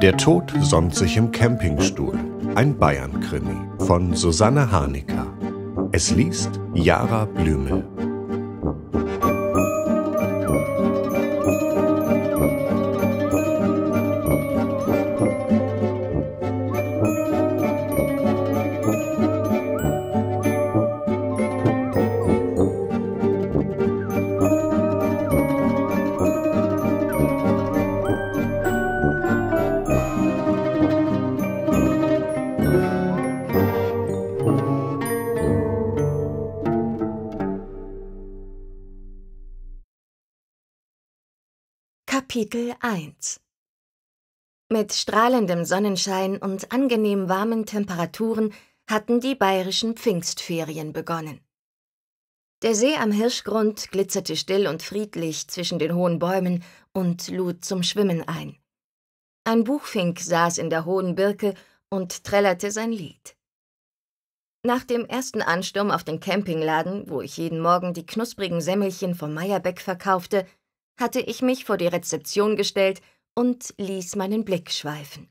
Der Tod sonnt sich im Campingstuhl. Ein Bayern-Krimi von Susanne Harnika. Es liest Jara Blümel. Mit strahlendem Sonnenschein und angenehm warmen Temperaturen hatten die bayerischen Pfingstferien begonnen. Der See am Hirschgrund glitzerte still und friedlich zwischen den hohen Bäumen und lud zum Schwimmen ein. Ein Buchfink saß in der hohen Birke und trällerte sein Lied. Nach dem ersten Ansturm auf den Campingladen, wo ich jeden Morgen die knusprigen Semmelchen vom Meierbeck verkaufte, hatte ich mich vor die Rezeption gestellt und ließ meinen Blick schweifen.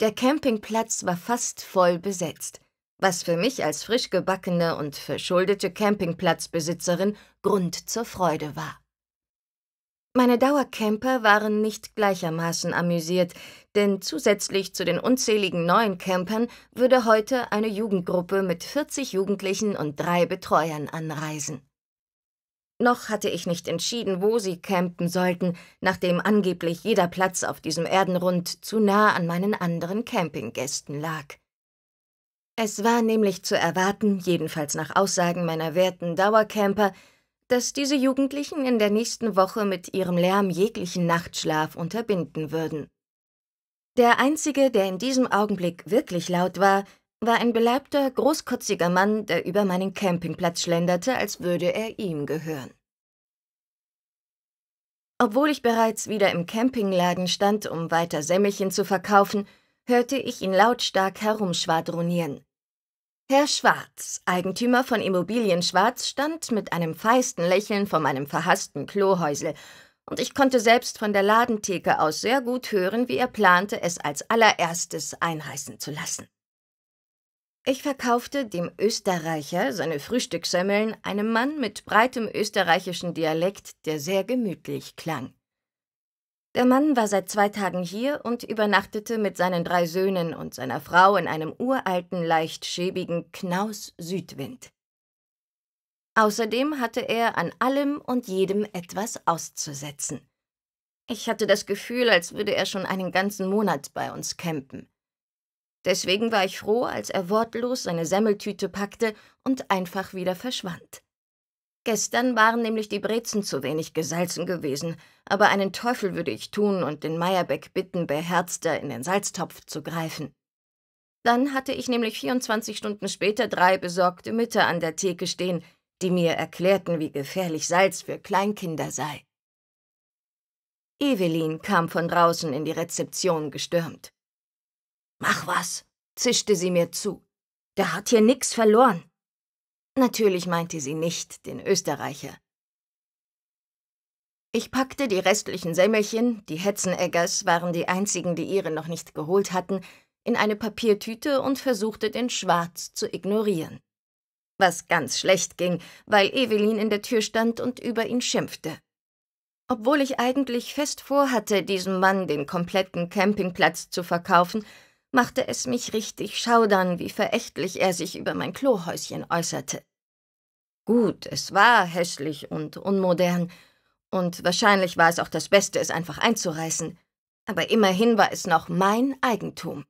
Der Campingplatz war fast voll besetzt, was für mich als frischgebackene und verschuldete Campingplatzbesitzerin Grund zur Freude war. Meine Dauercamper waren nicht gleichermaßen amüsiert, denn zusätzlich zu den unzähligen neuen Campern würde heute eine Jugendgruppe mit 40 Jugendlichen und drei Betreuern anreisen. Noch hatte ich nicht entschieden, wo sie campen sollten, nachdem angeblich jeder Platz auf diesem Erdenrund zu nah an meinen anderen Campinggästen lag. Es war nämlich zu erwarten, jedenfalls nach Aussagen meiner werten Dauercamper, dass diese Jugendlichen in der nächsten Woche mit ihrem Lärm jeglichen Nachtschlaf unterbinden würden. Der einzige, der in diesem Augenblick wirklich laut war, war ein beleibter, großkotziger Mann, der über meinen Campingplatz schlenderte, als würde er ihm gehören. Obwohl ich bereits wieder im Campingladen stand, um weiter Semmelchen zu verkaufen, hörte ich ihn lautstark herumschwadronieren. Herr Schwarz, Eigentümer von Immobilien Schwarz, stand mit einem feisten Lächeln vor meinem verhassten Klohäusel, und ich konnte selbst von der Ladentheke aus sehr gut hören, wie er plante, es als allererstes einreißen zu lassen. Ich verkaufte dem Österreicher seine Frühstückssemmeln, einem Mann mit breitem österreichischen Dialekt, der sehr gemütlich klang. Der Mann war seit zwei Tagen hier und übernachtete mit seinen drei Söhnen und seiner Frau in einem uralten, leicht schäbigen Knaus Südwind. Außerdem hatte er an allem und jedem etwas auszusetzen. Ich hatte das Gefühl, als würde er schon einen ganzen Monat bei uns campen. Deswegen war ich froh, als er wortlos seine Semmeltüte packte und einfach wieder verschwand. Gestern waren nämlich die Brezen zu wenig gesalzen gewesen, aber einen Teufel würde ich tun und den Meierbeck bitten, beherzter in den Salztopf zu greifen. Dann hatte ich nämlich 24 Stunden später drei besorgte Mütter an der Theke stehen, die mir erklärten, wie gefährlich Salz für Kleinkinder sei. Evelyn kam von draußen in die Rezeption gestürmt. Mach was, zischte sie mir zu. Der hat hier nix verloren. Natürlich meinte sie nicht den Österreicher. Ich packte die restlichen Sämmelchen, die Hetzeneggers waren die einzigen, die ihre noch nicht geholt hatten, in eine Papiertüte und versuchte den Schwarz zu ignorieren. Was ganz schlecht ging, weil Evelyn in der Tür stand und über ihn schimpfte. Obwohl ich eigentlich fest vorhatte, diesem Mann den kompletten Campingplatz zu verkaufen, machte es mich richtig schaudern, wie verächtlich er sich über mein Klohäuschen äußerte. Gut, es war hässlich und unmodern, und wahrscheinlich war es auch das Beste, es einfach einzureißen, aber immerhin war es noch mein Eigentum.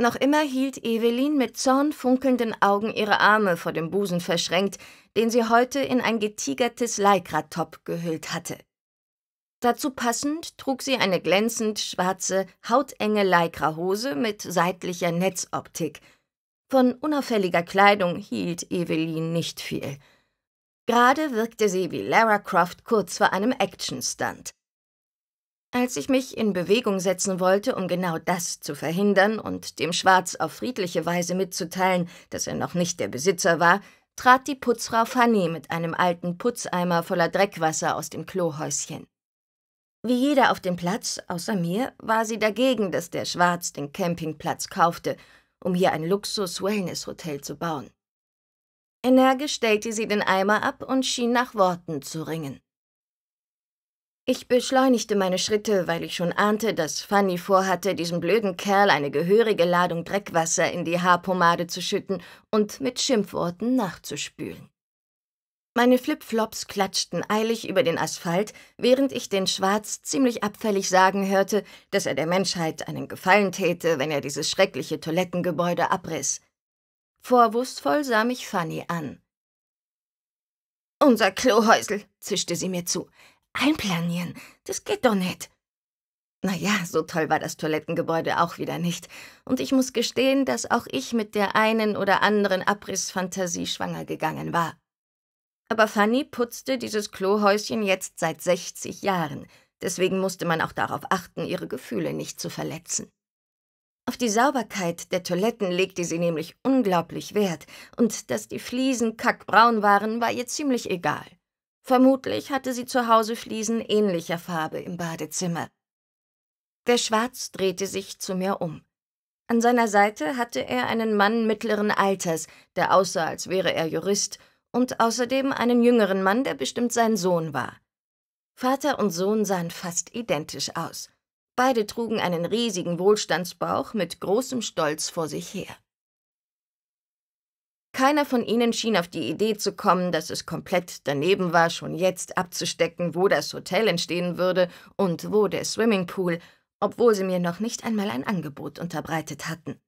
Noch immer hielt Evelyn mit zornfunkelnden Augen ihre Arme vor dem Busen verschränkt, den sie heute in ein getigertes Leikratop gehüllt hatte. Dazu passend trug sie eine glänzend schwarze, hautenge Lycra-Hose mit seitlicher Netzoptik. Von unauffälliger Kleidung hielt Evelyn nicht viel. Gerade wirkte sie wie Lara Croft kurz vor einem Action-Stunt. Als ich mich in Bewegung setzen wollte, um genau das zu verhindern und dem Schwarz auf friedliche Weise mitzuteilen, dass er noch nicht der Besitzer war, trat die Putzfrau Fanny mit einem alten Putzeimer voller Dreckwasser aus dem Klohäuschen. Wie jeder auf dem Platz, außer mir, war sie dagegen, dass der Schwarz den Campingplatz kaufte, um hier ein Luxus-Wellness-Hotel zu bauen. Energisch stellte sie den Eimer ab und schien nach Worten zu ringen. Ich beschleunigte meine Schritte, weil ich schon ahnte, dass Fanny vorhatte, diesem blöden Kerl eine gehörige Ladung Dreckwasser in die Haarpomade zu schütten und mit Schimpfworten nachzuspülen. Meine Flipflops klatschten eilig über den Asphalt, während ich den Schwarz ziemlich abfällig sagen hörte, dass er der Menschheit einen Gefallen täte, wenn er dieses schreckliche Toilettengebäude abriss. Vorwurfsvoll sah mich Fanny an. Unser Klohäusel, zischte sie mir zu. Einplanieren, das geht doch nicht. Naja, so toll war das Toilettengebäude auch wieder nicht. Und ich muss gestehen, dass auch ich mit der einen oder anderen Abrissfantasie schwanger gegangen war. Aber Fanny putzte dieses Klohäuschen jetzt seit 60 Jahren, deswegen musste man auch darauf achten, ihre Gefühle nicht zu verletzen. Auf die Sauberkeit der Toiletten legte sie nämlich unglaublich Wert, und dass die Fliesen kackbraun waren, war ihr ziemlich egal. Vermutlich hatte sie zu Hause Fliesen ähnlicher Farbe im Badezimmer. Der Schwarz drehte sich zu mir um. An seiner Seite hatte er einen Mann mittleren Alters, der aussah, als wäre er Jurist und außerdem einen jüngeren Mann, der bestimmt sein Sohn war. Vater und Sohn sahen fast identisch aus. Beide trugen einen riesigen Wohlstandsbauch mit großem Stolz vor sich her. Keiner von ihnen schien auf die Idee zu kommen, dass es komplett daneben war, schon jetzt abzustecken, wo das Hotel entstehen würde und wo der Swimmingpool, obwohl sie mir noch nicht einmal ein Angebot unterbreitet hatten.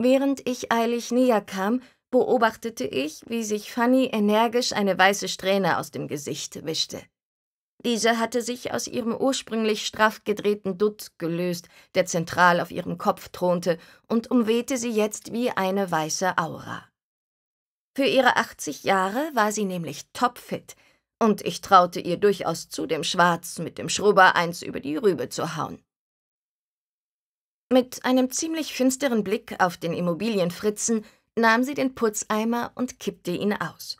Während ich eilig näher kam, beobachtete ich, wie sich Fanny energisch eine weiße Strähne aus dem Gesicht wischte. Diese hatte sich aus ihrem ursprünglich straff gedrehten Dutt gelöst, der zentral auf ihrem Kopf thronte, und umwehte sie jetzt wie eine weiße Aura. Für ihre 80 Jahre war sie nämlich topfit, und ich traute ihr durchaus zu, dem Schwarz mit dem Schrubber eins über die Rübe zu hauen. Mit einem ziemlich finsteren Blick auf den Immobilienfritzen nahm sie den Putzeimer und kippte ihn aus.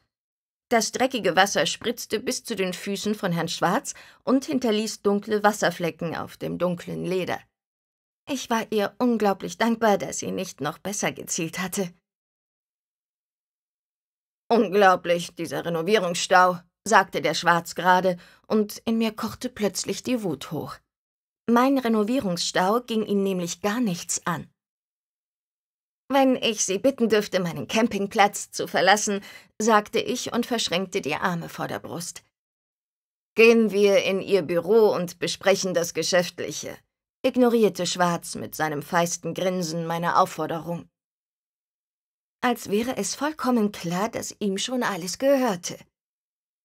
Das dreckige Wasser spritzte bis zu den Füßen von Herrn Schwarz und hinterließ dunkle Wasserflecken auf dem dunklen Leder. Ich war ihr unglaublich dankbar, dass sie nicht noch besser gezielt hatte. Unglaublich, dieser Renovierungsstau, sagte der Schwarz gerade, und in mir kochte plötzlich die Wut hoch. Mein Renovierungsstau ging ihn nämlich gar nichts an. Wenn ich Sie bitten dürfte, meinen Campingplatz zu verlassen, sagte ich und verschränkte die Arme vor der Brust. Gehen wir in Ihr Büro und besprechen das Geschäftliche, ignorierte Schwarz mit seinem feisten Grinsen meine Aufforderung. Als wäre es vollkommen klar, dass ihm schon alles gehörte.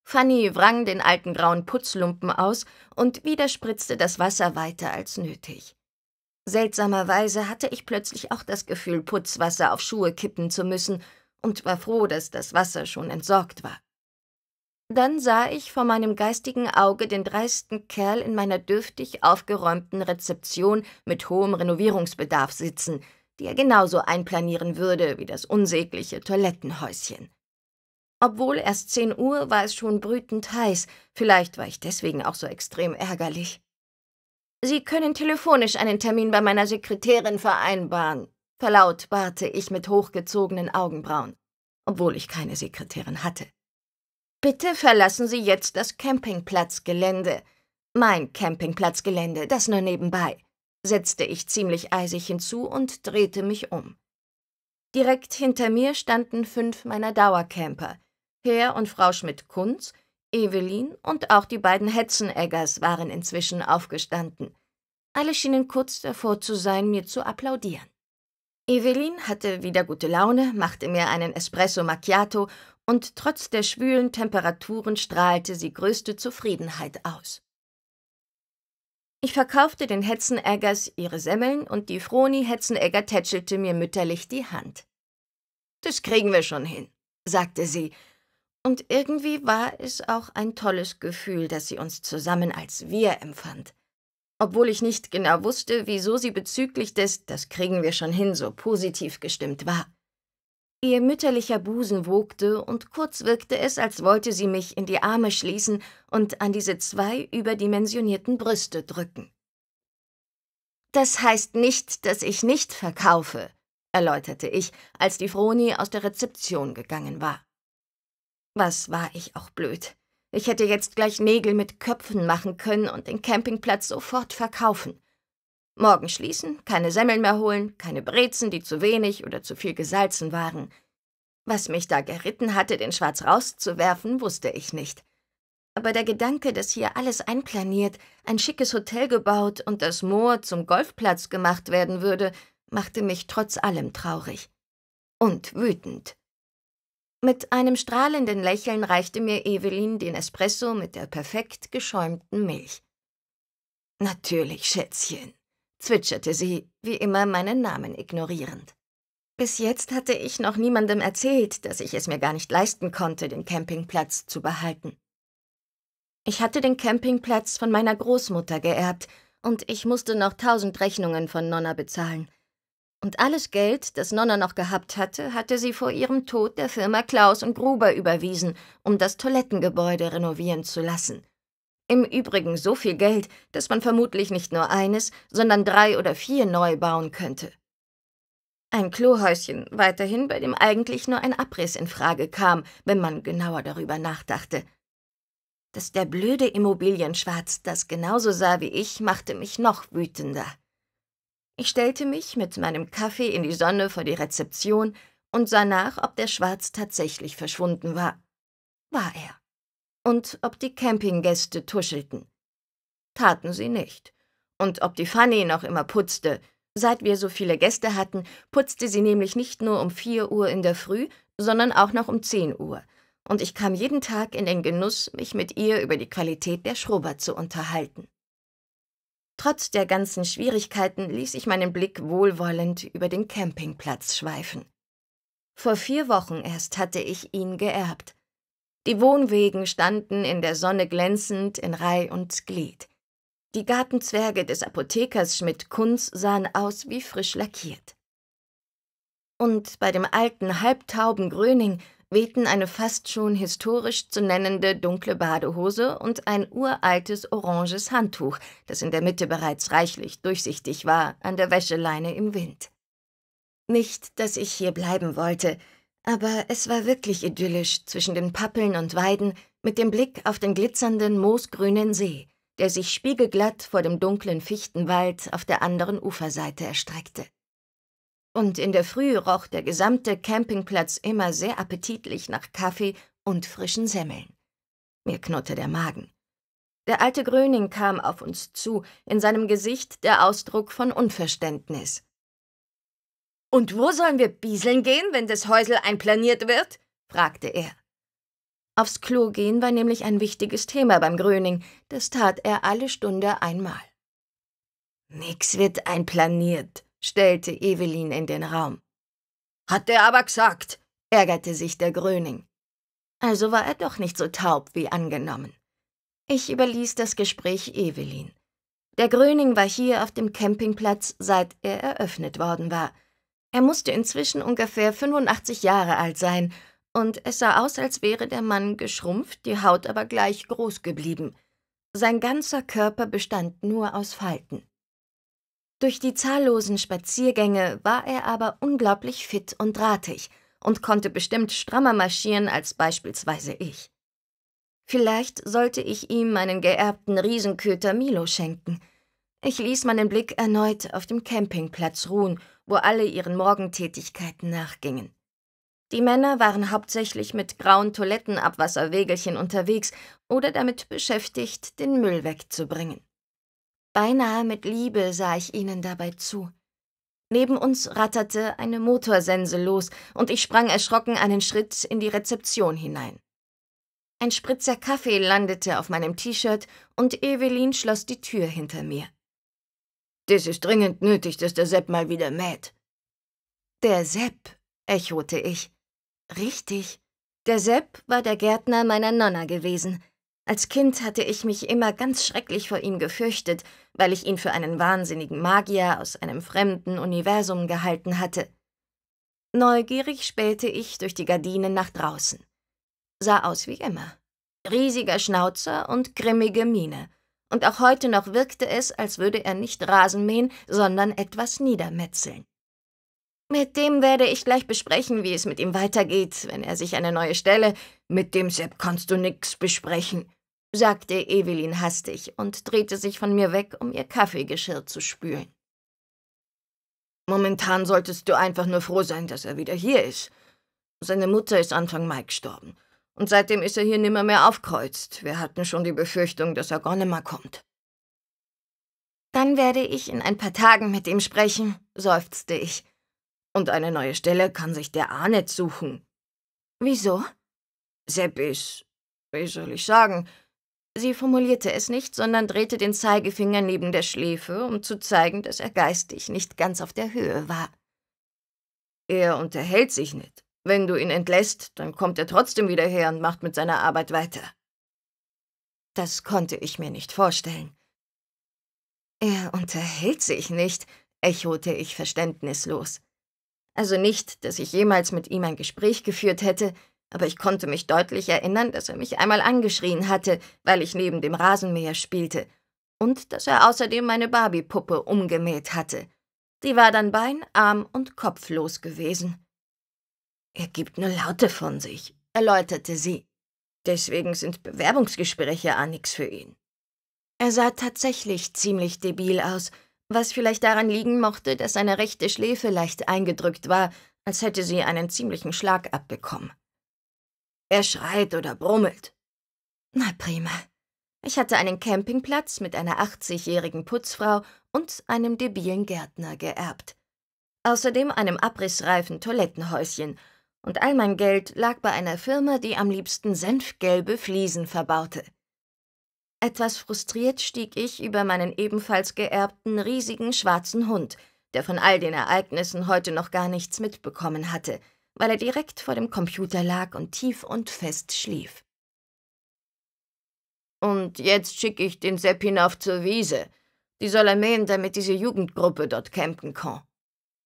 Fanny wrang den alten grauen Putzlumpen aus und widerspritzte das Wasser weiter als nötig. Seltsamerweise hatte ich plötzlich auch das Gefühl, Putzwasser auf Schuhe kippen zu müssen und war froh, dass das Wasser schon entsorgt war. Dann sah ich vor meinem geistigen Auge den dreisten Kerl in meiner dürftig aufgeräumten Rezeption mit hohem Renovierungsbedarf sitzen, die er genauso einplanieren würde wie das unsägliche Toilettenhäuschen. Obwohl erst zehn Uhr war es schon brütend heiß, vielleicht war ich deswegen auch so extrem ärgerlich. Sie können telefonisch einen Termin bei meiner Sekretärin vereinbaren, verlautbarte ich mit hochgezogenen Augenbrauen, obwohl ich keine Sekretärin hatte. Bitte verlassen Sie jetzt das Campingplatzgelände. Mein Campingplatzgelände, das nur nebenbei, setzte ich ziemlich eisig hinzu und drehte mich um. Direkt hinter mir standen fünf meiner Dauercamper, Herr und Frau Schmidt-Kunz, Evelyn und auch die beiden Hetzeneggers waren inzwischen aufgestanden. Alle schienen kurz davor zu sein, mir zu applaudieren. Evelyn hatte wieder gute Laune, machte mir einen Espresso Macchiato und trotz der schwülen Temperaturen strahlte sie größte Zufriedenheit aus. Ich verkaufte den Hetzeneggers ihre Semmeln und die Froni Hetzenegger tätschelte mir mütterlich die Hand. Das kriegen wir schon hin, sagte sie und irgendwie war es auch ein tolles Gefühl, dass sie uns zusammen als wir empfand. Obwohl ich nicht genau wusste, wieso sie bezüglich des »Das kriegen wir schon hin« so positiv gestimmt war. Ihr mütterlicher Busen wogte und kurz wirkte es, als wollte sie mich in die Arme schließen und an diese zwei überdimensionierten Brüste drücken. Das heißt nicht, dass ich nicht verkaufe, erläuterte ich, als die Froni aus der Rezeption gegangen war. Was war ich auch blöd. Ich hätte jetzt gleich Nägel mit Köpfen machen können und den Campingplatz sofort verkaufen. Morgen schließen, keine Semmeln mehr holen, keine Brezen, die zu wenig oder zu viel gesalzen waren. Was mich da geritten hatte, den Schwarz rauszuwerfen, wusste ich nicht. Aber der Gedanke, dass hier alles einplaniert, ein schickes Hotel gebaut und das Moor zum Golfplatz gemacht werden würde, machte mich trotz allem traurig. Und wütend. Mit einem strahlenden Lächeln reichte mir Evelyn den Espresso mit der perfekt geschäumten Milch. Natürlich, Schätzchen, zwitscherte sie, wie immer meinen Namen ignorierend. Bis jetzt hatte ich noch niemandem erzählt, dass ich es mir gar nicht leisten konnte, den Campingplatz zu behalten. Ich hatte den Campingplatz von meiner Großmutter geerbt und ich musste noch tausend Rechnungen von Nonna bezahlen. Und alles Geld, das Nonna noch gehabt hatte, hatte sie vor ihrem Tod der Firma Klaus und Gruber überwiesen, um das Toilettengebäude renovieren zu lassen. Im Übrigen so viel Geld, dass man vermutlich nicht nur eines, sondern drei oder vier neu bauen könnte. Ein Klohäuschen, weiterhin bei dem eigentlich nur ein Abriss in Frage kam, wenn man genauer darüber nachdachte. Dass der blöde Immobilienschwarz das genauso sah wie ich, machte mich noch wütender. Ich stellte mich mit meinem Kaffee in die Sonne vor die Rezeption und sah nach, ob der Schwarz tatsächlich verschwunden war. War er. Und ob die Campinggäste tuschelten. Taten sie nicht. Und ob die Fanny noch immer putzte. Seit wir so viele Gäste hatten, putzte sie nämlich nicht nur um 4 Uhr in der Früh, sondern auch noch um 10 Uhr. Und ich kam jeden Tag in den Genuss, mich mit ihr über die Qualität der Schrober zu unterhalten. Trotz der ganzen Schwierigkeiten ließ ich meinen Blick wohlwollend über den Campingplatz schweifen. Vor vier Wochen erst hatte ich ihn geerbt. Die Wohnwegen standen in der Sonne glänzend in Reih und Glied. Die Gartenzwerge des Apothekers Schmidt Kunz sahen aus wie frisch lackiert. Und bei dem alten halbtauben Gröning wehten eine fast schon historisch zu nennende dunkle Badehose und ein uraltes oranges Handtuch, das in der Mitte bereits reichlich durchsichtig war, an der Wäscheleine im Wind. Nicht, dass ich hier bleiben wollte, aber es war wirklich idyllisch zwischen den Pappeln und Weiden mit dem Blick auf den glitzernden moosgrünen See, der sich spiegelglatt vor dem dunklen Fichtenwald auf der anderen Uferseite erstreckte und in der Früh roch der gesamte Campingplatz immer sehr appetitlich nach Kaffee und frischen Semmeln. Mir knurrte der Magen. Der alte Gröning kam auf uns zu, in seinem Gesicht der Ausdruck von Unverständnis. Und wo sollen wir bieseln gehen, wenn das Häusel einplaniert wird? fragte er. Aufs Klo gehen war nämlich ein wichtiges Thema beim Gröning, das tat er alle Stunde einmal. Nix wird einplaniert, stellte Evelyn in den Raum. Hat er aber gesagt, ärgerte sich der Gröning. Also war er doch nicht so taub wie angenommen. Ich überließ das Gespräch Evelyn. Der Gröning war hier auf dem Campingplatz, seit er eröffnet worden war. Er musste inzwischen ungefähr 85 Jahre alt sein, und es sah aus, als wäre der Mann geschrumpft, die Haut aber gleich groß geblieben. Sein ganzer Körper bestand nur aus Falten. Durch die zahllosen Spaziergänge war er aber unglaublich fit und ratig und konnte bestimmt strammer marschieren als beispielsweise ich. Vielleicht sollte ich ihm meinen geerbten Riesenköter Milo schenken. Ich ließ meinen Blick erneut auf dem Campingplatz ruhen, wo alle ihren Morgentätigkeiten nachgingen. Die Männer waren hauptsächlich mit grauen Toilettenabwasserwägelchen unterwegs oder damit beschäftigt, den Müll wegzubringen. Beinahe mit Liebe sah ich ihnen dabei zu. Neben uns ratterte eine Motorsense los und ich sprang erschrocken einen Schritt in die Rezeption hinein. Ein Spritzer Kaffee landete auf meinem T-Shirt und Evelyn schloss die Tür hinter mir. Das ist dringend nötig, dass der Sepp mal wieder mäht. Der Sepp, echote ich. Richtig. Der Sepp war der Gärtner meiner Nonna gewesen. Als Kind hatte ich mich immer ganz schrecklich vor ihm gefürchtet, weil ich ihn für einen wahnsinnigen Magier aus einem fremden Universum gehalten hatte. Neugierig spähte ich durch die Gardinen nach draußen. Sah aus wie immer. Riesiger Schnauzer und grimmige Miene. Und auch heute noch wirkte es, als würde er nicht Rasen mähen, sondern etwas niedermetzeln. Mit dem werde ich gleich besprechen, wie es mit ihm weitergeht, wenn er sich eine neue Stelle. Mit dem Sepp kannst du nix besprechen, sagte Evelyn hastig und drehte sich von mir weg, um ihr Kaffeegeschirr zu spülen. Momentan solltest du einfach nur froh sein, dass er wieder hier ist. Seine Mutter ist Anfang Mai gestorben. Und seitdem ist er hier nimmermehr aufkreuzt. Wir hatten schon die Befürchtung, dass er Gonnemar kommt. Dann werde ich in ein paar Tagen mit ihm sprechen, seufzte ich. Und eine neue Stelle kann sich der Arnett suchen. Wieso? Sepp ist, wie soll ich sagen, Sie formulierte es nicht, sondern drehte den Zeigefinger neben der Schläfe, um zu zeigen, dass er geistig nicht ganz auf der Höhe war. Er unterhält sich nicht. Wenn du ihn entlässt, dann kommt er trotzdem wieder her und macht mit seiner Arbeit weiter. Das konnte ich mir nicht vorstellen. Er unterhält sich nicht, echote ich verständnislos. Also nicht, dass ich jemals mit ihm ein Gespräch geführt hätte, aber ich konnte mich deutlich erinnern, dass er mich einmal angeschrien hatte, weil ich neben dem Rasenmäher spielte, und dass er außerdem meine Barbiepuppe umgemäht hatte. Die war dann Bein, Arm und kopflos gewesen. Er gibt nur Laute von sich, erläuterte sie. Deswegen sind Bewerbungsgespräche an nichts für ihn. Er sah tatsächlich ziemlich debil aus, was vielleicht daran liegen mochte, dass seine rechte Schläfe leicht eingedrückt war, als hätte sie einen ziemlichen Schlag abbekommen. Er schreit oder brummelt. Na prima. Ich hatte einen Campingplatz mit einer 80-jährigen Putzfrau und einem debilen Gärtner geerbt. Außerdem einem abrissreifen Toilettenhäuschen. Und all mein Geld lag bei einer Firma, die am liebsten senfgelbe Fliesen verbaute. Etwas frustriert stieg ich über meinen ebenfalls geerbten riesigen schwarzen Hund, der von all den Ereignissen heute noch gar nichts mitbekommen hatte – weil er direkt vor dem Computer lag und tief und fest schlief. Und jetzt schicke ich den Sepp hinauf zur Wiese. Die soll er mähen, damit diese Jugendgruppe dort campen kann.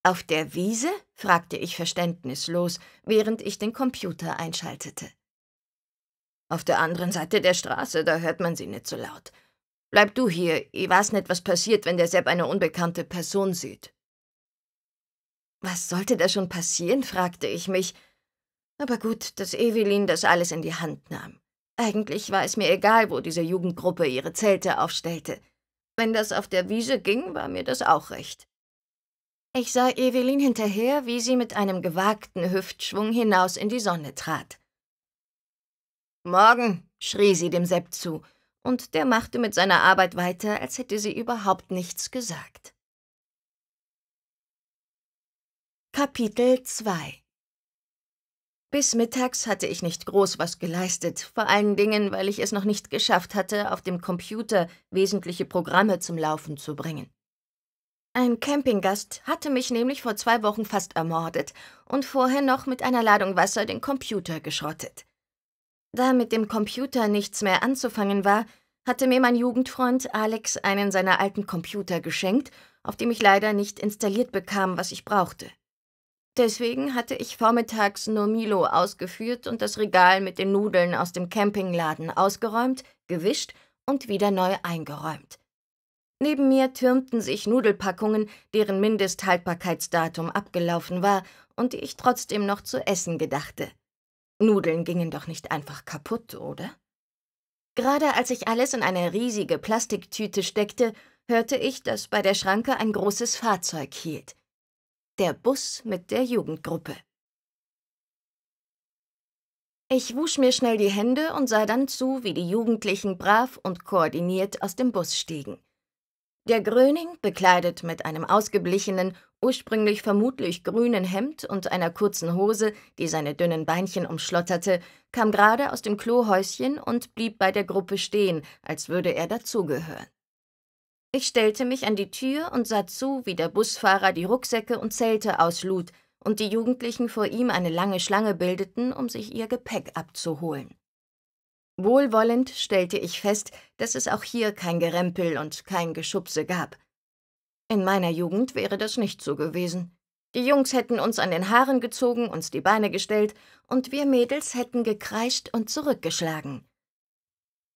Auf der Wiese? fragte ich verständnislos, während ich den Computer einschaltete. Auf der anderen Seite der Straße, da hört man sie nicht so laut. Bleib du hier, ich weiß nicht, was passiert, wenn der Sepp eine unbekannte Person sieht. Was sollte da schon passieren, fragte ich mich. Aber gut, dass Evelyn das alles in die Hand nahm. Eigentlich war es mir egal, wo diese Jugendgruppe ihre Zelte aufstellte. Wenn das auf der Wiese ging, war mir das auch recht. Ich sah Evelyn hinterher, wie sie mit einem gewagten Hüftschwung hinaus in die Sonne trat. Morgen, schrie sie dem Sepp zu, und der machte mit seiner Arbeit weiter, als hätte sie überhaupt nichts gesagt. Kapitel 2 Bis mittags hatte ich nicht groß was geleistet, vor allen Dingen, weil ich es noch nicht geschafft hatte, auf dem Computer wesentliche Programme zum Laufen zu bringen. Ein Campinggast hatte mich nämlich vor zwei Wochen fast ermordet und vorher noch mit einer Ladung Wasser den Computer geschrottet. Da mit dem Computer nichts mehr anzufangen war, hatte mir mein Jugendfreund Alex einen seiner alten Computer geschenkt, auf dem ich leider nicht installiert bekam, was ich brauchte. Deswegen hatte ich vormittags nur Milo ausgeführt und das Regal mit den Nudeln aus dem Campingladen ausgeräumt, gewischt und wieder neu eingeräumt. Neben mir türmten sich Nudelpackungen, deren Mindesthaltbarkeitsdatum abgelaufen war und die ich trotzdem noch zu essen gedachte. Nudeln gingen doch nicht einfach kaputt, oder? Gerade als ich alles in eine riesige Plastiktüte steckte, hörte ich, dass bei der Schranke ein großes Fahrzeug hielt. Der Bus mit der Jugendgruppe. Ich wusch mir schnell die Hände und sah dann zu, wie die Jugendlichen brav und koordiniert aus dem Bus stiegen. Der Gröning, bekleidet mit einem ausgeblichenen, ursprünglich vermutlich grünen Hemd und einer kurzen Hose, die seine dünnen Beinchen umschlotterte, kam gerade aus dem Klohäuschen und blieb bei der Gruppe stehen, als würde er dazugehören. Ich stellte mich an die Tür und sah zu, wie der Busfahrer die Rucksäcke und Zelte auslud und die Jugendlichen vor ihm eine lange Schlange bildeten, um sich ihr Gepäck abzuholen. Wohlwollend stellte ich fest, dass es auch hier kein Gerempel und kein Geschubse gab. In meiner Jugend wäre das nicht so gewesen. Die Jungs hätten uns an den Haaren gezogen, uns die Beine gestellt, und wir Mädels hätten gekreischt und zurückgeschlagen.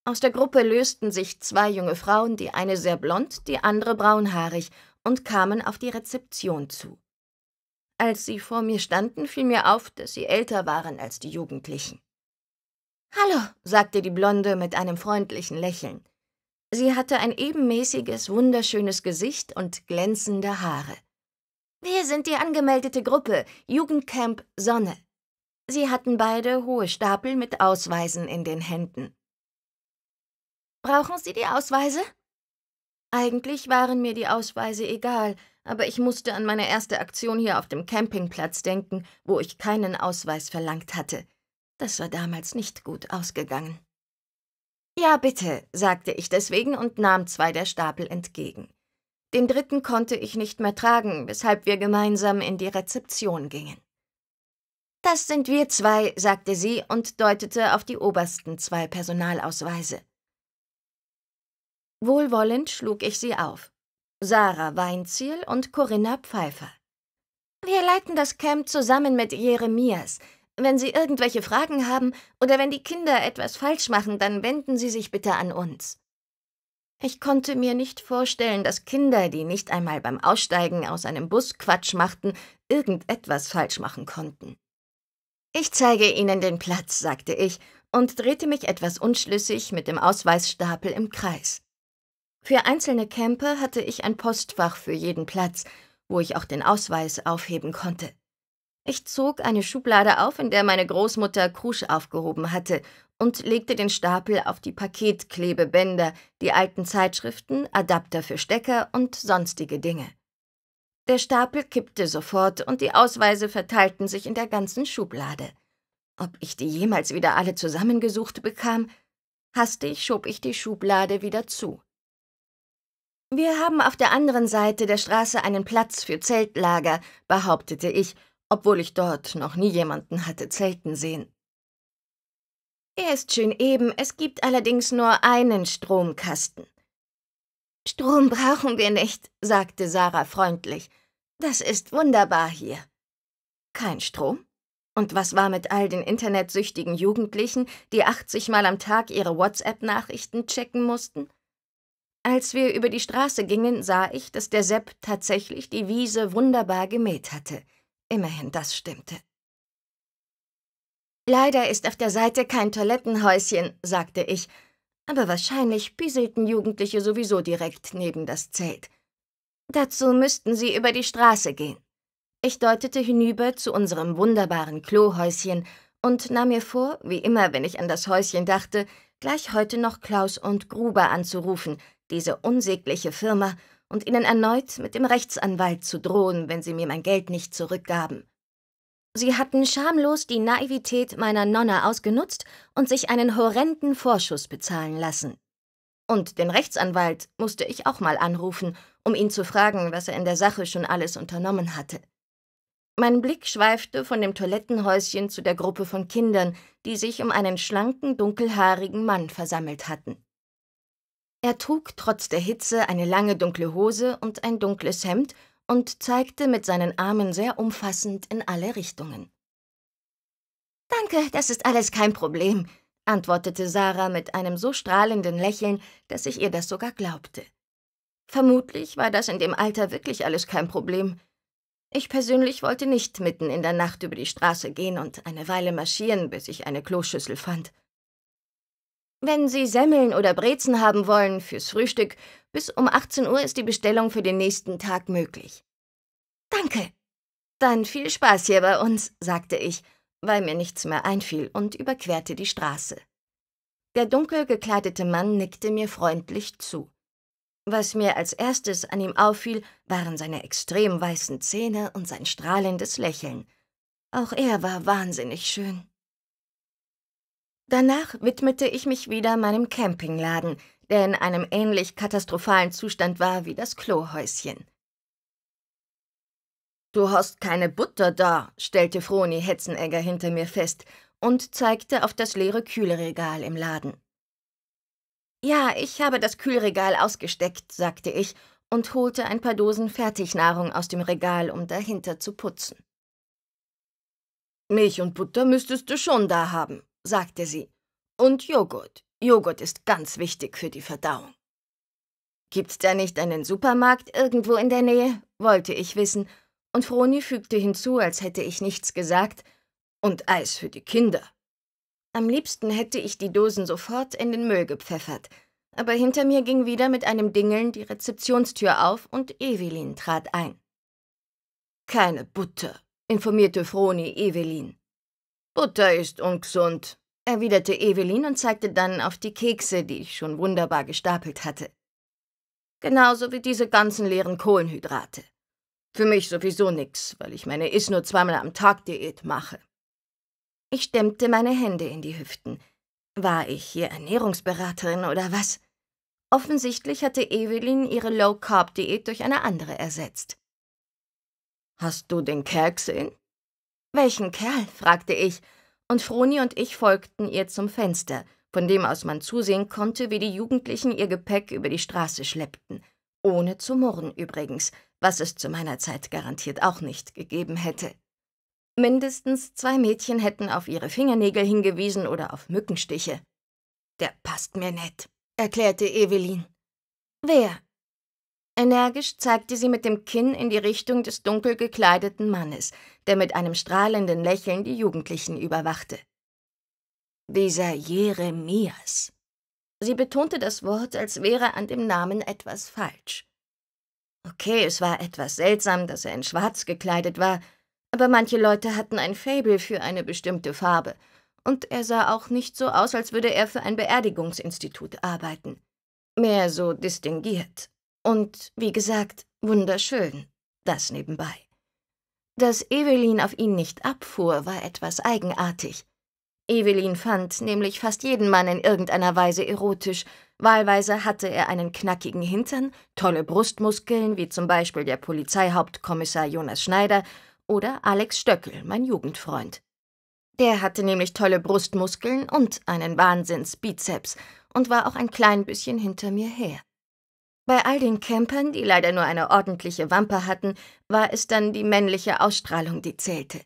Aus der Gruppe lösten sich zwei junge Frauen, die eine sehr blond, die andere braunhaarig, und kamen auf die Rezeption zu. Als sie vor mir standen, fiel mir auf, dass sie älter waren als die Jugendlichen. Hallo, sagte die Blonde mit einem freundlichen Lächeln. Sie hatte ein ebenmäßiges, wunderschönes Gesicht und glänzende Haare. Wir sind die angemeldete Gruppe Jugendcamp Sonne. Sie hatten beide hohe Stapel mit Ausweisen in den Händen. Brauchen Sie die Ausweise? Eigentlich waren mir die Ausweise egal, aber ich musste an meine erste Aktion hier auf dem Campingplatz denken, wo ich keinen Ausweis verlangt hatte. Das war damals nicht gut ausgegangen. Ja, bitte, sagte ich deswegen und nahm zwei der Stapel entgegen. Den dritten konnte ich nicht mehr tragen, weshalb wir gemeinsam in die Rezeption gingen. Das sind wir zwei, sagte sie und deutete auf die obersten zwei Personalausweise. Wohlwollend schlug ich sie auf. Sarah Weinziel und Corinna Pfeiffer. Wir leiten das Camp zusammen mit Jeremias. Wenn Sie irgendwelche Fragen haben oder wenn die Kinder etwas falsch machen, dann wenden Sie sich bitte an uns. Ich konnte mir nicht vorstellen, dass Kinder, die nicht einmal beim Aussteigen aus einem Bus Quatsch machten, irgendetwas falsch machen konnten. Ich zeige Ihnen den Platz, sagte ich und drehte mich etwas unschlüssig mit dem Ausweisstapel im Kreis. Für einzelne Camper hatte ich ein Postfach für jeden Platz, wo ich auch den Ausweis aufheben konnte. Ich zog eine Schublade auf, in der meine Großmutter Krusch aufgehoben hatte, und legte den Stapel auf die Paketklebebänder, die alten Zeitschriften, Adapter für Stecker und sonstige Dinge. Der Stapel kippte sofort und die Ausweise verteilten sich in der ganzen Schublade. Ob ich die jemals wieder alle zusammengesucht bekam? Hastig schob ich die Schublade wieder zu. Wir haben auf der anderen Seite der Straße einen Platz für Zeltlager, behauptete ich, obwohl ich dort noch nie jemanden hatte zelten sehen. Er ist schön eben, es gibt allerdings nur einen Stromkasten. Strom brauchen wir nicht, sagte Sarah freundlich. Das ist wunderbar hier. Kein Strom? Und was war mit all den internetsüchtigen Jugendlichen, die 80 Mal am Tag ihre WhatsApp-Nachrichten checken mussten? Als wir über die Straße gingen, sah ich, dass der Sepp tatsächlich die Wiese wunderbar gemäht hatte. Immerhin, das stimmte. Leider ist auf der Seite kein Toilettenhäuschen, sagte ich, aber wahrscheinlich pieselten Jugendliche sowieso direkt neben das Zelt. Dazu müssten sie über die Straße gehen. Ich deutete hinüber zu unserem wunderbaren Klohäuschen und nahm mir vor, wie immer, wenn ich an das Häuschen dachte, gleich heute noch Klaus und Gruber anzurufen, diese unsägliche Firma, und ihnen erneut mit dem Rechtsanwalt zu drohen, wenn sie mir mein Geld nicht zurückgaben. Sie hatten schamlos die Naivität meiner Nonne ausgenutzt und sich einen horrenden Vorschuss bezahlen lassen. Und den Rechtsanwalt musste ich auch mal anrufen, um ihn zu fragen, was er in der Sache schon alles unternommen hatte. Mein Blick schweifte von dem Toilettenhäuschen zu der Gruppe von Kindern, die sich um einen schlanken, dunkelhaarigen Mann versammelt hatten. Er trug trotz der Hitze eine lange dunkle Hose und ein dunkles Hemd und zeigte mit seinen Armen sehr umfassend in alle Richtungen. Danke, das ist alles kein Problem, antwortete Sarah mit einem so strahlenden Lächeln, dass ich ihr das sogar glaubte. Vermutlich war das in dem Alter wirklich alles kein Problem. Ich persönlich wollte nicht mitten in der Nacht über die Straße gehen und eine Weile marschieren, bis ich eine Kloschüssel fand. Wenn Sie Semmeln oder Brezen haben wollen fürs Frühstück, bis um 18 Uhr ist die Bestellung für den nächsten Tag möglich. Danke. Dann viel Spaß hier bei uns, sagte ich, weil mir nichts mehr einfiel und überquerte die Straße. Der dunkel gekleidete Mann nickte mir freundlich zu. Was mir als erstes an ihm auffiel, waren seine extrem weißen Zähne und sein strahlendes Lächeln. Auch er war wahnsinnig schön. Danach widmete ich mich wieder meinem Campingladen, der in einem ähnlich katastrophalen Zustand war wie das Klohäuschen. Du hast keine Butter da, stellte Froni Hetzenegger hinter mir fest und zeigte auf das leere Kühlregal im Laden. Ja, ich habe das Kühlregal ausgesteckt, sagte ich und holte ein paar Dosen Fertignahrung aus dem Regal, um dahinter zu putzen. Milch und Butter müsstest du schon da haben, sagte sie. Und Joghurt. Joghurt ist ganz wichtig für die Verdauung. Gibt's da nicht einen Supermarkt irgendwo in der Nähe? wollte ich wissen, und Froni fügte hinzu, als hätte ich nichts gesagt, und Eis für die Kinder. Am liebsten hätte ich die Dosen sofort in den Müll gepfeffert, aber hinter mir ging wieder mit einem Dingeln die Rezeptionstür auf und Evelyn trat ein. Keine Butter, informierte Froni Evelyn. Butter ist ungesund, erwiderte Evelyn und zeigte dann auf die Kekse, die ich schon wunderbar gestapelt hatte. Genauso wie diese ganzen leeren Kohlenhydrate. Für mich sowieso nix, weil ich meine Iss nur zweimal am Tag Diät mache. Ich stemmte meine Hände in die Hüften. War ich hier Ernährungsberaterin oder was? Offensichtlich hatte Evelyn ihre Low-Carb-Diät durch eine andere ersetzt. Hast du den Kerl gesehen? Welchen Kerl? fragte ich, und Froni und ich folgten ihr zum Fenster, von dem aus man zusehen konnte, wie die Jugendlichen ihr Gepäck über die Straße schleppten. Ohne zu murren übrigens, was es zu meiner Zeit garantiert auch nicht gegeben hätte. Mindestens zwei Mädchen hätten auf ihre Fingernägel hingewiesen oder auf Mückenstiche. Der passt mir nett, erklärte Evelyn. Wer? Energisch zeigte sie mit dem Kinn in die Richtung des dunkel gekleideten Mannes, der mit einem strahlenden Lächeln die Jugendlichen überwachte. Dieser Jeremias. Sie betonte das Wort, als wäre an dem Namen etwas falsch. Okay, es war etwas seltsam, dass er in Schwarz gekleidet war, aber manche Leute hatten ein Faible für eine bestimmte Farbe, und er sah auch nicht so aus, als würde er für ein Beerdigungsinstitut arbeiten. Mehr so distinguiert. Und wie gesagt, wunderschön, das nebenbei. Dass Evelyn auf ihn nicht abfuhr, war etwas eigenartig. Evelyn fand nämlich fast jeden Mann in irgendeiner Weise erotisch. Wahlweise hatte er einen knackigen Hintern, tolle Brustmuskeln, wie zum Beispiel der Polizeihauptkommissar Jonas Schneider oder Alex Stöckel, mein Jugendfreund. Der hatte nämlich tolle Brustmuskeln und einen Wahnsinnsbizeps und war auch ein klein bisschen hinter mir her. Bei all den Campern, die leider nur eine ordentliche Wampe hatten, war es dann die männliche Ausstrahlung, die zählte.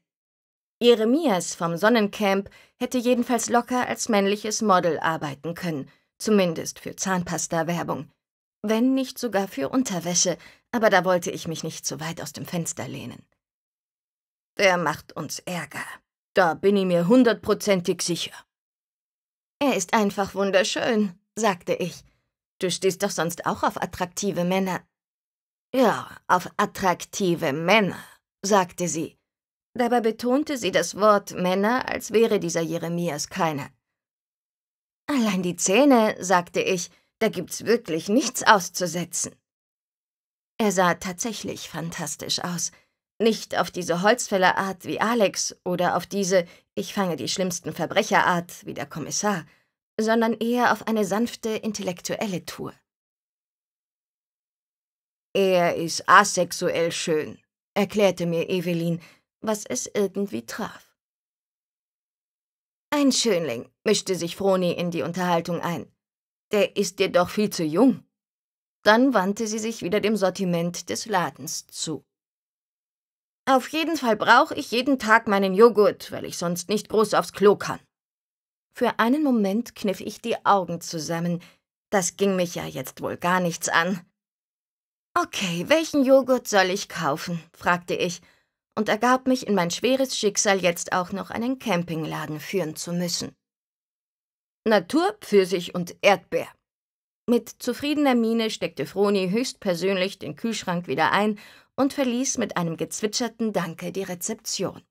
Jeremias vom Sonnencamp hätte jedenfalls locker als männliches Model arbeiten können, zumindest für Zahnpasta-Werbung. Wenn nicht sogar für Unterwäsche, aber da wollte ich mich nicht zu weit aus dem Fenster lehnen. Der macht uns Ärger. Da bin ich mir hundertprozentig sicher. Er ist einfach wunderschön, sagte ich Du stehst doch sonst auch auf attraktive Männer. Ja, auf attraktive Männer, sagte sie. Dabei betonte sie das Wort Männer, als wäre dieser Jeremias keiner. Allein die Zähne, sagte ich, da gibt's wirklich nichts auszusetzen. Er sah tatsächlich fantastisch aus. Nicht auf diese Holzfällerart wie Alex oder auf diese Ich fange die schlimmsten Verbrecherart wie der Kommissar sondern eher auf eine sanfte intellektuelle Tour. Er ist asexuell schön, erklärte mir Evelyn, was es irgendwie traf. Ein Schönling, mischte sich Froni in die Unterhaltung ein. Der ist dir doch viel zu jung. Dann wandte sie sich wieder dem Sortiment des Ladens zu. Auf jeden Fall brauche ich jeden Tag meinen Joghurt, weil ich sonst nicht groß aufs Klo kann. Für einen Moment kniff ich die Augen zusammen. Das ging mich ja jetzt wohl gar nichts an. Okay, welchen Joghurt soll ich kaufen? fragte ich und ergab mich in mein schweres Schicksal, jetzt auch noch einen Campingladen führen zu müssen. Natur, Pfirsich und Erdbeer. Mit zufriedener Miene steckte Froni höchstpersönlich den Kühlschrank wieder ein und verließ mit einem gezwitscherten Danke die Rezeption.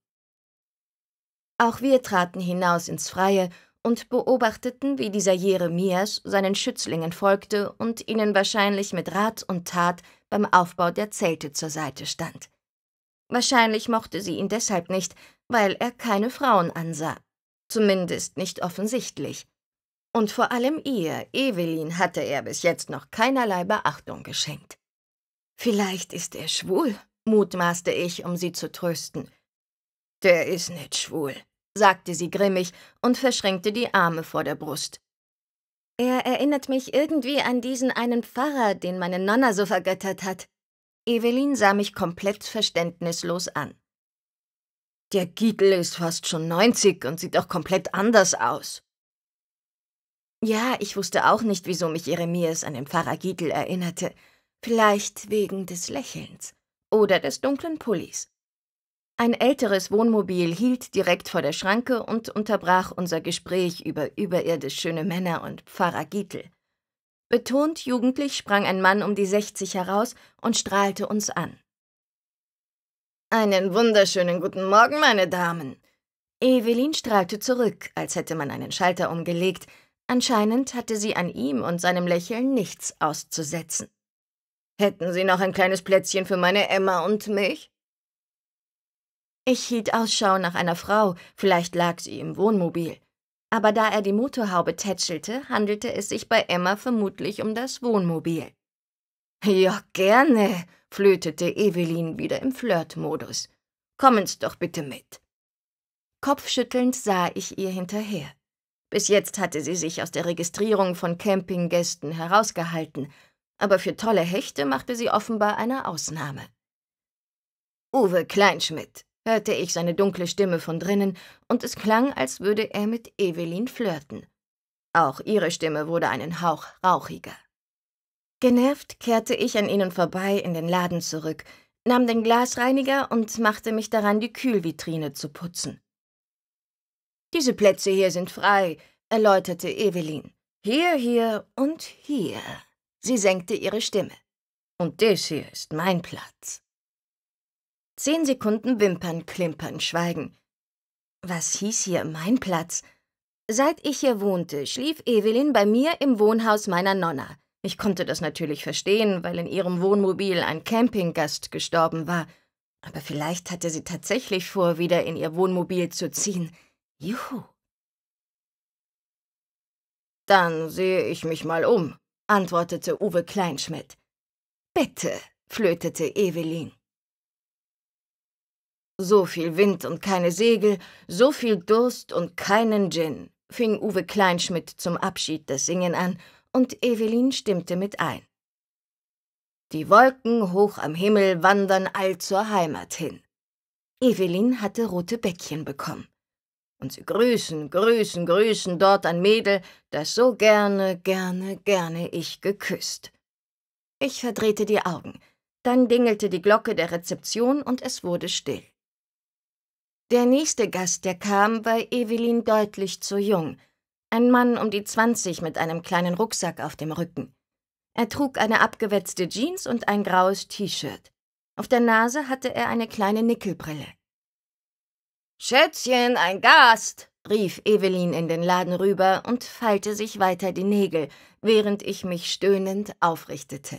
Auch wir traten hinaus ins Freie und beobachteten, wie dieser Jeremias seinen Schützlingen folgte und ihnen wahrscheinlich mit Rat und Tat beim Aufbau der Zelte zur Seite stand. Wahrscheinlich mochte sie ihn deshalb nicht, weil er keine Frauen ansah, zumindest nicht offensichtlich. Und vor allem ihr, Evelyn, hatte er bis jetzt noch keinerlei Beachtung geschenkt. Vielleicht ist er schwul, mutmaßte ich, um sie zu trösten. Der ist nicht schwul, sagte sie grimmig und verschränkte die Arme vor der Brust. Er erinnert mich irgendwie an diesen einen Pfarrer, den meine Nonna so vergöttert hat. Evelyn sah mich komplett verständnislos an. Der Gietel ist fast schon 90 und sieht auch komplett anders aus. Ja, ich wusste auch nicht, wieso mich Jeremias an den Pfarrer Gietel erinnerte. Vielleicht wegen des Lächelns oder des dunklen Pullis. Ein älteres Wohnmobil hielt direkt vor der Schranke und unterbrach unser Gespräch über überirdisch schöne Männer und Pfarrer Gietl. Betont jugendlich sprang ein Mann um die 60 heraus und strahlte uns an. Einen wunderschönen guten Morgen, meine Damen. Evelyn strahlte zurück, als hätte man einen Schalter umgelegt. Anscheinend hatte sie an ihm und seinem Lächeln nichts auszusetzen. Hätten Sie noch ein kleines Plätzchen für meine Emma und mich? Ich hielt Ausschau nach einer Frau, vielleicht lag sie im Wohnmobil. Aber da er die Motorhaube tätschelte, handelte es sich bei Emma vermutlich um das Wohnmobil. Ja, gerne, flötete Evelyn wieder im Flirtmodus. Kommen's doch bitte mit. Kopfschüttelnd sah ich ihr hinterher. Bis jetzt hatte sie sich aus der Registrierung von Campinggästen herausgehalten, aber für tolle Hechte machte sie offenbar eine Ausnahme. Uwe Kleinschmidt, hörte ich seine dunkle Stimme von drinnen, und es klang, als würde er mit Evelyn flirten. Auch ihre Stimme wurde einen Hauch rauchiger. Genervt kehrte ich an ihnen vorbei in den Laden zurück, nahm den Glasreiniger und machte mich daran, die Kühlvitrine zu putzen. Diese Plätze hier sind frei, erläuterte Evelyn. Hier, hier und hier. Sie senkte ihre Stimme. Und das hier ist mein Platz. Zehn Sekunden Wimpern klimpern, schweigen. Was hieß hier mein Platz? Seit ich hier wohnte, schlief Evelyn bei mir im Wohnhaus meiner Nonna. Ich konnte das natürlich verstehen, weil in ihrem Wohnmobil ein Campinggast gestorben war. Aber vielleicht hatte sie tatsächlich vor, wieder in ihr Wohnmobil zu ziehen. Juhu. Dann sehe ich mich mal um, antwortete Uwe Kleinschmidt. Bitte, flötete Evelyn. So viel Wind und keine Segel, so viel Durst und keinen Gin, fing Uwe Kleinschmidt zum Abschied das Singen an, und Evelyn stimmte mit ein. Die Wolken hoch am Himmel wandern all zur Heimat hin. Evelyn hatte rote Bäckchen bekommen. Und sie grüßen, grüßen, grüßen dort ein Mädel, das so gerne, gerne, gerne ich geküsst. Ich verdrehte die Augen. Dann dingelte die Glocke der Rezeption und es wurde still. Der nächste Gast, der kam, war Evelyn deutlich zu jung. Ein Mann um die 20 mit einem kleinen Rucksack auf dem Rücken. Er trug eine abgewetzte Jeans und ein graues T-Shirt. Auf der Nase hatte er eine kleine Nickelbrille. Schätzchen, ein Gast! rief Evelyn in den Laden rüber und feilte sich weiter die Nägel, während ich mich stöhnend aufrichtete.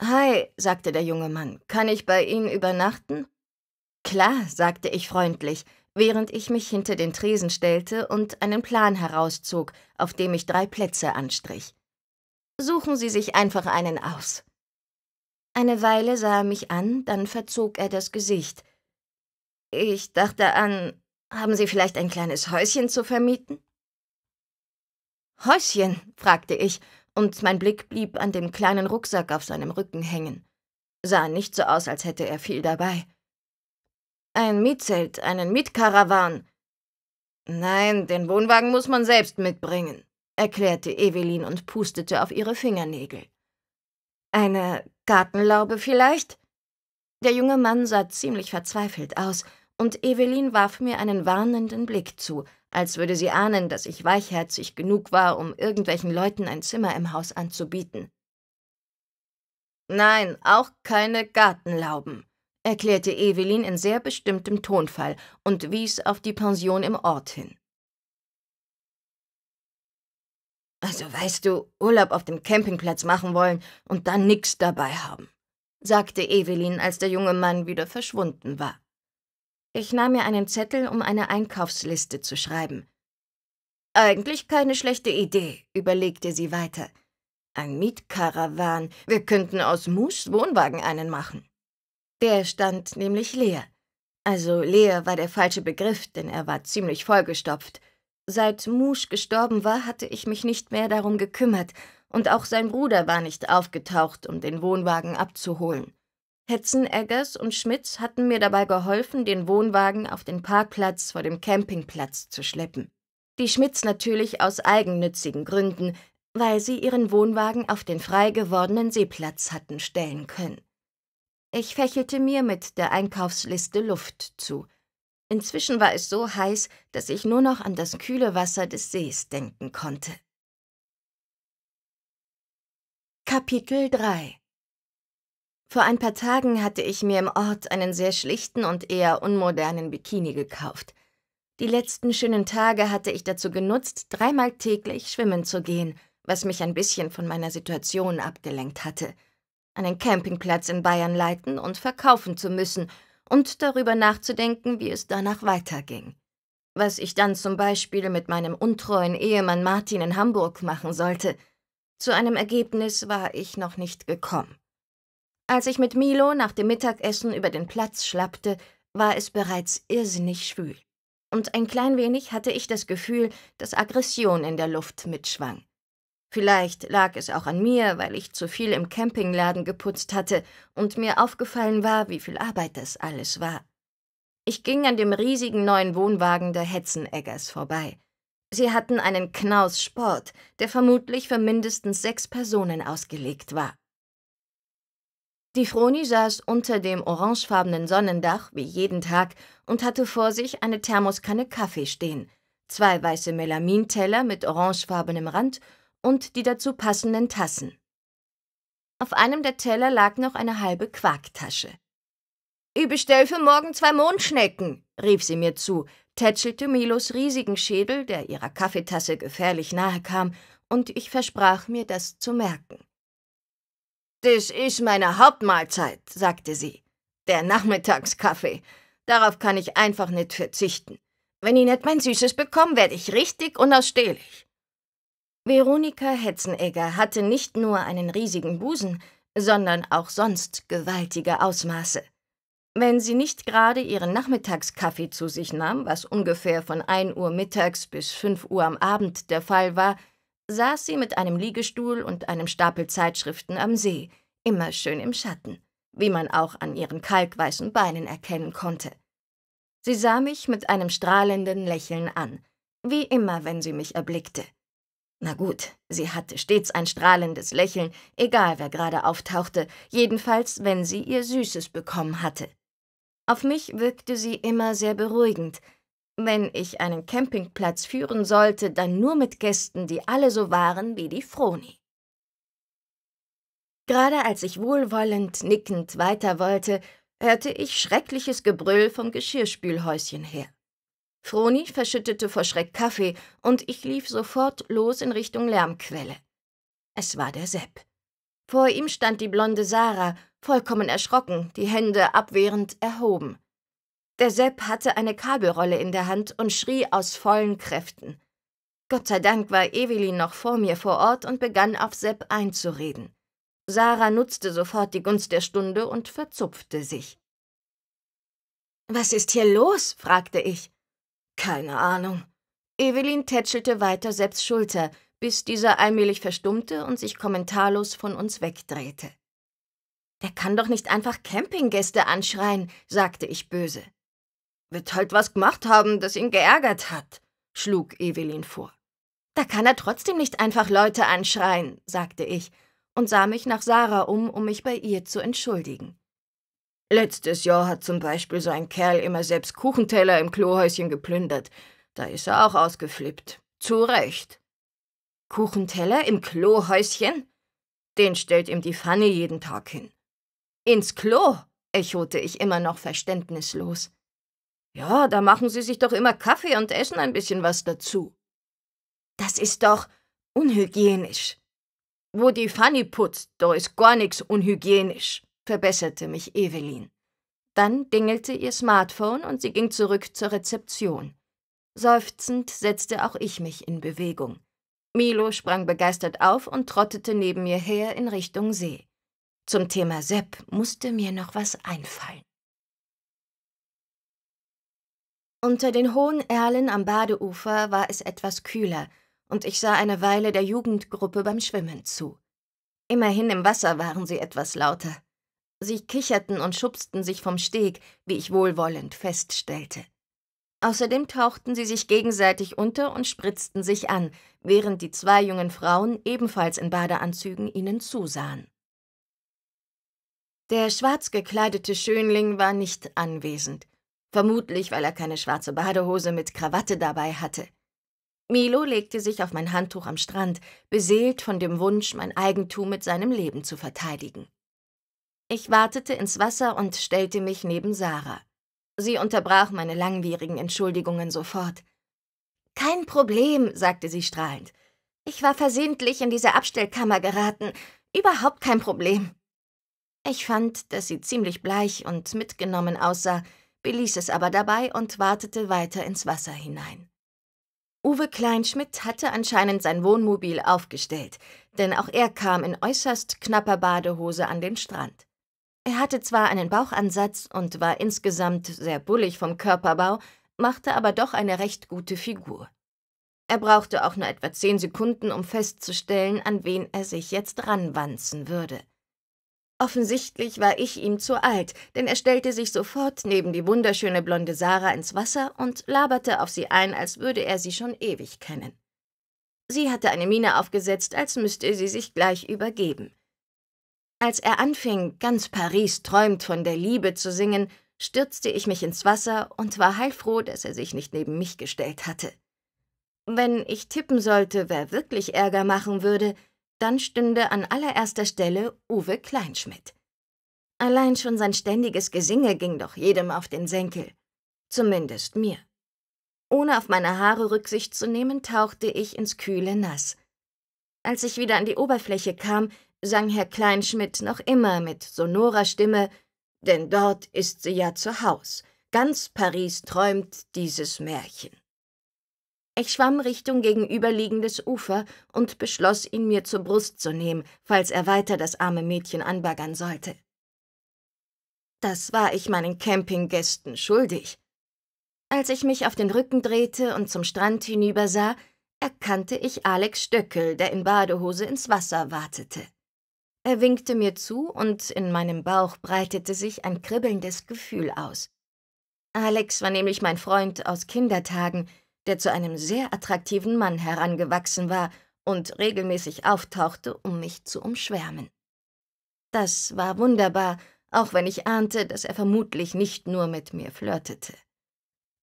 Hi, sagte der junge Mann, kann ich bei Ihnen übernachten? Klar, sagte ich freundlich, während ich mich hinter den Tresen stellte und einen Plan herauszog, auf dem ich drei Plätze anstrich. Suchen Sie sich einfach einen aus. Eine Weile sah er mich an, dann verzog er das Gesicht. Ich dachte an, haben Sie vielleicht ein kleines Häuschen zu vermieten? Häuschen? fragte ich, und mein Blick blieb an dem kleinen Rucksack auf seinem Rücken hängen. Sah nicht so aus, als hätte er viel dabei. Ein Mietzelt, einen Mietkarawan. Nein, den Wohnwagen muss man selbst mitbringen, erklärte Evelin und pustete auf ihre Fingernägel. Eine Gartenlaube vielleicht? Der junge Mann sah ziemlich verzweifelt aus, und Evelin warf mir einen warnenden Blick zu, als würde sie ahnen, dass ich weichherzig genug war, um irgendwelchen Leuten ein Zimmer im Haus anzubieten. Nein, auch keine Gartenlauben, erklärte Evelyn in sehr bestimmtem Tonfall und wies auf die Pension im Ort hin. Also weißt du, Urlaub auf dem Campingplatz machen wollen und dann nix dabei haben, sagte Evelyn, als der junge Mann wieder verschwunden war. Ich nahm mir einen Zettel, um eine Einkaufsliste zu schreiben. Eigentlich keine schlechte Idee, überlegte sie weiter. Ein Mietkarawan, wir könnten aus Moos Wohnwagen einen machen. Der stand nämlich leer. Also leer war der falsche Begriff, denn er war ziemlich vollgestopft. Seit Musch gestorben war, hatte ich mich nicht mehr darum gekümmert, und auch sein Bruder war nicht aufgetaucht, um den Wohnwagen abzuholen. Hetzen, Eggers und Schmitz hatten mir dabei geholfen, den Wohnwagen auf den Parkplatz vor dem Campingplatz zu schleppen. Die Schmitz natürlich aus eigennützigen Gründen, weil sie ihren Wohnwagen auf den frei gewordenen Seeplatz hatten stellen können. Ich fächelte mir mit der Einkaufsliste Luft zu. Inzwischen war es so heiß, dass ich nur noch an das kühle Wasser des Sees denken konnte. Kapitel 3 Vor ein paar Tagen hatte ich mir im Ort einen sehr schlichten und eher unmodernen Bikini gekauft. Die letzten schönen Tage hatte ich dazu genutzt, dreimal täglich schwimmen zu gehen, was mich ein bisschen von meiner Situation abgelenkt hatte – einen Campingplatz in Bayern leiten und verkaufen zu müssen und darüber nachzudenken, wie es danach weiterging. Was ich dann zum Beispiel mit meinem untreuen Ehemann Martin in Hamburg machen sollte. Zu einem Ergebnis war ich noch nicht gekommen. Als ich mit Milo nach dem Mittagessen über den Platz schlappte, war es bereits irrsinnig schwül. Und ein klein wenig hatte ich das Gefühl, dass Aggression in der Luft mitschwang. Vielleicht lag es auch an mir, weil ich zu viel im Campingladen geputzt hatte und mir aufgefallen war, wie viel Arbeit das alles war. Ich ging an dem riesigen neuen Wohnwagen der Hetzeneggers vorbei. Sie hatten einen Knaus Sport, der vermutlich für mindestens sechs Personen ausgelegt war. Die Froni saß unter dem orangefarbenen Sonnendach wie jeden Tag und hatte vor sich eine Thermoskanne Kaffee stehen, zwei weiße Melaminteller mit orangefarbenem Rand und die dazu passenden Tassen. Auf einem der Teller lag noch eine halbe Quarktasche. Ich bestell für morgen zwei Mondschnecken, rief sie mir zu, tätschelte Milos riesigen Schädel, der ihrer Kaffeetasse gefährlich nahe kam, und ich versprach mir, das zu merken. Das ist meine Hauptmahlzeit, sagte sie. Der Nachmittagskaffee. Darauf kann ich einfach nicht verzichten. Wenn ich nicht mein Süßes bekomme, werde ich richtig unausstehlich. Veronika Hetzenegger hatte nicht nur einen riesigen Busen, sondern auch sonst gewaltige Ausmaße. Wenn sie nicht gerade ihren Nachmittagskaffee zu sich nahm, was ungefähr von 1 Uhr mittags bis 5 Uhr am Abend der Fall war, saß sie mit einem Liegestuhl und einem Stapel Zeitschriften am See, immer schön im Schatten, wie man auch an ihren kalkweißen Beinen erkennen konnte. Sie sah mich mit einem strahlenden Lächeln an, wie immer, wenn sie mich erblickte. Na gut, sie hatte stets ein strahlendes Lächeln, egal wer gerade auftauchte, jedenfalls wenn sie ihr Süßes bekommen hatte. Auf mich wirkte sie immer sehr beruhigend. Wenn ich einen Campingplatz führen sollte, dann nur mit Gästen, die alle so waren wie die Froni. Gerade als ich wohlwollend, nickend weiter wollte, hörte ich schreckliches Gebrüll vom Geschirrspülhäuschen her. Froni verschüttete vor Schreck Kaffee und ich lief sofort los in Richtung Lärmquelle. Es war der Sepp. Vor ihm stand die blonde Sarah, vollkommen erschrocken, die Hände abwehrend erhoben. Der Sepp hatte eine Kabelrolle in der Hand und schrie aus vollen Kräften. Gott sei Dank war Evelyn noch vor mir vor Ort und begann auf Sepp einzureden. Sarah nutzte sofort die Gunst der Stunde und verzupfte sich. Was ist hier los? fragte ich. Keine Ahnung. Evelyn tätschelte weiter Sepps Schulter, bis dieser allmählich verstummte und sich kommentarlos von uns wegdrehte. Der kann doch nicht einfach Campinggäste anschreien, sagte ich böse. Wird halt was gemacht haben, das ihn geärgert hat, schlug Evelyn vor. Da kann er trotzdem nicht einfach Leute anschreien, sagte ich und sah mich nach Sarah um, um mich bei ihr zu entschuldigen. Letztes Jahr hat zum Beispiel so ein Kerl immer selbst Kuchenteller im Klohäuschen geplündert. Da ist er auch ausgeflippt. Zu Recht. Kuchenteller im Klohäuschen? Den stellt ihm die Fanny jeden Tag hin. Ins Klo, echote ich immer noch verständnislos. Ja, da machen sie sich doch immer Kaffee und essen ein bisschen was dazu. Das ist doch unhygienisch. Wo die Fanny putzt, da ist gar nichts unhygienisch verbesserte mich Evelyn. Dann dingelte ihr Smartphone und sie ging zurück zur Rezeption. Seufzend setzte auch ich mich in Bewegung. Milo sprang begeistert auf und trottete neben mir her in Richtung See. Zum Thema Sepp musste mir noch was einfallen. Unter den hohen Erlen am Badeufer war es etwas kühler, und ich sah eine Weile der Jugendgruppe beim Schwimmen zu. Immerhin im Wasser waren sie etwas lauter. Sie kicherten und schubsten sich vom Steg, wie ich wohlwollend feststellte. Außerdem tauchten sie sich gegenseitig unter und spritzten sich an, während die zwei jungen Frauen ebenfalls in Badeanzügen ihnen zusahen. Der schwarz gekleidete Schönling war nicht anwesend, vermutlich weil er keine schwarze Badehose mit Krawatte dabei hatte. Milo legte sich auf mein Handtuch am Strand, beseelt von dem Wunsch, mein Eigentum mit seinem Leben zu verteidigen. Ich wartete ins Wasser und stellte mich neben Sarah. Sie unterbrach meine langwierigen Entschuldigungen sofort. Kein Problem, sagte sie strahlend. Ich war versehentlich in diese Abstellkammer geraten. Überhaupt kein Problem. Ich fand, dass sie ziemlich bleich und mitgenommen aussah, beließ es aber dabei und wartete weiter ins Wasser hinein. Uwe Kleinschmidt hatte anscheinend sein Wohnmobil aufgestellt, denn auch er kam in äußerst knapper Badehose an den Strand. Er hatte zwar einen Bauchansatz und war insgesamt sehr bullig vom Körperbau, machte aber doch eine recht gute Figur. Er brauchte auch nur etwa zehn Sekunden, um festzustellen, an wen er sich jetzt ranwanzen würde. Offensichtlich war ich ihm zu alt, denn er stellte sich sofort neben die wunderschöne blonde Sarah ins Wasser und laberte auf sie ein, als würde er sie schon ewig kennen. Sie hatte eine Miene aufgesetzt, als müsste sie sich gleich übergeben. Als er anfing, ganz Paris träumt von der Liebe zu singen, stürzte ich mich ins Wasser und war heilfroh, dass er sich nicht neben mich gestellt hatte. Wenn ich tippen sollte, wer wirklich Ärger machen würde, dann stünde an allererster Stelle Uwe Kleinschmidt. Allein schon sein ständiges Gesinge ging doch jedem auf den Senkel. Zumindest mir. Ohne auf meine Haare Rücksicht zu nehmen, tauchte ich ins kühle Nass. Als ich wieder an die Oberfläche kam, sang Herr Kleinschmidt noch immer mit sonorer Stimme, denn dort ist sie ja zu Haus. Ganz Paris träumt dieses Märchen. Ich schwamm Richtung gegenüberliegendes Ufer und beschloss, ihn mir zur Brust zu nehmen, falls er weiter das arme Mädchen anbaggern sollte. Das war ich meinen Campinggästen schuldig. Als ich mich auf den Rücken drehte und zum Strand hinübersah, erkannte ich Alex Stöckel, der in Badehose ins Wasser wartete. Er winkte mir zu und in meinem Bauch breitete sich ein kribbelndes Gefühl aus. Alex war nämlich mein Freund aus Kindertagen, der zu einem sehr attraktiven Mann herangewachsen war und regelmäßig auftauchte, um mich zu umschwärmen. Das war wunderbar, auch wenn ich ahnte, dass er vermutlich nicht nur mit mir flirtete.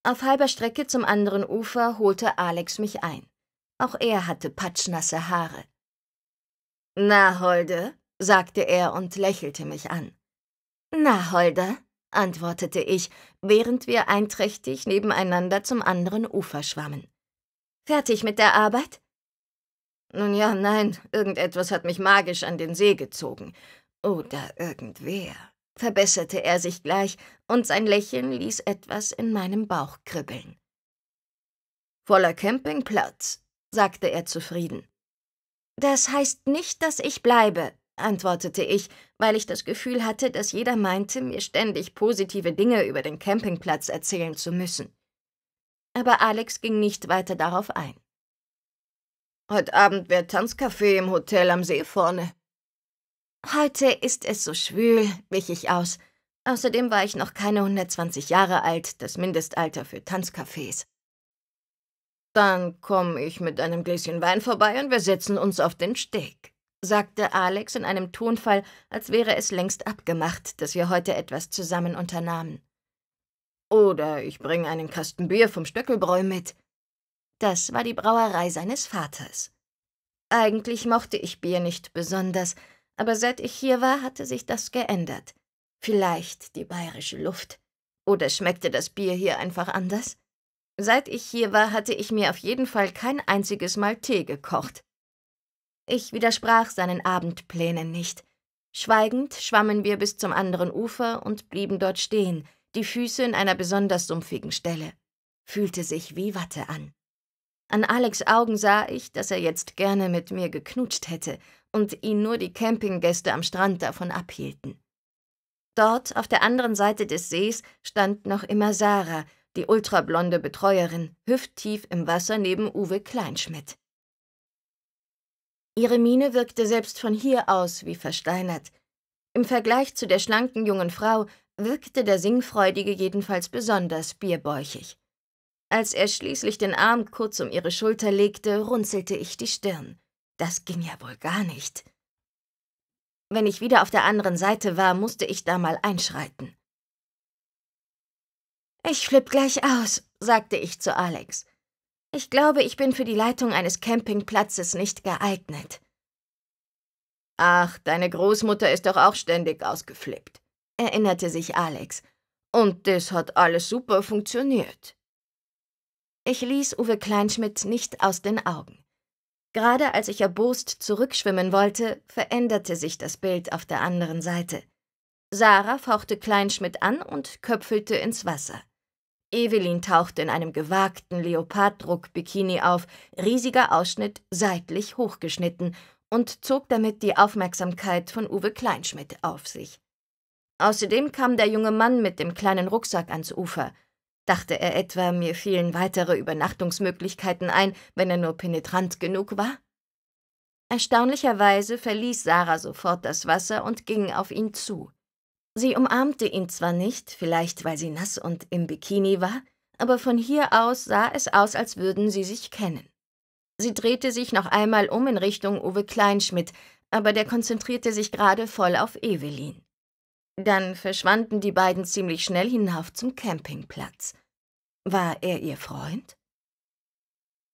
Auf halber Strecke zum anderen Ufer holte Alex mich ein. Auch er hatte patschnasse Haare. Na, Holde, sagte er und lächelte mich an. Na, Holder, antwortete ich, während wir einträchtig nebeneinander zum anderen Ufer schwammen. Fertig mit der Arbeit? Nun ja, nein, irgendetwas hat mich magisch an den See gezogen. Oder irgendwer, verbesserte er sich gleich, und sein Lächeln ließ etwas in meinem Bauch kribbeln. Voller Campingplatz, sagte er zufrieden. Das heißt nicht, dass ich bleibe, antwortete ich, weil ich das Gefühl hatte, dass jeder meinte, mir ständig positive Dinge über den Campingplatz erzählen zu müssen. Aber Alex ging nicht weiter darauf ein. Heute Abend wird Tanzcafé im Hotel am See vorne. Heute ist es so schwül, wich ich aus. Außerdem war ich noch keine 120 Jahre alt, das Mindestalter für Tanzcafés. Dann komme ich mit einem Gläschen Wein vorbei und wir setzen uns auf den Steg sagte Alex in einem Tonfall, als wäre es längst abgemacht, dass wir heute etwas zusammen unternahmen. Oder ich bringe einen Kasten Bier vom Stöckelbräu mit. Das war die Brauerei seines Vaters. Eigentlich mochte ich Bier nicht besonders, aber seit ich hier war, hatte sich das geändert. Vielleicht die bayerische Luft. Oder schmeckte das Bier hier einfach anders? Seit ich hier war, hatte ich mir auf jeden Fall kein einziges Mal Tee gekocht. Ich widersprach seinen Abendplänen nicht. Schweigend schwammen wir bis zum anderen Ufer und blieben dort stehen, die Füße in einer besonders sumpfigen Stelle. Fühlte sich wie Watte an. An Alex Augen sah ich, dass er jetzt gerne mit mir geknutscht hätte und ihn nur die Campinggäste am Strand davon abhielten. Dort, auf der anderen Seite des Sees, stand noch immer Sarah, die ultrablonde Betreuerin, hüfttief im Wasser neben Uwe Kleinschmidt. Ihre Miene wirkte selbst von hier aus wie versteinert. Im Vergleich zu der schlanken jungen Frau wirkte der Singfreudige jedenfalls besonders bierbäuchig. Als er schließlich den Arm kurz um ihre Schulter legte, runzelte ich die Stirn. Das ging ja wohl gar nicht. Wenn ich wieder auf der anderen Seite war, musste ich da mal einschreiten. Ich flipp gleich aus, sagte ich zu Alex. Ich glaube, ich bin für die Leitung eines Campingplatzes nicht geeignet. Ach, deine Großmutter ist doch auch ständig ausgeflippt, erinnerte sich Alex. Und das hat alles super funktioniert. Ich ließ Uwe Kleinschmidt nicht aus den Augen. Gerade als ich erbost zurückschwimmen wollte, veränderte sich das Bild auf der anderen Seite. Sarah fauchte Kleinschmidt an und köpfelte ins Wasser. Evelyn tauchte in einem gewagten Leoparddruck-Bikini auf, riesiger Ausschnitt seitlich hochgeschnitten, und zog damit die Aufmerksamkeit von Uwe Kleinschmidt auf sich. Außerdem kam der junge Mann mit dem kleinen Rucksack ans Ufer. Dachte er etwa, mir fielen weitere Übernachtungsmöglichkeiten ein, wenn er nur penetrant genug war? Erstaunlicherweise verließ Sarah sofort das Wasser und ging auf ihn zu. Sie umarmte ihn zwar nicht, vielleicht weil sie nass und im Bikini war, aber von hier aus sah es aus, als würden sie sich kennen. Sie drehte sich noch einmal um in Richtung Uwe Kleinschmidt, aber der konzentrierte sich gerade voll auf Evelyn. Dann verschwanden die beiden ziemlich schnell hinauf zum Campingplatz. War er ihr Freund?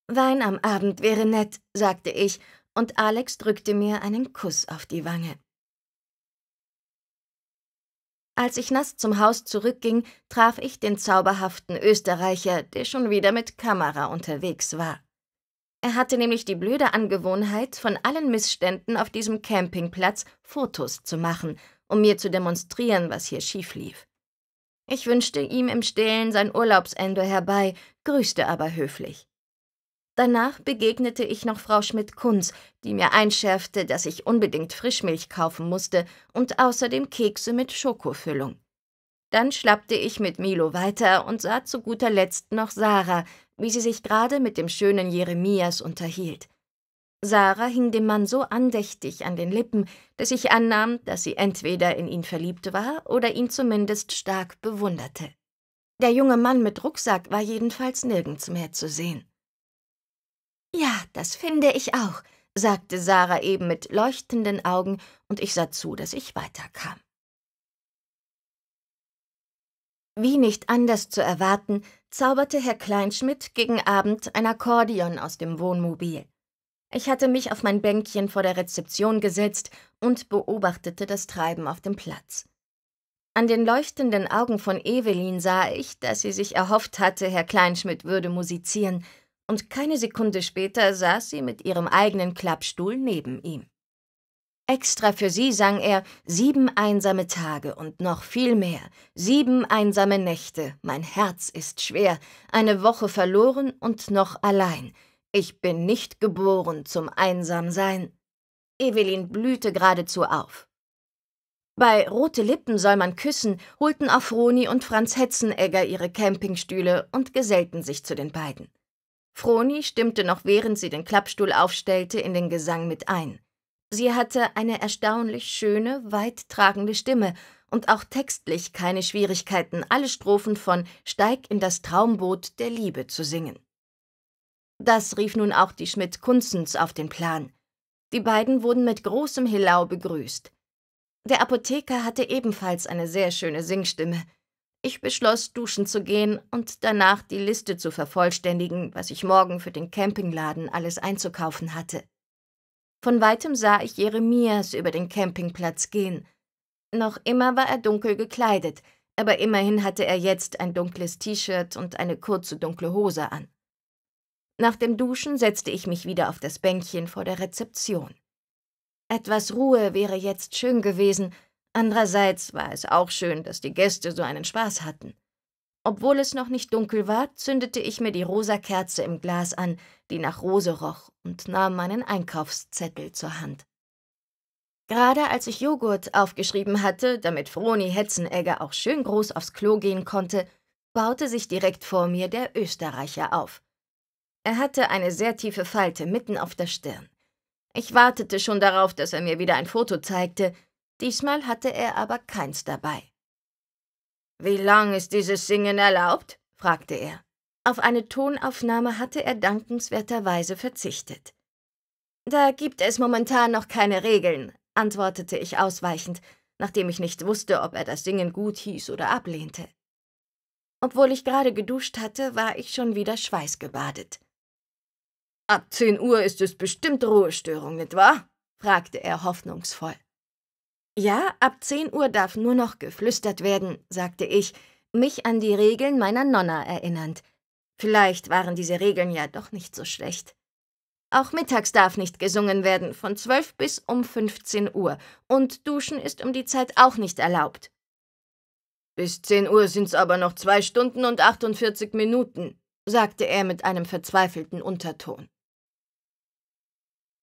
Wein am Abend wäre nett, sagte ich, und Alex drückte mir einen Kuss auf die Wange. Als ich nass zum Haus zurückging, traf ich den zauberhaften Österreicher, der schon wieder mit Kamera unterwegs war. Er hatte nämlich die blöde Angewohnheit, von allen Missständen auf diesem Campingplatz Fotos zu machen, um mir zu demonstrieren, was hier schief lief. Ich wünschte ihm im Stillen sein Urlaubsende herbei, grüßte aber höflich. Danach begegnete ich noch Frau Schmidt-Kunz, die mir einschärfte, dass ich unbedingt Frischmilch kaufen musste und außerdem Kekse mit Schokofüllung. Dann schlappte ich mit Milo weiter und sah zu guter Letzt noch Sarah, wie sie sich gerade mit dem schönen Jeremias unterhielt. Sarah hing dem Mann so andächtig an den Lippen, dass ich annahm, dass sie entweder in ihn verliebt war oder ihn zumindest stark bewunderte. Der junge Mann mit Rucksack war jedenfalls nirgends mehr zu sehen. Ja, das finde ich auch, sagte Sarah eben mit leuchtenden Augen, und ich sah zu, dass ich weiterkam. Wie nicht anders zu erwarten, zauberte Herr Kleinschmidt gegen Abend ein Akkordeon aus dem Wohnmobil. Ich hatte mich auf mein Bänkchen vor der Rezeption gesetzt und beobachtete das Treiben auf dem Platz. An den leuchtenden Augen von Evelyn sah ich, dass sie sich erhofft hatte, Herr Kleinschmidt würde musizieren, und keine Sekunde später saß sie mit ihrem eigenen Klappstuhl neben ihm. Extra für sie sang er Sieben einsame Tage und noch viel mehr, sieben einsame Nächte, mein Herz ist schwer, eine Woche verloren und noch allein, ich bin nicht geboren zum Einsamsein. Evelyn blühte geradezu auf. Bei Rote Lippen soll man küssen holten Afroni und Franz Hetzenegger ihre Campingstühle und gesellten sich zu den beiden. Froni stimmte noch während sie den Klappstuhl aufstellte in den Gesang mit ein. Sie hatte eine erstaunlich schöne, weittragende Stimme und auch textlich keine Schwierigkeiten, alle Strophen von Steig in das Traumboot der Liebe zu singen. Das rief nun auch die Schmidt-Kunzens auf den Plan. Die beiden wurden mit großem Hillau begrüßt. Der Apotheker hatte ebenfalls eine sehr schöne Singstimme – ich beschloss, duschen zu gehen und danach die Liste zu vervollständigen, was ich morgen für den Campingladen alles einzukaufen hatte. Von weitem sah ich Jeremias über den Campingplatz gehen. Noch immer war er dunkel gekleidet, aber immerhin hatte er jetzt ein dunkles T-Shirt und eine kurze dunkle Hose an. Nach dem Duschen setzte ich mich wieder auf das Bänkchen vor der Rezeption. Etwas Ruhe wäre jetzt schön gewesen, Andererseits war es auch schön, dass die Gäste so einen Spaß hatten. Obwohl es noch nicht dunkel war, zündete ich mir die rosa Kerze im Glas an, die nach Rose roch, und nahm meinen Einkaufszettel zur Hand. Gerade als ich Joghurt aufgeschrieben hatte, damit Froni Hetzenegger auch schön groß aufs Klo gehen konnte, baute sich direkt vor mir der Österreicher auf. Er hatte eine sehr tiefe Falte mitten auf der Stirn. Ich wartete schon darauf, dass er mir wieder ein Foto zeigte, Diesmal hatte er aber keins dabei. Wie lang ist dieses Singen erlaubt? fragte er. Auf eine Tonaufnahme hatte er dankenswerterweise verzichtet. Da gibt es momentan noch keine Regeln, antwortete ich ausweichend, nachdem ich nicht wusste, ob er das Singen gut hieß oder ablehnte. Obwohl ich gerade geduscht hatte, war ich schon wieder schweißgebadet. Ab zehn Uhr ist es bestimmt Ruhestörung, nicht wahr? fragte er hoffnungsvoll. Ja, ab 10 Uhr darf nur noch geflüstert werden, sagte ich, mich an die Regeln meiner Nonna erinnernd. Vielleicht waren diese Regeln ja doch nicht so schlecht. Auch mittags darf nicht gesungen werden, von 12 bis um 15 Uhr, und Duschen ist um die Zeit auch nicht erlaubt. Bis 10 Uhr sind's aber noch zwei Stunden und 48 Minuten, sagte er mit einem verzweifelten Unterton.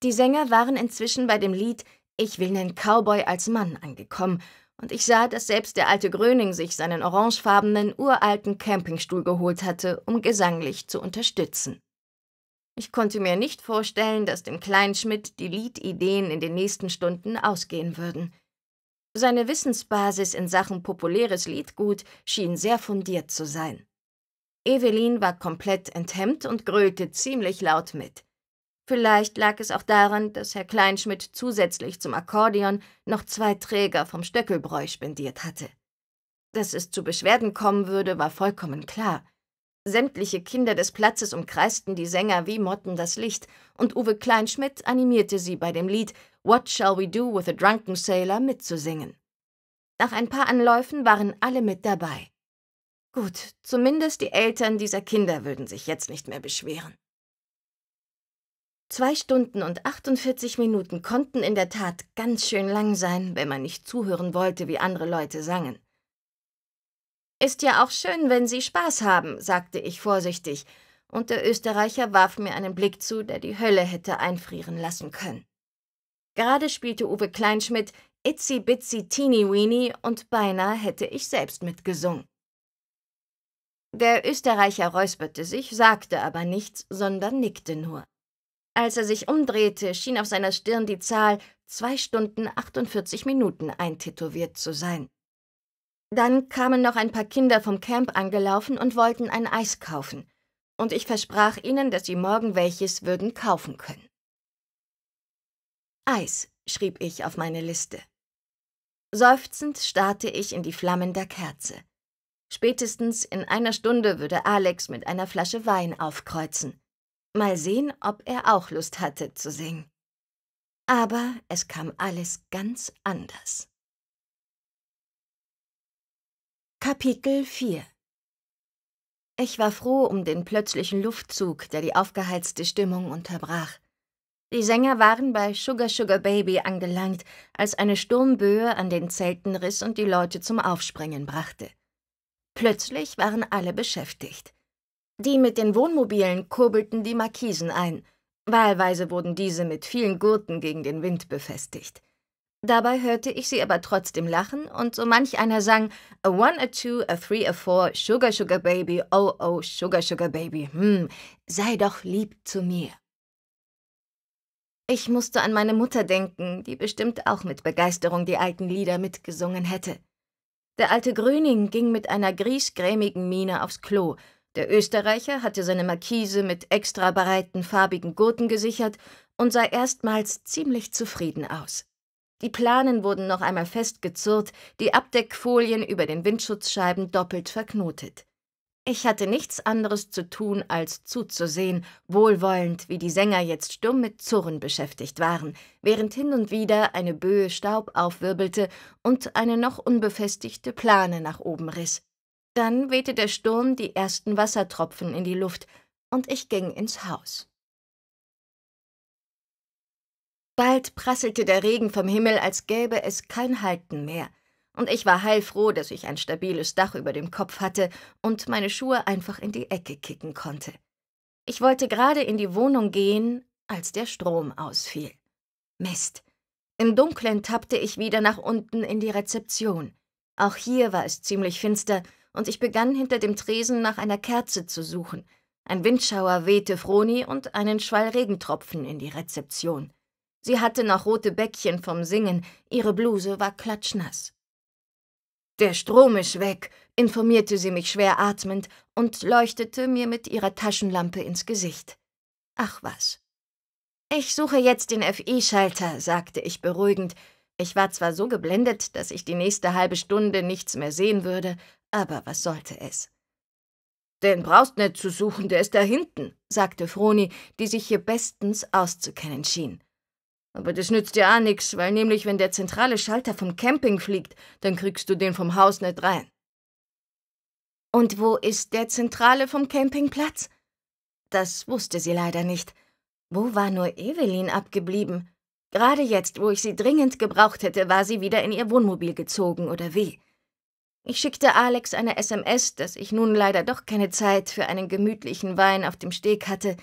Die Sänger waren inzwischen bei dem Lied ich will nen Cowboy als Mann angekommen, und ich sah, dass selbst der alte Gröning sich seinen orangefarbenen, uralten Campingstuhl geholt hatte, um gesanglich zu unterstützen. Ich konnte mir nicht vorstellen, dass dem kleinen Schmidt die Liedideen in den nächsten Stunden ausgehen würden. Seine Wissensbasis in Sachen populäres Liedgut schien sehr fundiert zu sein. Evelyn war komplett enthemmt und grölte ziemlich laut mit. Vielleicht lag es auch daran, dass Herr Kleinschmidt zusätzlich zum Akkordeon noch zwei Träger vom Stöckelbräu spendiert hatte. Dass es zu Beschwerden kommen würde, war vollkommen klar. Sämtliche Kinder des Platzes umkreisten die Sänger wie Motten das Licht, und Uwe Kleinschmidt animierte sie bei dem Lied What Shall We Do with a Drunken Sailor mitzusingen. Nach ein paar Anläufen waren alle mit dabei. Gut, zumindest die Eltern dieser Kinder würden sich jetzt nicht mehr beschweren. Zwei Stunden und 48 Minuten konnten in der Tat ganz schön lang sein, wenn man nicht zuhören wollte, wie andere Leute sangen. Ist ja auch schön, wenn Sie Spaß haben, sagte ich vorsichtig, und der Österreicher warf mir einen Blick zu, der die Hölle hätte einfrieren lassen können. Gerade spielte Uwe Kleinschmidt Itzy Bitsy Teeny Weeny und beinahe hätte ich selbst mitgesungen. Der Österreicher räusperte sich, sagte aber nichts, sondern nickte nur. Als er sich umdrehte, schien auf seiner Stirn die Zahl zwei Stunden 48 Minuten eintätowiert zu sein. Dann kamen noch ein paar Kinder vom Camp angelaufen und wollten ein Eis kaufen, und ich versprach ihnen, dass sie morgen welches würden kaufen können. Eis, schrieb ich auf meine Liste. Seufzend starrte ich in die Flammen der Kerze. Spätestens in einer Stunde würde Alex mit einer Flasche Wein aufkreuzen. Mal sehen, ob er auch Lust hatte zu singen. Aber es kam alles ganz anders. Kapitel 4 Ich war froh um den plötzlichen Luftzug, der die aufgeheizte Stimmung unterbrach. Die Sänger waren bei Sugar Sugar Baby angelangt, als eine Sturmböe an den Zelten riss und die Leute zum Aufspringen brachte. Plötzlich waren alle beschäftigt. Die mit den Wohnmobilen kurbelten die Markisen ein. Wahlweise wurden diese mit vielen Gurten gegen den Wind befestigt. Dabei hörte ich sie aber trotzdem lachen und so manch einer sang A one, a two, a three, a four, Sugar, Sugar Baby, oh, oh, Sugar, Sugar Baby, hm, sei doch lieb zu mir. Ich musste an meine Mutter denken, die bestimmt auch mit Begeisterung die alten Lieder mitgesungen hätte. Der alte Grüning ging mit einer griesgrämigen Miene aufs Klo der Österreicher hatte seine Markise mit extra breiten farbigen Gurten gesichert und sah erstmals ziemlich zufrieden aus. Die Planen wurden noch einmal festgezurrt, die Abdeckfolien über den Windschutzscheiben doppelt verknotet. Ich hatte nichts anderes zu tun, als zuzusehen, wohlwollend, wie die Sänger jetzt stumm mit Zurren beschäftigt waren, während hin und wieder eine Böe Staub aufwirbelte und eine noch unbefestigte Plane nach oben riss. Dann wehte der Sturm die ersten Wassertropfen in die Luft, und ich ging ins Haus. Bald prasselte der Regen vom Himmel, als gäbe es kein Halten mehr, und ich war heilfroh, dass ich ein stabiles Dach über dem Kopf hatte und meine Schuhe einfach in die Ecke kicken konnte. Ich wollte gerade in die Wohnung gehen, als der Strom ausfiel. Mist. Im Dunkeln tappte ich wieder nach unten in die Rezeption. Auch hier war es ziemlich finster, und ich begann hinter dem Tresen nach einer Kerze zu suchen. Ein Windschauer wehte Froni und einen Schwall Regentropfen in die Rezeption. Sie hatte noch rote Bäckchen vom Singen, ihre Bluse war klatschnass. Der Strom ist weg, informierte sie mich schwer atmend und leuchtete mir mit ihrer Taschenlampe ins Gesicht. Ach was. Ich suche jetzt den FI-Schalter, sagte ich beruhigend. Ich war zwar so geblendet, dass ich die nächste halbe Stunde nichts mehr sehen würde, aber was sollte es? Den brauchst nicht zu suchen, der ist da hinten, sagte Froni, die sich hier bestens auszukennen schien. Aber das nützt dir auch nix, weil nämlich, wenn der zentrale Schalter vom Camping fliegt, dann kriegst du den vom Haus nicht rein. Und wo ist der zentrale vom Campingplatz? Das wusste sie leider nicht. Wo war nur Evelyn abgeblieben? Gerade jetzt, wo ich sie dringend gebraucht hätte, war sie wieder in ihr Wohnmobil gezogen, oder wie? Ich schickte Alex eine SMS, dass ich nun leider doch keine Zeit für einen gemütlichen Wein auf dem Steg hatte.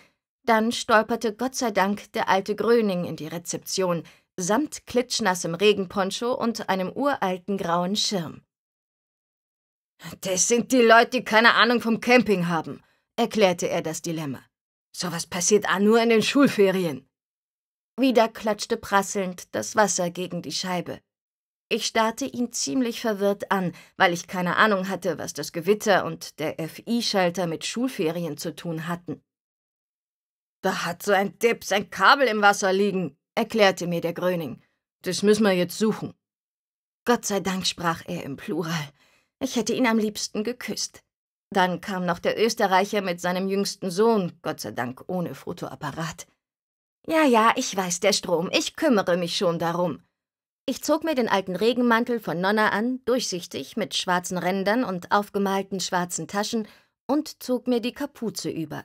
Dann stolperte Gott sei Dank der alte Gröning in die Rezeption, samt klitschnassem Regenponcho und einem uralten grauen Schirm. Das sind die Leute, die keine Ahnung vom Camping haben, erklärte er das Dilemma. Sowas passiert nur in den Schulferien. Wieder klatschte prasselnd das Wasser gegen die Scheibe. Ich starrte ihn ziemlich verwirrt an, weil ich keine Ahnung hatte, was das Gewitter und der FI-Schalter mit Schulferien zu tun hatten. Da hat so ein Depp sein Kabel im Wasser liegen, erklärte mir der Gröning. Das müssen wir jetzt suchen. Gott sei Dank sprach er im Plural. Ich hätte ihn am liebsten geküsst. Dann kam noch der Österreicher mit seinem jüngsten Sohn, Gott sei Dank ohne Fotoapparat. Ja, ja, ich weiß, der Strom, ich kümmere mich schon darum. Ich zog mir den alten Regenmantel von Nonna an, durchsichtig, mit schwarzen Rändern und aufgemalten schwarzen Taschen, und zog mir die Kapuze über.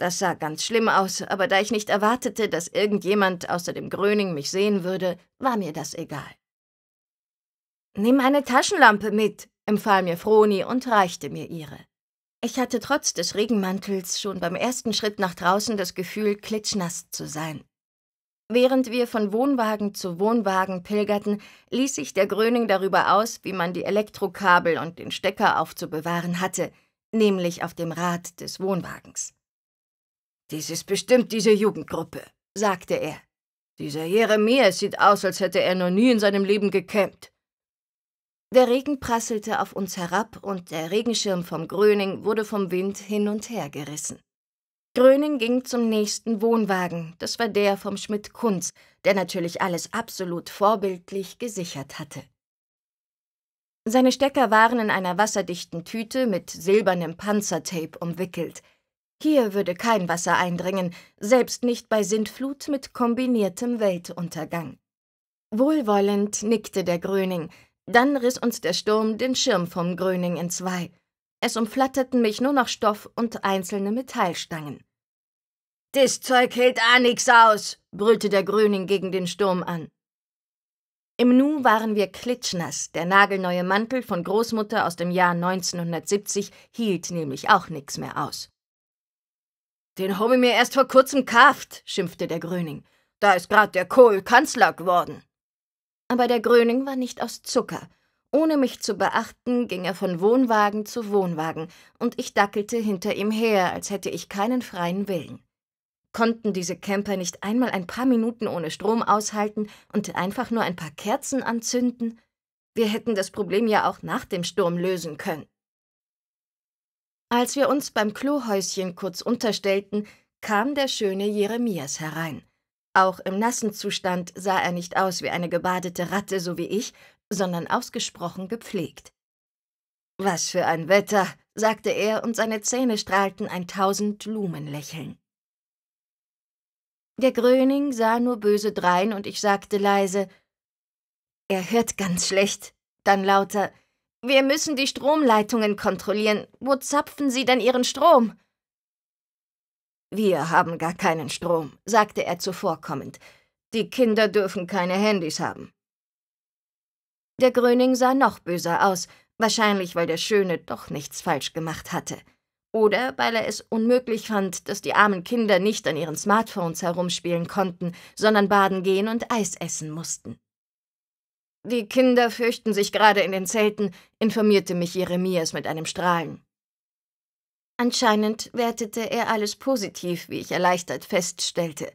Das sah ganz schlimm aus, aber da ich nicht erwartete, dass irgendjemand außer dem Gröning mich sehen würde, war mir das egal. Nimm eine Taschenlampe mit, empfahl mir Froni und reichte mir ihre. Ich hatte trotz des Regenmantels schon beim ersten Schritt nach draußen das Gefühl, klitschnass zu sein. Während wir von Wohnwagen zu Wohnwagen pilgerten, ließ sich der Gröning darüber aus, wie man die Elektrokabel und den Stecker aufzubewahren hatte, nämlich auf dem Rad des Wohnwagens. Dies ist bestimmt diese Jugendgruppe, sagte er. Dieser Jeremias sieht aus, als hätte er noch nie in seinem Leben gekämmt. Der Regen prasselte auf uns herab und der Regenschirm vom Gröning wurde vom Wind hin und her gerissen. Gröning ging zum nächsten Wohnwagen. Das war der vom Schmidt Kunz, der natürlich alles absolut vorbildlich gesichert hatte. Seine Stecker waren in einer wasserdichten Tüte mit silbernem Panzertape umwickelt. Hier würde kein Wasser eindringen, selbst nicht bei Sintflut mit kombiniertem Weltuntergang. Wohlwollend nickte der Gröning, dann riss uns der Sturm den Schirm vom Gröning in zwei. Es umflatterten mich nur noch Stoff und einzelne Metallstangen. Dis Zeug hält a nix aus, brüllte der Gröning gegen den Sturm an. Im Nu waren wir klitschnass, der nagelneue Mantel von Großmutter aus dem Jahr 1970 hielt nämlich auch nix mehr aus. Den hab ich mir erst vor kurzem kauft, schimpfte der Gröning. Da ist grad der Kohl Kanzler geworden. Aber der Gröning war nicht aus Zucker. Ohne mich zu beachten, ging er von Wohnwagen zu Wohnwagen, und ich dackelte hinter ihm her, als hätte ich keinen freien Willen konnten diese Camper nicht einmal ein paar Minuten ohne Strom aushalten und einfach nur ein paar Kerzen anzünden? Wir hätten das Problem ja auch nach dem Sturm lösen können. Als wir uns beim Klohäuschen kurz unterstellten, kam der schöne Jeremias herein. Auch im nassen Zustand sah er nicht aus wie eine gebadete Ratte, so wie ich, sondern ausgesprochen gepflegt. Was für ein Wetter, sagte er, und seine Zähne strahlten ein tausend Lumenlächeln. Der Gröning sah nur böse drein und ich sagte leise, er hört ganz schlecht, dann lauter, wir müssen die Stromleitungen kontrollieren. Wo zapfen Sie denn Ihren Strom? Wir haben gar keinen Strom, sagte er zuvorkommend. Die Kinder dürfen keine Handys haben. Der Gröning sah noch böser aus, wahrscheinlich weil der Schöne doch nichts falsch gemacht hatte oder weil er es unmöglich fand, dass die armen Kinder nicht an ihren Smartphones herumspielen konnten, sondern baden gehen und Eis essen mussten. Die Kinder fürchten sich gerade in den Zelten, informierte mich Jeremias mit einem Strahlen. Anscheinend wertete er alles positiv, wie ich erleichtert feststellte.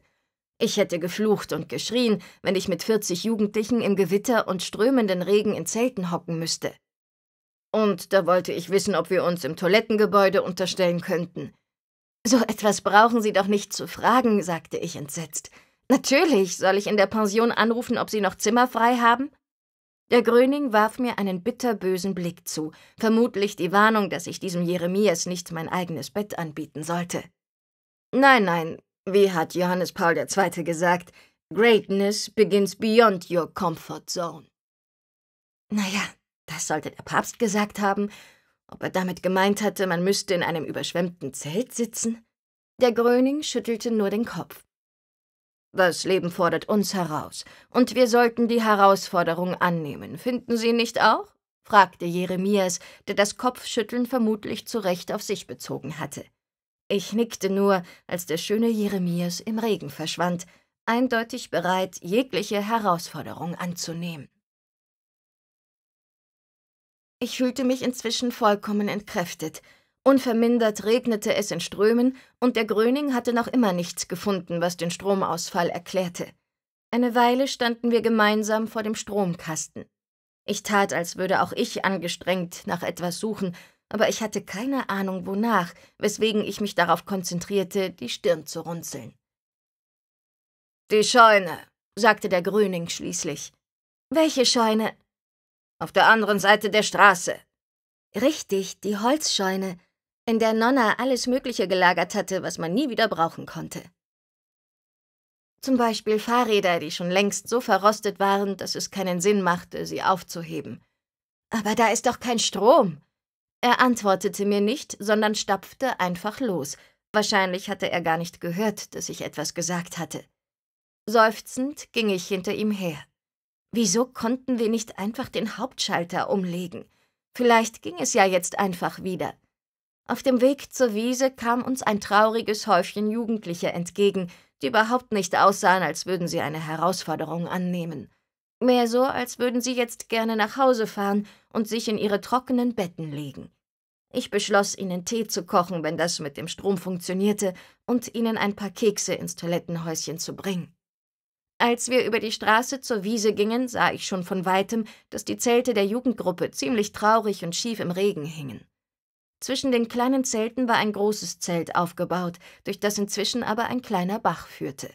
Ich hätte geflucht und geschrien, wenn ich mit 40 Jugendlichen im Gewitter und strömenden Regen in Zelten hocken müsste. Und da wollte ich wissen, ob wir uns im Toilettengebäude unterstellen könnten. So etwas brauchen Sie doch nicht zu fragen, sagte ich entsetzt. Natürlich soll ich in der Pension anrufen, ob Sie noch Zimmer frei haben? Der Gröning warf mir einen bitterbösen Blick zu, vermutlich die Warnung, dass ich diesem Jeremias nicht mein eigenes Bett anbieten sollte. Nein, nein, wie hat Johannes Paul II. gesagt, Greatness begins beyond your comfort zone. Naja, das sollte der Papst gesagt haben. Ob er damit gemeint hatte, man müsste in einem überschwemmten Zelt sitzen? Der Gröning schüttelte nur den Kopf. Das Leben fordert uns heraus, und wir sollten die Herausforderung annehmen, finden Sie nicht auch? fragte Jeremias, der das Kopfschütteln vermutlich zu Recht auf sich bezogen hatte. Ich nickte nur, als der schöne Jeremias im Regen verschwand, eindeutig bereit, jegliche Herausforderung anzunehmen. Ich fühlte mich inzwischen vollkommen entkräftet. Unvermindert regnete es in Strömen, und der Gröning hatte noch immer nichts gefunden, was den Stromausfall erklärte. Eine Weile standen wir gemeinsam vor dem Stromkasten. Ich tat, als würde auch ich angestrengt nach etwas suchen, aber ich hatte keine Ahnung wonach, weswegen ich mich darauf konzentrierte, die Stirn zu runzeln. Die Scheune, sagte der Gröning schließlich. Welche Scheune? Auf der anderen Seite der Straße. Richtig, die Holzscheune, in der Nonna alles Mögliche gelagert hatte, was man nie wieder brauchen konnte. Zum Beispiel Fahrräder, die schon längst so verrostet waren, dass es keinen Sinn machte, sie aufzuheben. Aber da ist doch kein Strom. Er antwortete mir nicht, sondern stapfte einfach los. Wahrscheinlich hatte er gar nicht gehört, dass ich etwas gesagt hatte. Seufzend ging ich hinter ihm her. Wieso konnten wir nicht einfach den Hauptschalter umlegen? Vielleicht ging es ja jetzt einfach wieder. Auf dem Weg zur Wiese kam uns ein trauriges Häufchen Jugendlicher entgegen, die überhaupt nicht aussahen, als würden sie eine Herausforderung annehmen. Mehr so, als würden sie jetzt gerne nach Hause fahren und sich in ihre trockenen Betten legen. Ich beschloss, ihnen Tee zu kochen, wenn das mit dem Strom funktionierte, und ihnen ein paar Kekse ins Toilettenhäuschen zu bringen. Als wir über die Straße zur Wiese gingen, sah ich schon von weitem, dass die Zelte der Jugendgruppe ziemlich traurig und schief im Regen hingen. Zwischen den kleinen Zelten war ein großes Zelt aufgebaut, durch das inzwischen aber ein kleiner Bach führte.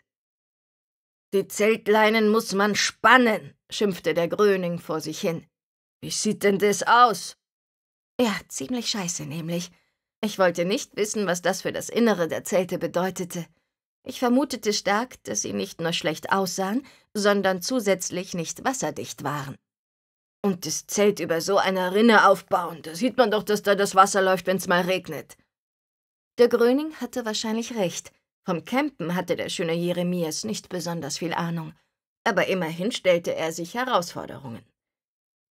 Die Zeltleinen muss man spannen, schimpfte der Gröning vor sich hin. Wie sieht denn das aus? Ja, ziemlich scheiße nämlich. Ich wollte nicht wissen, was das für das Innere der Zelte bedeutete. Ich vermutete stark, dass sie nicht nur schlecht aussahen, sondern zusätzlich nicht wasserdicht waren. Und das Zelt über so einer Rinne aufbauen, da sieht man doch, dass da das Wasser läuft, wenn's mal regnet. Der Gröning hatte wahrscheinlich recht. Vom Campen hatte der schöne Jeremias nicht besonders viel Ahnung. Aber immerhin stellte er sich Herausforderungen.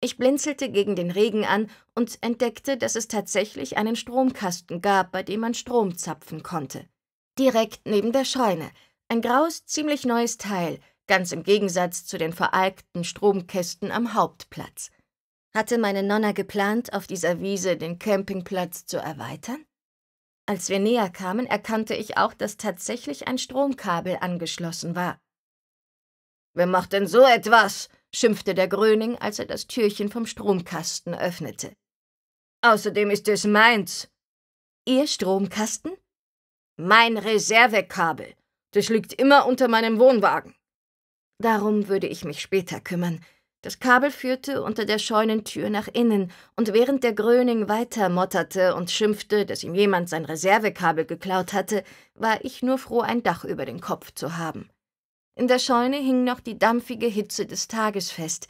Ich blinzelte gegen den Regen an und entdeckte, dass es tatsächlich einen Stromkasten gab, bei dem man Strom zapfen konnte direkt neben der Scheune. Ein graues, ziemlich neues Teil, ganz im Gegensatz zu den veralkten Stromkästen am Hauptplatz. Hatte meine Nonna geplant, auf dieser Wiese den Campingplatz zu erweitern? Als wir näher kamen, erkannte ich auch, dass tatsächlich ein Stromkabel angeschlossen war. Wer macht denn so etwas? schimpfte der Gröning, als er das Türchen vom Stromkasten öffnete. Außerdem ist es meins. Ihr Stromkasten? Mein Reservekabel. Das liegt immer unter meinem Wohnwagen. Darum würde ich mich später kümmern. Das Kabel führte unter der Scheunentür nach innen, und während der Gröning weiter motterte und schimpfte, dass ihm jemand sein Reservekabel geklaut hatte, war ich nur froh, ein Dach über den Kopf zu haben. In der Scheune hing noch die dampfige Hitze des Tages fest.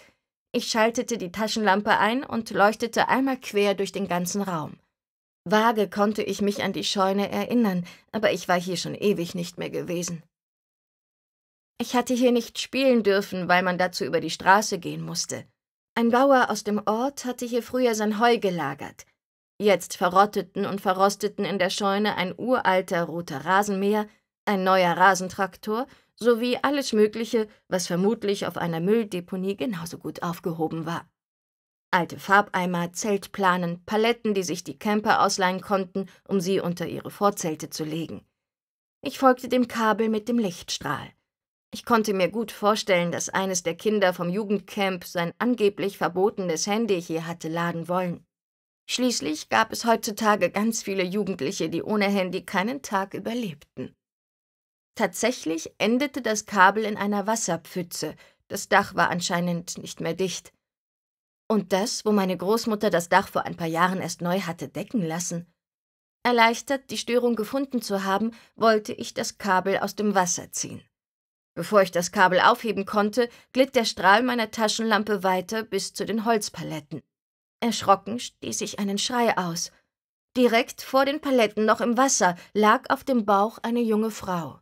Ich schaltete die Taschenlampe ein und leuchtete einmal quer durch den ganzen Raum. Vage konnte ich mich an die Scheune erinnern, aber ich war hier schon ewig nicht mehr gewesen. Ich hatte hier nicht spielen dürfen, weil man dazu über die Straße gehen musste. Ein Bauer aus dem Ort hatte hier früher sein Heu gelagert. Jetzt verrotteten und verrosteten in der Scheune ein uralter roter Rasenmäher, ein neuer Rasentraktor sowie alles Mögliche, was vermutlich auf einer Mülldeponie genauso gut aufgehoben war alte Farbeimer, Zeltplanen, Paletten, die sich die Camper ausleihen konnten, um sie unter ihre Vorzelte zu legen. Ich folgte dem Kabel mit dem Lichtstrahl. Ich konnte mir gut vorstellen, dass eines der Kinder vom Jugendcamp sein angeblich verbotenes Handy hier hatte laden wollen. Schließlich gab es heutzutage ganz viele Jugendliche, die ohne Handy keinen Tag überlebten. Tatsächlich endete das Kabel in einer Wasserpfütze, das Dach war anscheinend nicht mehr dicht und das, wo meine Großmutter das Dach vor ein paar Jahren erst neu hatte decken lassen. Erleichtert, die Störung gefunden zu haben, wollte ich das Kabel aus dem Wasser ziehen. Bevor ich das Kabel aufheben konnte, glitt der Strahl meiner Taschenlampe weiter bis zu den Holzpaletten. Erschrocken stieß ich einen Schrei aus. Direkt vor den Paletten noch im Wasser lag auf dem Bauch eine junge Frau.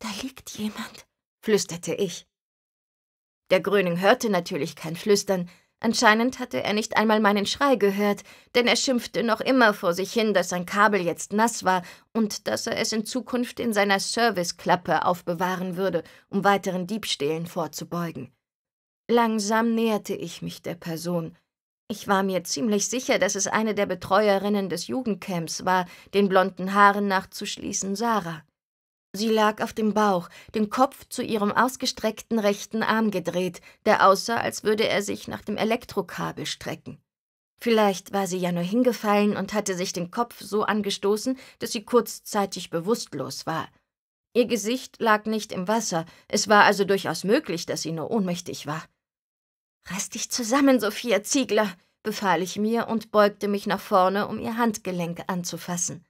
Da liegt jemand, flüsterte ich. Der Gröning hörte natürlich kein Flüstern, Anscheinend hatte er nicht einmal meinen Schrei gehört, denn er schimpfte noch immer vor sich hin, dass sein Kabel jetzt nass war und dass er es in Zukunft in seiner Serviceklappe aufbewahren würde, um weiteren Diebstählen vorzubeugen. Langsam näherte ich mich der Person. Ich war mir ziemlich sicher, dass es eine der Betreuerinnen des Jugendcamps war, den blonden Haaren nachzuschließen, Sarah. Sie lag auf dem Bauch, den Kopf zu ihrem ausgestreckten rechten Arm gedreht, der aussah, als würde er sich nach dem Elektrokabel strecken. Vielleicht war sie ja nur hingefallen und hatte sich den Kopf so angestoßen, dass sie kurzzeitig bewusstlos war. Ihr Gesicht lag nicht im Wasser, es war also durchaus möglich, dass sie nur ohnmächtig war. Reiß dich zusammen, Sophia Ziegler, befahl ich mir und beugte mich nach vorne, um ihr Handgelenk anzufassen.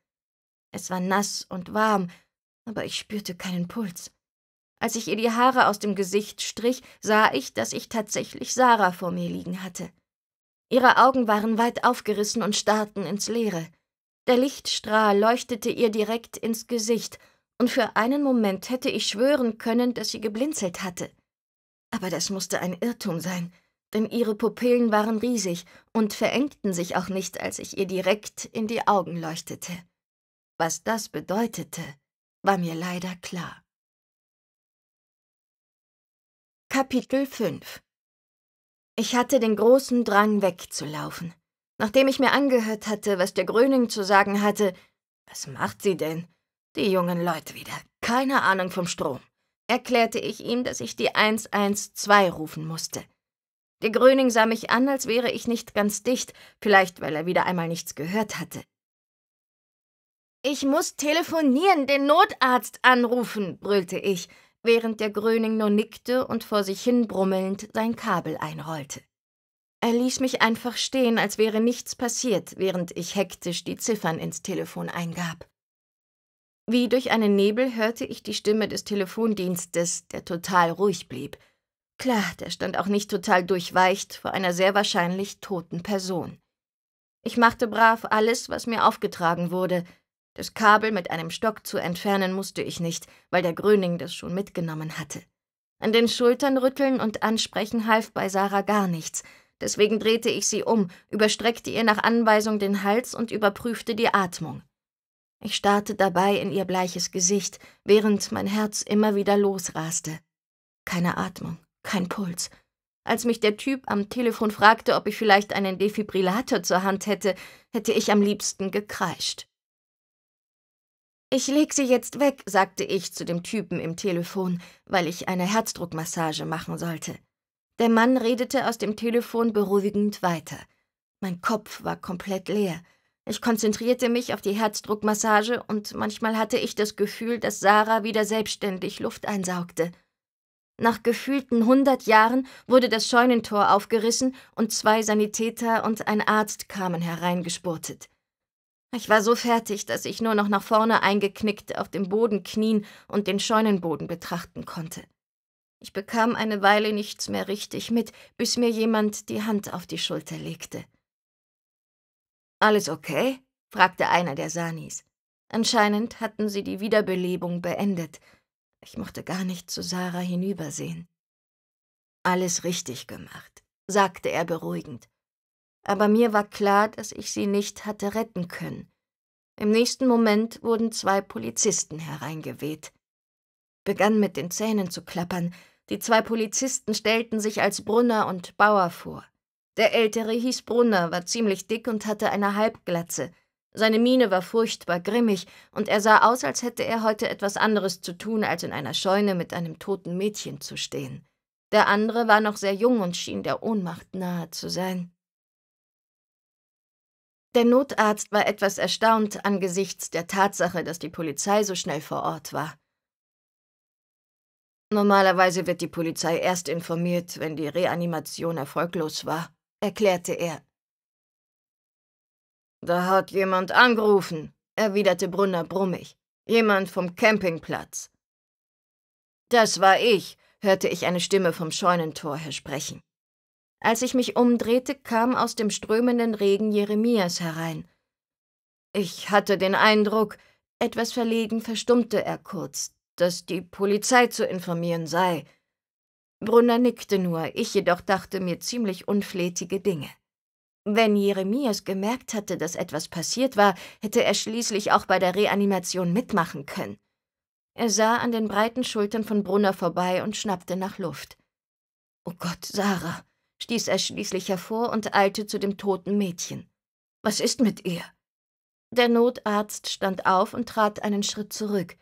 Es war nass und warm, aber ich spürte keinen Puls. Als ich ihr die Haare aus dem Gesicht strich, sah ich, dass ich tatsächlich Sarah vor mir liegen hatte. Ihre Augen waren weit aufgerissen und starrten ins Leere. Der Lichtstrahl leuchtete ihr direkt ins Gesicht, und für einen Moment hätte ich schwören können, dass sie geblinzelt hatte. Aber das musste ein Irrtum sein, denn ihre Pupillen waren riesig und verengten sich auch nicht, als ich ihr direkt in die Augen leuchtete. Was das bedeutete, war mir leider klar. Kapitel 5 Ich hatte den großen Drang, wegzulaufen. Nachdem ich mir angehört hatte, was der Gröning zu sagen hatte, was macht sie denn? Die jungen Leute wieder, keine Ahnung vom Strom, erklärte ich ihm, dass ich die 112 rufen musste. Der Gröning sah mich an, als wäre ich nicht ganz dicht, vielleicht weil er wieder einmal nichts gehört hatte. Ich muss telefonieren, den Notarzt anrufen, brüllte ich, während der Gröning nur nickte und vor sich hin brummelnd sein Kabel einrollte. Er ließ mich einfach stehen, als wäre nichts passiert, während ich hektisch die Ziffern ins Telefon eingab. Wie durch einen Nebel hörte ich die Stimme des Telefondienstes, der total ruhig blieb. Klar, der stand auch nicht total durchweicht vor einer sehr wahrscheinlich toten Person. Ich machte brav alles, was mir aufgetragen wurde – das Kabel mit einem Stock zu entfernen musste ich nicht, weil der Gröning das schon mitgenommen hatte. An den Schultern rütteln und ansprechen half bei Sarah gar nichts. Deswegen drehte ich sie um, überstreckte ihr nach Anweisung den Hals und überprüfte die Atmung. Ich starrte dabei in ihr bleiches Gesicht, während mein Herz immer wieder losraste. Keine Atmung, kein Puls. Als mich der Typ am Telefon fragte, ob ich vielleicht einen Defibrillator zur Hand hätte, hätte ich am liebsten gekreischt. Ich leg sie jetzt weg, sagte ich zu dem Typen im Telefon, weil ich eine Herzdruckmassage machen sollte. Der Mann redete aus dem Telefon beruhigend weiter. Mein Kopf war komplett leer. Ich konzentrierte mich auf die Herzdruckmassage und manchmal hatte ich das Gefühl, dass Sarah wieder selbstständig Luft einsaugte. Nach gefühlten hundert Jahren wurde das Scheunentor aufgerissen und zwei Sanitäter und ein Arzt kamen hereingespurtet. Ich war so fertig, dass ich nur noch nach vorne eingeknickt auf dem Boden knien und den Scheunenboden betrachten konnte. Ich bekam eine Weile nichts mehr richtig mit, bis mir jemand die Hand auf die Schulter legte. Alles okay? fragte einer der Sanis. Anscheinend hatten sie die Wiederbelebung beendet. Ich mochte gar nicht zu Sarah hinübersehen. Alles richtig gemacht, sagte er beruhigend aber mir war klar, dass ich sie nicht hatte retten können. Im nächsten Moment wurden zwei Polizisten hereingeweht. Begann mit den Zähnen zu klappern. Die zwei Polizisten stellten sich als Brunner und Bauer vor. Der Ältere hieß Brunner, war ziemlich dick und hatte eine Halbglatze. Seine Miene war furchtbar grimmig, und er sah aus, als hätte er heute etwas anderes zu tun, als in einer Scheune mit einem toten Mädchen zu stehen. Der andere war noch sehr jung und schien der Ohnmacht nahe zu sein. Der Notarzt war etwas erstaunt angesichts der Tatsache, dass die Polizei so schnell vor Ort war. Normalerweise wird die Polizei erst informiert, wenn die Reanimation erfolglos war, erklärte er. Da hat jemand angerufen, erwiderte Brunner brummig. Jemand vom Campingplatz. Das war ich, hörte ich eine Stimme vom Scheunentor her sprechen. Als ich mich umdrehte, kam aus dem strömenden Regen Jeremias herein. Ich hatte den Eindruck, etwas verlegen verstummte er kurz, dass die Polizei zu informieren sei. Brunner nickte nur, ich jedoch dachte mir ziemlich unflätige Dinge. Wenn Jeremias gemerkt hatte, dass etwas passiert war, hätte er schließlich auch bei der Reanimation mitmachen können. Er sah an den breiten Schultern von Brunner vorbei und schnappte nach Luft. Oh Gott, Sarah, stieß er schließlich hervor und eilte zu dem toten Mädchen. Was ist mit ihr? Der Notarzt stand auf und trat einen Schritt zurück.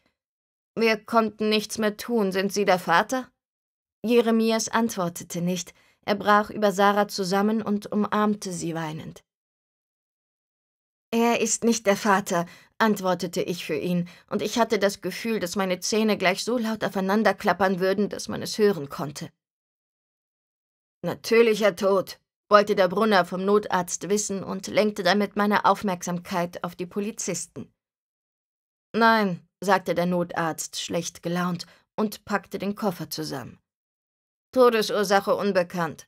Wir konnten nichts mehr tun. Sind Sie der Vater? Jeremias antwortete nicht. Er brach über Sarah zusammen und umarmte sie weinend. Er ist nicht der Vater, antwortete ich für ihn, und ich hatte das Gefühl, dass meine Zähne gleich so laut aufeinander klappern würden, dass man es hören konnte. Natürlicher Tod, wollte der Brunner vom Notarzt wissen und lenkte damit meine Aufmerksamkeit auf die Polizisten. Nein, sagte der Notarzt schlecht gelaunt und packte den Koffer zusammen. Todesursache unbekannt.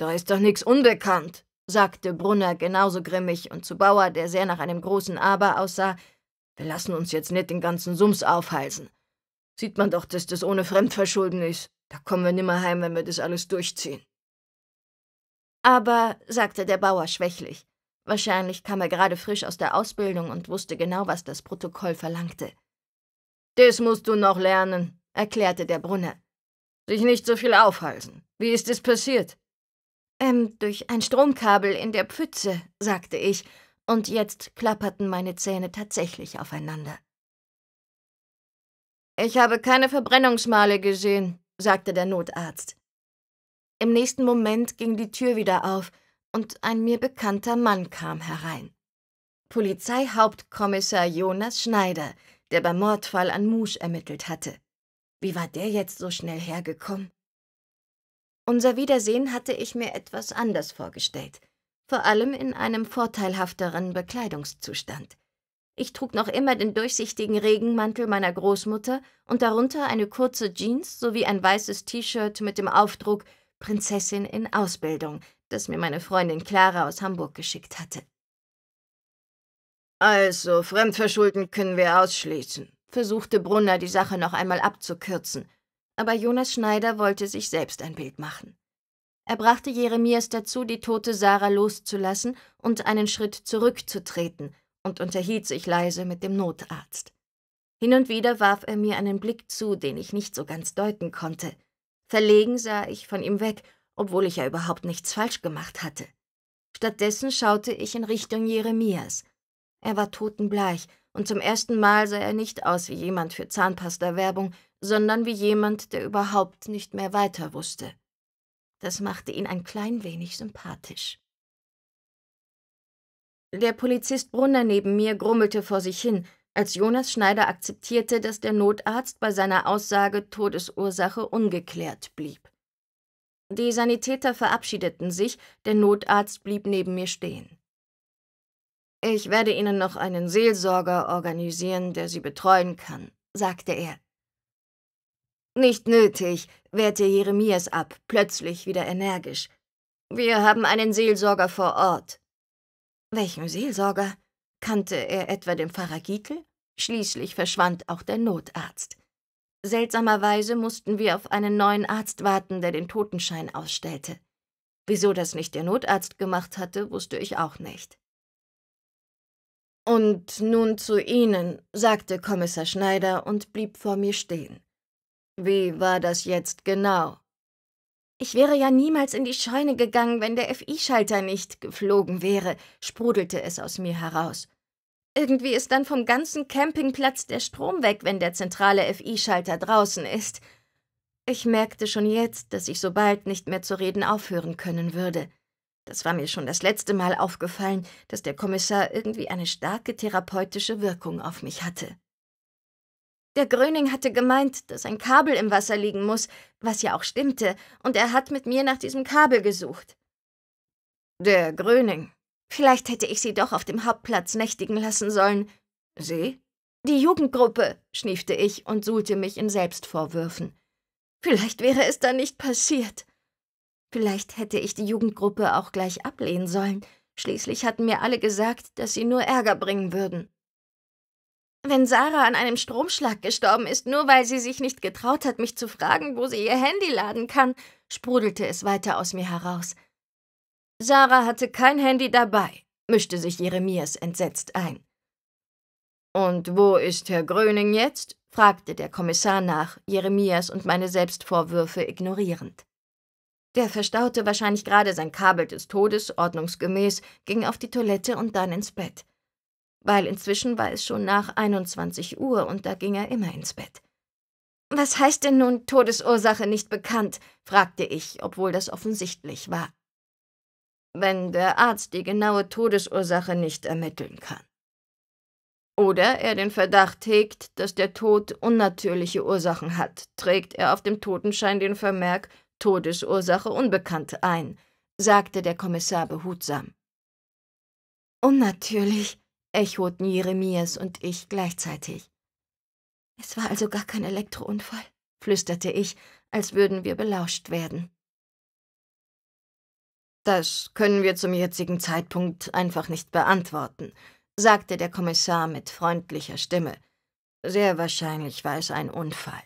Da ist doch nichts unbekannt, sagte Brunner genauso grimmig und zu Bauer, der sehr nach einem großen Aber aussah. Wir lassen uns jetzt nicht den ganzen Sums aufhalsen. Sieht man doch, dass das ohne Fremdverschulden ist. Da kommen wir nimmer heim, wenn wir das alles durchziehen. Aber, sagte der Bauer schwächlich, wahrscheinlich kam er gerade frisch aus der Ausbildung und wusste genau, was das Protokoll verlangte. Das musst du noch lernen, erklärte der Brunner. Sich nicht so viel aufhalsen. Wie ist es passiert? Ähm, durch ein Stromkabel in der Pfütze, sagte ich, und jetzt klapperten meine Zähne tatsächlich aufeinander. Ich habe keine Verbrennungsmale gesehen, sagte der Notarzt. Im nächsten Moment ging die Tür wieder auf und ein mir bekannter Mann kam herein. Polizeihauptkommissar Jonas Schneider, der beim Mordfall an Musch ermittelt hatte. Wie war der jetzt so schnell hergekommen? Unser Wiedersehen hatte ich mir etwas anders vorgestellt, vor allem in einem vorteilhafteren Bekleidungszustand. Ich trug noch immer den durchsichtigen Regenmantel meiner Großmutter und darunter eine kurze Jeans sowie ein weißes T-Shirt mit dem Aufdruck Prinzessin in Ausbildung, das mir meine Freundin Clara aus Hamburg geschickt hatte. Also, Fremdverschulden können wir ausschließen, versuchte Brunner die Sache noch einmal abzukürzen, aber Jonas Schneider wollte sich selbst ein Bild machen. Er brachte Jeremias dazu, die tote Sarah loszulassen und einen Schritt zurückzutreten, und unterhielt sich leise mit dem Notarzt. Hin und wieder warf er mir einen Blick zu, den ich nicht so ganz deuten konnte. Verlegen sah ich von ihm weg, obwohl ich ja überhaupt nichts falsch gemacht hatte. Stattdessen schaute ich in Richtung Jeremias. Er war totenbleich, und zum ersten Mal sah er nicht aus wie jemand für Zahnpasta-Werbung, sondern wie jemand, der überhaupt nicht mehr weiter wusste. Das machte ihn ein klein wenig sympathisch. Der Polizist Brunner neben mir grummelte vor sich hin, als Jonas Schneider akzeptierte, dass der Notarzt bei seiner Aussage Todesursache ungeklärt blieb. Die Sanitäter verabschiedeten sich, der Notarzt blieb neben mir stehen. Ich werde Ihnen noch einen Seelsorger organisieren, der Sie betreuen kann, sagte er. Nicht nötig, wehrte Jeremias ab, plötzlich wieder energisch. Wir haben einen Seelsorger vor Ort. Welchem Seelsorger? Kannte er etwa den Pfarrer Gietl? Schließlich verschwand auch der Notarzt. Seltsamerweise mussten wir auf einen neuen Arzt warten, der den Totenschein ausstellte. Wieso das nicht der Notarzt gemacht hatte, wusste ich auch nicht. Und nun zu Ihnen, sagte Kommissar Schneider und blieb vor mir stehen. Wie war das jetzt genau? Ich wäre ja niemals in die Scheune gegangen, wenn der FI-Schalter nicht geflogen wäre, sprudelte es aus mir heraus. Irgendwie ist dann vom ganzen Campingplatz der Strom weg, wenn der zentrale FI-Schalter draußen ist. Ich merkte schon jetzt, dass ich so bald nicht mehr zu reden aufhören können würde. Das war mir schon das letzte Mal aufgefallen, dass der Kommissar irgendwie eine starke therapeutische Wirkung auf mich hatte. Der Gröning hatte gemeint, dass ein Kabel im Wasser liegen muss, was ja auch stimmte, und er hat mit mir nach diesem Kabel gesucht. Der Gröning. Vielleicht hätte ich sie doch auf dem Hauptplatz nächtigen lassen sollen. Sie? Die Jugendgruppe, schniefte ich und suhlte mich in Selbstvorwürfen. Vielleicht wäre es dann nicht passiert. Vielleicht hätte ich die Jugendgruppe auch gleich ablehnen sollen. Schließlich hatten mir alle gesagt, dass sie nur Ärger bringen würden. Wenn Sarah an einem Stromschlag gestorben ist, nur weil sie sich nicht getraut hat, mich zu fragen, wo sie ihr Handy laden kann, sprudelte es weiter aus mir heraus. Sarah hatte kein Handy dabei, mischte sich Jeremias entsetzt ein. Und wo ist Herr Gröning jetzt? fragte der Kommissar nach, Jeremias und meine Selbstvorwürfe ignorierend. Der verstaute wahrscheinlich gerade sein Kabel des Todes, ordnungsgemäß, ging auf die Toilette und dann ins Bett weil inzwischen war es schon nach 21 Uhr und da ging er immer ins Bett. Was heißt denn nun Todesursache nicht bekannt? fragte ich, obwohl das offensichtlich war. Wenn der Arzt die genaue Todesursache nicht ermitteln kann. Oder er den Verdacht hegt, dass der Tod unnatürliche Ursachen hat, trägt er auf dem Totenschein den Vermerk Todesursache unbekannt ein, sagte der Kommissar behutsam. Unnatürlich, echoten Jeremias und ich gleichzeitig. Es war also gar kein Elektrounfall, flüsterte ich, als würden wir belauscht werden. Das können wir zum jetzigen Zeitpunkt einfach nicht beantworten, sagte der Kommissar mit freundlicher Stimme. Sehr wahrscheinlich war es ein Unfall.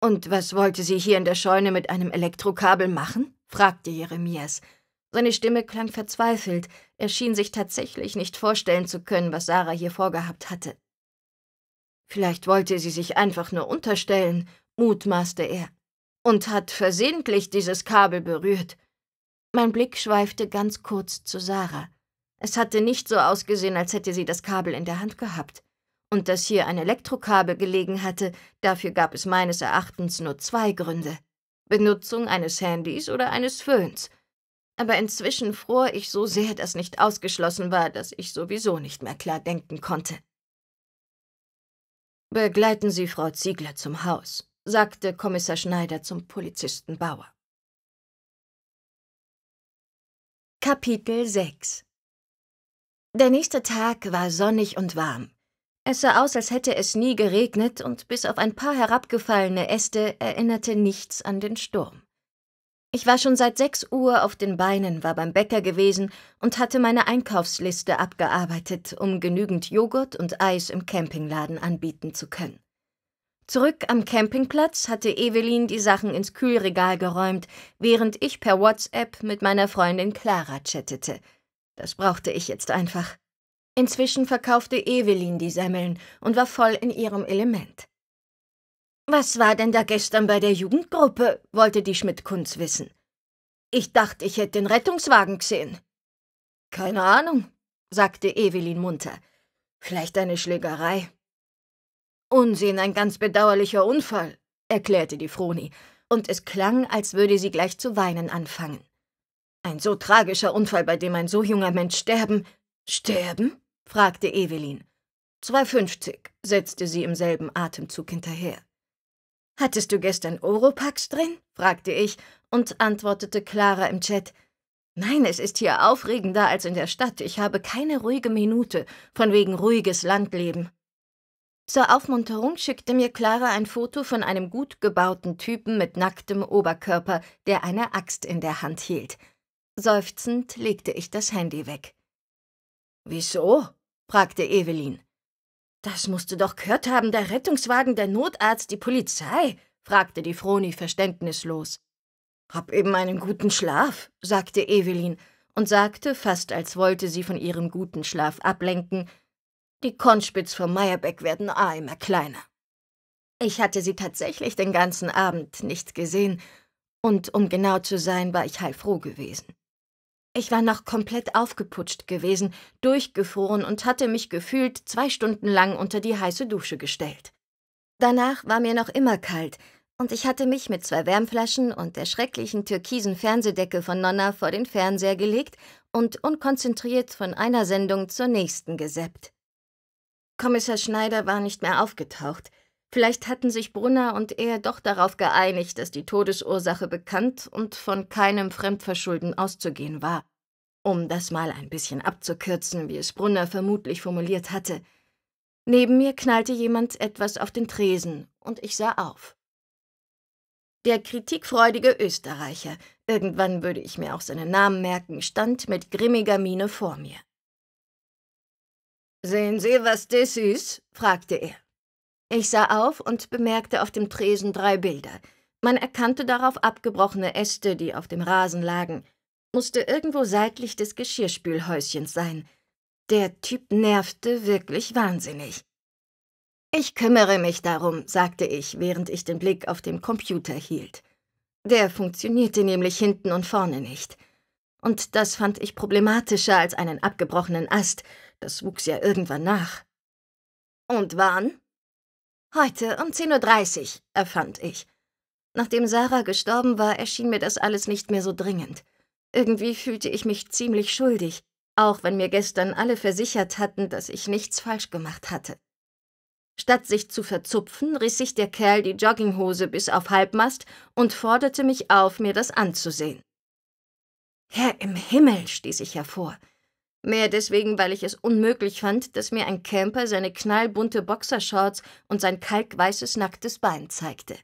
Und was wollte sie hier in der Scheune mit einem Elektrokabel machen? fragte Jeremias, seine Stimme klang verzweifelt. Er schien sich tatsächlich nicht vorstellen zu können, was Sarah hier vorgehabt hatte. Vielleicht wollte sie sich einfach nur unterstellen, mutmaßte er, und hat versehentlich dieses Kabel berührt. Mein Blick schweifte ganz kurz zu Sarah. Es hatte nicht so ausgesehen, als hätte sie das Kabel in der Hand gehabt. Und dass hier ein Elektrokabel gelegen hatte, dafür gab es meines Erachtens nur zwei Gründe. Benutzung eines Handys oder eines Föhns aber inzwischen fror ich so sehr, dass nicht ausgeschlossen war, dass ich sowieso nicht mehr klar denken konnte. Begleiten Sie Frau Ziegler zum Haus, sagte Kommissar Schneider zum Polizisten Bauer. Kapitel 6 Der nächste Tag war sonnig und warm. Es sah aus, als hätte es nie geregnet, und bis auf ein paar herabgefallene Äste erinnerte nichts an den Sturm. Ich war schon seit 6 Uhr auf den Beinen, war beim Bäcker gewesen und hatte meine Einkaufsliste abgearbeitet, um genügend Joghurt und Eis im Campingladen anbieten zu können. Zurück am Campingplatz hatte Evelyn die Sachen ins Kühlregal geräumt, während ich per WhatsApp mit meiner Freundin Clara chattete. Das brauchte ich jetzt einfach. Inzwischen verkaufte Evelyn die Semmeln und war voll in ihrem Element. Was war denn da gestern bei der Jugendgruppe? wollte die Schmidt-Kunz wissen. Ich dachte, ich hätte den Rettungswagen gesehen. Keine Ahnung, sagte Evelyn munter. Vielleicht eine Schlägerei. Unsinn, ein ganz bedauerlicher Unfall, erklärte die Froni, und es klang, als würde sie gleich zu weinen anfangen. Ein so tragischer Unfall, bei dem ein so junger Mensch sterben. Sterben? fragte Evelyn. 250, setzte sie im selben Atemzug hinterher. Hattest du gestern Oropax drin? fragte ich und antwortete Clara im Chat. Nein, es ist hier aufregender als in der Stadt. Ich habe keine ruhige Minute, von wegen ruhiges Landleben. Zur Aufmunterung schickte mir Clara ein Foto von einem gut gebauten Typen mit nacktem Oberkörper, der eine Axt in der Hand hielt. Seufzend legte ich das Handy weg. Wieso? fragte Evelyn. Das musst du doch gehört haben, der Rettungswagen, der Notarzt, die Polizei, fragte die Froni verständnislos. Hab eben einen guten Schlaf, sagte Evelyn und sagte, fast als wollte sie von ihrem guten Schlaf ablenken, die Konspitz vom Meyerbeck werden a immer kleiner. Ich hatte sie tatsächlich den ganzen Abend nicht gesehen, und um genau zu sein, war ich heilfroh gewesen. Ich war noch komplett aufgeputscht gewesen, durchgefroren und hatte mich gefühlt zwei Stunden lang unter die heiße Dusche gestellt. Danach war mir noch immer kalt, und ich hatte mich mit zwei Wärmflaschen und der schrecklichen türkisen Fernsehdecke von Nonna vor den Fernseher gelegt und unkonzentriert von einer Sendung zur nächsten geseppt. Kommissar Schneider war nicht mehr aufgetaucht. Vielleicht hatten sich Brunner und er doch darauf geeinigt, dass die Todesursache bekannt und von keinem Fremdverschulden auszugehen war. Um das mal ein bisschen abzukürzen, wie es Brunner vermutlich formuliert hatte. Neben mir knallte jemand etwas auf den Tresen und ich sah auf. Der kritikfreudige Österreicher, irgendwann würde ich mir auch seinen Namen merken, stand mit grimmiger Miene vor mir. Sehen Sie, was das ist? fragte er. Ich sah auf und bemerkte auf dem Tresen drei Bilder. Man erkannte darauf abgebrochene Äste, die auf dem Rasen lagen. Musste irgendwo seitlich des Geschirrspülhäuschens sein. Der Typ nervte wirklich wahnsinnig. Ich kümmere mich darum, sagte ich, während ich den Blick auf dem Computer hielt. Der funktionierte nämlich hinten und vorne nicht. Und das fand ich problematischer als einen abgebrochenen Ast, das wuchs ja irgendwann nach. Und wann? Heute um 10.30 Uhr, erfand ich. Nachdem Sarah gestorben war, erschien mir das alles nicht mehr so dringend. Irgendwie fühlte ich mich ziemlich schuldig, auch wenn mir gestern alle versichert hatten, dass ich nichts falsch gemacht hatte. Statt sich zu verzupfen, riss sich der Kerl die Jogginghose bis auf Halbmast und forderte mich auf, mir das anzusehen. Herr im Himmel, stieß ich hervor, Mehr deswegen, weil ich es unmöglich fand, dass mir ein Camper seine knallbunte Boxershorts und sein kalkweißes nacktes Bein zeigte.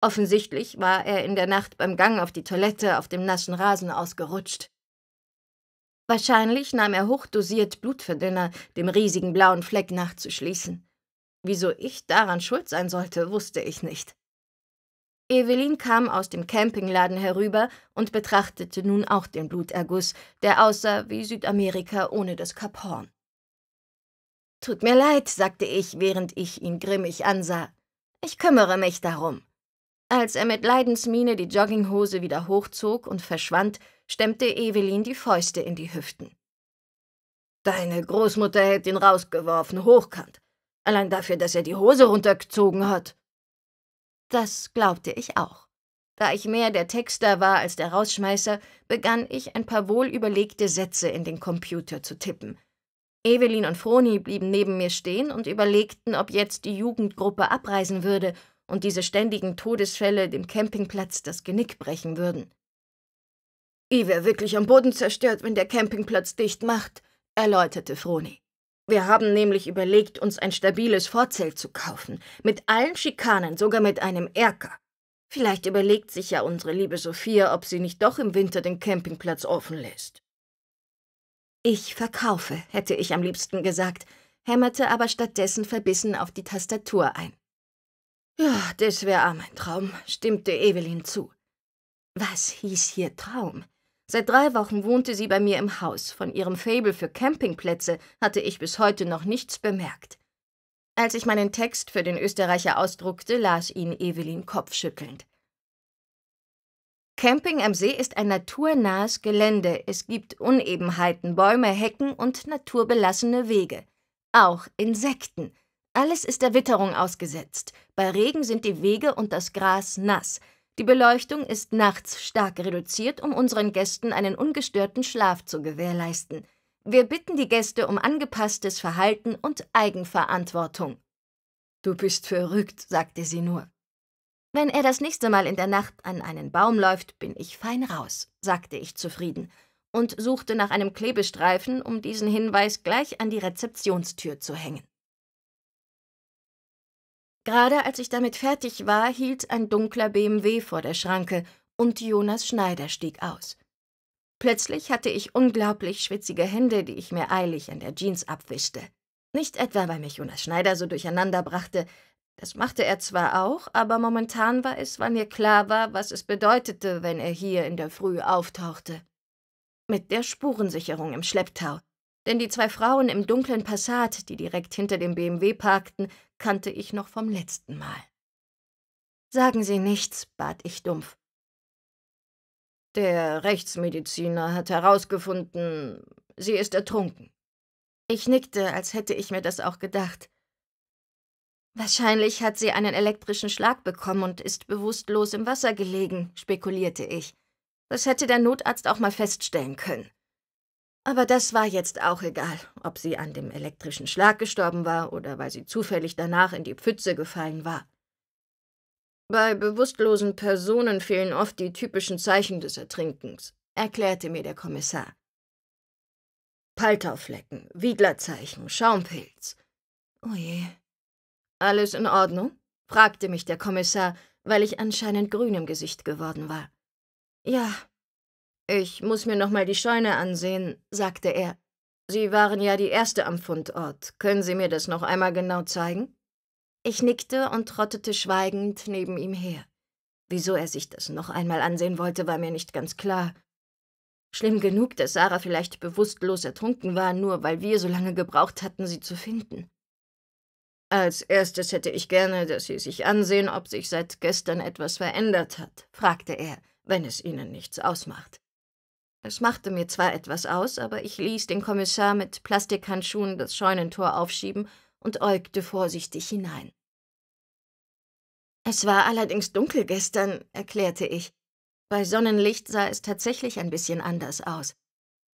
Offensichtlich war er in der Nacht beim Gang auf die Toilette auf dem nassen Rasen ausgerutscht. Wahrscheinlich nahm er hochdosiert Blutverdünner, dem riesigen blauen Fleck nachzuschließen. Wieso ich daran schuld sein sollte, wusste ich nicht. Evelyn kam aus dem Campingladen herüber und betrachtete nun auch den Bluterguss, der aussah wie Südamerika ohne das Kap Horn. Tut mir leid, sagte ich, während ich ihn grimmig ansah. Ich kümmere mich darum. Als er mit Leidensmiene die Jogginghose wieder hochzog und verschwand, stemmte Evelyn die Fäuste in die Hüften. Deine Großmutter hätte ihn rausgeworfen, hochkant. Allein dafür, dass er die Hose runtergezogen hat. Das glaubte ich auch. Da ich mehr der Texter war als der Rausschmeißer, begann ich, ein paar wohlüberlegte Sätze in den Computer zu tippen. Evelyn und Froni blieben neben mir stehen und überlegten, ob jetzt die Jugendgruppe abreisen würde und diese ständigen Todesfälle dem Campingplatz das Genick brechen würden. I wär wirklich am Boden zerstört, wenn der Campingplatz dicht macht, erläuterte Froni. Wir haben nämlich überlegt, uns ein stabiles Vorzelt zu kaufen, mit allen Schikanen, sogar mit einem Erker. Vielleicht überlegt sich ja unsere liebe Sophia, ob sie nicht doch im Winter den Campingplatz offen lässt. Ich verkaufe, hätte ich am liebsten gesagt, hämmerte aber stattdessen verbissen auf die Tastatur ein. Ja, das wäre auch mein Traum, stimmte Evelyn zu. Was hieß hier Traum? Seit drei Wochen wohnte sie bei mir im Haus. Von ihrem Fable für Campingplätze hatte ich bis heute noch nichts bemerkt. Als ich meinen Text für den Österreicher ausdruckte, las ihn Evelyn kopfschüttelnd. Camping am See ist ein naturnahes Gelände. Es gibt Unebenheiten, Bäume, Hecken und naturbelassene Wege. Auch Insekten. Alles ist der Witterung ausgesetzt. Bei Regen sind die Wege und das Gras nass. Die Beleuchtung ist nachts stark reduziert, um unseren Gästen einen ungestörten Schlaf zu gewährleisten. Wir bitten die Gäste um angepasstes Verhalten und Eigenverantwortung. Du bist verrückt, sagte sie nur. Wenn er das nächste Mal in der Nacht an einen Baum läuft, bin ich fein raus, sagte ich zufrieden und suchte nach einem Klebestreifen, um diesen Hinweis gleich an die Rezeptionstür zu hängen. Gerade als ich damit fertig war, hielt ein dunkler BMW vor der Schranke und Jonas Schneider stieg aus. Plötzlich hatte ich unglaublich schwitzige Hände, die ich mir eilig an der Jeans abwischte. Nicht etwa, weil mich Jonas Schneider so durcheinander brachte, das machte er zwar auch, aber momentan war es, wann mir klar war, was es bedeutete, wenn er hier in der Früh auftauchte. Mit der Spurensicherung im Schlepptau denn die zwei Frauen im dunklen Passat, die direkt hinter dem BMW parkten, kannte ich noch vom letzten Mal. Sagen Sie nichts, bat ich dumpf. Der Rechtsmediziner hat herausgefunden, sie ist ertrunken. Ich nickte, als hätte ich mir das auch gedacht. Wahrscheinlich hat sie einen elektrischen Schlag bekommen und ist bewusstlos im Wasser gelegen, spekulierte ich. Das hätte der Notarzt auch mal feststellen können. Aber das war jetzt auch egal, ob sie an dem elektrischen Schlag gestorben war oder weil sie zufällig danach in die Pfütze gefallen war. Bei bewusstlosen Personen fehlen oft die typischen Zeichen des Ertrinkens, erklärte mir der Kommissar. Paltauflecken, Wiedlerzeichen, Schaumpilz. Oje. Oh Alles in Ordnung? fragte mich der Kommissar, weil ich anscheinend grün im Gesicht geworden war. Ja, ich muss mir nochmal die Scheune ansehen, sagte er. Sie waren ja die Erste am Fundort. Können Sie mir das noch einmal genau zeigen? Ich nickte und trottete schweigend neben ihm her. Wieso er sich das noch einmal ansehen wollte, war mir nicht ganz klar. Schlimm genug, dass Sarah vielleicht bewusstlos ertrunken war, nur weil wir so lange gebraucht hatten, sie zu finden. Als erstes hätte ich gerne, dass Sie sich ansehen, ob sich seit gestern etwas verändert hat, fragte er, wenn es Ihnen nichts ausmacht. Es machte mir zwar etwas aus, aber ich ließ den Kommissar mit Plastikhandschuhen das Scheunentor aufschieben und äugte vorsichtig hinein. Es war allerdings dunkel gestern, erklärte ich. Bei Sonnenlicht sah es tatsächlich ein bisschen anders aus.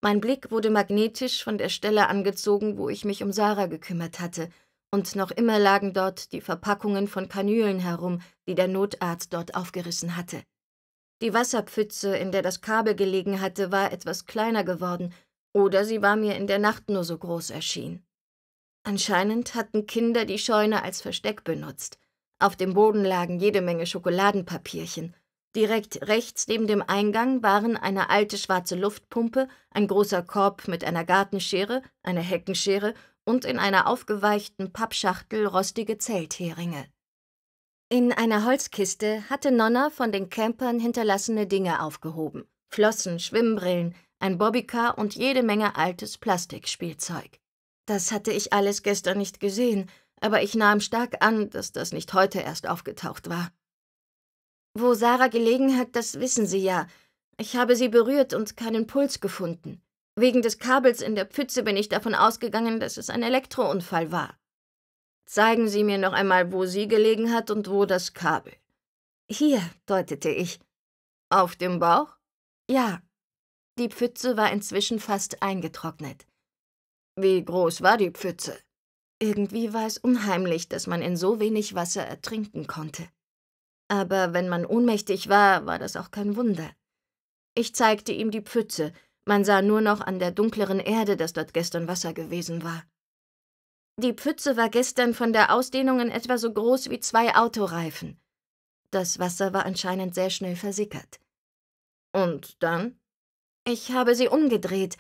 Mein Blick wurde magnetisch von der Stelle angezogen, wo ich mich um Sarah gekümmert hatte, und noch immer lagen dort die Verpackungen von Kanülen herum, die der Notarzt dort aufgerissen hatte. Die Wasserpfütze, in der das Kabel gelegen hatte, war etwas kleiner geworden, oder sie war mir in der Nacht nur so groß erschienen. Anscheinend hatten Kinder die Scheune als Versteck benutzt. Auf dem Boden lagen jede Menge Schokoladenpapierchen. Direkt rechts neben dem Eingang waren eine alte schwarze Luftpumpe, ein großer Korb mit einer Gartenschere, eine Heckenschere und in einer aufgeweichten Pappschachtel rostige Zeltheringe. In einer Holzkiste hatte Nonna von den Campern hinterlassene Dinge aufgehoben. Flossen, Schwimmbrillen, ein Bobbycar und jede Menge altes Plastikspielzeug. Das hatte ich alles gestern nicht gesehen, aber ich nahm stark an, dass das nicht heute erst aufgetaucht war. Wo Sarah gelegen hat, das wissen Sie ja. Ich habe sie berührt und keinen Puls gefunden. Wegen des Kabels in der Pfütze bin ich davon ausgegangen, dass es ein Elektrounfall war. Zeigen Sie mir noch einmal, wo sie gelegen hat und wo das Kabel. Hier, deutete ich. Auf dem Bauch? Ja. Die Pfütze war inzwischen fast eingetrocknet. Wie groß war die Pfütze? Irgendwie war es unheimlich, dass man in so wenig Wasser ertrinken konnte. Aber wenn man ohnmächtig war, war das auch kein Wunder. Ich zeigte ihm die Pfütze, man sah nur noch an der dunkleren Erde, dass dort gestern Wasser gewesen war. Die Pfütze war gestern von der Ausdehnung in etwa so groß wie zwei Autoreifen. Das Wasser war anscheinend sehr schnell versickert. Und dann? Ich habe sie umgedreht.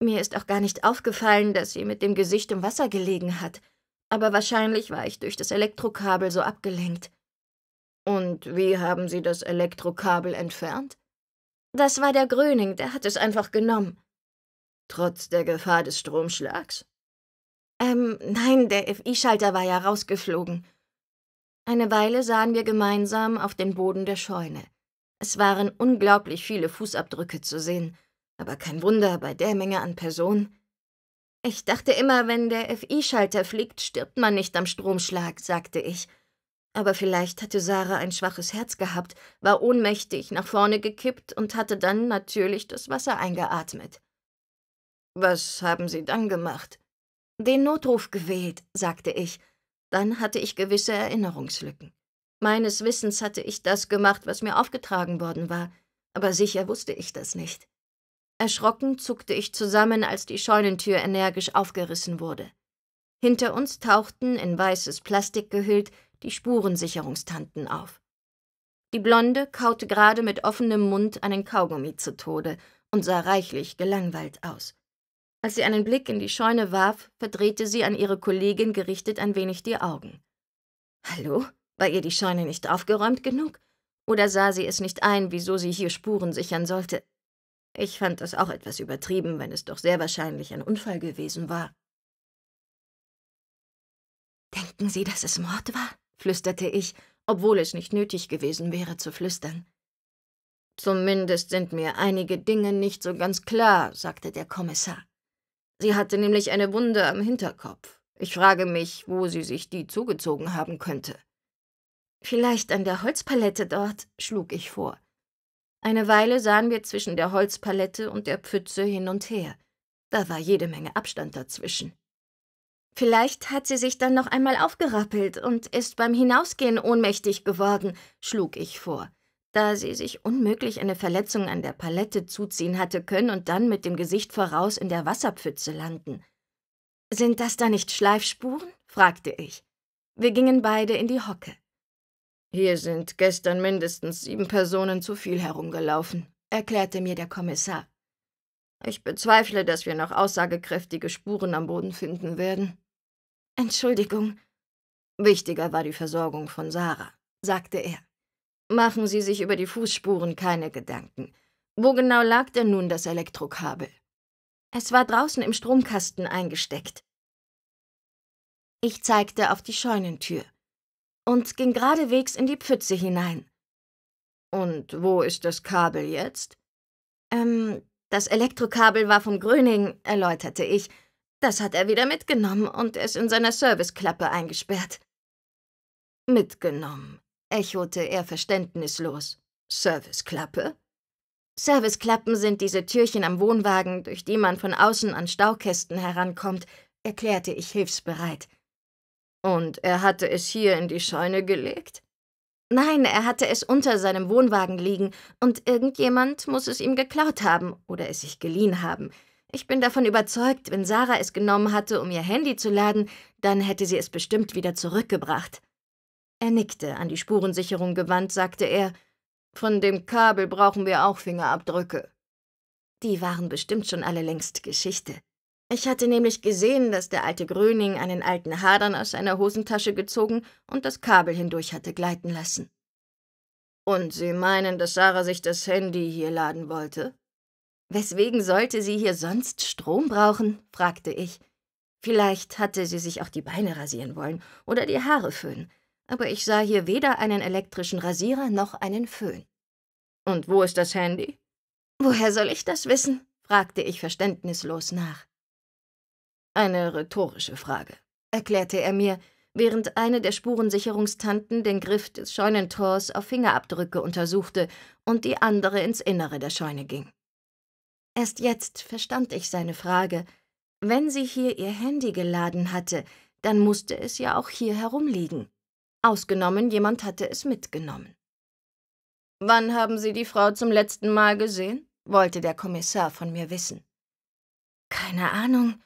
Mir ist auch gar nicht aufgefallen, dass sie mit dem Gesicht im Wasser gelegen hat. Aber wahrscheinlich war ich durch das Elektrokabel so abgelenkt. Und wie haben Sie das Elektrokabel entfernt? Das war der Gröning, der hat es einfach genommen. Trotz der Gefahr des Stromschlags? Ähm, nein, der FI-Schalter war ja rausgeflogen. Eine Weile sahen wir gemeinsam auf den Boden der Scheune. Es waren unglaublich viele Fußabdrücke zu sehen, aber kein Wunder bei der Menge an Personen. Ich dachte immer, wenn der FI-Schalter fliegt, stirbt man nicht am Stromschlag, sagte ich. Aber vielleicht hatte Sarah ein schwaches Herz gehabt, war ohnmächtig nach vorne gekippt und hatte dann natürlich das Wasser eingeatmet. Was haben Sie dann gemacht? Den Notruf gewählt, sagte ich. Dann hatte ich gewisse Erinnerungslücken. Meines Wissens hatte ich das gemacht, was mir aufgetragen worden war, aber sicher wusste ich das nicht. Erschrocken zuckte ich zusammen, als die Scheunentür energisch aufgerissen wurde. Hinter uns tauchten, in weißes Plastik gehüllt, die Spurensicherungstanten auf. Die Blonde kaute gerade mit offenem Mund einen Kaugummi zu Tode und sah reichlich gelangweilt aus. Als sie einen Blick in die Scheune warf, verdrehte sie an ihre Kollegin gerichtet ein wenig die Augen. Hallo? War ihr die Scheune nicht aufgeräumt genug? Oder sah sie es nicht ein, wieso sie hier Spuren sichern sollte? Ich fand das auch etwas übertrieben, wenn es doch sehr wahrscheinlich ein Unfall gewesen war. Denken Sie, dass es Mord war? flüsterte ich, obwohl es nicht nötig gewesen wäre zu flüstern. Zumindest sind mir einige Dinge nicht so ganz klar, sagte der Kommissar. Sie hatte nämlich eine Wunde am Hinterkopf. Ich frage mich, wo sie sich die zugezogen haben könnte. Vielleicht an der Holzpalette dort, schlug ich vor. Eine Weile sahen wir zwischen der Holzpalette und der Pfütze hin und her. Da war jede Menge Abstand dazwischen. Vielleicht hat sie sich dann noch einmal aufgerappelt und ist beim Hinausgehen ohnmächtig geworden, schlug ich vor. Da sie sich unmöglich eine Verletzung an der Palette zuziehen hatte können und dann mit dem Gesicht voraus in der Wasserpfütze landen. Sind das da nicht Schleifspuren? fragte ich. Wir gingen beide in die Hocke. Hier sind gestern mindestens sieben Personen zu viel herumgelaufen, erklärte mir der Kommissar. Ich bezweifle, dass wir noch aussagekräftige Spuren am Boden finden werden. Entschuldigung. Wichtiger war die Versorgung von Sarah, sagte er. Machen Sie sich über die Fußspuren keine Gedanken. Wo genau lag denn nun das Elektrokabel? Es war draußen im Stromkasten eingesteckt. Ich zeigte auf die Scheunentür und ging geradewegs in die Pfütze hinein. Und wo ist das Kabel jetzt? Ähm, das Elektrokabel war vom Gröning, erläuterte ich. Das hat er wieder mitgenommen und es in seiner Serviceklappe eingesperrt. Mitgenommen, echote er verständnislos. Serviceklappe? Serviceklappen sind diese Türchen am Wohnwagen, durch die man von außen an Staukästen herankommt, erklärte ich hilfsbereit. Und er hatte es hier in die Scheune gelegt? Nein, er hatte es unter seinem Wohnwagen liegen, und irgendjemand muss es ihm geklaut haben oder es sich geliehen haben. Ich bin davon überzeugt, wenn Sarah es genommen hatte, um ihr Handy zu laden, dann hätte sie es bestimmt wieder zurückgebracht. Er nickte, an die Spurensicherung gewandt, sagte er, von dem Kabel brauchen wir auch Fingerabdrücke. Die waren bestimmt schon alle längst Geschichte. Ich hatte nämlich gesehen, dass der alte Gröning einen alten Hadern aus seiner Hosentasche gezogen und das Kabel hindurch hatte gleiten lassen. Und Sie meinen, dass Sarah sich das Handy hier laden wollte? Weswegen sollte sie hier sonst Strom brauchen? fragte ich. Vielleicht hatte sie sich auch die Beine rasieren wollen oder die Haare föhnen aber ich sah hier weder einen elektrischen Rasierer noch einen Föhn. Und wo ist das Handy? Woher soll ich das wissen? fragte ich verständnislos nach. Eine rhetorische Frage, erklärte er mir, während eine der Spurensicherungstanten den Griff des Scheunentors auf Fingerabdrücke untersuchte und die andere ins Innere der Scheune ging. Erst jetzt verstand ich seine Frage. Wenn sie hier ihr Handy geladen hatte, dann musste es ja auch hier herumliegen. Ausgenommen, jemand hatte es mitgenommen. Wann haben Sie die Frau zum letzten Mal gesehen? wollte der Kommissar von mir wissen. Keine Ahnung.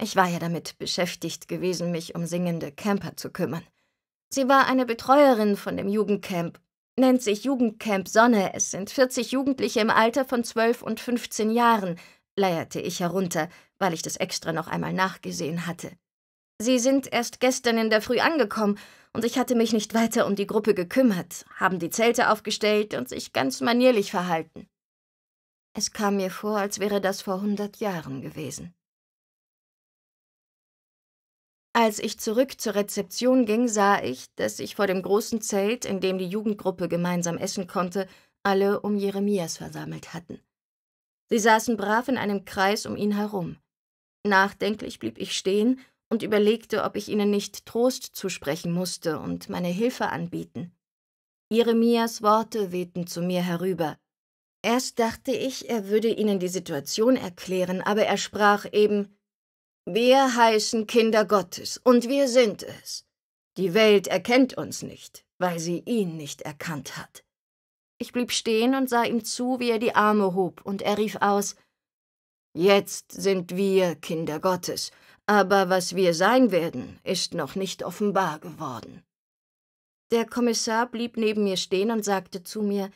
Ich war ja damit beschäftigt gewesen, mich um singende Camper zu kümmern. Sie war eine Betreuerin von dem Jugendcamp. Nennt sich Jugendcamp Sonne. Es sind 40 Jugendliche im Alter von 12 und 15 Jahren, leierte ich herunter, weil ich das extra noch einmal nachgesehen hatte. Sie sind erst gestern in der Früh angekommen und ich hatte mich nicht weiter um die Gruppe gekümmert, haben die Zelte aufgestellt und sich ganz manierlich verhalten. Es kam mir vor, als wäre das vor hundert Jahren gewesen. Als ich zurück zur Rezeption ging, sah ich, dass sich vor dem großen Zelt, in dem die Jugendgruppe gemeinsam essen konnte, alle um Jeremias versammelt hatten. Sie saßen brav in einem Kreis um ihn herum. Nachdenklich blieb ich stehen und überlegte, ob ich ihnen nicht Trost zusprechen musste und meine Hilfe anbieten. Jeremias Worte wehten zu mir herüber. Erst dachte ich, er würde ihnen die Situation erklären, aber er sprach eben Wir heißen Kinder Gottes, und wir sind es. Die Welt erkennt uns nicht, weil sie ihn nicht erkannt hat. Ich blieb stehen und sah ihm zu, wie er die Arme hob, und er rief aus Jetzt sind wir Kinder Gottes, aber was wir sein werden, ist noch nicht offenbar geworden. Der Kommissar blieb neben mir stehen und sagte zu mir,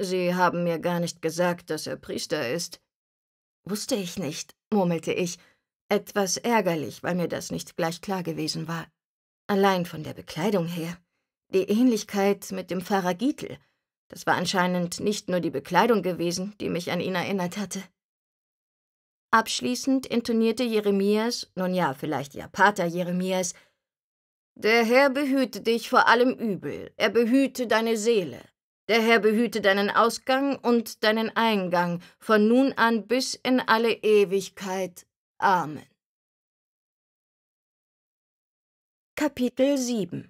Sie haben mir gar nicht gesagt, dass er Priester ist. Wusste ich nicht, murmelte ich, etwas ärgerlich, weil mir das nicht gleich klar gewesen war. Allein von der Bekleidung her. Die Ähnlichkeit mit dem Pfarrer Gietl. Das war anscheinend nicht nur die Bekleidung gewesen, die mich an ihn erinnert hatte. Abschließend intonierte Jeremias, nun ja, vielleicht ihr Pater Jeremias, Der Herr behüte dich vor allem Übel, er behüte deine Seele, der Herr behüte deinen Ausgang und deinen Eingang von nun an bis in alle Ewigkeit. Amen. Kapitel 7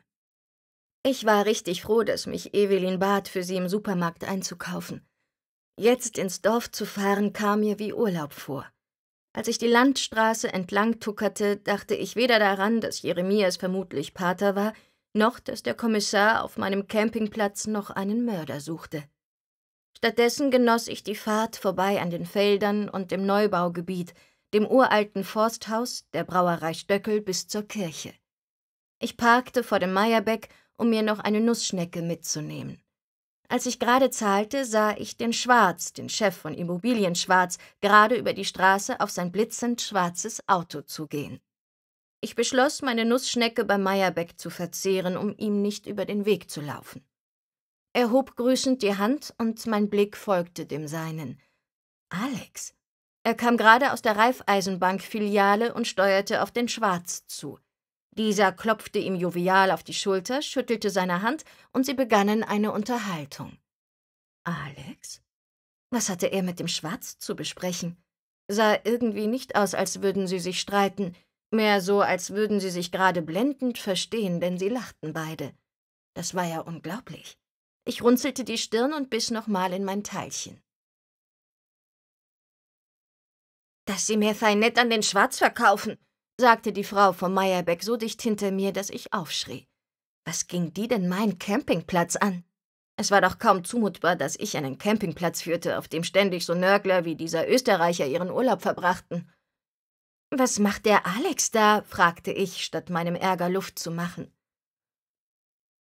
Ich war richtig froh, dass mich Evelyn bat, für sie im Supermarkt einzukaufen. Jetzt ins Dorf zu fahren, kam mir wie Urlaub vor. Als ich die Landstraße entlang tuckerte, dachte ich weder daran, dass Jeremias vermutlich Pater war, noch dass der Kommissar auf meinem Campingplatz noch einen Mörder suchte. Stattdessen genoss ich die Fahrt vorbei an den Feldern und dem Neubaugebiet, dem uralten Forsthaus, der Brauerei Stöckel bis zur Kirche. Ich parkte vor dem Meierbeck, um mir noch eine Nussschnecke mitzunehmen. Als ich gerade zahlte, sah ich den Schwarz, den Chef von Immobilien Schwarz, gerade über die Straße auf sein blitzend schwarzes Auto zugehen. Ich beschloss, meine Nussschnecke bei Meyerbeck zu verzehren, um ihm nicht über den Weg zu laufen. Er hob grüßend die Hand und mein Blick folgte dem seinen. Alex. Er kam gerade aus der Raiffeisenbank-Filiale und steuerte auf den Schwarz zu. Dieser klopfte ihm jovial auf die Schulter, schüttelte seine Hand und sie begannen eine Unterhaltung. Alex? Was hatte er mit dem Schwarz zu besprechen? Sah irgendwie nicht aus, als würden sie sich streiten, mehr so, als würden sie sich gerade blendend verstehen, denn sie lachten beide. Das war ja unglaublich. Ich runzelte die Stirn und biss nochmal in mein Teilchen. Dass sie mir Feinett an den Schwarz verkaufen, sagte die Frau von Meyerbeck so dicht hinter mir, dass ich aufschrie. Was ging die denn meinen Campingplatz an? Es war doch kaum zumutbar, dass ich einen Campingplatz führte, auf dem ständig so Nörgler wie dieser Österreicher ihren Urlaub verbrachten. Was macht der Alex da? fragte ich, statt meinem Ärger Luft zu machen.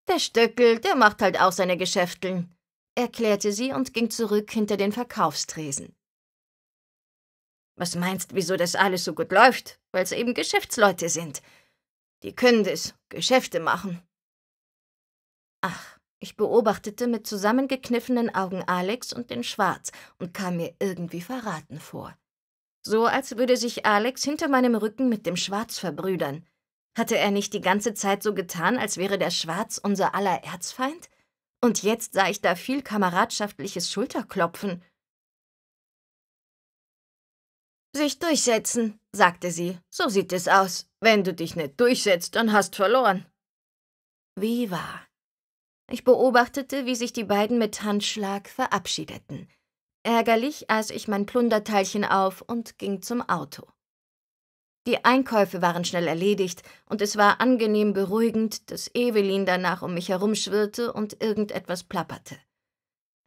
Der Stöckel, der macht halt auch seine Geschäfteln, erklärte sie und ging zurück hinter den Verkaufstresen. Was meinst, wieso das alles so gut läuft? Weil es eben Geschäftsleute sind. Die können das, Geschäfte machen. Ach, ich beobachtete mit zusammengekniffenen Augen Alex und den Schwarz und kam mir irgendwie verraten vor. So als würde sich Alex hinter meinem Rücken mit dem Schwarz verbrüdern. Hatte er nicht die ganze Zeit so getan, als wäre der Schwarz unser aller Erzfeind? Und jetzt sah ich da viel kameradschaftliches Schulterklopfen sich durchsetzen, sagte sie. So sieht es aus. Wenn du dich nicht durchsetzt, dann hast verloren. Wie wahr. Ich beobachtete, wie sich die beiden mit Handschlag verabschiedeten. Ärgerlich aß ich mein Plunderteilchen auf und ging zum Auto. Die Einkäufe waren schnell erledigt, und es war angenehm beruhigend, dass Evelyn danach um mich herumschwirrte und irgendetwas plapperte.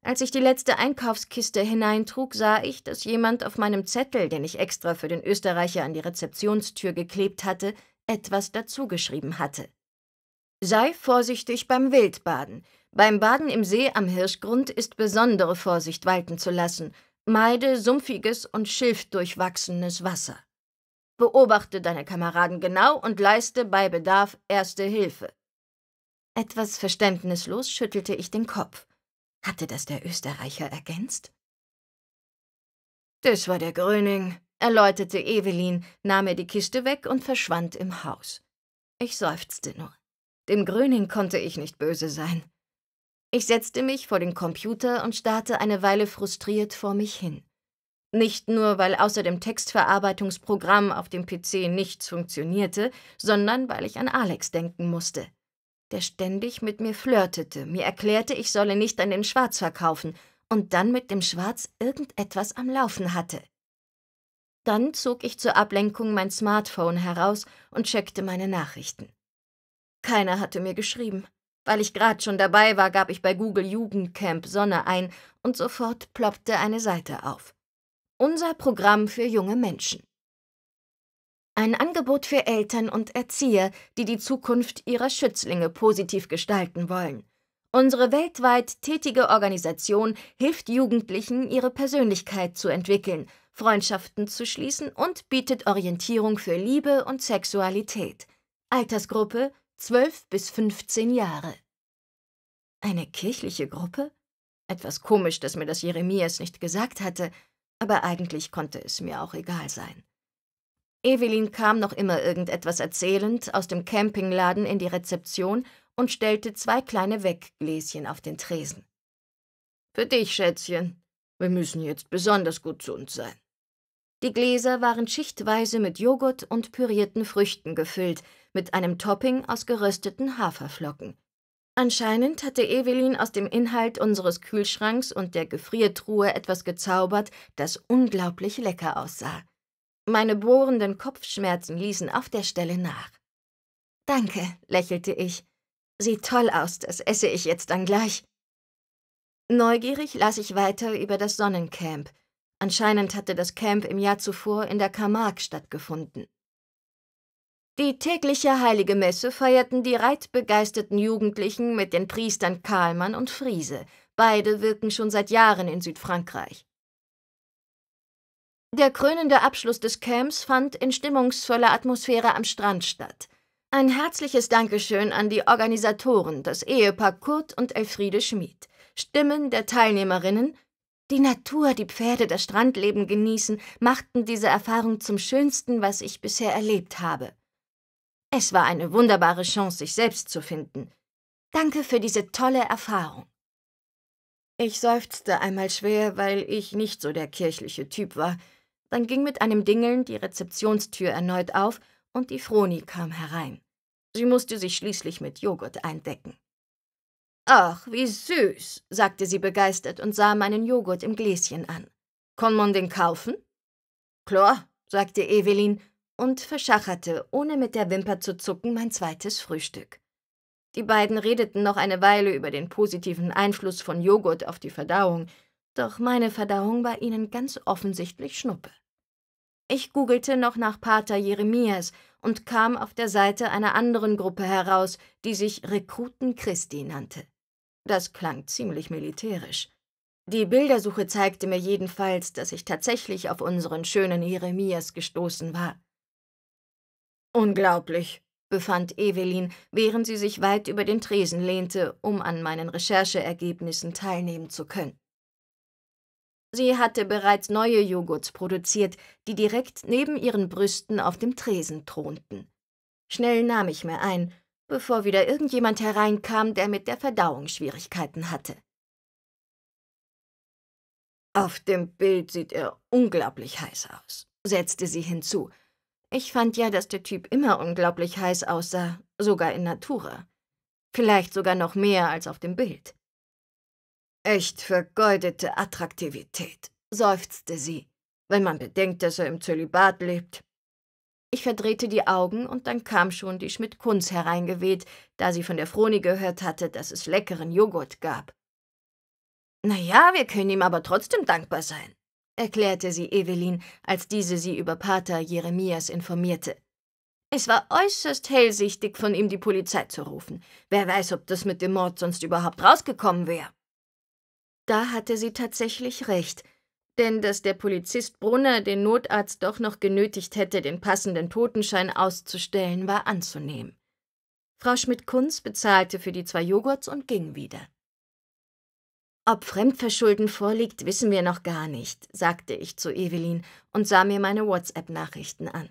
Als ich die letzte Einkaufskiste hineintrug, sah ich, dass jemand auf meinem Zettel, den ich extra für den Österreicher an die Rezeptionstür geklebt hatte, etwas dazugeschrieben hatte. Sei vorsichtig beim Wildbaden. Beim Baden im See am Hirschgrund ist besondere Vorsicht walten zu lassen. Meide sumpfiges und schilfdurchwachsenes Wasser. Beobachte deine Kameraden genau und leiste bei Bedarf erste Hilfe. Etwas verständnislos schüttelte ich den Kopf. Hatte das der Österreicher ergänzt? Das war der Gröning, erläuterte Evelyn, nahm er die Kiste weg und verschwand im Haus. Ich seufzte nur. Dem Gröning konnte ich nicht böse sein. Ich setzte mich vor den Computer und starrte eine Weile frustriert vor mich hin. Nicht nur, weil außer dem Textverarbeitungsprogramm auf dem PC nichts funktionierte, sondern weil ich an Alex denken musste der ständig mit mir flirtete, mir erklärte, ich solle nicht an den Schwarz verkaufen und dann mit dem Schwarz irgendetwas am Laufen hatte. Dann zog ich zur Ablenkung mein Smartphone heraus und checkte meine Nachrichten. Keiner hatte mir geschrieben. Weil ich gerade schon dabei war, gab ich bei Google Jugendcamp Sonne ein und sofort ploppte eine Seite auf. Unser Programm für junge Menschen. Ein Angebot für Eltern und Erzieher, die die Zukunft ihrer Schützlinge positiv gestalten wollen. Unsere weltweit tätige Organisation hilft Jugendlichen, ihre Persönlichkeit zu entwickeln, Freundschaften zu schließen und bietet Orientierung für Liebe und Sexualität. Altersgruppe 12 bis 15 Jahre. Eine kirchliche Gruppe? Etwas komisch, dass mir das Jeremias nicht gesagt hatte, aber eigentlich konnte es mir auch egal sein. Evelyn kam noch immer irgendetwas erzählend aus dem Campingladen in die Rezeption und stellte zwei kleine Weggläschen auf den Tresen. Für dich, Schätzchen. Wir müssen jetzt besonders gut zu uns sein. Die Gläser waren schichtweise mit Joghurt und pürierten Früchten gefüllt, mit einem Topping aus gerösteten Haferflocken. Anscheinend hatte Evelyn aus dem Inhalt unseres Kühlschranks und der Gefriertruhe etwas gezaubert, das unglaublich lecker aussah. Meine bohrenden Kopfschmerzen ließen auf der Stelle nach. Danke, lächelte ich. Sieht toll aus, das esse ich jetzt dann gleich. Neugierig las ich weiter über das Sonnencamp. Anscheinend hatte das Camp im Jahr zuvor in der Camargue stattgefunden. Die tägliche heilige Messe feierten die reitbegeisterten Jugendlichen mit den Priestern Karlmann und Friese. Beide wirken schon seit Jahren in Südfrankreich. Der krönende Abschluss des Camps fand in stimmungsvoller Atmosphäre am Strand statt. Ein herzliches Dankeschön an die Organisatoren, das Ehepaar Kurt und Elfriede Schmid, Stimmen der Teilnehmerinnen, die Natur, die Pferde, das Strandleben genießen, machten diese Erfahrung zum Schönsten, was ich bisher erlebt habe. Es war eine wunderbare Chance, sich selbst zu finden. Danke für diese tolle Erfahrung. Ich seufzte einmal schwer, weil ich nicht so der kirchliche Typ war. Dann ging mit einem Dingeln die Rezeptionstür erneut auf und die Froni kam herein. Sie musste sich schließlich mit Joghurt eindecken. Ach, wie süß, sagte sie begeistert und sah meinen Joghurt im Gläschen an. Kann man den kaufen? Klar, sagte Evelyn und verschacherte, ohne mit der Wimper zu zucken, mein zweites Frühstück. Die beiden redeten noch eine Weile über den positiven Einfluss von Joghurt auf die Verdauung, doch meine Verdauung war ihnen ganz offensichtlich Schnuppe. Ich googelte noch nach Pater Jeremias und kam auf der Seite einer anderen Gruppe heraus, die sich Rekruten Christi nannte. Das klang ziemlich militärisch. Die Bildersuche zeigte mir jedenfalls, dass ich tatsächlich auf unseren schönen Jeremias gestoßen war. Unglaublich, befand Evelyn, während sie sich weit über den Tresen lehnte, um an meinen Rechercheergebnissen teilnehmen zu können. Sie hatte bereits neue Joghurts produziert, die direkt neben ihren Brüsten auf dem Tresen thronten. Schnell nahm ich mir ein, bevor wieder irgendjemand hereinkam, der mit der Verdauung Schwierigkeiten hatte. Auf dem Bild sieht er unglaublich heiß aus, setzte sie hinzu. Ich fand ja, dass der Typ immer unglaublich heiß aussah, sogar in Natura. Vielleicht sogar noch mehr als auf dem Bild. Echt vergeudete Attraktivität, seufzte sie, wenn man bedenkt, dass er im Zölibat lebt. Ich verdrehte die Augen und dann kam schon die Schmidt-Kunz hereingeweht, da sie von der Froni gehört hatte, dass es leckeren Joghurt gab. Na ja, wir können ihm aber trotzdem dankbar sein, erklärte sie Evelyn, als diese sie über Pater Jeremias informierte. Es war äußerst hellsichtig von ihm, die Polizei zu rufen. Wer weiß, ob das mit dem Mord sonst überhaupt rausgekommen wäre. Da hatte sie tatsächlich recht, denn dass der Polizist Brunner den Notarzt doch noch genötigt hätte, den passenden Totenschein auszustellen, war anzunehmen. Frau Schmidt-Kunz bezahlte für die zwei Joghurts und ging wieder. Ob Fremdverschulden vorliegt, wissen wir noch gar nicht, sagte ich zu Evelyn und sah mir meine WhatsApp-Nachrichten an.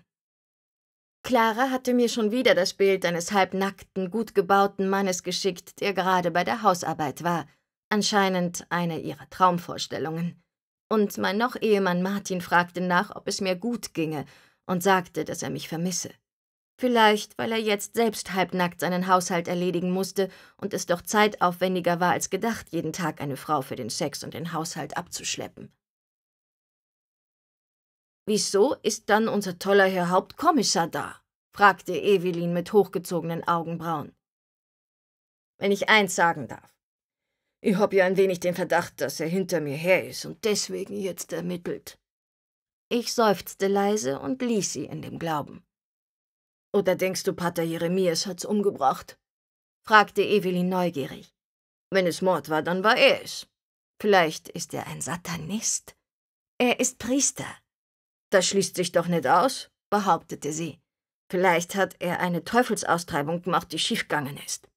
Clara hatte mir schon wieder das Bild eines halbnackten, gut gebauten Mannes geschickt, der gerade bei der Hausarbeit war – Anscheinend eine ihrer Traumvorstellungen. Und mein noch Ehemann Martin fragte nach, ob es mir gut ginge und sagte, dass er mich vermisse. Vielleicht, weil er jetzt selbst halbnackt seinen Haushalt erledigen musste und es doch zeitaufwendiger war als gedacht, jeden Tag eine Frau für den Sex und den Haushalt abzuschleppen. Wieso ist dann unser toller Herr Hauptkommissar da? fragte Evelyn mit hochgezogenen Augenbrauen. Wenn ich eins sagen darf, ich hab ja ein wenig den Verdacht, dass er hinter mir her ist und deswegen jetzt ermittelt. Ich seufzte leise und ließ sie in dem Glauben. Oder denkst du, Pater Jeremias hat's umgebracht? fragte Evelyn neugierig. Wenn es Mord war, dann war er es. Vielleicht ist er ein Satanist. Er ist Priester. Das schließt sich doch nicht aus, behauptete sie. Vielleicht hat er eine Teufelsaustreibung gemacht, die schiefgegangen ist.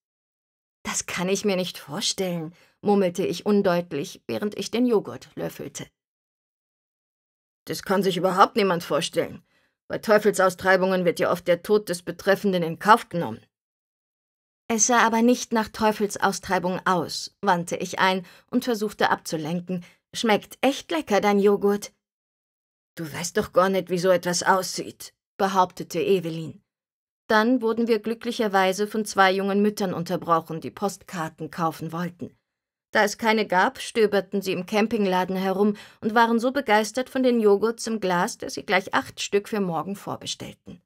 Das kann ich mir nicht vorstellen, murmelte ich undeutlich, während ich den Joghurt löffelte. Das kann sich überhaupt niemand vorstellen. Bei Teufelsaustreibungen wird ja oft der Tod des Betreffenden in Kauf genommen. Es sah aber nicht nach Teufelsaustreibung aus, wandte ich ein und versuchte abzulenken. Schmeckt echt lecker, dein Joghurt. Du weißt doch gar nicht, wie so etwas aussieht, behauptete Evelyn. Dann wurden wir glücklicherweise von zwei jungen Müttern unterbrochen, die Postkarten kaufen wollten. Da es keine gab, stöberten sie im Campingladen herum und waren so begeistert von den Joghurts im Glas, dass sie gleich acht Stück für morgen vorbestellten.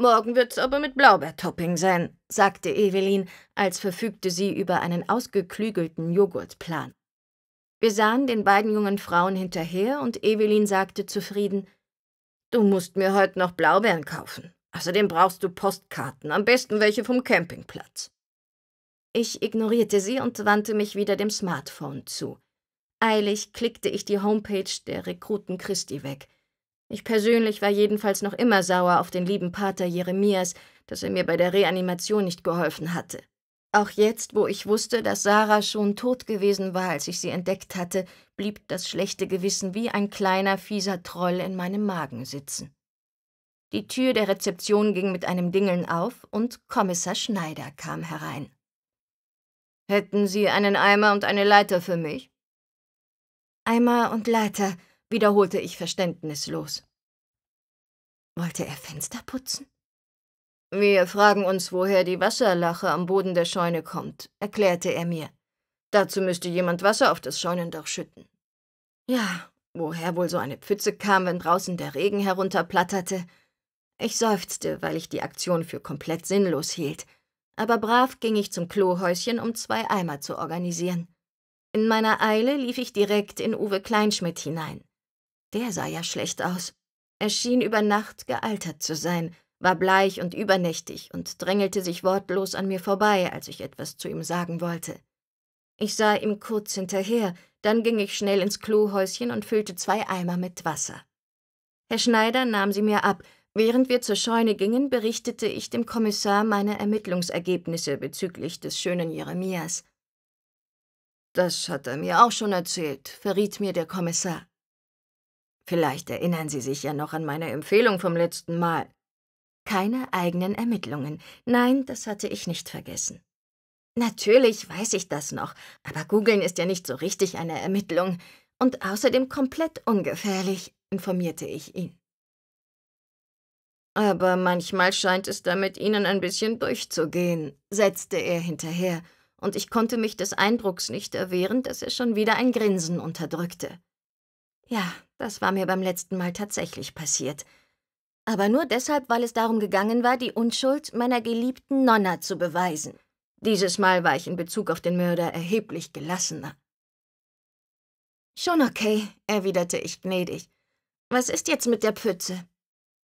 Morgen wird's aber mit Blaubeertopping sein, sagte Evelyn, als verfügte sie über einen ausgeklügelten Joghurtplan. Wir sahen den beiden jungen Frauen hinterher und Evelyn sagte zufrieden: Du musst mir heute noch Blaubeeren kaufen. Außerdem brauchst du Postkarten, am besten welche vom Campingplatz. Ich ignorierte sie und wandte mich wieder dem Smartphone zu. Eilig klickte ich die Homepage der Rekruten Christi weg. Ich persönlich war jedenfalls noch immer sauer auf den lieben Pater Jeremias, dass er mir bei der Reanimation nicht geholfen hatte. Auch jetzt, wo ich wusste, dass Sarah schon tot gewesen war, als ich sie entdeckt hatte, blieb das schlechte Gewissen wie ein kleiner, fieser Troll in meinem Magen sitzen. Die Tür der Rezeption ging mit einem Dingeln auf und Kommissar Schneider kam herein. Hätten Sie einen Eimer und eine Leiter für mich? Eimer und Leiter, wiederholte ich verständnislos. Wollte er Fenster putzen? Wir fragen uns, woher die Wasserlache am Boden der Scheune kommt, erklärte er mir. Dazu müsste jemand Wasser auf das Scheunendach schütten. Ja, woher wohl so eine Pfütze kam, wenn draußen der Regen herunterplatterte. Ich seufzte, weil ich die Aktion für komplett sinnlos hielt aber brav ging ich zum Klohäuschen, um zwei Eimer zu organisieren. In meiner Eile lief ich direkt in Uwe Kleinschmidt hinein. Der sah ja schlecht aus. Er schien über Nacht gealtert zu sein, war bleich und übernächtig und drängelte sich wortlos an mir vorbei, als ich etwas zu ihm sagen wollte. Ich sah ihm kurz hinterher, dann ging ich schnell ins Klohäuschen und füllte zwei Eimer mit Wasser. Herr Schneider nahm sie mir ab, Während wir zur Scheune gingen, berichtete ich dem Kommissar meine Ermittlungsergebnisse bezüglich des schönen Jeremias. Das hat er mir auch schon erzählt, verriet mir der Kommissar. Vielleicht erinnern Sie sich ja noch an meine Empfehlung vom letzten Mal. Keine eigenen Ermittlungen. Nein, das hatte ich nicht vergessen. Natürlich weiß ich das noch, aber googeln ist ja nicht so richtig eine Ermittlung und außerdem komplett ungefährlich, informierte ich ihn. Aber manchmal scheint es damit ihnen ein bisschen durchzugehen, setzte er hinterher, und ich konnte mich des Eindrucks nicht erwehren, dass er schon wieder ein Grinsen unterdrückte. Ja, das war mir beim letzten Mal tatsächlich passiert. Aber nur deshalb, weil es darum gegangen war, die Unschuld meiner geliebten Nonna zu beweisen. Dieses Mal war ich in Bezug auf den Mörder erheblich gelassener. Schon okay, erwiderte ich gnädig. Was ist jetzt mit der Pfütze?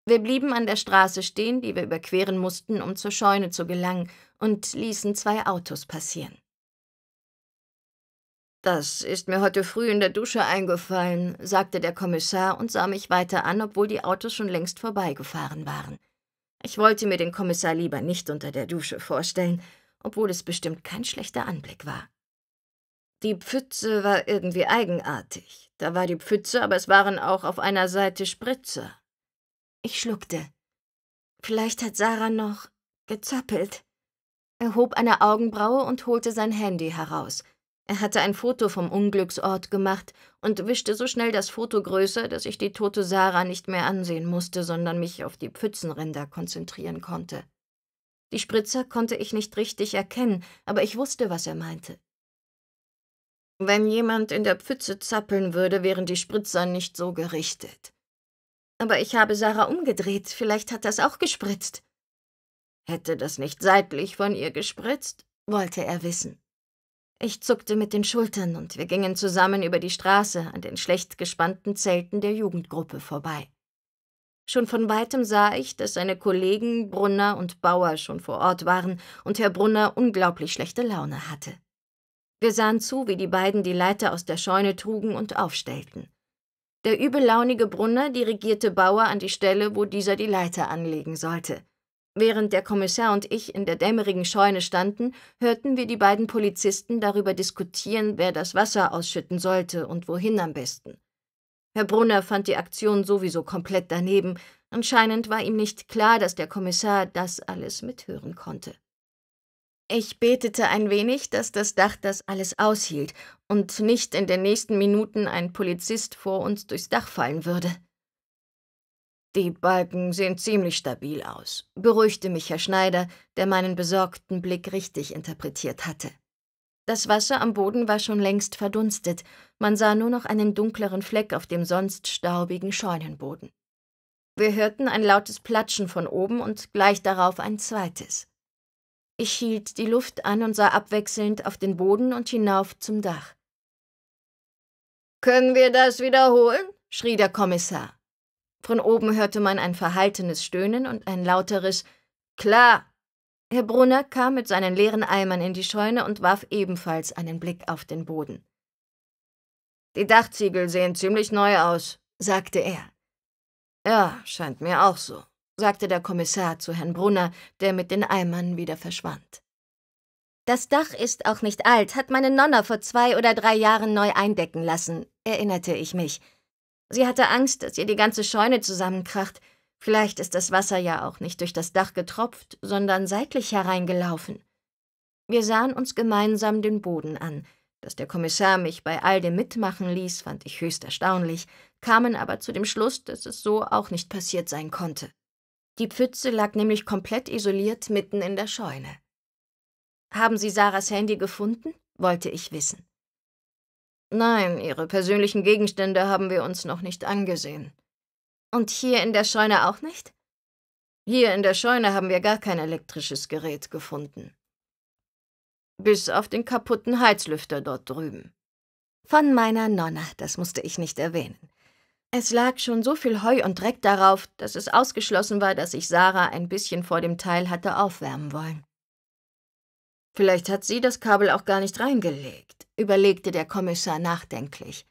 Wir blieben an der Straße stehen, die wir überqueren mussten, um zur Scheune zu gelangen, und ließen zwei Autos passieren. Das ist mir heute früh in der Dusche eingefallen, sagte der Kommissar und sah mich weiter an, obwohl die Autos schon längst vorbeigefahren waren. Ich wollte mir den Kommissar lieber nicht unter der Dusche vorstellen, obwohl es bestimmt kein schlechter Anblick war. Die Pfütze war irgendwie eigenartig. Da war die Pfütze, aber es waren auch auf einer Seite Spritzer. Ich schluckte. Vielleicht hat Sarah noch gezappelt. Er hob eine Augenbraue und holte sein Handy heraus. Er hatte ein Foto vom Unglücksort gemacht und wischte so schnell das Foto größer, dass ich die tote Sarah nicht mehr ansehen musste, sondern mich auf die Pfützenränder konzentrieren konnte. Die Spritzer konnte ich nicht richtig erkennen, aber ich wusste, was er meinte. Wenn jemand in der Pfütze zappeln würde, wären die Spritzer nicht so gerichtet. Aber ich habe Sarah umgedreht, vielleicht hat das auch gespritzt. Hätte das nicht seitlich von ihr gespritzt? wollte er wissen. Ich zuckte mit den Schultern und wir gingen zusammen über die Straße an den schlecht gespannten Zelten der Jugendgruppe vorbei. Schon von weitem sah ich, dass seine Kollegen Brunner und Bauer schon vor Ort waren und Herr Brunner unglaublich schlechte Laune hatte. Wir sahen zu, wie die beiden die Leiter aus der Scheune trugen und aufstellten. Der übellaunige Brunner dirigierte Bauer an die Stelle, wo dieser die Leiter anlegen sollte. Während der Kommissar und ich in der dämmerigen Scheune standen, hörten wir die beiden Polizisten darüber diskutieren, wer das Wasser ausschütten sollte und wohin am besten. Herr Brunner fand die Aktion sowieso komplett daneben. Anscheinend war ihm nicht klar, dass der Kommissar das alles mithören konnte. Ich betete ein wenig, dass das Dach das alles aushielt und nicht in den nächsten Minuten ein Polizist vor uns durchs Dach fallen würde. Die Balken sehen ziemlich stabil aus, beruhigte mich Herr Schneider, der meinen besorgten Blick richtig interpretiert hatte. Das Wasser am Boden war schon längst verdunstet, man sah nur noch einen dunkleren Fleck auf dem sonst staubigen Scheunenboden. Wir hörten ein lautes Platschen von oben und gleich darauf ein zweites. Ich hielt die Luft an und sah abwechselnd auf den Boden und hinauf zum Dach. Können wir das wiederholen? schrie der Kommissar. Von oben hörte man ein verhaltenes Stöhnen und ein lauteres Klar. Herr Brunner kam mit seinen leeren Eimern in die Scheune und warf ebenfalls einen Blick auf den Boden. Die Dachziegel sehen ziemlich neu aus, sagte er. Ja, scheint mir auch so sagte der Kommissar zu Herrn Brunner, der mit den Eimern wieder verschwand. Das Dach ist auch nicht alt, hat meine Nonna vor zwei oder drei Jahren neu eindecken lassen, erinnerte ich mich. Sie hatte Angst, dass ihr die ganze Scheune zusammenkracht. Vielleicht ist das Wasser ja auch nicht durch das Dach getropft, sondern seitlich hereingelaufen. Wir sahen uns gemeinsam den Boden an. Dass der Kommissar mich bei all dem mitmachen ließ, fand ich höchst erstaunlich, kamen aber zu dem Schluss, dass es so auch nicht passiert sein konnte. Die Pfütze lag nämlich komplett isoliert mitten in der Scheune. Haben Sie Sarahs Handy gefunden? wollte ich wissen. Nein, Ihre persönlichen Gegenstände haben wir uns noch nicht angesehen. Und hier in der Scheune auch nicht? Hier in der Scheune haben wir gar kein elektrisches Gerät gefunden. Bis auf den kaputten Heizlüfter dort drüben. Von meiner Nonna, das musste ich nicht erwähnen. Es lag schon so viel Heu und Dreck darauf, dass es ausgeschlossen war, dass ich Sarah ein bisschen vor dem Teil hatte aufwärmen wollen. Vielleicht hat sie das Kabel auch gar nicht reingelegt, überlegte der Kommissar nachdenklich.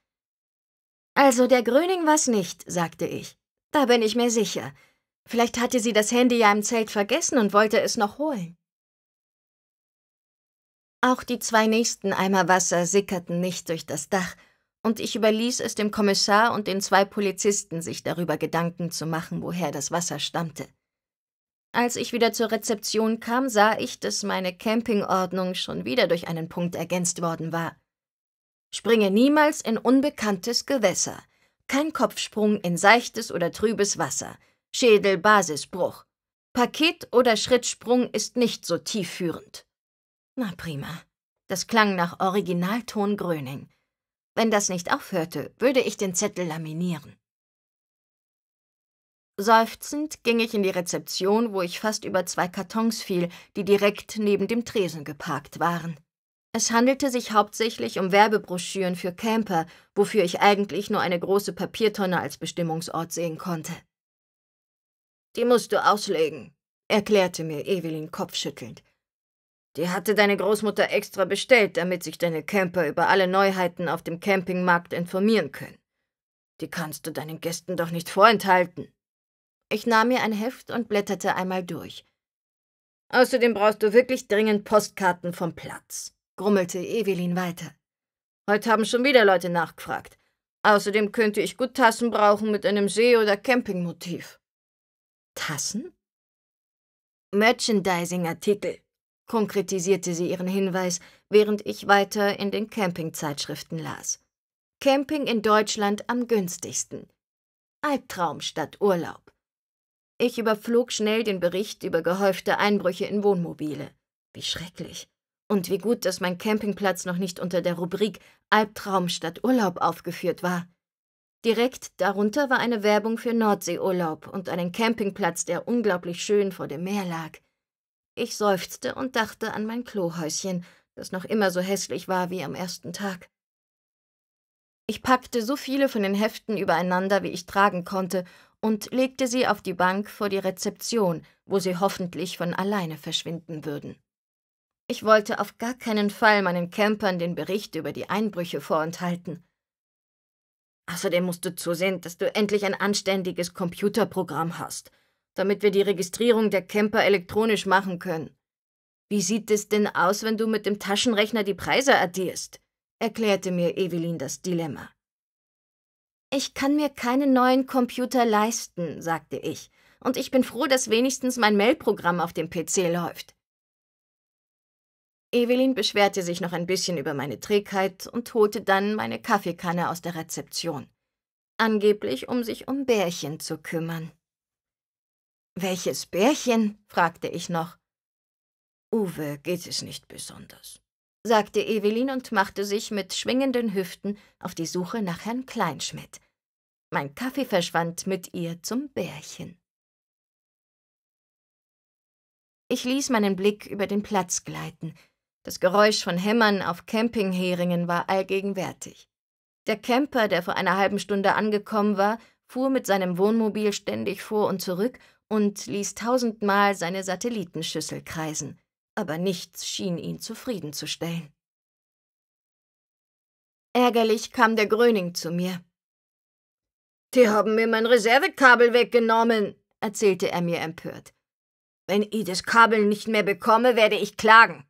Also der Gröning war's nicht, sagte ich. Da bin ich mir sicher. Vielleicht hatte sie das Handy ja im Zelt vergessen und wollte es noch holen. Auch die zwei nächsten Eimer Wasser sickerten nicht durch das Dach, und ich überließ es dem Kommissar und den zwei Polizisten, sich darüber Gedanken zu machen, woher das Wasser stammte. Als ich wieder zur Rezeption kam, sah ich, dass meine Campingordnung schon wieder durch einen Punkt ergänzt worden war. Springe niemals in unbekanntes Gewässer. Kein Kopfsprung in seichtes oder trübes Wasser. Schädelbasisbruch. Paket- oder Schrittsprung ist nicht so tiefführend. Na prima. Das klang nach Originalton Gröning. Wenn das nicht aufhörte, würde ich den Zettel laminieren. Seufzend ging ich in die Rezeption, wo ich fast über zwei Kartons fiel, die direkt neben dem Tresen geparkt waren. Es handelte sich hauptsächlich um Werbebroschüren für Camper, wofür ich eigentlich nur eine große Papiertonne als Bestimmungsort sehen konnte. Die musst du auslegen, erklärte mir Evelyn kopfschüttelnd. Die hatte deine Großmutter extra bestellt, damit sich deine Camper über alle Neuheiten auf dem Campingmarkt informieren können. Die kannst du deinen Gästen doch nicht vorenthalten. Ich nahm mir ein Heft und blätterte einmal durch. Außerdem brauchst du wirklich dringend Postkarten vom Platz, grummelte Evelyn weiter. Heute haben schon wieder Leute nachgefragt. Außerdem könnte ich gut Tassen brauchen mit einem See- oder Campingmotiv. Tassen? Merchandising-Artikel, konkretisierte sie ihren Hinweis, während ich weiter in den Campingzeitschriften las. Camping in Deutschland am günstigsten. Albtraum statt Urlaub. Ich überflog schnell den Bericht über gehäufte Einbrüche in Wohnmobile. Wie schrecklich. Und wie gut, dass mein Campingplatz noch nicht unter der Rubrik Albtraum statt Urlaub aufgeführt war. Direkt darunter war eine Werbung für Nordseeurlaub und einen Campingplatz, der unglaublich schön vor dem Meer lag. Ich seufzte und dachte an mein Klohäuschen, das noch immer so hässlich war wie am ersten Tag. Ich packte so viele von den Heften übereinander, wie ich tragen konnte, und legte sie auf die Bank vor die Rezeption, wo sie hoffentlich von alleine verschwinden würden. Ich wollte auf gar keinen Fall meinen Campern den Bericht über die Einbrüche vorenthalten. Außerdem musst du zusehen, dass du endlich ein anständiges Computerprogramm hast – damit wir die Registrierung der Camper elektronisch machen können. Wie sieht es denn aus, wenn du mit dem Taschenrechner die Preise addierst? erklärte mir Evelyn das Dilemma. Ich kann mir keinen neuen Computer leisten, sagte ich, und ich bin froh, dass wenigstens mein Mailprogramm auf dem PC läuft. Evelyn beschwerte sich noch ein bisschen über meine Trägheit und holte dann meine Kaffeekanne aus der Rezeption. Angeblich, um sich um Bärchen zu kümmern. Welches Bärchen? fragte ich noch. Uwe geht es nicht besonders, sagte Evelyn und machte sich mit schwingenden Hüften auf die Suche nach Herrn Kleinschmidt. Mein Kaffee verschwand mit ihr zum Bärchen. Ich ließ meinen Blick über den Platz gleiten. Das Geräusch von Hämmern auf Campingheringen war allgegenwärtig. Der Camper, der vor einer halben Stunde angekommen war, fuhr mit seinem Wohnmobil ständig vor und zurück und ließ tausendmal seine Satellitenschüssel kreisen, aber nichts schien ihn zufriedenzustellen. Ärgerlich kam der Gröning zu mir. Die haben mir mein Reservekabel weggenommen, erzählte er mir empört. Wenn ich das Kabel nicht mehr bekomme, werde ich klagen.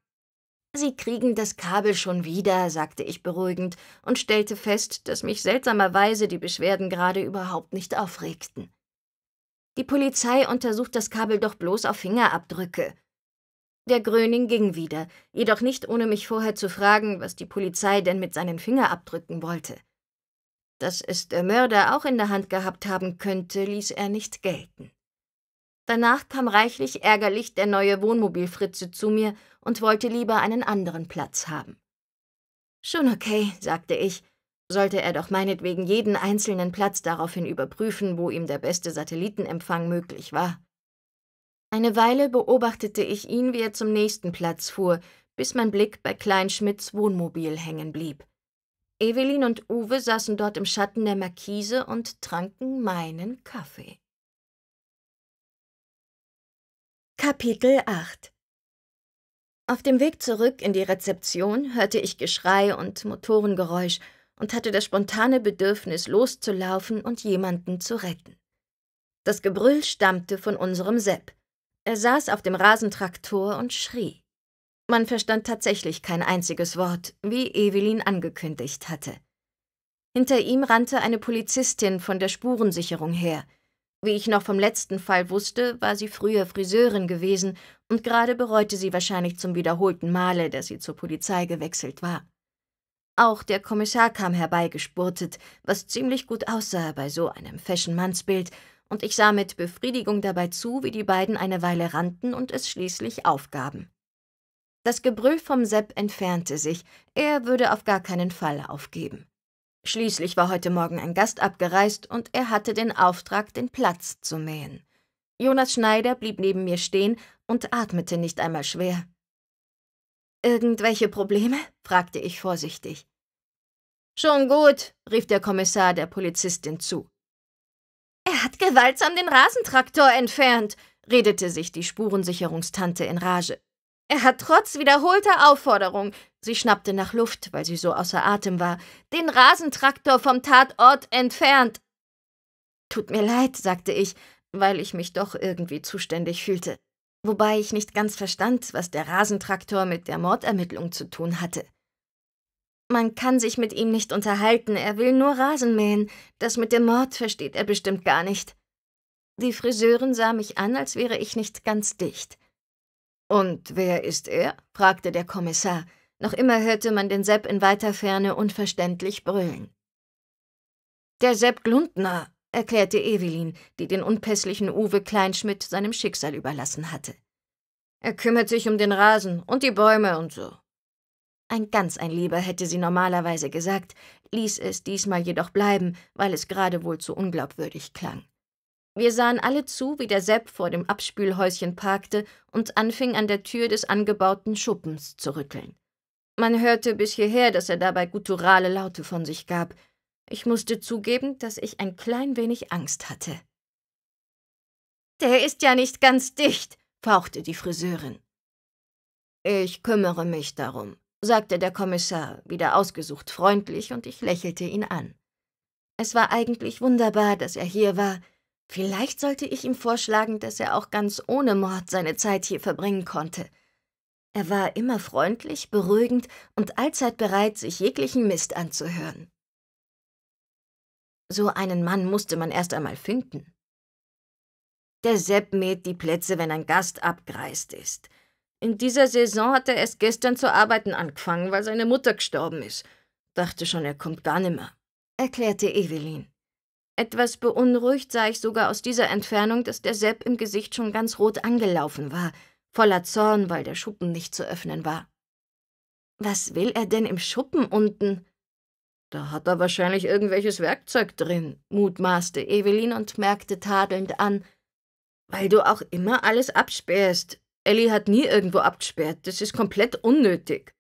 Sie kriegen das Kabel schon wieder, sagte ich beruhigend und stellte fest, dass mich seltsamerweise die Beschwerden gerade überhaupt nicht aufregten. Die Polizei untersucht das Kabel doch bloß auf Fingerabdrücke. Der Gröning ging wieder, jedoch nicht ohne mich vorher zu fragen, was die Polizei denn mit seinen Fingerabdrücken wollte. Dass es der Mörder auch in der Hand gehabt haben könnte, ließ er nicht gelten. Danach kam reichlich ärgerlich der neue Wohnmobilfritze zu mir und wollte lieber einen anderen Platz haben. Schon okay, sagte ich, sollte er doch meinetwegen jeden einzelnen Platz daraufhin überprüfen, wo ihm der beste Satellitenempfang möglich war. Eine Weile beobachtete ich ihn, wie er zum nächsten Platz fuhr, bis mein Blick bei Kleinschmidts Wohnmobil hängen blieb. Evelyn und Uwe saßen dort im Schatten der Markise und tranken meinen Kaffee. Kapitel 8 Auf dem Weg zurück in die Rezeption hörte ich Geschrei und Motorengeräusch und hatte das spontane Bedürfnis, loszulaufen und jemanden zu retten. Das Gebrüll stammte von unserem Sepp. Er saß auf dem Rasentraktor und schrie. Man verstand tatsächlich kein einziges Wort, wie Evelyn angekündigt hatte. Hinter ihm rannte eine Polizistin von der Spurensicherung her. Wie ich noch vom letzten Fall wusste, war sie früher Friseurin gewesen und gerade bereute sie wahrscheinlich zum wiederholten Male, dass sie zur Polizei gewechselt war. Auch der Kommissar kam herbeigespurtet, was ziemlich gut aussah bei so einem Fashion-Mannsbild, und ich sah mit Befriedigung dabei zu, wie die beiden eine Weile rannten und es schließlich aufgaben. Das Gebrüll vom Sepp entfernte sich, er würde auf gar keinen Fall aufgeben. Schließlich war heute Morgen ein Gast abgereist und er hatte den Auftrag, den Platz zu mähen. Jonas Schneider blieb neben mir stehen und atmete nicht einmal schwer. Irgendwelche Probleme? fragte ich vorsichtig. Schon gut, rief der Kommissar der Polizistin zu. Er hat gewaltsam den Rasentraktor entfernt, redete sich die Spurensicherungstante in Rage. Er hat trotz wiederholter Aufforderung, sie schnappte nach Luft, weil sie so außer Atem war, den Rasentraktor vom Tatort entfernt. Tut mir leid, sagte ich, weil ich mich doch irgendwie zuständig fühlte wobei ich nicht ganz verstand, was der Rasentraktor mit der Mordermittlung zu tun hatte. Man kann sich mit ihm nicht unterhalten, er will nur Rasen mähen, das mit dem Mord versteht er bestimmt gar nicht. Die Friseurin sah mich an, als wäre ich nicht ganz dicht. Und wer ist er? fragte der Kommissar. Noch immer hörte man den Sepp in weiter Ferne unverständlich brüllen. Der Sepp Glundner, erklärte Evelyn, die den unpässlichen Uwe Kleinschmidt seinem Schicksal überlassen hatte. Er kümmert sich um den Rasen und die Bäume und so. Ein ganz ein Lieber hätte sie normalerweise gesagt, ließ es diesmal jedoch bleiben, weil es gerade wohl zu unglaubwürdig klang. Wir sahen alle zu, wie der Sepp vor dem Abspülhäuschen parkte und anfing an der Tür des angebauten Schuppens zu rütteln. Man hörte bis hierher, dass er dabei gutturale Laute von sich gab, ich musste zugeben, dass ich ein klein wenig Angst hatte. Der ist ja nicht ganz dicht, fauchte die Friseurin. Ich kümmere mich darum, sagte der Kommissar, wieder ausgesucht freundlich, und ich lächelte ihn an. Es war eigentlich wunderbar, dass er hier war. Vielleicht sollte ich ihm vorschlagen, dass er auch ganz ohne Mord seine Zeit hier verbringen konnte. Er war immer freundlich, beruhigend und allzeit bereit, sich jeglichen Mist anzuhören. So einen Mann musste man erst einmal finden. Der Sepp mäht die Plätze, wenn ein Gast abgereist ist. In dieser Saison hat er erst gestern zu arbeiten angefangen, weil seine Mutter gestorben ist. Dachte schon, er kommt gar nimmer, erklärte Evelyn. Etwas beunruhigt sah ich sogar aus dieser Entfernung, dass der Sepp im Gesicht schon ganz rot angelaufen war, voller Zorn, weil der Schuppen nicht zu öffnen war. Was will er denn im Schuppen unten? Da hat er wahrscheinlich irgendwelches Werkzeug drin, mutmaßte Evelyn und merkte tadelnd an. Weil du auch immer alles absperrst. Ellie hat nie irgendwo abgesperrt. Das ist komplett unnötig.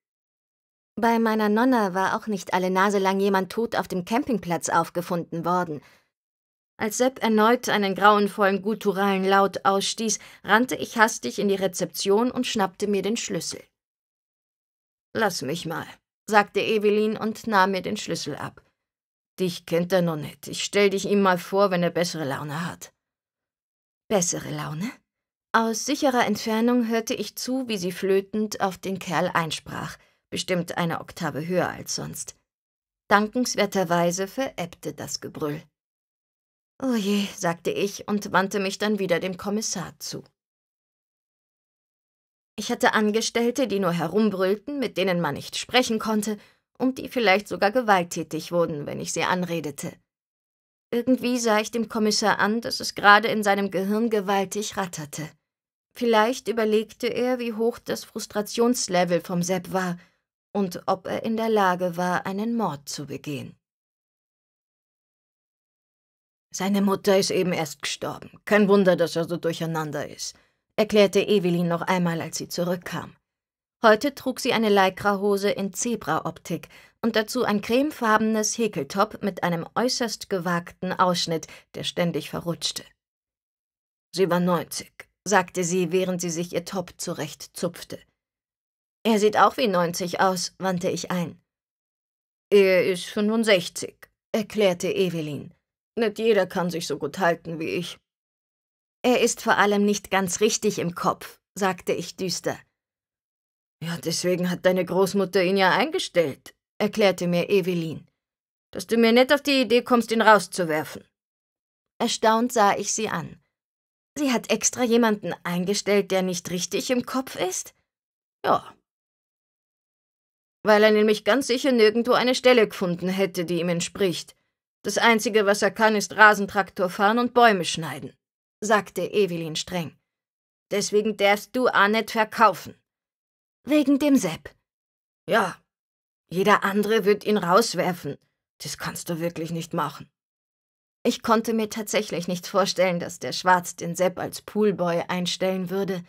Bei meiner Nonna war auch nicht alle Nase lang jemand tot auf dem Campingplatz aufgefunden worden. Als Sepp erneut einen grauenvollen gutturalen Laut ausstieß, rannte ich hastig in die Rezeption und schnappte mir den Schlüssel. Lass mich mal, sagte Evelyn und nahm mir den Schlüssel ab. Dich kennt er noch nicht. Ich stell dich ihm mal vor, wenn er bessere Laune hat. Bessere Laune? Aus sicherer Entfernung hörte ich zu, wie sie flötend auf den Kerl einsprach, bestimmt eine Oktave höher als sonst. Dankenswerterweise verebbte das Gebrüll. Oje, oh sagte ich und wandte mich dann wieder dem Kommissar zu. Ich hatte Angestellte, die nur herumbrüllten, mit denen man nicht sprechen konnte und die vielleicht sogar gewalttätig wurden, wenn ich sie anredete. Irgendwie sah ich dem Kommissar an, dass es gerade in seinem Gehirn gewaltig ratterte. Vielleicht überlegte er, wie hoch das Frustrationslevel vom Sepp war und ob er in der Lage war, einen Mord zu begehen. Seine Mutter ist eben erst gestorben. Kein Wunder, dass er so durcheinander ist erklärte Evelyn noch einmal, als sie zurückkam. Heute trug sie eine Lycra-Hose in Zebra-Optik und dazu ein cremefarbenes Häkeltop mit einem äußerst gewagten Ausschnitt, der ständig verrutschte. Sie war neunzig, sagte sie, während sie sich ihr Top zurechtzupfte. Er sieht auch wie neunzig aus, wandte ich ein. Er ist 65, erklärte Evelyn. Nicht jeder kann sich so gut halten wie ich. Er ist vor allem nicht ganz richtig im Kopf, sagte ich düster. Ja, deswegen hat deine Großmutter ihn ja eingestellt, erklärte mir Evelyn. Dass du mir nicht auf die Idee kommst, ihn rauszuwerfen. Erstaunt sah ich sie an. Sie hat extra jemanden eingestellt, der nicht richtig im Kopf ist? Ja. Weil er nämlich ganz sicher nirgendwo eine Stelle gefunden hätte, die ihm entspricht. Das Einzige, was er kann, ist Rasentraktor fahren und Bäume schneiden sagte Evelyn streng. Deswegen darfst du Annett verkaufen. Wegen dem Sepp. Ja. Jeder andere wird ihn rauswerfen. Das kannst du wirklich nicht machen. Ich konnte mir tatsächlich nicht vorstellen, dass der Schwarz den Sepp als Poolboy einstellen würde.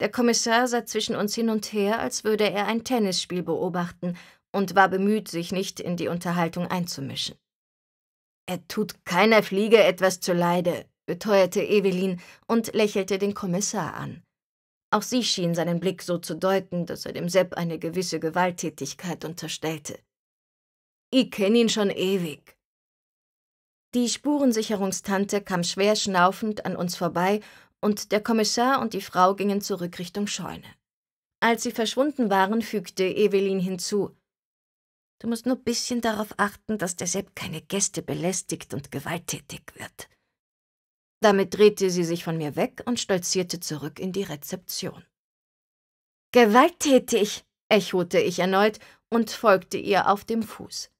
Der Kommissar sah zwischen uns hin und her, als würde er ein Tennisspiel beobachten und war bemüht, sich nicht in die Unterhaltung einzumischen. Er tut keiner Fliege etwas zuleide, beteuerte Evelyn und lächelte den Kommissar an. Auch sie schien seinen Blick so zu deuten, dass er dem Sepp eine gewisse Gewalttätigkeit unterstellte. Ich kenne ihn schon ewig. Die Spurensicherungstante kam schwer schnaufend an uns vorbei und der Kommissar und die Frau gingen zurück Richtung Scheune. Als sie verschwunden waren, fügte Evelyn hinzu: Du musst nur ein bisschen darauf achten, dass der Sepp keine Gäste belästigt und gewalttätig wird. Damit drehte sie sich von mir weg und stolzierte zurück in die Rezeption. Gewalttätig, echote ich erneut und folgte ihr auf dem Fuß.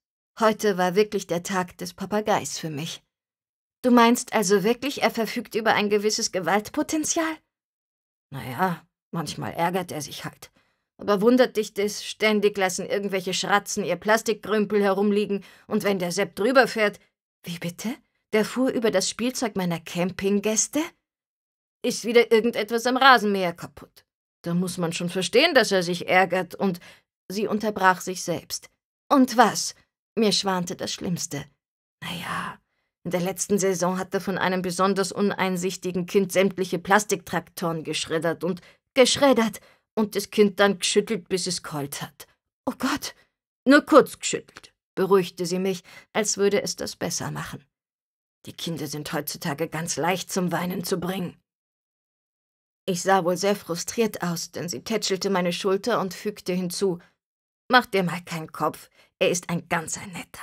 Heute war wirklich der Tag des Papageis für mich. Du meinst also wirklich, er verfügt über ein gewisses Gewaltpotenzial? Naja, manchmal ärgert er sich halt. Aber wundert dich das, ständig lassen irgendwelche Schratzen ihr Plastikkrümpel herumliegen und wenn der Sepp drüber fährt. Wie bitte? Der fuhr über das Spielzeug meiner Campinggäste? Ist wieder irgendetwas am Rasenmäher kaputt. Da muss man schon verstehen, dass er sich ärgert und sie unterbrach sich selbst. Und was? Mir schwante das Schlimmste. Naja, in der letzten Saison hat er von einem besonders uneinsichtigen Kind sämtliche Plastiktraktoren geschreddert und geschreddert und das Kind dann geschüttelt, bis es keult hat. Oh Gott, nur kurz geschüttelt, beruhigte sie mich, als würde es das besser machen. Die Kinder sind heutzutage ganz leicht zum Weinen zu bringen. Ich sah wohl sehr frustriert aus, denn sie tätschelte meine Schulter und fügte hinzu, Mach dir mal keinen Kopf, er ist ein ganzer netter.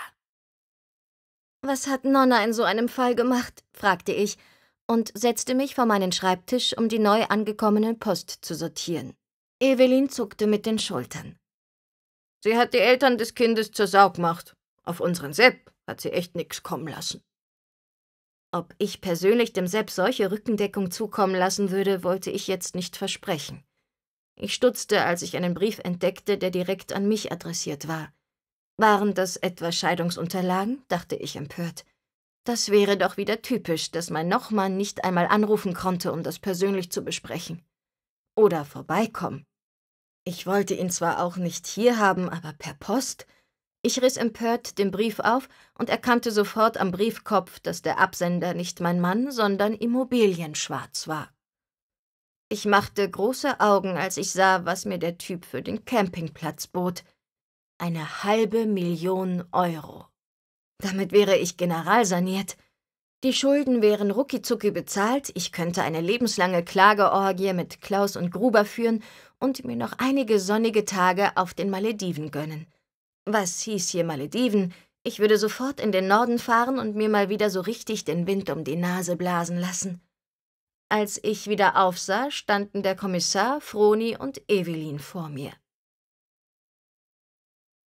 Was hat Nonna in so einem Fall gemacht? fragte ich und setzte mich vor meinen Schreibtisch, um die neu angekommene Post zu sortieren. Evelyn zuckte mit den Schultern. Sie hat die Eltern des Kindes zur Saugmacht. Auf unseren Sepp hat sie echt nix kommen lassen. Ob ich persönlich dem Sepp solche Rückendeckung zukommen lassen würde, wollte ich jetzt nicht versprechen. Ich stutzte, als ich einen Brief entdeckte, der direkt an mich adressiert war. Waren das etwa Scheidungsunterlagen? dachte ich empört. Das wäre doch wieder typisch, dass mein Nochmann nicht einmal anrufen konnte, um das persönlich zu besprechen. Oder vorbeikommen. Ich wollte ihn zwar auch nicht hier haben, aber per Post – ich riss empört den Brief auf und erkannte sofort am Briefkopf, dass der Absender nicht mein Mann, sondern Immobilienschwarz war. Ich machte große Augen, als ich sah, was mir der Typ für den Campingplatz bot. Eine halbe Million Euro. Damit wäre ich generalsaniert. Die Schulden wären ruckizucki bezahlt, ich könnte eine lebenslange Klageorgie mit Klaus und Gruber führen und mir noch einige sonnige Tage auf den Malediven gönnen. Was hieß hier Malediven? Ich würde sofort in den Norden fahren und mir mal wieder so richtig den Wind um die Nase blasen lassen. Als ich wieder aufsah, standen der Kommissar, Froni und Evelyn vor mir.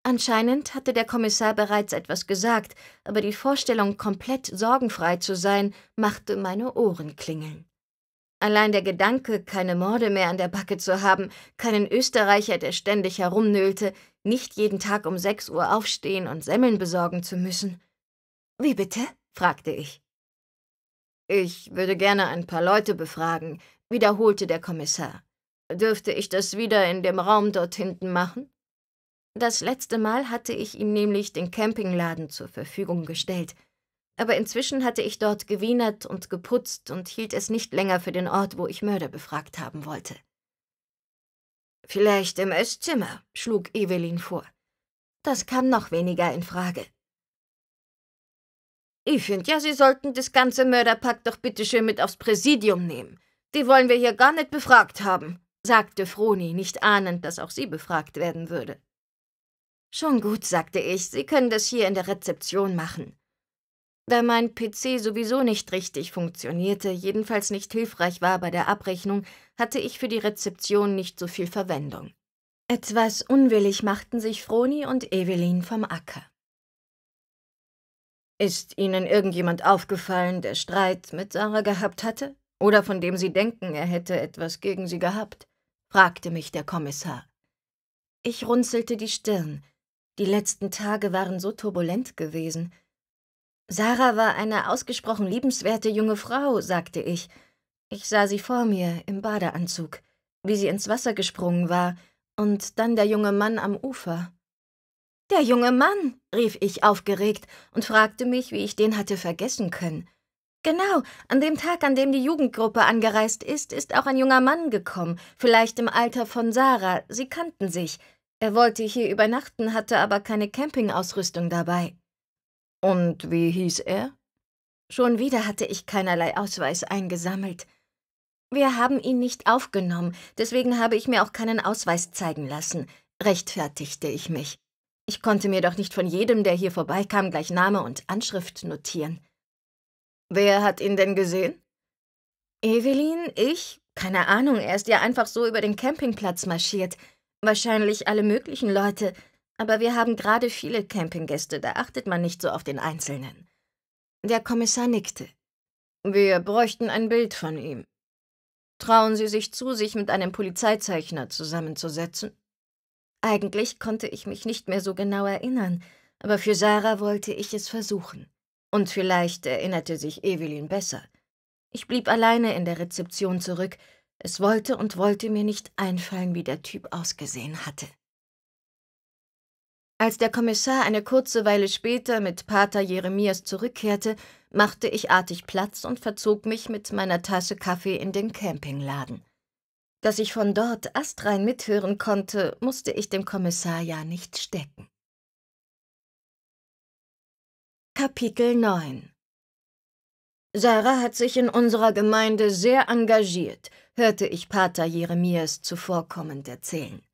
Anscheinend hatte der Kommissar bereits etwas gesagt, aber die Vorstellung, komplett sorgenfrei zu sein, machte meine Ohren klingeln. Allein der Gedanke, keine Morde mehr an der Backe zu haben, keinen Österreicher, der ständig herumnöhlte, nicht jeden Tag um 6 Uhr aufstehen und Semmeln besorgen zu müssen. Wie bitte? fragte ich. Ich würde gerne ein paar Leute befragen, wiederholte der Kommissar. Dürfte ich das wieder in dem Raum dort hinten machen? Das letzte Mal hatte ich ihm nämlich den Campingladen zur Verfügung gestellt aber inzwischen hatte ich dort gewienert und geputzt und hielt es nicht länger für den Ort, wo ich Mörder befragt haben wollte. Vielleicht im Esszimmer, schlug Evelyn vor. Das kam noch weniger in Frage. Ich finde ja, Sie sollten das ganze Mörderpack doch bitte schön mit aufs Präsidium nehmen. Die wollen wir hier gar nicht befragt haben, sagte Froni, nicht ahnend, dass auch sie befragt werden würde. Schon gut, sagte ich, Sie können das hier in der Rezeption machen. Da mein PC sowieso nicht richtig funktionierte, jedenfalls nicht hilfreich war bei der Abrechnung, hatte ich für die Rezeption nicht so viel Verwendung. Etwas unwillig machten sich Froni und Evelyn vom Acker. Ist Ihnen irgendjemand aufgefallen, der Streit mit Sarah gehabt hatte? Oder von dem Sie denken, er hätte etwas gegen Sie gehabt? fragte mich der Kommissar. Ich runzelte die Stirn. Die letzten Tage waren so turbulent gewesen. Sarah war eine ausgesprochen liebenswerte junge Frau, sagte ich. Ich sah sie vor mir im Badeanzug, wie sie ins Wasser gesprungen war, und dann der junge Mann am Ufer. Der junge Mann, rief ich aufgeregt und fragte mich, wie ich den hatte vergessen können. Genau, an dem Tag, an dem die Jugendgruppe angereist ist, ist auch ein junger Mann gekommen, vielleicht im Alter von Sarah. Sie kannten sich. Er wollte hier übernachten, hatte aber keine Campingausrüstung dabei. Und wie hieß er? Schon wieder hatte ich keinerlei Ausweis eingesammelt. Wir haben ihn nicht aufgenommen, deswegen habe ich mir auch keinen Ausweis zeigen lassen, rechtfertigte ich mich. Ich konnte mir doch nicht von jedem, der hier vorbeikam, gleich Name und Anschrift notieren. Wer hat ihn denn gesehen? Evelyn, ich? Keine Ahnung, er ist ja einfach so über den Campingplatz marschiert. Wahrscheinlich alle möglichen Leute. Aber wir haben gerade viele Campinggäste, da achtet man nicht so auf den Einzelnen. Der Kommissar nickte. Wir bräuchten ein Bild von ihm. Trauen Sie sich zu, sich mit einem Polizeizeichner zusammenzusetzen? Eigentlich konnte ich mich nicht mehr so genau erinnern, aber für Sarah wollte ich es versuchen. Und vielleicht erinnerte sich Evelyn besser. Ich blieb alleine in der Rezeption zurück. Es wollte und wollte mir nicht einfallen, wie der Typ ausgesehen hatte. Als der Kommissar eine kurze Weile später mit Pater Jeremias zurückkehrte, machte ich artig Platz und verzog mich mit meiner Tasse Kaffee in den Campingladen. Dass ich von dort astrein mithören konnte, musste ich dem Kommissar ja nicht stecken. Kapitel 9 Sarah hat sich in unserer Gemeinde sehr engagiert, hörte ich Pater Jeremias zuvorkommend erzählen.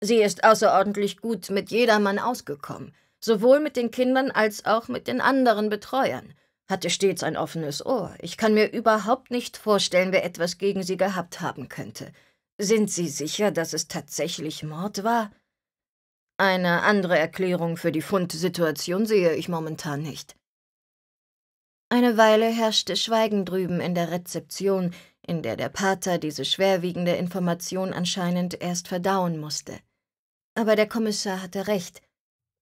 Sie ist außerordentlich gut mit jedermann ausgekommen, sowohl mit den Kindern als auch mit den anderen Betreuern, hatte stets ein offenes Ohr. Ich kann mir überhaupt nicht vorstellen, wer etwas gegen sie gehabt haben könnte. Sind Sie sicher, dass es tatsächlich Mord war? Eine andere Erklärung für die Fundsituation sehe ich momentan nicht. Eine Weile herrschte Schweigen drüben in der Rezeption, in der der Pater diese schwerwiegende Information anscheinend erst verdauen musste. Aber der Kommissar hatte recht.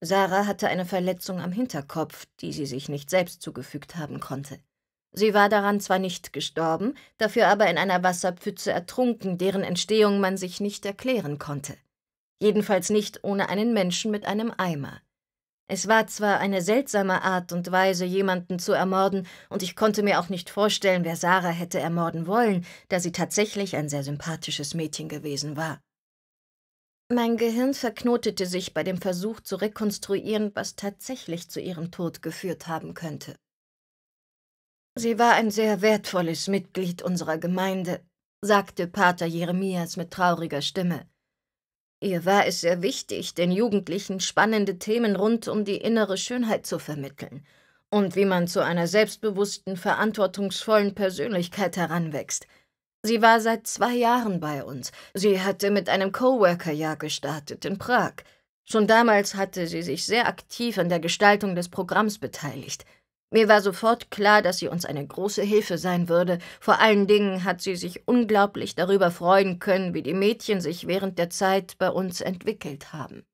Sarah hatte eine Verletzung am Hinterkopf, die sie sich nicht selbst zugefügt haben konnte. Sie war daran zwar nicht gestorben, dafür aber in einer Wasserpfütze ertrunken, deren Entstehung man sich nicht erklären konnte. Jedenfalls nicht ohne einen Menschen mit einem Eimer. Es war zwar eine seltsame Art und Weise, jemanden zu ermorden, und ich konnte mir auch nicht vorstellen, wer Sarah hätte ermorden wollen, da sie tatsächlich ein sehr sympathisches Mädchen gewesen war. Mein Gehirn verknotete sich bei dem Versuch zu rekonstruieren, was tatsächlich zu ihrem Tod geführt haben könnte. Sie war ein sehr wertvolles Mitglied unserer Gemeinde, sagte Pater Jeremias mit trauriger Stimme. Ihr war es sehr wichtig, den Jugendlichen spannende Themen rund um die innere Schönheit zu vermitteln und wie man zu einer selbstbewussten, verantwortungsvollen Persönlichkeit heranwächst – Sie war seit zwei Jahren bei uns. Sie hatte mit einem Coworker-Jahr gestartet in Prag. Schon damals hatte sie sich sehr aktiv an der Gestaltung des Programms beteiligt. Mir war sofort klar, dass sie uns eine große Hilfe sein würde. Vor allen Dingen hat sie sich unglaublich darüber freuen können, wie die Mädchen sich während der Zeit bei uns entwickelt haben.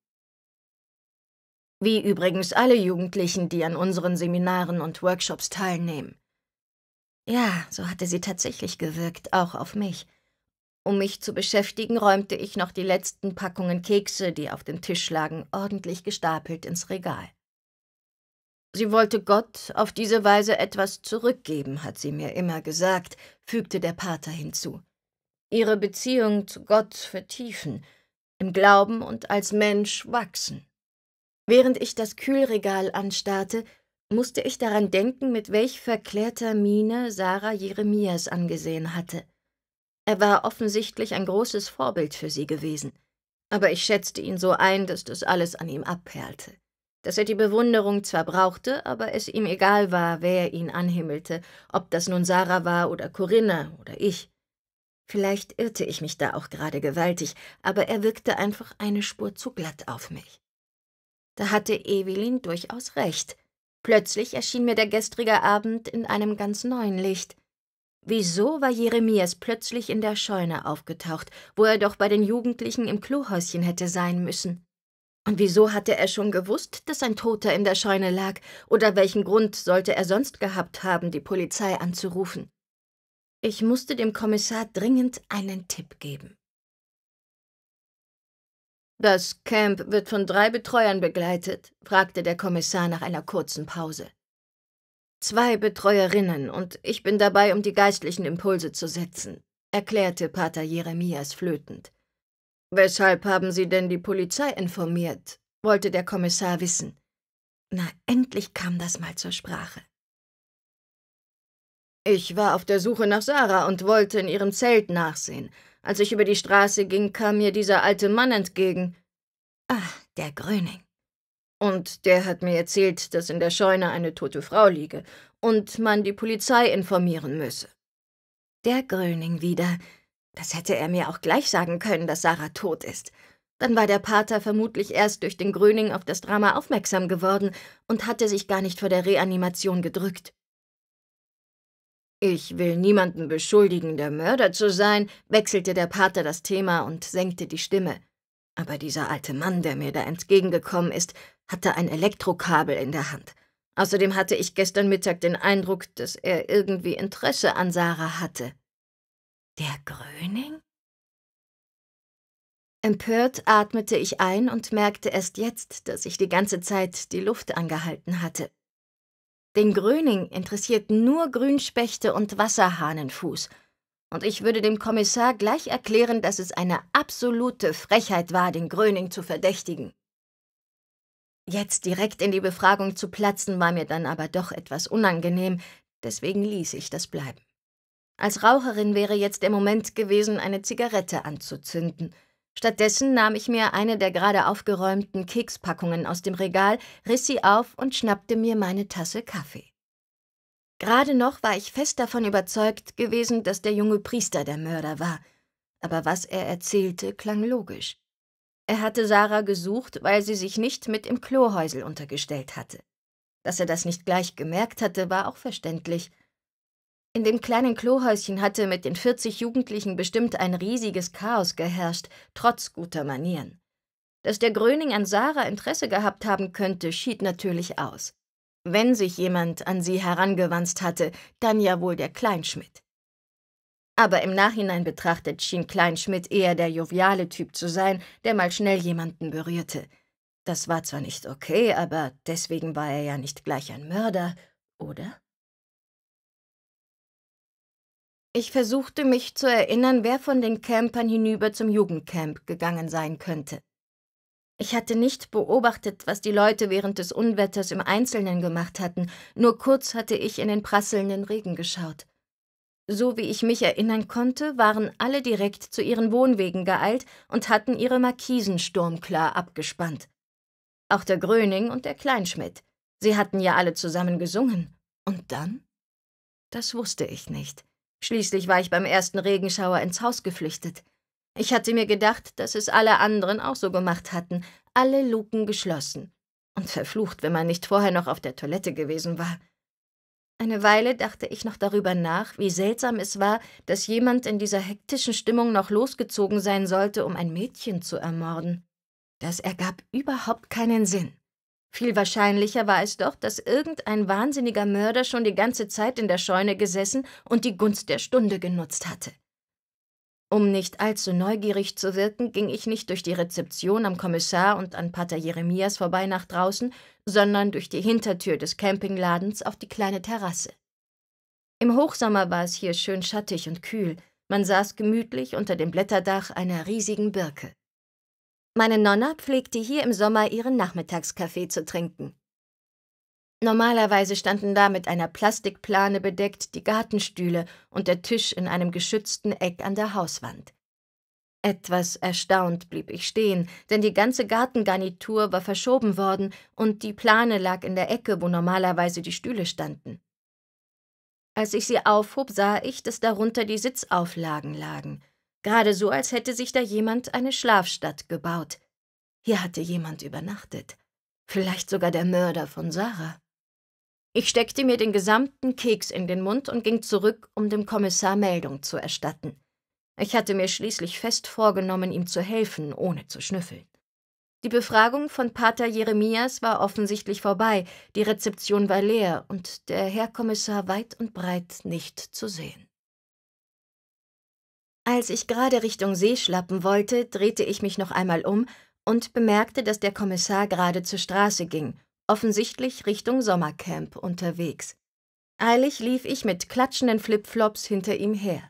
Wie übrigens alle Jugendlichen, die an unseren Seminaren und Workshops teilnehmen. Ja, so hatte sie tatsächlich gewirkt, auch auf mich. Um mich zu beschäftigen, räumte ich noch die letzten Packungen Kekse, die auf dem Tisch lagen, ordentlich gestapelt ins Regal. Sie wollte Gott auf diese Weise etwas zurückgeben, hat sie mir immer gesagt, fügte der Pater hinzu. Ihre Beziehung zu Gott vertiefen, im Glauben und als Mensch wachsen. Während ich das Kühlregal anstarrte, musste ich daran denken, mit welch verklärter Miene Sarah Jeremias angesehen hatte. Er war offensichtlich ein großes Vorbild für sie gewesen, aber ich schätzte ihn so ein, dass das alles an ihm abperlte. Dass er die Bewunderung zwar brauchte, aber es ihm egal war, wer ihn anhimmelte, ob das nun Sarah war oder Corinna oder ich. Vielleicht irrte ich mich da auch gerade gewaltig, aber er wirkte einfach eine Spur zu glatt auf mich. Da hatte Evelyn durchaus recht. Plötzlich erschien mir der gestrige Abend in einem ganz neuen Licht. Wieso war Jeremias plötzlich in der Scheune aufgetaucht, wo er doch bei den Jugendlichen im Klohäuschen hätte sein müssen? Und wieso hatte er schon gewusst, dass ein Toter in der Scheune lag, oder welchen Grund sollte er sonst gehabt haben, die Polizei anzurufen? Ich musste dem Kommissar dringend einen Tipp geben. Das Camp wird von drei Betreuern begleitet, fragte der Kommissar nach einer kurzen Pause. Zwei Betreuerinnen und ich bin dabei, um die geistlichen Impulse zu setzen, erklärte Pater Jeremias flötend. Weshalb haben Sie denn die Polizei informiert? wollte der Kommissar wissen. Na, endlich kam das mal zur Sprache. Ich war auf der Suche nach Sarah und wollte in ihrem Zelt nachsehen. Als ich über die Straße ging, kam mir dieser alte Mann entgegen. Ah, der Gröning. Und der hat mir erzählt, dass in der Scheune eine tote Frau liege und man die Polizei informieren müsse. Der Gröning wieder. Das hätte er mir auch gleich sagen können, dass Sarah tot ist. Dann war der Pater vermutlich erst durch den Gröning auf das Drama aufmerksam geworden und hatte sich gar nicht vor der Reanimation gedrückt. Ich will niemanden beschuldigen, der Mörder zu sein, wechselte der Pater das Thema und senkte die Stimme. Aber dieser alte Mann, der mir da entgegengekommen ist, hatte ein Elektrokabel in der Hand. Außerdem hatte ich gestern Mittag den Eindruck, dass er irgendwie Interesse an Sarah hatte. Der Gröning? Empört atmete ich ein und merkte erst jetzt, dass ich die ganze Zeit die Luft angehalten hatte. Den Gröning interessiert nur Grünspechte und Wasserhahnenfuß. Und ich würde dem Kommissar gleich erklären, dass es eine absolute Frechheit war, den Gröning zu verdächtigen. Jetzt direkt in die Befragung zu platzen, war mir dann aber doch etwas unangenehm, deswegen ließ ich das bleiben. Als Raucherin wäre jetzt der Moment gewesen, eine Zigarette anzuzünden – Stattdessen nahm ich mir eine der gerade aufgeräumten Kekspackungen aus dem Regal, riss sie auf und schnappte mir meine Tasse Kaffee. Gerade noch war ich fest davon überzeugt gewesen, dass der junge Priester der Mörder war, aber was er erzählte, klang logisch. Er hatte Sarah gesucht, weil sie sich nicht mit im Klohäusel untergestellt hatte. Dass er das nicht gleich gemerkt hatte, war auch verständlich. In dem kleinen Klohäuschen hatte mit den 40 Jugendlichen bestimmt ein riesiges Chaos geherrscht, trotz guter Manieren. Dass der Gröning an Sarah Interesse gehabt haben könnte, schied natürlich aus. Wenn sich jemand an sie herangewanzt hatte, dann ja wohl der Kleinschmidt. Aber im Nachhinein betrachtet schien Kleinschmidt eher der joviale Typ zu sein, der mal schnell jemanden berührte. Das war zwar nicht okay, aber deswegen war er ja nicht gleich ein Mörder, oder? Ich versuchte mich zu erinnern, wer von den Campern hinüber zum Jugendcamp gegangen sein könnte. Ich hatte nicht beobachtet, was die Leute während des Unwetters im Einzelnen gemacht hatten, nur kurz hatte ich in den prasselnden Regen geschaut. So wie ich mich erinnern konnte, waren alle direkt zu ihren Wohnwegen geeilt und hatten ihre Markisen sturmklar abgespannt. Auch der Gröning und der Kleinschmidt. Sie hatten ja alle zusammen gesungen. Und dann? Das wusste ich nicht. Schließlich war ich beim ersten Regenschauer ins Haus geflüchtet. Ich hatte mir gedacht, dass es alle anderen auch so gemacht hatten, alle Luken geschlossen. Und verflucht, wenn man nicht vorher noch auf der Toilette gewesen war. Eine Weile dachte ich noch darüber nach, wie seltsam es war, dass jemand in dieser hektischen Stimmung noch losgezogen sein sollte, um ein Mädchen zu ermorden. Das ergab überhaupt keinen Sinn. Viel wahrscheinlicher war es doch, dass irgendein wahnsinniger Mörder schon die ganze Zeit in der Scheune gesessen und die Gunst der Stunde genutzt hatte. Um nicht allzu neugierig zu wirken, ging ich nicht durch die Rezeption am Kommissar und an Pater Jeremias vorbei nach draußen, sondern durch die Hintertür des Campingladens auf die kleine Terrasse. Im Hochsommer war es hier schön schattig und kühl, man saß gemütlich unter dem Blätterdach einer riesigen Birke. Meine Nonna pflegte hier im Sommer ihren Nachmittagskaffee zu trinken. Normalerweise standen da mit einer Plastikplane bedeckt die Gartenstühle und der Tisch in einem geschützten Eck an der Hauswand. Etwas erstaunt blieb ich stehen, denn die ganze Gartengarnitur war verschoben worden und die Plane lag in der Ecke, wo normalerweise die Stühle standen. Als ich sie aufhob, sah ich, dass darunter die Sitzauflagen lagen gerade so, als hätte sich da jemand eine Schlafstadt gebaut. Hier hatte jemand übernachtet, vielleicht sogar der Mörder von Sarah. Ich steckte mir den gesamten Keks in den Mund und ging zurück, um dem Kommissar Meldung zu erstatten. Ich hatte mir schließlich fest vorgenommen, ihm zu helfen, ohne zu schnüffeln. Die Befragung von Pater Jeremias war offensichtlich vorbei, die Rezeption war leer und der Herr Kommissar weit und breit nicht zu sehen. Als ich gerade Richtung See schlappen wollte, drehte ich mich noch einmal um und bemerkte, dass der Kommissar gerade zur Straße ging, offensichtlich Richtung Sommercamp unterwegs. Eilig lief ich mit klatschenden Flipflops hinter ihm her.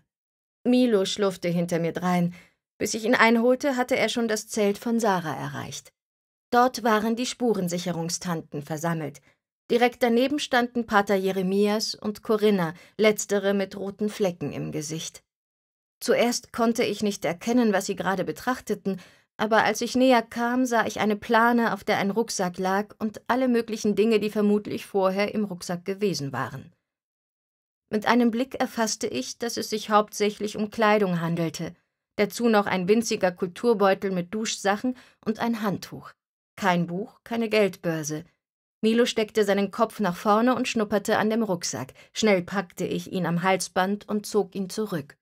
Milo schlurfte hinter mir drein. Bis ich ihn einholte, hatte er schon das Zelt von Sarah erreicht. Dort waren die Spurensicherungstanten versammelt. Direkt daneben standen Pater Jeremias und Corinna, letztere mit roten Flecken im Gesicht. Zuerst konnte ich nicht erkennen, was sie gerade betrachteten, aber als ich näher kam, sah ich eine Plane, auf der ein Rucksack lag und alle möglichen Dinge, die vermutlich vorher im Rucksack gewesen waren. Mit einem Blick erfasste ich, dass es sich hauptsächlich um Kleidung handelte, dazu noch ein winziger Kulturbeutel mit Duschsachen und ein Handtuch. Kein Buch, keine Geldbörse. Milo steckte seinen Kopf nach vorne und schnupperte an dem Rucksack. Schnell packte ich ihn am Halsband und zog ihn zurück.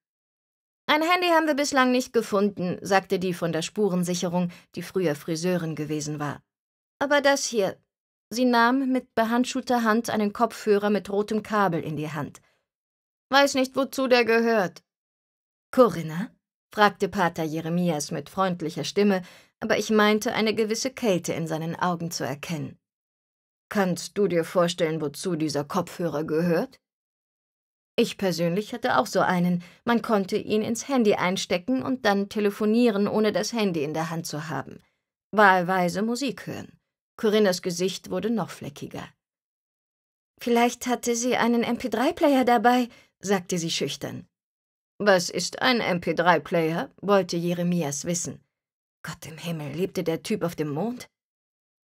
Ein Handy haben wir bislang nicht gefunden, sagte die von der Spurensicherung, die früher Friseurin gewesen war. Aber das hier. Sie nahm mit behandschuhter Hand einen Kopfhörer mit rotem Kabel in die Hand. Weiß nicht, wozu der gehört. Corinna? fragte Pater Jeremias mit freundlicher Stimme, aber ich meinte, eine gewisse Kälte in seinen Augen zu erkennen. Kannst du dir vorstellen, wozu dieser Kopfhörer gehört? Ich persönlich hatte auch so einen. Man konnte ihn ins Handy einstecken und dann telefonieren, ohne das Handy in der Hand zu haben. Wahlweise Musik hören. Corinnas Gesicht wurde noch fleckiger. Vielleicht hatte sie einen MP3-Player dabei, sagte sie schüchtern. Was ist ein MP3-Player? wollte Jeremias wissen. Gott im Himmel, lebte der Typ auf dem Mond?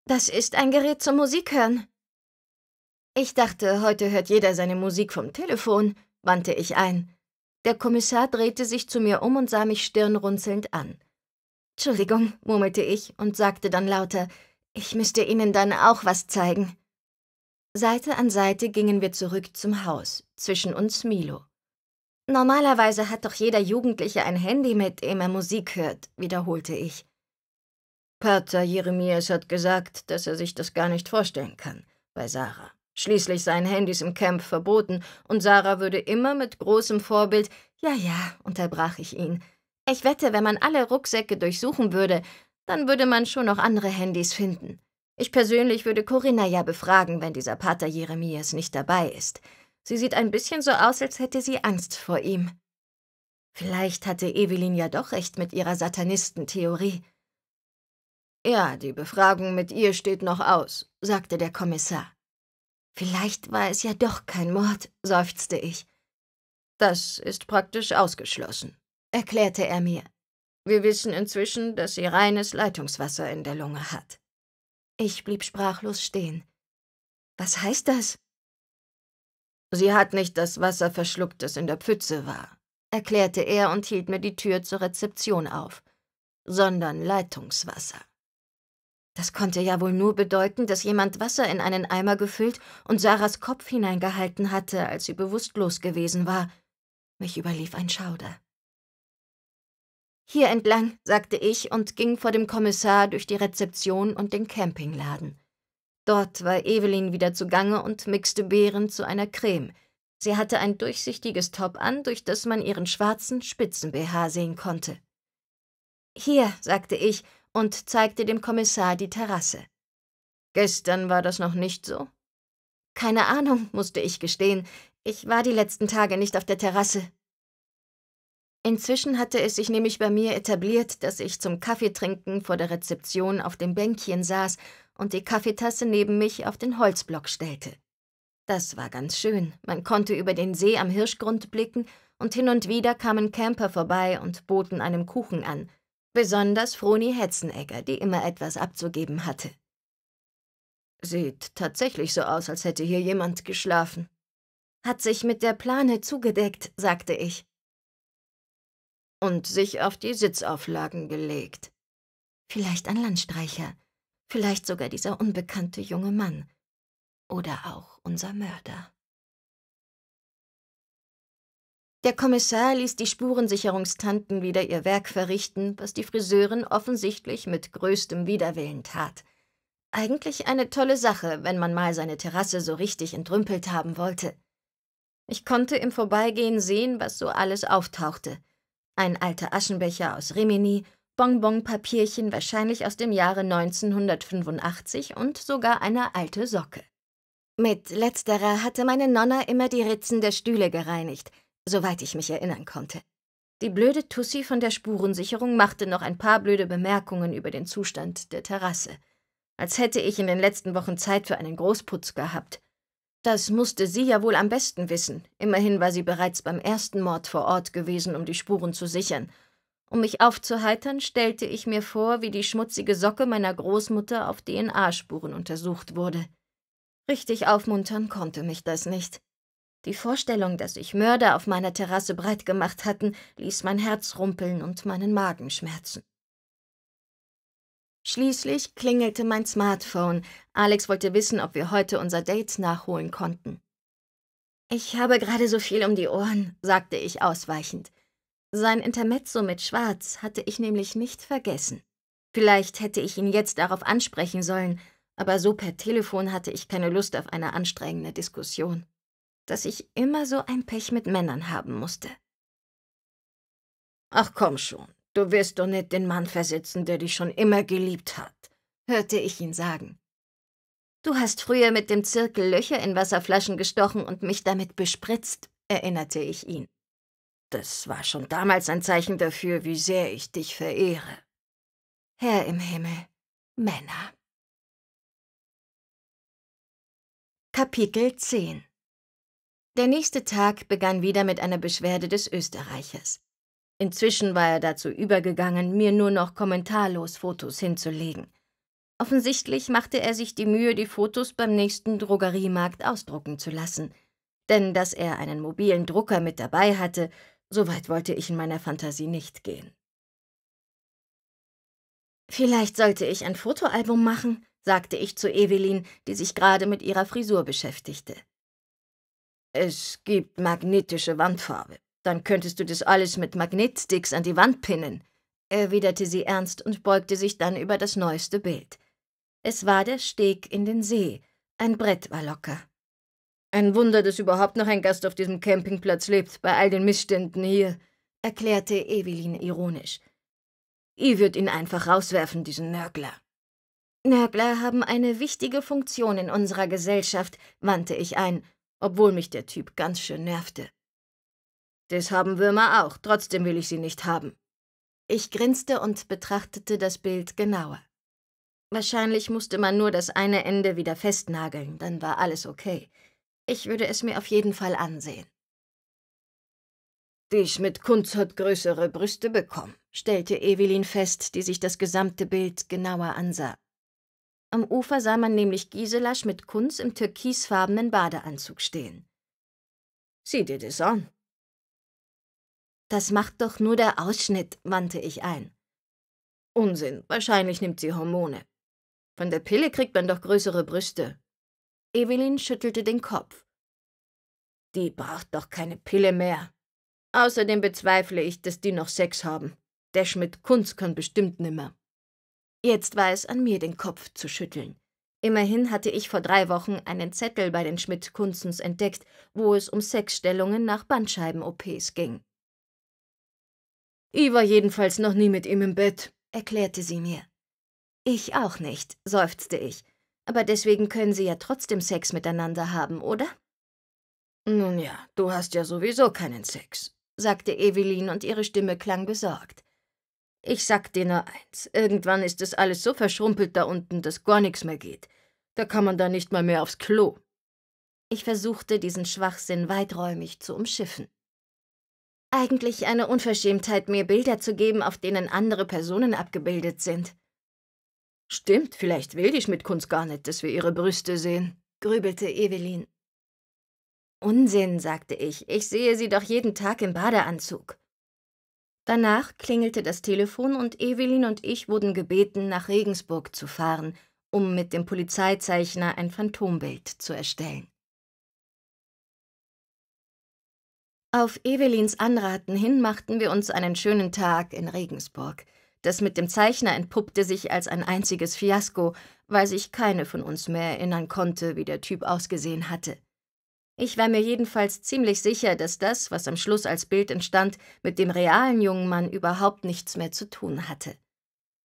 Das ist ein Gerät zum Musik hören, ich dachte, heute hört jeder seine Musik vom Telefon, wandte ich ein. Der Kommissar drehte sich zu mir um und sah mich stirnrunzelnd an. Entschuldigung, murmelte ich und sagte dann lauter, ich müsste Ihnen dann auch was zeigen. Seite an Seite gingen wir zurück zum Haus, zwischen uns Milo. Normalerweise hat doch jeder Jugendliche ein Handy, mit dem er Musik hört, wiederholte ich. Pater Jeremias hat gesagt, dass er sich das gar nicht vorstellen kann, bei Sarah. Schließlich seien Handys im Camp verboten und Sarah würde immer mit großem Vorbild Ja, ja, unterbrach ich ihn. Ich wette, wenn man alle Rucksäcke durchsuchen würde, dann würde man schon noch andere Handys finden. Ich persönlich würde Corinna ja befragen, wenn dieser Pater Jeremias nicht dabei ist. Sie sieht ein bisschen so aus, als hätte sie Angst vor ihm. Vielleicht hatte Evelyn ja doch recht mit ihrer Satanistentheorie. Ja, die Befragung mit ihr steht noch aus, sagte der Kommissar. Vielleicht war es ja doch kein Mord, seufzte ich. Das ist praktisch ausgeschlossen, erklärte er mir. Wir wissen inzwischen, dass sie reines Leitungswasser in der Lunge hat. Ich blieb sprachlos stehen. Was heißt das? Sie hat nicht das Wasser verschluckt, das in der Pfütze war, erklärte er und hielt mir die Tür zur Rezeption auf, sondern Leitungswasser. Das konnte ja wohl nur bedeuten, dass jemand Wasser in einen Eimer gefüllt und Sarahs Kopf hineingehalten hatte, als sie bewusstlos gewesen war. Mich überlief ein Schauder. Hier entlang, sagte ich und ging vor dem Kommissar durch die Rezeption und den Campingladen. Dort war Evelyn wieder zu Gange und mixte Beeren zu einer Creme. Sie hatte ein durchsichtiges Top an, durch das man ihren schwarzen Spitzen-BH sehen konnte. Hier, sagte ich und zeigte dem Kommissar die Terrasse. Gestern war das noch nicht so? Keine Ahnung, musste ich gestehen. Ich war die letzten Tage nicht auf der Terrasse. Inzwischen hatte es sich nämlich bei mir etabliert, dass ich zum Kaffeetrinken vor der Rezeption auf dem Bänkchen saß und die Kaffeetasse neben mich auf den Holzblock stellte. Das war ganz schön. Man konnte über den See am Hirschgrund blicken und hin und wieder kamen Camper vorbei und boten einem Kuchen an – Besonders Froni Hetzenegger, die immer etwas abzugeben hatte. Sieht tatsächlich so aus, als hätte hier jemand geschlafen. Hat sich mit der Plane zugedeckt, sagte ich. Und sich auf die Sitzauflagen gelegt. Vielleicht ein Landstreicher. Vielleicht sogar dieser unbekannte junge Mann. Oder auch unser Mörder. Der Kommissar ließ die Spurensicherungstanten wieder ihr Werk verrichten, was die Friseurin offensichtlich mit größtem Widerwillen tat. Eigentlich eine tolle Sache, wenn man mal seine Terrasse so richtig entrümpelt haben wollte. Ich konnte im Vorbeigehen sehen, was so alles auftauchte. Ein alter Aschenbecher aus Rimini, Bonbonpapierchen wahrscheinlich aus dem Jahre 1985 und sogar eine alte Socke. Mit letzterer hatte meine Nonna immer die Ritzen der Stühle gereinigt – soweit ich mich erinnern konnte. Die blöde Tussi von der Spurensicherung machte noch ein paar blöde Bemerkungen über den Zustand der Terrasse. Als hätte ich in den letzten Wochen Zeit für einen Großputz gehabt. Das musste sie ja wohl am besten wissen. Immerhin war sie bereits beim ersten Mord vor Ort gewesen, um die Spuren zu sichern. Um mich aufzuheitern, stellte ich mir vor, wie die schmutzige Socke meiner Großmutter auf DNA-Spuren untersucht wurde. Richtig aufmuntern konnte mich das nicht. Die Vorstellung, dass sich Mörder auf meiner Terrasse breit gemacht hatten, ließ mein Herz rumpeln und meinen Magen schmerzen. Schließlich klingelte mein Smartphone. Alex wollte wissen, ob wir heute unser Date nachholen konnten. Ich habe gerade so viel um die Ohren, sagte ich ausweichend. Sein Intermezzo mit Schwarz hatte ich nämlich nicht vergessen. Vielleicht hätte ich ihn jetzt darauf ansprechen sollen, aber so per Telefon hatte ich keine Lust auf eine anstrengende Diskussion dass ich immer so ein Pech mit Männern haben musste. Ach komm schon, du wirst doch nicht den Mann versetzen, der dich schon immer geliebt hat, hörte ich ihn sagen. Du hast früher mit dem Zirkel Löcher in Wasserflaschen gestochen und mich damit bespritzt, erinnerte ich ihn. Das war schon damals ein Zeichen dafür, wie sehr ich dich verehre. Herr im Himmel, Männer. Kapitel 10 der nächste Tag begann wieder mit einer Beschwerde des Österreichers. Inzwischen war er dazu übergegangen, mir nur noch kommentarlos Fotos hinzulegen. Offensichtlich machte er sich die Mühe, die Fotos beim nächsten Drogeriemarkt ausdrucken zu lassen. Denn dass er einen mobilen Drucker mit dabei hatte, so weit wollte ich in meiner Fantasie nicht gehen. Vielleicht sollte ich ein Fotoalbum machen, sagte ich zu Evelyn, die sich gerade mit ihrer Frisur beschäftigte. Es gibt magnetische Wandfarbe. Dann könntest du das alles mit Magnetsticks an die Wand pinnen, erwiderte sie ernst und beugte sich dann über das neueste Bild. Es war der Steg in den See. Ein Brett war locker. Ein Wunder, dass überhaupt noch ein Gast auf diesem Campingplatz lebt, bei all den Missständen hier, erklärte Evelyn ironisch. Ich würd ihn einfach rauswerfen, diesen Nörgler. Nörgler haben eine wichtige Funktion in unserer Gesellschaft, wandte ich ein obwohl mich der Typ ganz schön nervte. Das haben Würmer auch, trotzdem will ich sie nicht haben. Ich grinste und betrachtete das Bild genauer. Wahrscheinlich musste man nur das eine Ende wieder festnageln, dann war alles okay. Ich würde es mir auf jeden Fall ansehen. Dies mit Kunz hat größere Brüste bekommen, stellte Evelyn fest, die sich das gesamte Bild genauer ansah. Am Ufer sah man nämlich Gisela Schmidt-Kunz im türkisfarbenen Badeanzug stehen. Sieh dir das an. Das macht doch nur der Ausschnitt, wandte ich ein. Unsinn, wahrscheinlich nimmt sie Hormone. Von der Pille kriegt man doch größere Brüste. Evelyn schüttelte den Kopf. Die braucht doch keine Pille mehr. Außerdem bezweifle ich, dass die noch Sex haben. Der Schmidt Kunz kann bestimmt nimmer. Jetzt war es an mir, den Kopf zu schütteln. Immerhin hatte ich vor drei Wochen einen Zettel bei den Schmidt-Kunzens entdeckt, wo es um Sexstellungen nach Bandscheiben-OPs ging. I war jedenfalls noch nie mit ihm im Bett, erklärte sie mir. Ich auch nicht, seufzte ich. Aber deswegen können sie ja trotzdem Sex miteinander haben, oder? Nun ja, du hast ja sowieso keinen Sex, sagte Evelyn und ihre Stimme klang besorgt. Ich sag dir nur eins: Irgendwann ist das alles so verschrumpelt da unten, dass gar nichts mehr geht. Da kann man da nicht mal mehr aufs Klo. Ich versuchte, diesen Schwachsinn weiträumig zu umschiffen. Eigentlich eine Unverschämtheit, mir Bilder zu geben, auf denen andere Personen abgebildet sind. Stimmt, vielleicht will die Schmidtkunst gar nicht, dass wir ihre Brüste sehen, grübelte Evelyn. Unsinn, sagte ich, ich sehe sie doch jeden Tag im Badeanzug. Danach klingelte das Telefon und Evelyn und ich wurden gebeten, nach Regensburg zu fahren, um mit dem Polizeizeichner ein Phantombild zu erstellen. Auf Evelins Anraten hin machten wir uns einen schönen Tag in Regensburg. Das mit dem Zeichner entpuppte sich als ein einziges Fiasko, weil sich keine von uns mehr erinnern konnte, wie der Typ ausgesehen hatte. Ich war mir jedenfalls ziemlich sicher, dass das, was am Schluss als Bild entstand, mit dem realen jungen Mann überhaupt nichts mehr zu tun hatte.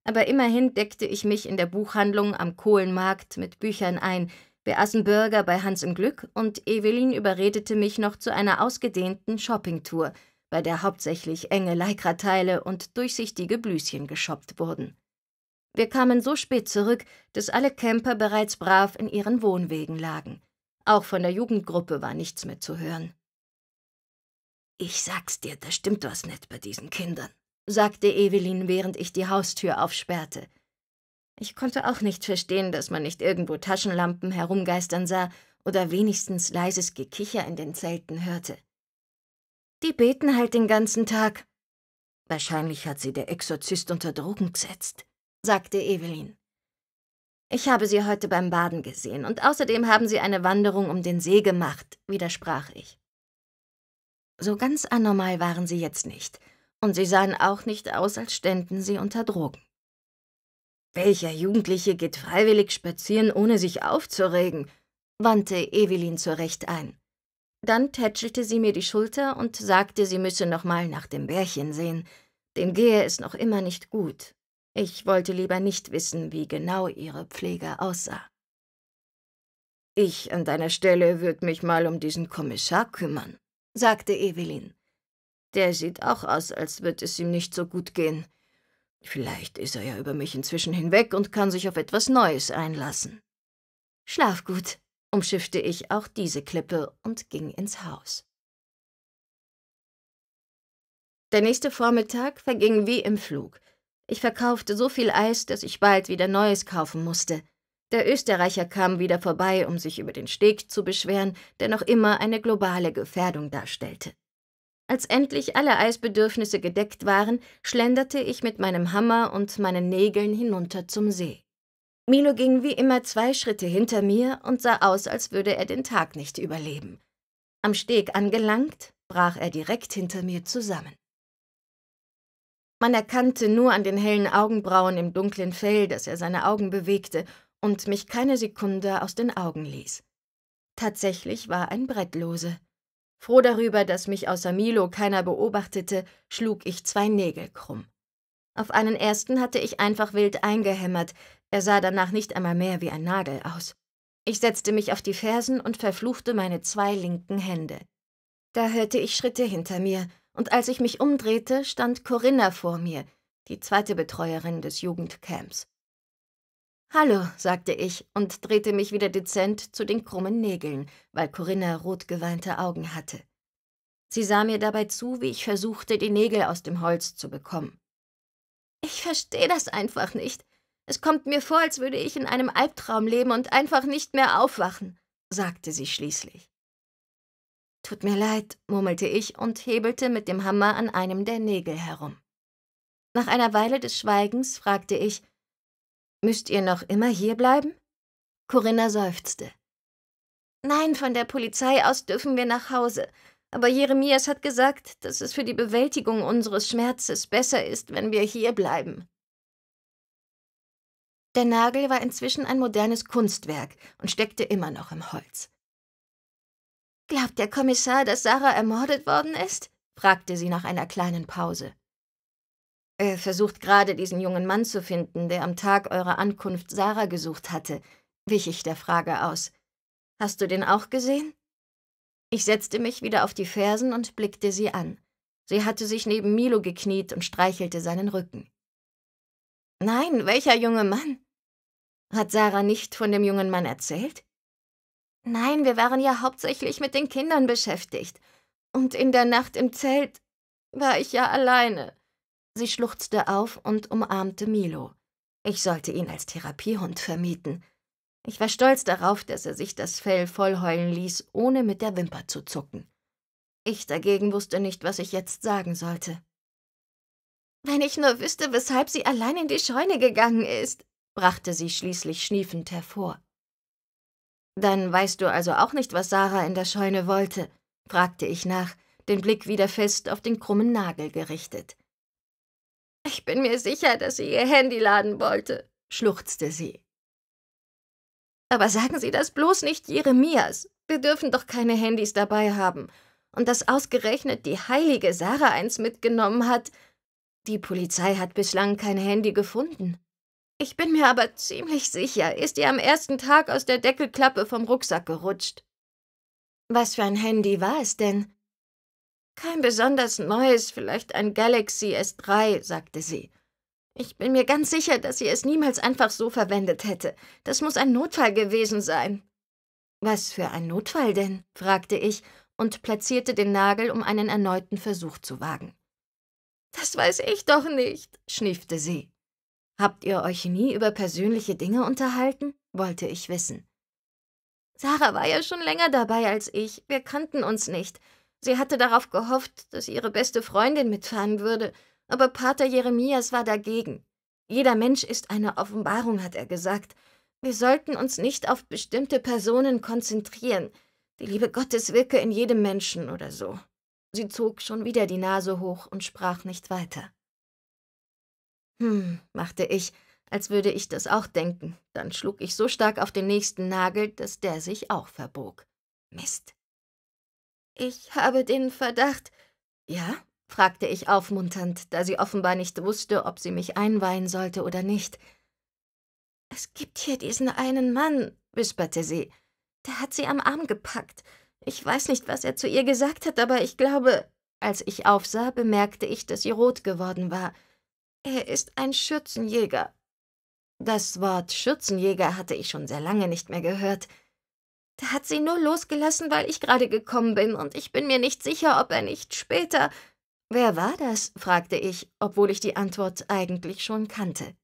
Aber immerhin deckte ich mich in der Buchhandlung am Kohlenmarkt mit Büchern ein, wir aßen Burger bei Hans im Glück und Evelyn überredete mich noch zu einer ausgedehnten Shoppingtour, bei der hauptsächlich enge Leikrateile und durchsichtige Blüschen geschoppt wurden. Wir kamen so spät zurück, dass alle Camper bereits brav in ihren Wohnwegen lagen. Auch von der Jugendgruppe war nichts mehr zu hören. Ich sag's dir, da stimmt was nicht bei diesen Kindern, sagte Evelyn, während ich die Haustür aufsperrte. Ich konnte auch nicht verstehen, dass man nicht irgendwo Taschenlampen herumgeistern sah oder wenigstens leises Gekicher in den Zelten hörte. Die beten halt den ganzen Tag. Wahrscheinlich hat sie der Exorzist unter Drogen gesetzt, sagte Evelyn. Ich habe sie heute beim Baden gesehen und außerdem haben sie eine Wanderung um den See gemacht, widersprach ich. So ganz anormal waren sie jetzt nicht, und sie sahen auch nicht aus, als ständen sie unter Drogen. Welcher Jugendliche geht freiwillig spazieren, ohne sich aufzuregen? wandte Evelyn zurecht ein. Dann tätschelte sie mir die Schulter und sagte, sie müsse noch mal nach dem Bärchen sehen, dem gehe es noch immer nicht gut, ich wollte lieber nicht wissen, wie genau ihre Pflege aussah. Ich an deiner Stelle würde mich mal um diesen Kommissar kümmern, sagte Evelyn. Der sieht auch aus, als würde es ihm nicht so gut gehen. Vielleicht ist er ja über mich inzwischen hinweg und kann sich auf etwas Neues einlassen. Schlaf gut, umschiffte ich auch diese Klippe und ging ins Haus. Der nächste Vormittag verging wie im Flug. Ich verkaufte so viel Eis, dass ich bald wieder Neues kaufen musste. Der Österreicher kam wieder vorbei, um sich über den Steg zu beschweren, der noch immer eine globale Gefährdung darstellte. Als endlich alle Eisbedürfnisse gedeckt waren, schlenderte ich mit meinem Hammer und meinen Nägeln hinunter zum See. Milo ging wie immer zwei Schritte hinter mir und sah aus, als würde er den Tag nicht überleben. Am Steg angelangt, brach er direkt hinter mir zusammen. Man erkannte nur an den hellen Augenbrauen im dunklen Fell, dass er seine Augen bewegte und mich keine Sekunde aus den Augen ließ. Tatsächlich war ein Brettlose. Froh darüber, dass mich außer Milo keiner beobachtete, schlug ich zwei Nägel krumm. Auf einen ersten hatte ich einfach wild eingehämmert, er sah danach nicht einmal mehr wie ein Nagel aus. Ich setzte mich auf die Fersen und verfluchte meine zwei linken Hände. Da hörte ich Schritte hinter mir, und als ich mich umdrehte, stand Corinna vor mir, die zweite Betreuerin des Jugendcamps. Hallo, sagte ich und drehte mich wieder dezent zu den krummen Nägeln, weil Corinna rotgeweinte Augen hatte. Sie sah mir dabei zu, wie ich versuchte, die Nägel aus dem Holz zu bekommen. Ich verstehe das einfach nicht. Es kommt mir vor, als würde ich in einem Albtraum leben und einfach nicht mehr aufwachen, sagte sie schließlich. Tut mir leid, murmelte ich und hebelte mit dem Hammer an einem der Nägel herum. Nach einer Weile des Schweigens fragte ich, Müsst ihr noch immer hierbleiben?« Corinna seufzte. Nein, von der Polizei aus dürfen wir nach Hause. Aber Jeremias hat gesagt, dass es für die Bewältigung unseres Schmerzes besser ist, wenn wir hierbleiben.« Der Nagel war inzwischen ein modernes Kunstwerk und steckte immer noch im Holz. Glaubt der Kommissar, dass Sarah ermordet worden ist? fragte sie nach einer kleinen Pause. Er versucht gerade, diesen jungen Mann zu finden, der am Tag eurer Ankunft Sarah gesucht hatte, wich ich der Frage aus. Hast du den auch gesehen? Ich setzte mich wieder auf die Fersen und blickte sie an. Sie hatte sich neben Milo gekniet und streichelte seinen Rücken. Nein, welcher junge Mann? Hat Sarah nicht von dem jungen Mann erzählt? Nein, wir waren ja hauptsächlich mit den Kindern beschäftigt. Und in der Nacht im Zelt war ich ja alleine. Sie schluchzte auf und umarmte Milo. Ich sollte ihn als Therapiehund vermieten. Ich war stolz darauf, dass er sich das Fell vollheulen ließ, ohne mit der Wimper zu zucken. Ich dagegen wusste nicht, was ich jetzt sagen sollte. Wenn ich nur wüsste, weshalb sie allein in die Scheune gegangen ist, brachte sie schließlich schniefend hervor. Dann weißt du also auch nicht, was Sarah in der Scheune wollte? fragte ich nach, den Blick wieder fest auf den krummen Nagel gerichtet. Ich bin mir sicher, dass sie ihr Handy laden wollte, schluchzte sie. Aber sagen Sie das bloß nicht Jeremias. Wir dürfen doch keine Handys dabei haben. Und dass ausgerechnet die heilige Sarah eins mitgenommen hat. Die Polizei hat bislang kein Handy gefunden. Ich bin mir aber ziemlich sicher, ist ihr am ersten Tag aus der Deckelklappe vom Rucksack gerutscht. Was für ein Handy war es denn? Kein besonders neues, vielleicht ein Galaxy S3, sagte sie. Ich bin mir ganz sicher, dass sie es niemals einfach so verwendet hätte. Das muss ein Notfall gewesen sein. Was für ein Notfall denn? fragte ich und platzierte den Nagel, um einen erneuten Versuch zu wagen. Das weiß ich doch nicht, schniefte sie. Habt ihr euch nie über persönliche Dinge unterhalten? wollte ich wissen. Sarah war ja schon länger dabei als ich. Wir kannten uns nicht. Sie hatte darauf gehofft, dass ihre beste Freundin mitfahren würde, aber Pater Jeremias war dagegen. Jeder Mensch ist eine Offenbarung, hat er gesagt. Wir sollten uns nicht auf bestimmte Personen konzentrieren. Die Liebe Gottes wirke in jedem Menschen oder so. Sie zog schon wieder die Nase hoch und sprach nicht weiter. Hm, machte ich, als würde ich das auch denken. Dann schlug ich so stark auf den nächsten Nagel, dass der sich auch verbog. Mist. Ich habe den Verdacht. Ja? fragte ich aufmunternd, da sie offenbar nicht wusste, ob sie mich einweihen sollte oder nicht. Es gibt hier diesen einen Mann, wisperte sie. Der hat sie am Arm gepackt. Ich weiß nicht, was er zu ihr gesagt hat, aber ich glaube. Als ich aufsah, bemerkte ich, dass sie rot geworden war. Er ist ein Schürzenjäger. Das Wort Schürzenjäger hatte ich schon sehr lange nicht mehr gehört. Da hat sie nur losgelassen, weil ich gerade gekommen bin, und ich bin mir nicht sicher, ob er nicht später. Wer war das? fragte ich, obwohl ich die Antwort eigentlich schon kannte.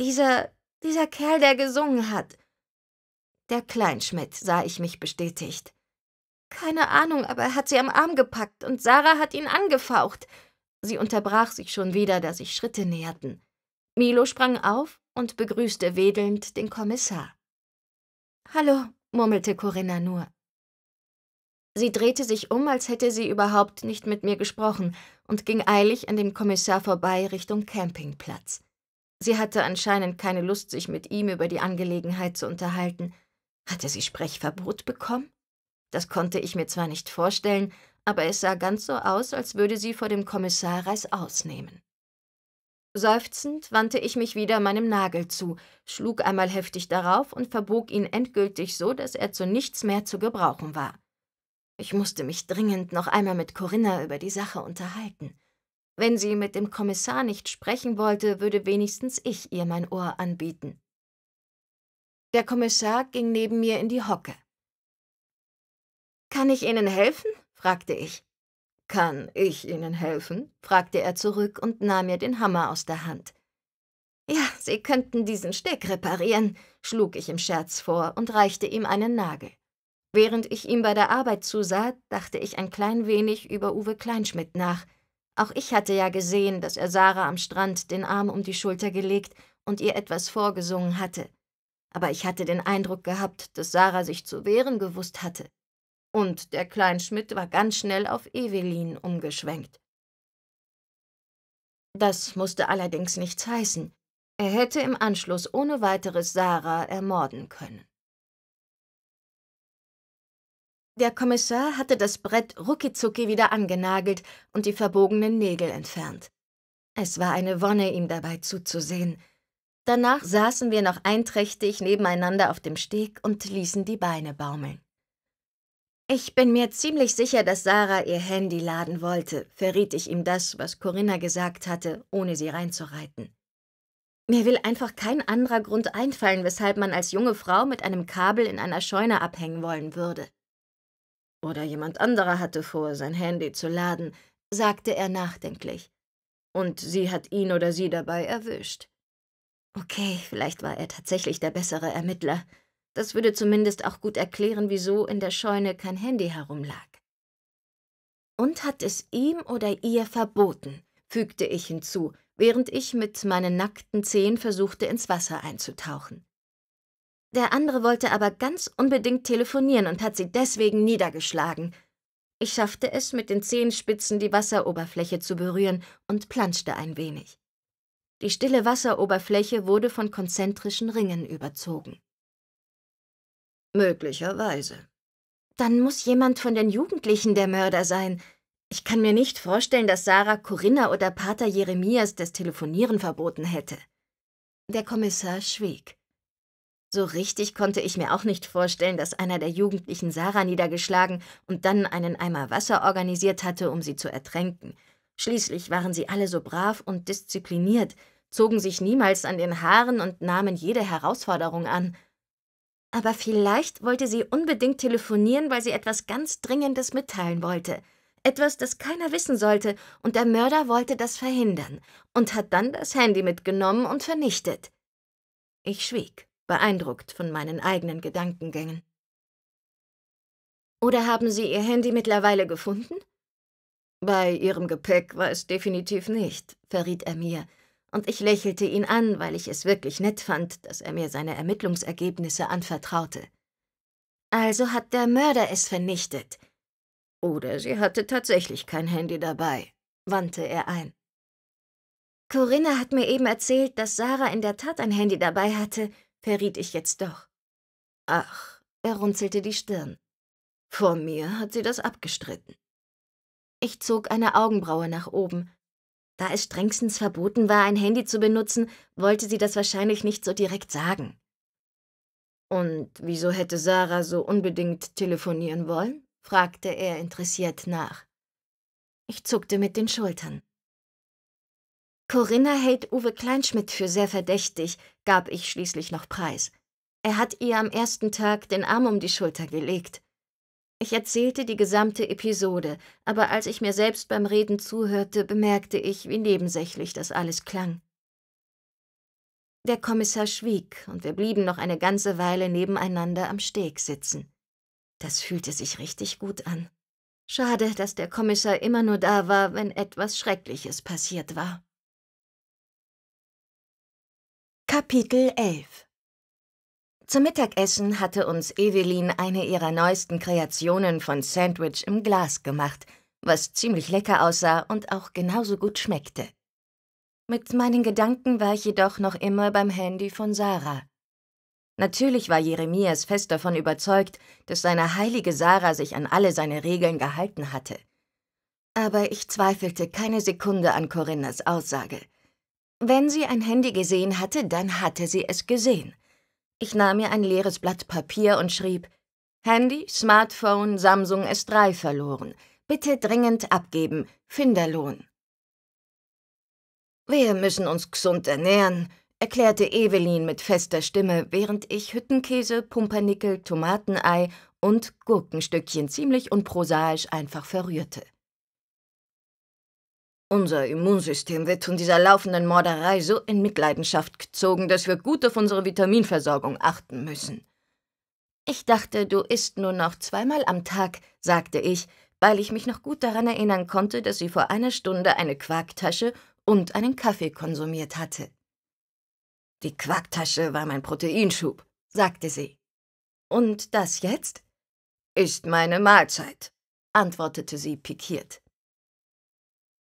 Dieser, dieser Kerl, der gesungen hat. Der Kleinschmidt, sah ich mich bestätigt. Keine Ahnung, aber er hat sie am Arm gepackt und Sarah hat ihn angefaucht. Sie unterbrach sich schon wieder, da sich Schritte näherten. Milo sprang auf und begrüßte wedelnd den Kommissar. Hallo, murmelte Corinna nur. Sie drehte sich um, als hätte sie überhaupt nicht mit mir gesprochen, und ging eilig an dem Kommissar vorbei Richtung Campingplatz. Sie hatte anscheinend keine Lust, sich mit ihm über die Angelegenheit zu unterhalten. Hatte sie Sprechverbot bekommen? Das konnte ich mir zwar nicht vorstellen, aber es sah ganz so aus, als würde sie vor dem Kommissar Reiß ausnehmen. Seufzend wandte ich mich wieder meinem Nagel zu, schlug einmal heftig darauf und verbog ihn endgültig so, dass er zu nichts mehr zu gebrauchen war. Ich musste mich dringend noch einmal mit Corinna über die Sache unterhalten. Wenn sie mit dem Kommissar nicht sprechen wollte, würde wenigstens ich ihr mein Ohr anbieten. Der Kommissar ging neben mir in die Hocke. Kann ich Ihnen helfen? fragte ich. Kann ich Ihnen helfen? fragte er zurück und nahm mir den Hammer aus der Hand. Ja, Sie könnten diesen Steg reparieren, schlug ich im Scherz vor und reichte ihm einen Nagel. Während ich ihm bei der Arbeit zusah, dachte ich ein klein wenig über Uwe Kleinschmidt nach. Auch ich hatte ja gesehen, dass er Sarah am Strand den Arm um die Schulter gelegt und ihr etwas vorgesungen hatte. Aber ich hatte den Eindruck gehabt, dass Sarah sich zu wehren gewusst hatte und der Kleinschmidt war ganz schnell auf Evelin umgeschwenkt. Das musste allerdings nichts heißen. Er hätte im Anschluss ohne weiteres Sarah ermorden können. Der Kommissar hatte das Brett ruckizucki wieder angenagelt und die verbogenen Nägel entfernt. Es war eine Wonne, ihm dabei zuzusehen. Danach saßen wir noch einträchtig nebeneinander auf dem Steg und ließen die Beine baumeln. Ich bin mir ziemlich sicher, dass Sarah ihr Handy laden wollte, verriet ich ihm das, was Corinna gesagt hatte, ohne sie reinzureiten. Mir will einfach kein anderer Grund einfallen, weshalb man als junge Frau mit einem Kabel in einer Scheune abhängen wollen würde. Oder jemand anderer hatte vor, sein Handy zu laden, sagte er nachdenklich. Und sie hat ihn oder sie dabei erwischt. Okay, vielleicht war er tatsächlich der bessere Ermittler. Das würde zumindest auch gut erklären, wieso in der Scheune kein Handy herumlag. Und hat es ihm oder ihr verboten, fügte ich hinzu, während ich mit meinen nackten Zehen versuchte, ins Wasser einzutauchen. Der andere wollte aber ganz unbedingt telefonieren und hat sie deswegen niedergeschlagen. Ich schaffte es, mit den Zehenspitzen die Wasseroberfläche zu berühren und planschte ein wenig. Die stille Wasseroberfläche wurde von konzentrischen Ringen überzogen. Möglicherweise. Dann muss jemand von den Jugendlichen der Mörder sein. Ich kann mir nicht vorstellen, dass Sarah Corinna oder Pater Jeremias das Telefonieren verboten hätte. Der Kommissar schwieg. So richtig konnte ich mir auch nicht vorstellen, dass einer der Jugendlichen Sarah niedergeschlagen und dann einen Eimer Wasser organisiert hatte, um sie zu ertränken. Schließlich waren sie alle so brav und diszipliniert, zogen sich niemals an den Haaren und nahmen jede Herausforderung an. Aber vielleicht wollte sie unbedingt telefonieren, weil sie etwas ganz Dringendes mitteilen wollte. Etwas, das keiner wissen sollte, und der Mörder wollte das verhindern und hat dann das Handy mitgenommen und vernichtet. Ich schwieg, beeindruckt von meinen eigenen Gedankengängen. Oder haben Sie Ihr Handy mittlerweile gefunden? Bei Ihrem Gepäck war es definitiv nicht, verriet er mir, und ich lächelte ihn an, weil ich es wirklich nett fand, dass er mir seine Ermittlungsergebnisse anvertraute. Also hat der Mörder es vernichtet. Oder sie hatte tatsächlich kein Handy dabei, wandte er ein. Corinna hat mir eben erzählt, dass Sarah in der Tat ein Handy dabei hatte, verriet ich jetzt doch. Ach, er runzelte die Stirn. Vor mir hat sie das abgestritten. Ich zog eine Augenbraue nach oben, da es strengstens verboten war, ein Handy zu benutzen, wollte sie das wahrscheinlich nicht so direkt sagen. Und wieso hätte Sarah so unbedingt telefonieren wollen? fragte er interessiert nach. Ich zuckte mit den Schultern. Corinna hält Uwe Kleinschmidt für sehr verdächtig, gab ich schließlich noch preis. Er hat ihr am ersten Tag den Arm um die Schulter gelegt. Ich erzählte die gesamte Episode, aber als ich mir selbst beim Reden zuhörte, bemerkte ich, wie nebensächlich das alles klang. Der Kommissar schwieg, und wir blieben noch eine ganze Weile nebeneinander am Steg sitzen. Das fühlte sich richtig gut an. Schade, dass der Kommissar immer nur da war, wenn etwas Schreckliches passiert war. Kapitel 11 zum Mittagessen hatte uns Evelyn eine ihrer neuesten Kreationen von Sandwich im Glas gemacht, was ziemlich lecker aussah und auch genauso gut schmeckte. Mit meinen Gedanken war ich jedoch noch immer beim Handy von Sarah. Natürlich war Jeremias fest davon überzeugt, dass seine heilige Sarah sich an alle seine Regeln gehalten hatte. Aber ich zweifelte keine Sekunde an Corinnas Aussage. Wenn sie ein Handy gesehen hatte, dann hatte sie es gesehen – ich nahm mir ein leeres Blatt Papier und schrieb Handy, Smartphone, Samsung S3 verloren. Bitte dringend abgeben. Finderlohn. Wir müssen uns gesund ernähren, erklärte Evelyn mit fester Stimme, während ich Hüttenkäse, Pumpernickel, Tomatenei und Gurkenstückchen ziemlich unprosaisch einfach verrührte. Unser Immunsystem wird von dieser laufenden Morderei so in Mitleidenschaft gezogen, dass wir gut auf unsere Vitaminversorgung achten müssen. Ich dachte, du isst nur noch zweimal am Tag, sagte ich, weil ich mich noch gut daran erinnern konnte, dass sie vor einer Stunde eine Quarktasche und einen Kaffee konsumiert hatte. Die Quarktasche war mein Proteinschub, sagte sie. Und das jetzt? Ist meine Mahlzeit, antwortete sie pikiert.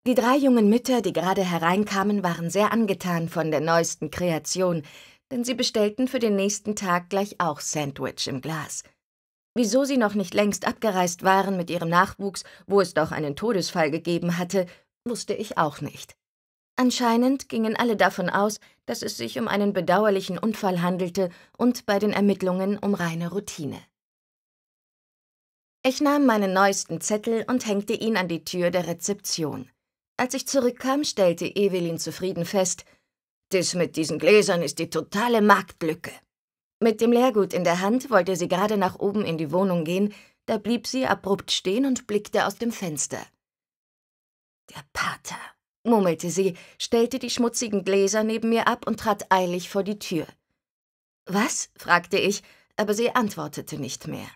Die drei jungen Mütter, die gerade hereinkamen, waren sehr angetan von der neuesten Kreation, denn sie bestellten für den nächsten Tag gleich auch Sandwich im Glas. Wieso sie noch nicht längst abgereist waren mit ihrem Nachwuchs, wo es doch einen Todesfall gegeben hatte, wusste ich auch nicht. Anscheinend gingen alle davon aus, dass es sich um einen bedauerlichen Unfall handelte und bei den Ermittlungen um reine Routine. Ich nahm meinen neuesten Zettel und hängte ihn an die Tür der Rezeption. Als ich zurückkam, stellte Evelyn zufrieden fest, das mit diesen Gläsern ist die totale Marktlücke. Mit dem Leergut in der Hand wollte sie gerade nach oben in die Wohnung gehen, da blieb sie abrupt stehen und blickte aus dem Fenster. Der Pater, murmelte sie, stellte die schmutzigen Gläser neben mir ab und trat eilig vor die Tür. Was? fragte ich, aber sie antwortete nicht mehr.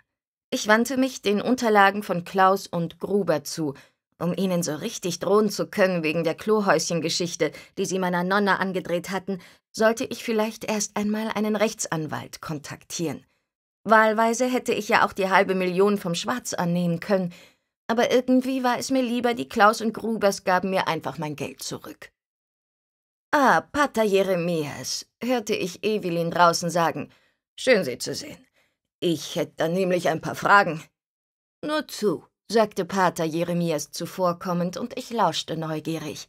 Ich wandte mich den Unterlagen von Klaus und Gruber zu, um ihnen so richtig drohen zu können wegen der Klohäuschengeschichte, die sie meiner Nonne angedreht hatten, sollte ich vielleicht erst einmal einen Rechtsanwalt kontaktieren. Wahlweise hätte ich ja auch die halbe Million vom Schwarz annehmen können, aber irgendwie war es mir lieber, die Klaus und Grubers gaben mir einfach mein Geld zurück. Ah, Pater Jeremias, hörte ich Evelyn draußen sagen. Schön, Sie zu sehen. Ich hätte dann nämlich ein paar Fragen. Nur zu, sagte Pater Jeremias zuvorkommend, und ich lauschte neugierig.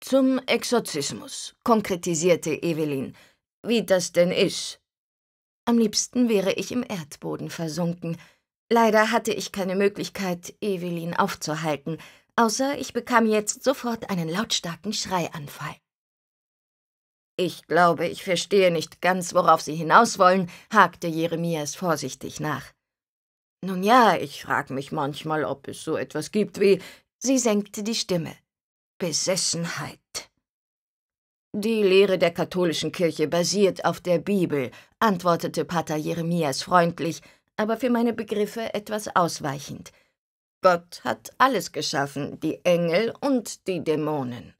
Zum Exorzismus, konkretisierte Evelyn, wie das denn ist. Am liebsten wäre ich im Erdboden versunken. Leider hatte ich keine Möglichkeit, Evelyn aufzuhalten, außer ich bekam jetzt sofort einen lautstarken Schreianfall. Ich glaube, ich verstehe nicht ganz, worauf Sie hinaus wollen, hakte Jeremias vorsichtig nach. Nun ja, ich frage mich manchmal, ob es so etwas gibt wie. Sie senkte die Stimme. Besessenheit. Die Lehre der katholischen Kirche basiert auf der Bibel, antwortete Pater Jeremias freundlich, aber für meine Begriffe etwas ausweichend. Gott hat alles geschaffen, die Engel und die Dämonen.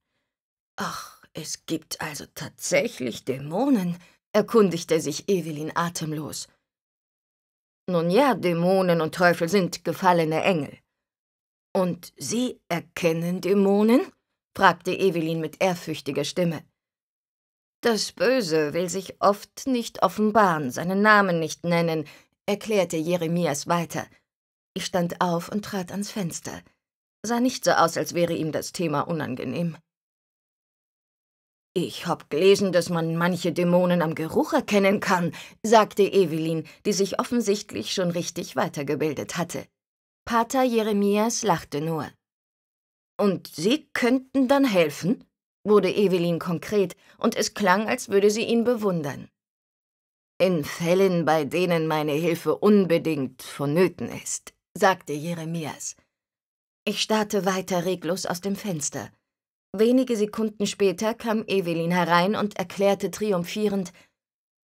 Ach, es gibt also tatsächlich Dämonen, erkundigte sich Evelyn atemlos. Nun ja, Dämonen und Teufel sind gefallene Engel. Und Sie erkennen Dämonen? fragte Evelyn mit ehrfürchtiger Stimme. Das Böse will sich oft nicht offenbaren, seinen Namen nicht nennen, erklärte Jeremias weiter. Ich stand auf und trat ans Fenster. Sah nicht so aus, als wäre ihm das Thema unangenehm. Ich hab gelesen, dass man manche Dämonen am Geruch erkennen kann, sagte Evelyn, die sich offensichtlich schon richtig weitergebildet hatte. Pater Jeremias lachte nur. Und Sie könnten dann helfen? wurde Evelyn konkret, und es klang, als würde sie ihn bewundern. In Fällen, bei denen meine Hilfe unbedingt vonnöten ist, sagte Jeremias. Ich starrte weiter reglos aus dem Fenster. Wenige Sekunden später kam Evelyn herein und erklärte triumphierend: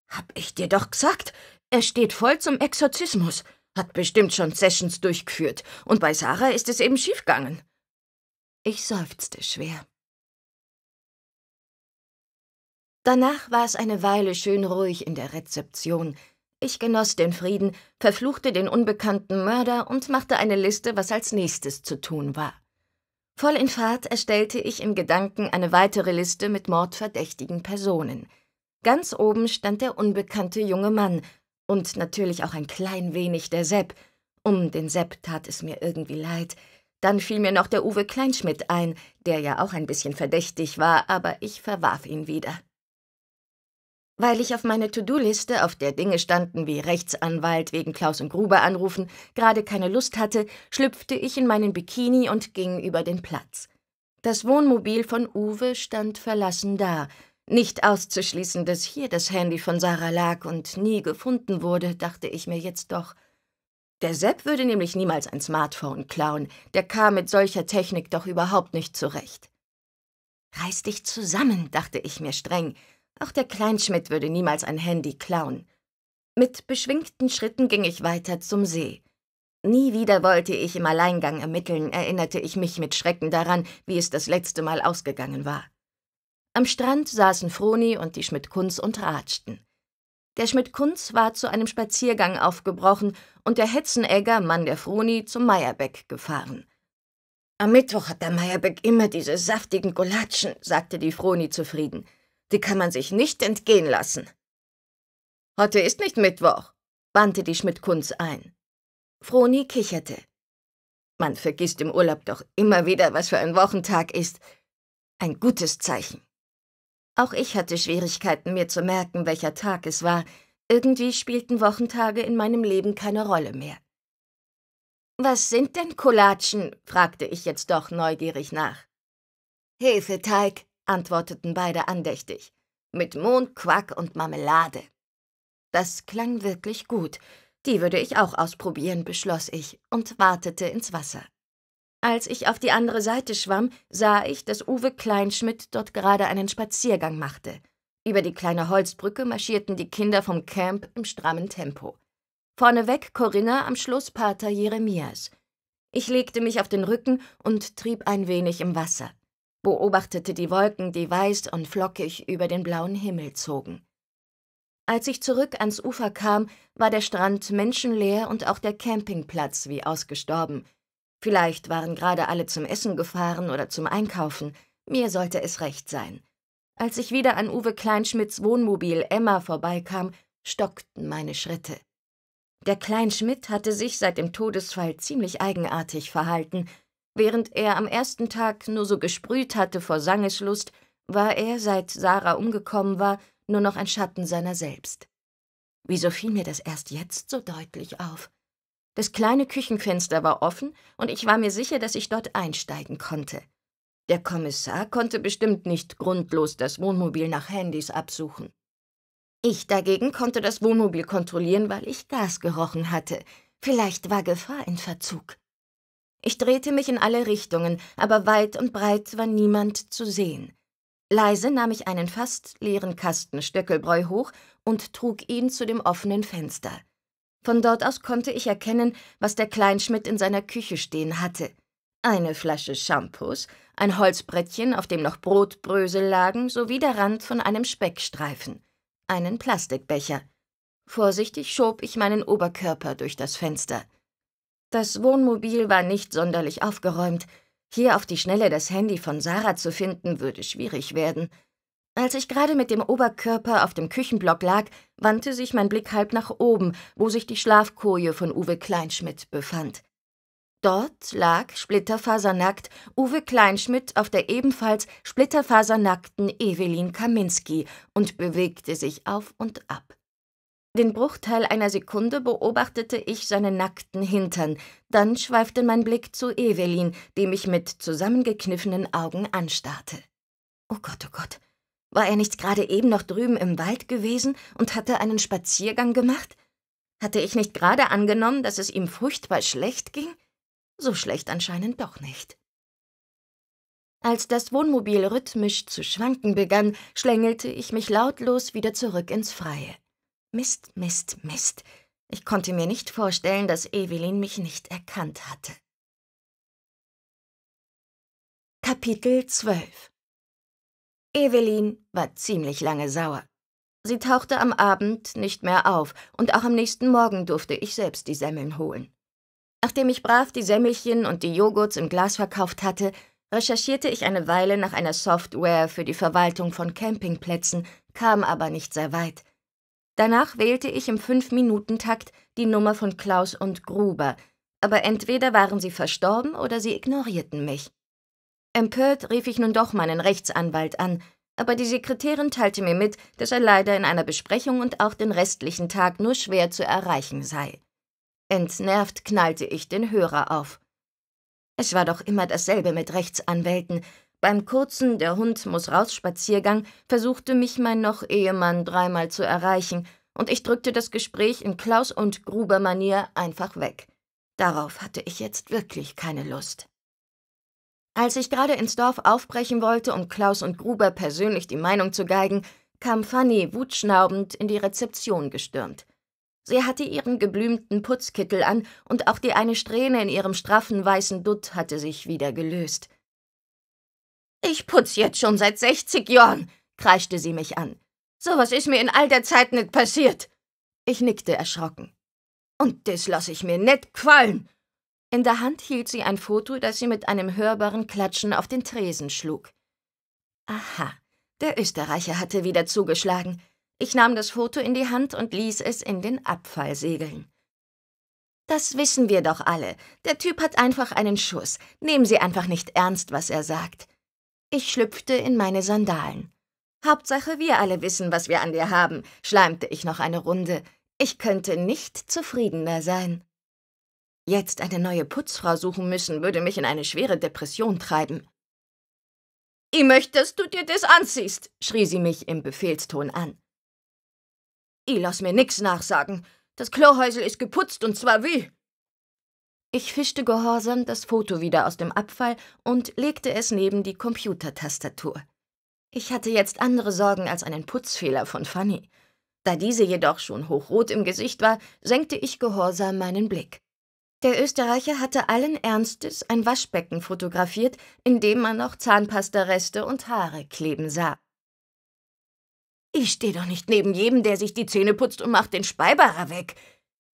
Hab ich dir doch gesagt, er steht voll zum Exorzismus, hat bestimmt schon Sessions durchgeführt und bei Sarah ist es eben schiefgegangen. Ich seufzte schwer. Danach war es eine Weile schön ruhig in der Rezeption. Ich genoss den Frieden, verfluchte den unbekannten Mörder und machte eine Liste, was als nächstes zu tun war. Voll in Fahrt erstellte ich im Gedanken eine weitere Liste mit mordverdächtigen Personen. Ganz oben stand der unbekannte junge Mann und natürlich auch ein klein wenig der Sepp. Um den Sepp tat es mir irgendwie leid. Dann fiel mir noch der Uwe Kleinschmidt ein, der ja auch ein bisschen verdächtig war, aber ich verwarf ihn wieder. Weil ich auf meine To-Do-Liste, auf der Dinge standen wie Rechtsanwalt wegen Klaus und Gruber anrufen, gerade keine Lust hatte, schlüpfte ich in meinen Bikini und ging über den Platz. Das Wohnmobil von Uwe stand verlassen da. Nicht auszuschließen, dass hier das Handy von Sarah lag und nie gefunden wurde, dachte ich mir jetzt doch. Der Sepp würde nämlich niemals ein Smartphone klauen, der kam mit solcher Technik doch überhaupt nicht zurecht. Reiß dich zusammen, dachte ich mir streng, auch der Kleinschmidt würde niemals ein Handy klauen. Mit beschwingten Schritten ging ich weiter zum See. Nie wieder wollte ich im Alleingang ermitteln, erinnerte ich mich mit Schrecken daran, wie es das letzte Mal ausgegangen war. Am Strand saßen Froni und die Schmidt-Kunz und ratschten. Der Schmidt-Kunz war zu einem Spaziergang aufgebrochen und der Hetzenegger, Mann der Froni, zum Meierbeck gefahren. Am Mittwoch hat der Meierbeck immer diese saftigen Gulatschen, sagte die Froni zufrieden. Die kann man sich nicht entgehen lassen. Heute ist nicht Mittwoch, wandte die Schmidt-Kunz ein. Froni kicherte. Man vergisst im Urlaub doch immer wieder, was für ein Wochentag ist. Ein gutes Zeichen. Auch ich hatte Schwierigkeiten, mir zu merken, welcher Tag es war. Irgendwie spielten Wochentage in meinem Leben keine Rolle mehr. Was sind denn Kolatschen? fragte ich jetzt doch neugierig nach. Hefeteig, antworteten beide andächtig. Mit Mondquack und Marmelade. Das klang wirklich gut. Die würde ich auch ausprobieren, beschloss ich und wartete ins Wasser. Als ich auf die andere Seite schwamm, sah ich, dass Uwe Kleinschmidt dort gerade einen Spaziergang machte. Über die kleine Holzbrücke marschierten die Kinder vom Camp im strammen Tempo. Vorneweg Corinna, am Schluss Pater Jeremias. Ich legte mich auf den Rücken und trieb ein wenig im Wasser beobachtete die Wolken, die weiß und flockig über den blauen Himmel zogen. Als ich zurück ans Ufer kam, war der Strand menschenleer und auch der Campingplatz wie ausgestorben. Vielleicht waren gerade alle zum Essen gefahren oder zum Einkaufen, mir sollte es recht sein. Als ich wieder an Uwe Kleinschmidts Wohnmobil Emma vorbeikam, stockten meine Schritte. Der Kleinschmidt hatte sich seit dem Todesfall ziemlich eigenartig verhalten, Während er am ersten Tag nur so gesprüht hatte vor Sangeslust, war er, seit Sarah umgekommen war, nur noch ein Schatten seiner selbst. Wieso fiel mir das erst jetzt so deutlich auf? Das kleine Küchenfenster war offen, und ich war mir sicher, dass ich dort einsteigen konnte. Der Kommissar konnte bestimmt nicht grundlos das Wohnmobil nach Handys absuchen. Ich dagegen konnte das Wohnmobil kontrollieren, weil ich Gas gerochen hatte. Vielleicht war Gefahr in Verzug. Ich drehte mich in alle Richtungen, aber weit und breit war niemand zu sehen. Leise nahm ich einen fast leeren Kasten Stöckelbräu hoch und trug ihn zu dem offenen Fenster. Von dort aus konnte ich erkennen, was der Kleinschmidt in seiner Küche stehen hatte. Eine Flasche Shampoos, ein Holzbrettchen, auf dem noch Brotbrösel lagen, sowie der Rand von einem Speckstreifen, einen Plastikbecher. Vorsichtig schob ich meinen Oberkörper durch das Fenster. Das Wohnmobil war nicht sonderlich aufgeräumt. Hier auf die Schnelle das Handy von Sarah zu finden, würde schwierig werden. Als ich gerade mit dem Oberkörper auf dem Küchenblock lag, wandte sich mein Blick halb nach oben, wo sich die Schlafkoje von Uwe Kleinschmidt befand. Dort lag splitterfasernackt Uwe Kleinschmidt auf der ebenfalls splitterfasernackten Evelyn Kaminski und bewegte sich auf und ab. Den Bruchteil einer Sekunde beobachtete ich seinen nackten Hintern, dann schweifte mein Blick zu Evelyn, die mich mit zusammengekniffenen Augen anstarrte. Oh Gott, oh Gott. War er nicht gerade eben noch drüben im Wald gewesen und hatte einen Spaziergang gemacht? Hatte ich nicht gerade angenommen, dass es ihm furchtbar schlecht ging? So schlecht anscheinend doch nicht. Als das Wohnmobil rhythmisch zu schwanken begann, schlängelte ich mich lautlos wieder zurück ins Freie. Mist, Mist, Mist. Ich konnte mir nicht vorstellen, dass Evelyn mich nicht erkannt hatte. Kapitel 12 Evelyn war ziemlich lange sauer. Sie tauchte am Abend nicht mehr auf, und auch am nächsten Morgen durfte ich selbst die Semmeln holen. Nachdem ich brav die Semmelchen und die Joghurts im Glas verkauft hatte, recherchierte ich eine Weile nach einer Software für die Verwaltung von Campingplätzen, kam aber nicht sehr weit. Danach wählte ich im Fünf-Minuten-Takt die Nummer von Klaus und Gruber, aber entweder waren sie verstorben oder sie ignorierten mich. Empört rief ich nun doch meinen Rechtsanwalt an, aber die Sekretärin teilte mir mit, dass er leider in einer Besprechung und auch den restlichen Tag nur schwer zu erreichen sei. Entnervt knallte ich den Hörer auf. Es war doch immer dasselbe mit Rechtsanwälten, beim kurzen Der Hund muss raus Spaziergang versuchte mich mein noch Ehemann dreimal zu erreichen, und ich drückte das Gespräch in Klaus und Gruber Manier einfach weg. Darauf hatte ich jetzt wirklich keine Lust. Als ich gerade ins Dorf aufbrechen wollte, um Klaus und Gruber persönlich die Meinung zu geigen, kam Fanny wutschnaubend in die Rezeption gestürmt. Sie hatte ihren geblümten Putzkittel an und auch die eine Strähne in ihrem straffen weißen Dutt hatte sich wieder gelöst. Ich putz jetzt schon seit 60 Jahren, kreischte sie mich an. Sowas ist mir in all der Zeit nicht passiert. Ich nickte erschrocken. Und das lass ich mir nicht quallen. In der Hand hielt sie ein Foto, das sie mit einem hörbaren Klatschen auf den Tresen schlug. Aha, der Österreicher hatte wieder zugeschlagen. Ich nahm das Foto in die Hand und ließ es in den Abfall segeln. Das wissen wir doch alle. Der Typ hat einfach einen Schuss. Nehmen Sie einfach nicht ernst, was er sagt. Ich schlüpfte in meine Sandalen. Hauptsache, wir alle wissen, was wir an dir haben, schleimte ich noch eine Runde. Ich könnte nicht zufriedener sein. Jetzt eine neue Putzfrau suchen müssen, würde mich in eine schwere Depression treiben. Ich möchte, dass du dir das anziehst, schrie sie mich im Befehlston an. Ich lass mir nix nachsagen. Das Klohäusel ist geputzt und zwar wie. Ich fischte gehorsam das Foto wieder aus dem Abfall und legte es neben die Computertastatur. Ich hatte jetzt andere Sorgen als einen Putzfehler von Fanny. Da diese jedoch schon hochrot im Gesicht war, senkte ich gehorsam meinen Blick. Der Österreicher hatte allen Ernstes ein Waschbecken fotografiert, in dem man noch Zahnpastareste und Haare kleben sah. Ich stehe doch nicht neben jedem, der sich die Zähne putzt und macht den Speiberer weg,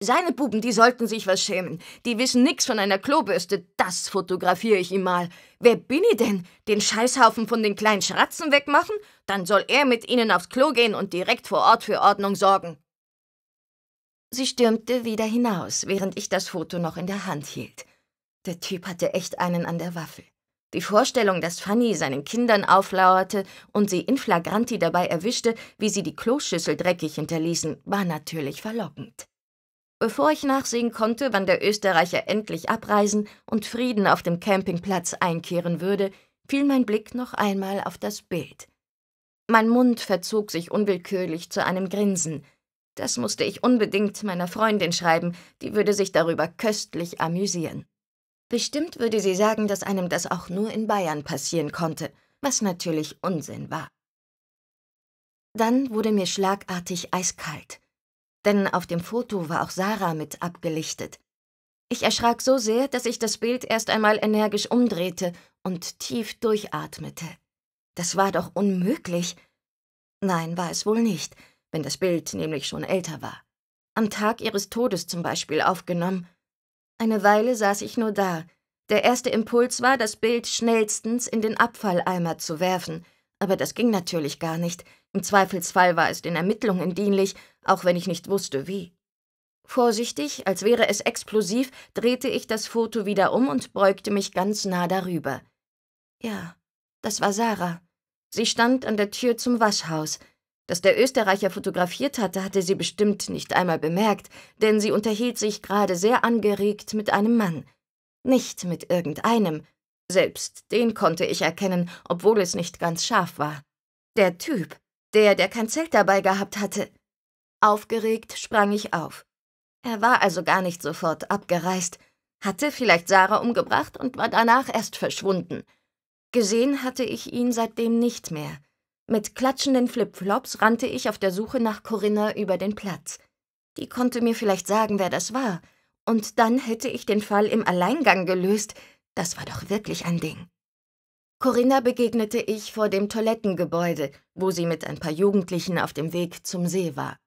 seine Buben, die sollten sich was schämen. Die wissen nichts von einer Klobürste. Das fotografiere ich ihm mal. Wer bin ich denn? Den Scheißhaufen von den kleinen Schratzen wegmachen? Dann soll er mit ihnen aufs Klo gehen und direkt vor Ort für Ordnung sorgen. Sie stürmte wieder hinaus, während ich das Foto noch in der Hand hielt. Der Typ hatte echt einen an der Waffel. Die Vorstellung, dass Fanny seinen Kindern auflauerte und sie in flagranti dabei erwischte, wie sie die Kloschüssel dreckig hinterließen, war natürlich verlockend bevor ich nachsehen konnte, wann der Österreicher endlich abreisen und Frieden auf dem Campingplatz einkehren würde, fiel mein Blick noch einmal auf das Bild. Mein Mund verzog sich unwillkürlich zu einem Grinsen. Das musste ich unbedingt meiner Freundin schreiben, die würde sich darüber köstlich amüsieren. Bestimmt würde sie sagen, dass einem das auch nur in Bayern passieren konnte, was natürlich Unsinn war. Dann wurde mir schlagartig eiskalt denn auf dem Foto war auch Sarah mit abgelichtet. Ich erschrak so sehr, dass ich das Bild erst einmal energisch umdrehte und tief durchatmete. Das war doch unmöglich. Nein, war es wohl nicht, wenn das Bild nämlich schon älter war. Am Tag ihres Todes zum Beispiel aufgenommen. Eine Weile saß ich nur da. Der erste Impuls war, das Bild schnellstens in den Abfalleimer zu werfen, aber das ging natürlich gar nicht. Im Zweifelsfall war es den Ermittlungen dienlich auch wenn ich nicht wusste wie. Vorsichtig, als wäre es explosiv, drehte ich das Foto wieder um und beugte mich ganz nah darüber. Ja, das war Sarah. Sie stand an der Tür zum Waschhaus. Dass der Österreicher fotografiert hatte, hatte sie bestimmt nicht einmal bemerkt, denn sie unterhielt sich gerade sehr angeregt mit einem Mann. Nicht mit irgendeinem. Selbst den konnte ich erkennen, obwohl es nicht ganz scharf war. Der Typ, der der kein Zelt dabei gehabt hatte. Aufgeregt sprang ich auf. Er war also gar nicht sofort abgereist, hatte vielleicht Sarah umgebracht und war danach erst verschwunden. Gesehen hatte ich ihn seitdem nicht mehr. Mit klatschenden Flipflops rannte ich auf der Suche nach Corinna über den Platz. Die konnte mir vielleicht sagen, wer das war, und dann hätte ich den Fall im Alleingang gelöst. Das war doch wirklich ein Ding. Corinna begegnete ich vor dem Toilettengebäude, wo sie mit ein paar Jugendlichen auf dem Weg zum See war.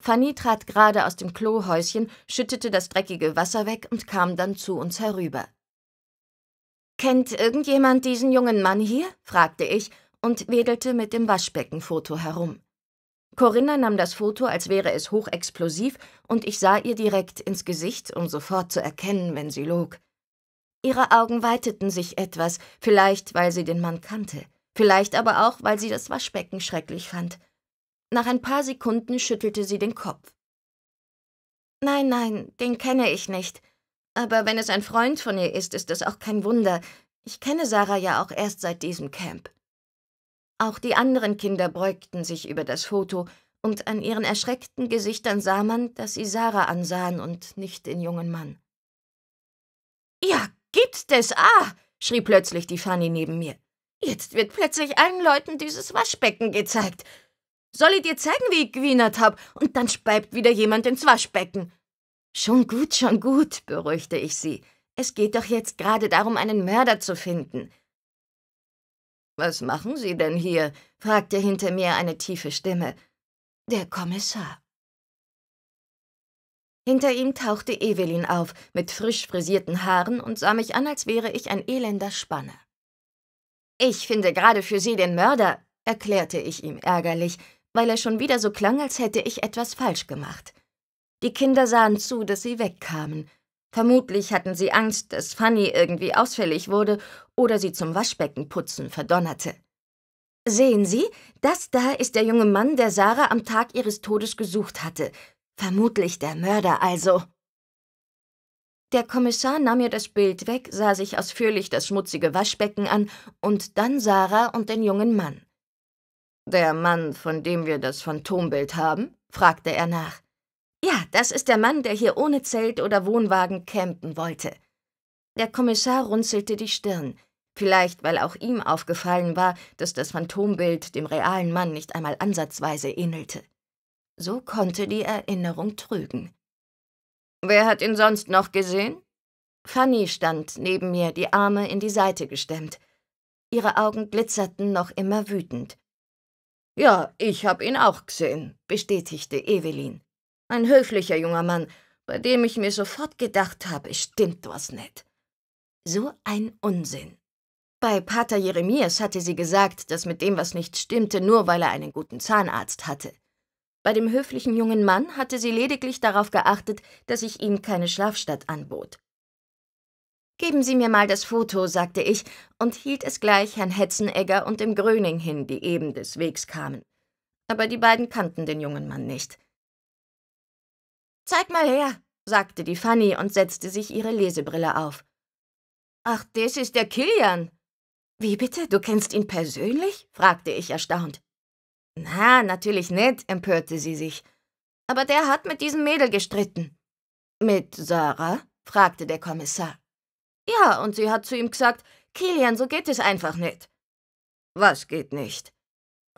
Fanny trat gerade aus dem Klohäuschen, schüttete das dreckige Wasser weg und kam dann zu uns herüber. Kennt irgendjemand diesen jungen Mann hier? fragte ich und wedelte mit dem Waschbeckenfoto herum. Corinna nahm das Foto, als wäre es hochexplosiv, und ich sah ihr direkt ins Gesicht, um sofort zu erkennen, wenn sie log. Ihre Augen weiteten sich etwas, vielleicht weil sie den Mann kannte, vielleicht aber auch, weil sie das Waschbecken schrecklich fand. Nach ein paar Sekunden schüttelte sie den Kopf. Nein, nein, den kenne ich nicht. Aber wenn es ein Freund von ihr ist, ist es auch kein Wunder. Ich kenne Sarah ja auch erst seit diesem Camp. Auch die anderen Kinder beugten sich über das Foto, und an ihren erschreckten Gesichtern sah man, dass sie Sarah ansahen und nicht den jungen Mann. Ja, gibt es, ah! schrie plötzlich die Fanny neben mir. Jetzt wird plötzlich allen Leuten dieses Waschbecken gezeigt. Soll ich dir zeigen, wie ich gewienert hab? Und dann speibt wieder jemand ins Waschbecken. Schon gut, schon gut, beruhigte ich sie. Es geht doch jetzt gerade darum, einen Mörder zu finden. Was machen Sie denn hier? fragte hinter mir eine tiefe Stimme. Der Kommissar. Hinter ihm tauchte Evelyn auf, mit frisch frisierten Haaren und sah mich an, als wäre ich ein elender Spanner. Ich finde gerade für Sie den Mörder, erklärte ich ihm ärgerlich, weil er schon wieder so klang, als hätte ich etwas falsch gemacht. Die Kinder sahen zu, dass sie wegkamen. Vermutlich hatten sie Angst, dass Fanny irgendwie ausfällig wurde oder sie zum Waschbeckenputzen verdonnerte. Sehen Sie, das da ist der junge Mann, der Sarah am Tag ihres Todes gesucht hatte. Vermutlich der Mörder also. Der Kommissar nahm mir das Bild weg, sah sich ausführlich das schmutzige Waschbecken an und dann Sarah und den jungen Mann. Der Mann, von dem wir das Phantombild haben? fragte er nach. Ja, das ist der Mann, der hier ohne Zelt oder Wohnwagen campen wollte. Der Kommissar runzelte die Stirn, vielleicht weil auch ihm aufgefallen war, dass das Phantombild dem realen Mann nicht einmal ansatzweise ähnelte. So konnte die Erinnerung trügen. Wer hat ihn sonst noch gesehen? Fanny stand neben mir, die Arme in die Seite gestemmt. Ihre Augen glitzerten noch immer wütend. Ja, ich hab ihn auch gesehen, bestätigte Evelyn. Ein höflicher junger Mann, bei dem ich mir sofort gedacht habe, es stimmt was nicht. So ein Unsinn. Bei Pater Jeremias hatte sie gesagt, dass mit dem was nicht stimmte, nur weil er einen guten Zahnarzt hatte. Bei dem höflichen jungen Mann hatte sie lediglich darauf geachtet, dass ich ihm keine Schlafstatt anbot. Geben Sie mir mal das Foto, sagte ich und hielt es gleich Herrn Hetzenegger und dem Gröning hin, die eben des Wegs kamen. Aber die beiden kannten den jungen Mann nicht. Zeig mal her, sagte die Fanny und setzte sich ihre Lesebrille auf. Ach, das ist der Kilian. Wie bitte, du kennst ihn persönlich? fragte ich erstaunt. Na, natürlich nicht, empörte sie sich. Aber der hat mit diesem Mädel gestritten. Mit Sarah? fragte der Kommissar. Ja, und sie hat zu ihm gesagt, Kilian, so geht es einfach nicht. Was geht nicht?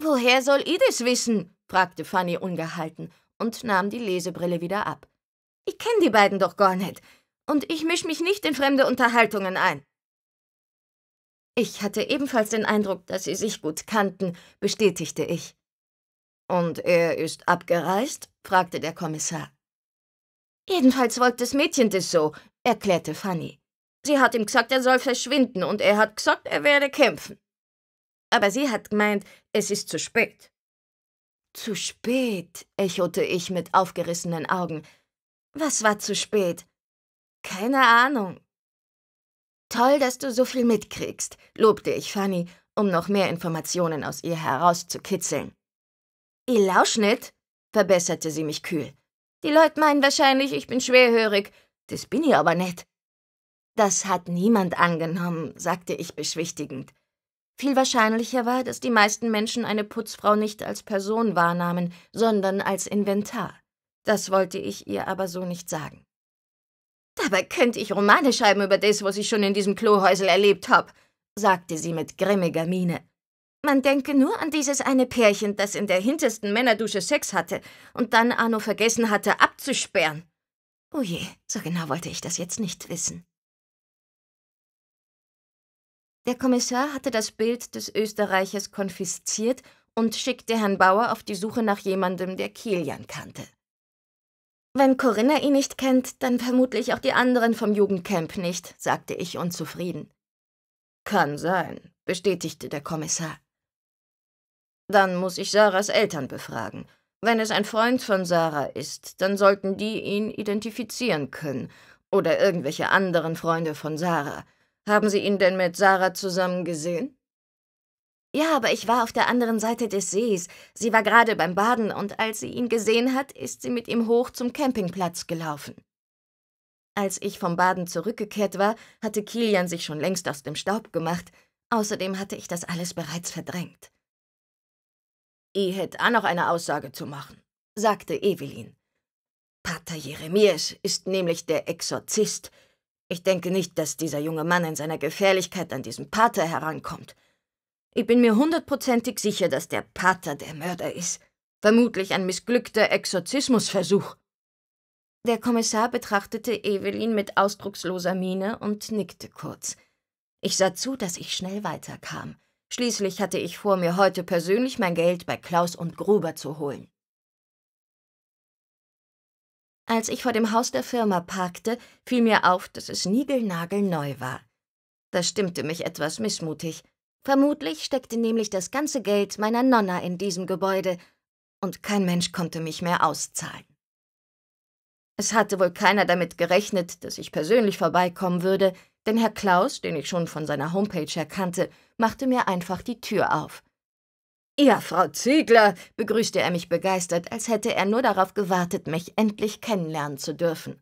Woher soll ich das wissen? fragte Fanny ungehalten und nahm die Lesebrille wieder ab. Ich kenne die beiden doch gar nicht, und ich misch mich nicht in fremde Unterhaltungen ein. Ich hatte ebenfalls den Eindruck, dass sie sich gut kannten, bestätigte ich. Und er ist abgereist? fragte der Kommissar. Jedenfalls wollte das Mädchen das so, erklärte Fanny. Sie hat ihm gesagt, er soll verschwinden, und er hat gesagt, er werde kämpfen. Aber sie hat gemeint, es ist zu spät. Zu spät, echote ich mit aufgerissenen Augen. Was war zu spät? Keine Ahnung. Toll, dass du so viel mitkriegst, lobte ich Fanny, um noch mehr Informationen aus ihr herauszukitzeln. I Lauschnitt, verbesserte sie mich kühl. Die Leute meinen wahrscheinlich, ich bin schwerhörig. Das bin ich aber nicht. Das hat niemand angenommen, sagte ich beschwichtigend. Viel wahrscheinlicher war, dass die meisten Menschen eine Putzfrau nicht als Person wahrnahmen, sondern als Inventar. Das wollte ich ihr aber so nicht sagen. Dabei könnte ich Romane schreiben über das, was ich schon in diesem Klohäusel erlebt habe, sagte sie mit grimmiger Miene. Man denke nur an dieses eine Pärchen, das in der hintersten Männerdusche Sex hatte und dann Arno vergessen hatte, abzusperren. Oh je, so genau wollte ich das jetzt nicht wissen. Der Kommissar hatte das Bild des Österreichers konfisziert und schickte Herrn Bauer auf die Suche nach jemandem, der Kilian kannte. Wenn Corinna ihn nicht kennt, dann vermutlich auch die anderen vom Jugendcamp nicht, sagte ich unzufrieden. Kann sein, bestätigte der Kommissar. Dann muss ich Sarahs Eltern befragen. Wenn es ein Freund von Sarah ist, dann sollten die ihn identifizieren können oder irgendwelche anderen Freunde von Sarah. Haben Sie ihn denn mit Sarah zusammen gesehen? Ja, aber ich war auf der anderen Seite des Sees. Sie war gerade beim Baden und als sie ihn gesehen hat, ist sie mit ihm hoch zum Campingplatz gelaufen. Als ich vom Baden zurückgekehrt war, hatte Kilian sich schon längst aus dem Staub gemacht. Außerdem hatte ich das alles bereits verdrängt. Ich hätte auch noch eine Aussage zu machen, sagte Evelyn. Pater Jeremias ist nämlich der Exorzist, ich denke nicht, dass dieser junge Mann in seiner Gefährlichkeit an diesen Pater herankommt. Ich bin mir hundertprozentig sicher, dass der Pater der Mörder ist. Vermutlich ein missglückter Exorzismusversuch. Der Kommissar betrachtete Evelyn mit ausdrucksloser Miene und nickte kurz. Ich sah zu, dass ich schnell weiterkam. Schließlich hatte ich vor, mir heute persönlich mein Geld bei Klaus und Gruber zu holen. Als ich vor dem Haus der Firma parkte, fiel mir auf, dass es niegelnagelneu war. Das stimmte mich etwas missmutig. Vermutlich steckte nämlich das ganze Geld meiner Nonna in diesem Gebäude, und kein Mensch konnte mich mehr auszahlen. Es hatte wohl keiner damit gerechnet, dass ich persönlich vorbeikommen würde, denn Herr Klaus, den ich schon von seiner Homepage her kannte, machte mir einfach die Tür auf. Ja, Frau Ziegler, begrüßte er mich begeistert, als hätte er nur darauf gewartet, mich endlich kennenlernen zu dürfen.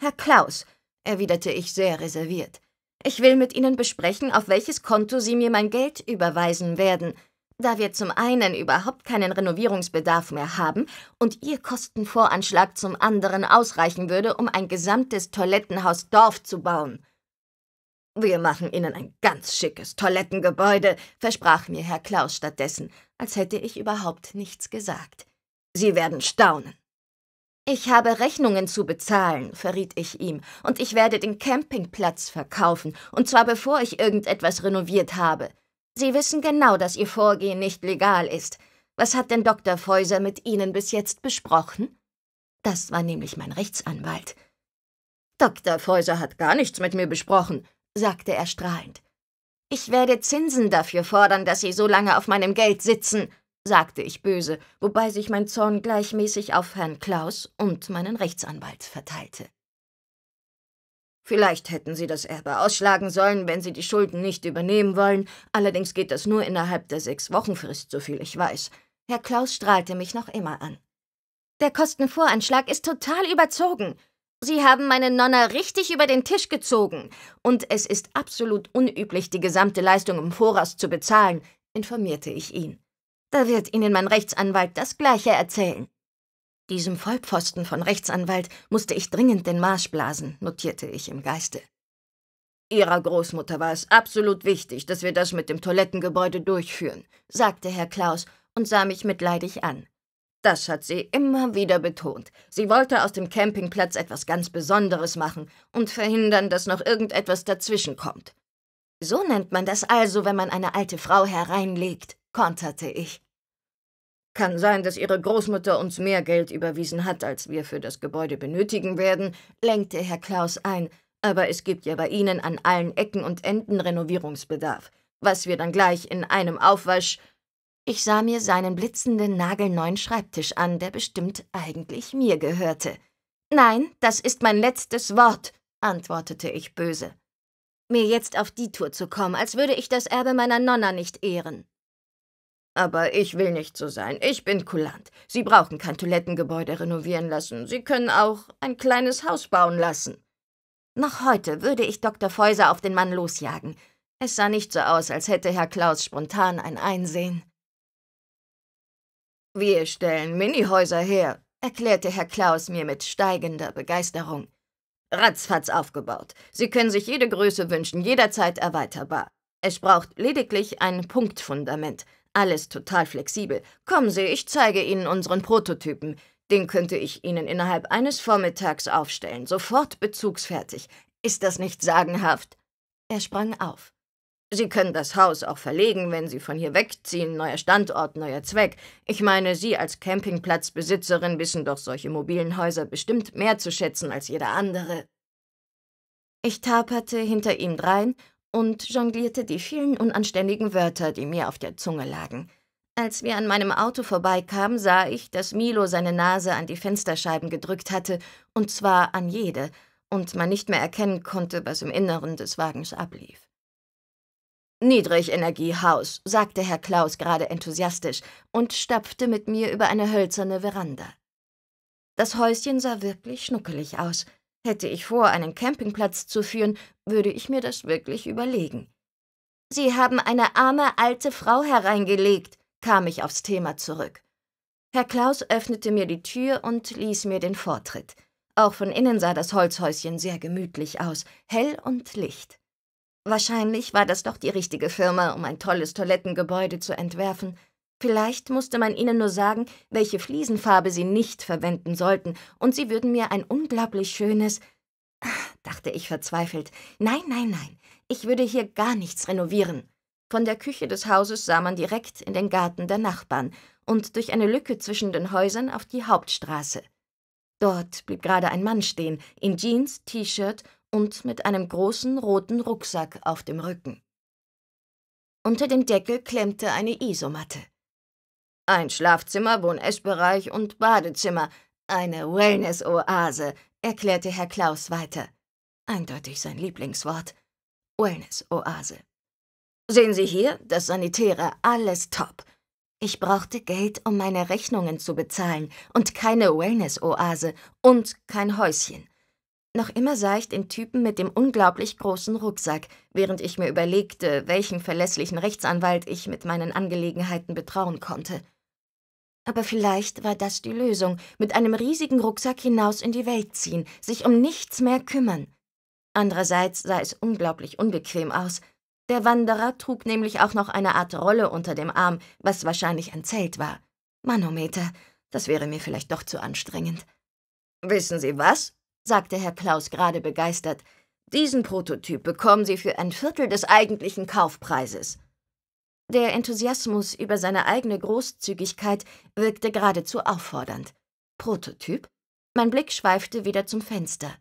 Herr Klaus, erwiderte ich sehr reserviert, ich will mit Ihnen besprechen, auf welches Konto Sie mir mein Geld überweisen werden, da wir zum einen überhaupt keinen Renovierungsbedarf mehr haben und Ihr Kostenvoranschlag zum anderen ausreichen würde, um ein gesamtes Toilettenhaus Dorf zu bauen. Wir machen Ihnen ein ganz schickes Toilettengebäude, versprach mir Herr Klaus stattdessen, als hätte ich überhaupt nichts gesagt. Sie werden staunen. Ich habe Rechnungen zu bezahlen, verriet ich ihm, und ich werde den Campingplatz verkaufen, und zwar bevor ich irgendetwas renoviert habe. Sie wissen genau, dass Ihr Vorgehen nicht legal ist. Was hat denn Dr. Fäuser mit Ihnen bis jetzt besprochen? Das war nämlich mein Rechtsanwalt. Dr. Fäuser hat gar nichts mit mir besprochen, sagte er strahlend. Ich werde Zinsen dafür fordern, dass Sie so lange auf meinem Geld sitzen, sagte ich böse, wobei sich mein Zorn gleichmäßig auf Herrn Klaus und meinen Rechtsanwalt verteilte. Vielleicht hätten Sie das Erbe ausschlagen sollen, wenn Sie die Schulden nicht übernehmen wollen, allerdings geht das nur innerhalb der Sechs-Wochen-Frist, soviel ich weiß. Herr Klaus strahlte mich noch immer an. Der Kostenvoranschlag ist total überzogen. Sie haben meine Nonna richtig über den Tisch gezogen, und es ist absolut unüblich, die gesamte Leistung im Voraus zu bezahlen, informierte ich ihn. Da wird Ihnen mein Rechtsanwalt das gleiche erzählen. Diesem Vollpfosten von Rechtsanwalt musste ich dringend den Marsch blasen, notierte ich im Geiste. Ihrer Großmutter war es absolut wichtig, dass wir das mit dem Toilettengebäude durchführen, sagte Herr Klaus und sah mich mitleidig an. Das hat sie immer wieder betont. Sie wollte aus dem Campingplatz etwas ganz Besonderes machen und verhindern, dass noch irgendetwas dazwischenkommt. So nennt man das also, wenn man eine alte Frau hereinlegt, konterte ich. Kann sein, dass Ihre Großmutter uns mehr Geld überwiesen hat, als wir für das Gebäude benötigen werden, lenkte Herr Klaus ein, aber es gibt ja bei Ihnen an allen Ecken und Enden Renovierungsbedarf, was wir dann gleich in einem Aufwasch ich sah mir seinen blitzenden nagelneuen Schreibtisch an, der bestimmt eigentlich mir gehörte. Nein, das ist mein letztes Wort, antwortete ich böse. Mir jetzt auf die Tour zu kommen, als würde ich das Erbe meiner Nonna nicht ehren. Aber ich will nicht so sein. Ich bin kulant. Sie brauchen kein Toilettengebäude renovieren lassen. Sie können auch ein kleines Haus bauen lassen. Noch heute würde ich Dr. Fäuser auf den Mann losjagen. Es sah nicht so aus, als hätte Herr Klaus spontan ein Einsehen. Wir stellen Minihäuser her, erklärte Herr Klaus mir mit steigender Begeisterung. Ratzfatz aufgebaut. Sie können sich jede Größe wünschen, jederzeit erweiterbar. Es braucht lediglich ein Punktfundament. Alles total flexibel. Kommen Sie, ich zeige Ihnen unseren Prototypen. Den könnte ich Ihnen innerhalb eines Vormittags aufstellen, sofort bezugsfertig. Ist das nicht sagenhaft? Er sprang auf. Sie können das Haus auch verlegen, wenn Sie von hier wegziehen. Neuer Standort, neuer Zweck. Ich meine, Sie als Campingplatzbesitzerin wissen doch solche mobilen Häuser bestimmt mehr zu schätzen als jeder andere. Ich taperte hinter ihm drein und jonglierte die vielen unanständigen Wörter, die mir auf der Zunge lagen. Als wir an meinem Auto vorbeikamen, sah ich, dass Milo seine Nase an die Fensterscheiben gedrückt hatte, und zwar an jede, und man nicht mehr erkennen konnte, was im Inneren des Wagens ablief. Niedrigenergiehaus, sagte Herr Klaus gerade enthusiastisch und stapfte mit mir über eine hölzerne Veranda. Das Häuschen sah wirklich schnuckelig aus. Hätte ich vor, einen Campingplatz zu führen, würde ich mir das wirklich überlegen. Sie haben eine arme alte Frau hereingelegt, kam ich aufs Thema zurück. Herr Klaus öffnete mir die Tür und ließ mir den Vortritt. Auch von innen sah das Holzhäuschen sehr gemütlich aus, hell und licht. Wahrscheinlich war das doch die richtige Firma, um ein tolles Toilettengebäude zu entwerfen. Vielleicht musste man ihnen nur sagen, welche Fliesenfarbe sie nicht verwenden sollten, und sie würden mir ein unglaublich schönes, dachte ich verzweifelt. Nein, nein, nein, ich würde hier gar nichts renovieren. Von der Küche des Hauses sah man direkt in den Garten der Nachbarn und durch eine Lücke zwischen den Häusern auf die Hauptstraße. Dort blieb gerade ein Mann stehen, in Jeans, T-Shirt und mit einem großen roten Rucksack auf dem Rücken. Unter dem Deckel klemmte eine Isomatte. Ein Schlafzimmer, Wohn-Essbereich und Badezimmer, eine Wellness-Oase, erklärte Herr Klaus weiter. Eindeutig sein Lieblingswort. Wellness-Oase. Sehen Sie hier, das Sanitäre, alles top. Ich brauchte Geld, um meine Rechnungen zu bezahlen und keine Wellness-Oase und kein Häuschen. Noch immer sah ich den Typen mit dem unglaublich großen Rucksack, während ich mir überlegte, welchen verlässlichen Rechtsanwalt ich mit meinen Angelegenheiten betrauen konnte. Aber vielleicht war das die Lösung, mit einem riesigen Rucksack hinaus in die Welt ziehen, sich um nichts mehr kümmern. Andererseits sah es unglaublich unbequem aus. Der Wanderer trug nämlich auch noch eine Art Rolle unter dem Arm, was wahrscheinlich ein Zelt war. Manometer, das wäre mir vielleicht doch zu anstrengend. Wissen Sie was? sagte Herr Klaus gerade begeistert, diesen Prototyp bekommen Sie für ein Viertel des eigentlichen Kaufpreises. Der Enthusiasmus über seine eigene Großzügigkeit wirkte geradezu auffordernd. Prototyp? Mein Blick schweifte wieder zum Fenster.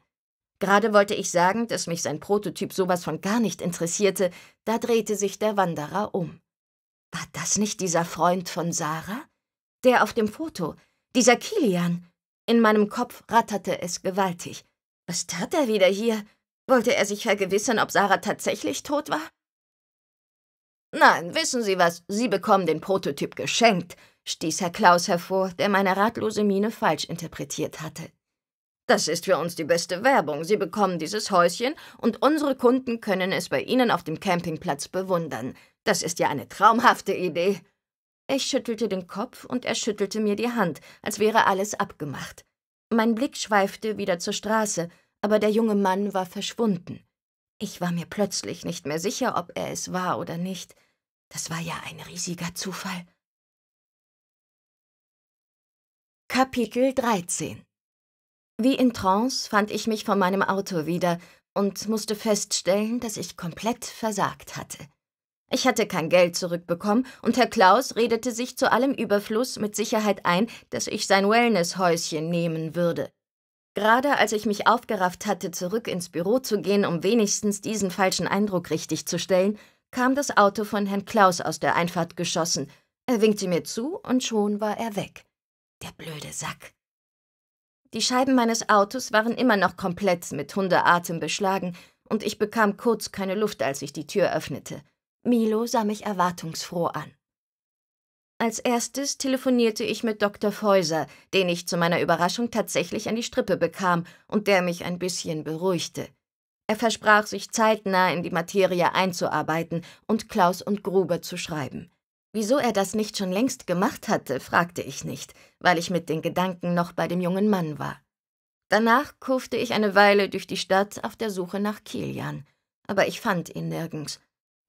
Gerade wollte ich sagen, dass mich sein Prototyp sowas von gar nicht interessierte, da drehte sich der Wanderer um. War das nicht dieser Freund von Sarah? Der auf dem Foto, dieser Kilian, in meinem Kopf ratterte es gewaltig. Was tat er wieder hier? Wollte er sich vergewissern, ob Sarah tatsächlich tot war? Nein, wissen Sie was, Sie bekommen den Prototyp geschenkt, stieß Herr Klaus hervor, der meine ratlose Miene falsch interpretiert hatte. Das ist für uns die beste Werbung. Sie bekommen dieses Häuschen und unsere Kunden können es bei Ihnen auf dem Campingplatz bewundern. Das ist ja eine traumhafte Idee. Ich schüttelte den Kopf und er schüttelte mir die Hand, als wäre alles abgemacht. Mein Blick schweifte wieder zur Straße, aber der junge Mann war verschwunden. Ich war mir plötzlich nicht mehr sicher, ob er es war oder nicht. Das war ja ein riesiger Zufall. Kapitel 13 Wie in Trance fand ich mich vor meinem Auto wieder und musste feststellen, dass ich komplett versagt hatte. Ich hatte kein Geld zurückbekommen und Herr Klaus redete sich zu allem Überfluss mit Sicherheit ein, dass ich sein Wellnesshäuschen nehmen würde. Gerade als ich mich aufgerafft hatte, zurück ins Büro zu gehen, um wenigstens diesen falschen Eindruck richtigzustellen, kam das Auto von Herrn Klaus aus der Einfahrt geschossen. Er winkte mir zu und schon war er weg. Der blöde Sack. Die Scheiben meines Autos waren immer noch komplett mit Hundeatem beschlagen und ich bekam kurz keine Luft, als ich die Tür öffnete. Milo sah mich erwartungsfroh an. Als erstes telefonierte ich mit Dr. Fäuser, den ich zu meiner Überraschung tatsächlich an die Strippe bekam und der mich ein bisschen beruhigte. Er versprach, sich zeitnah in die Materie einzuarbeiten und Klaus und Gruber zu schreiben. Wieso er das nicht schon längst gemacht hatte, fragte ich nicht, weil ich mit den Gedanken noch bei dem jungen Mann war. Danach kurfte ich eine Weile durch die Stadt auf der Suche nach Kilian, aber ich fand ihn nirgends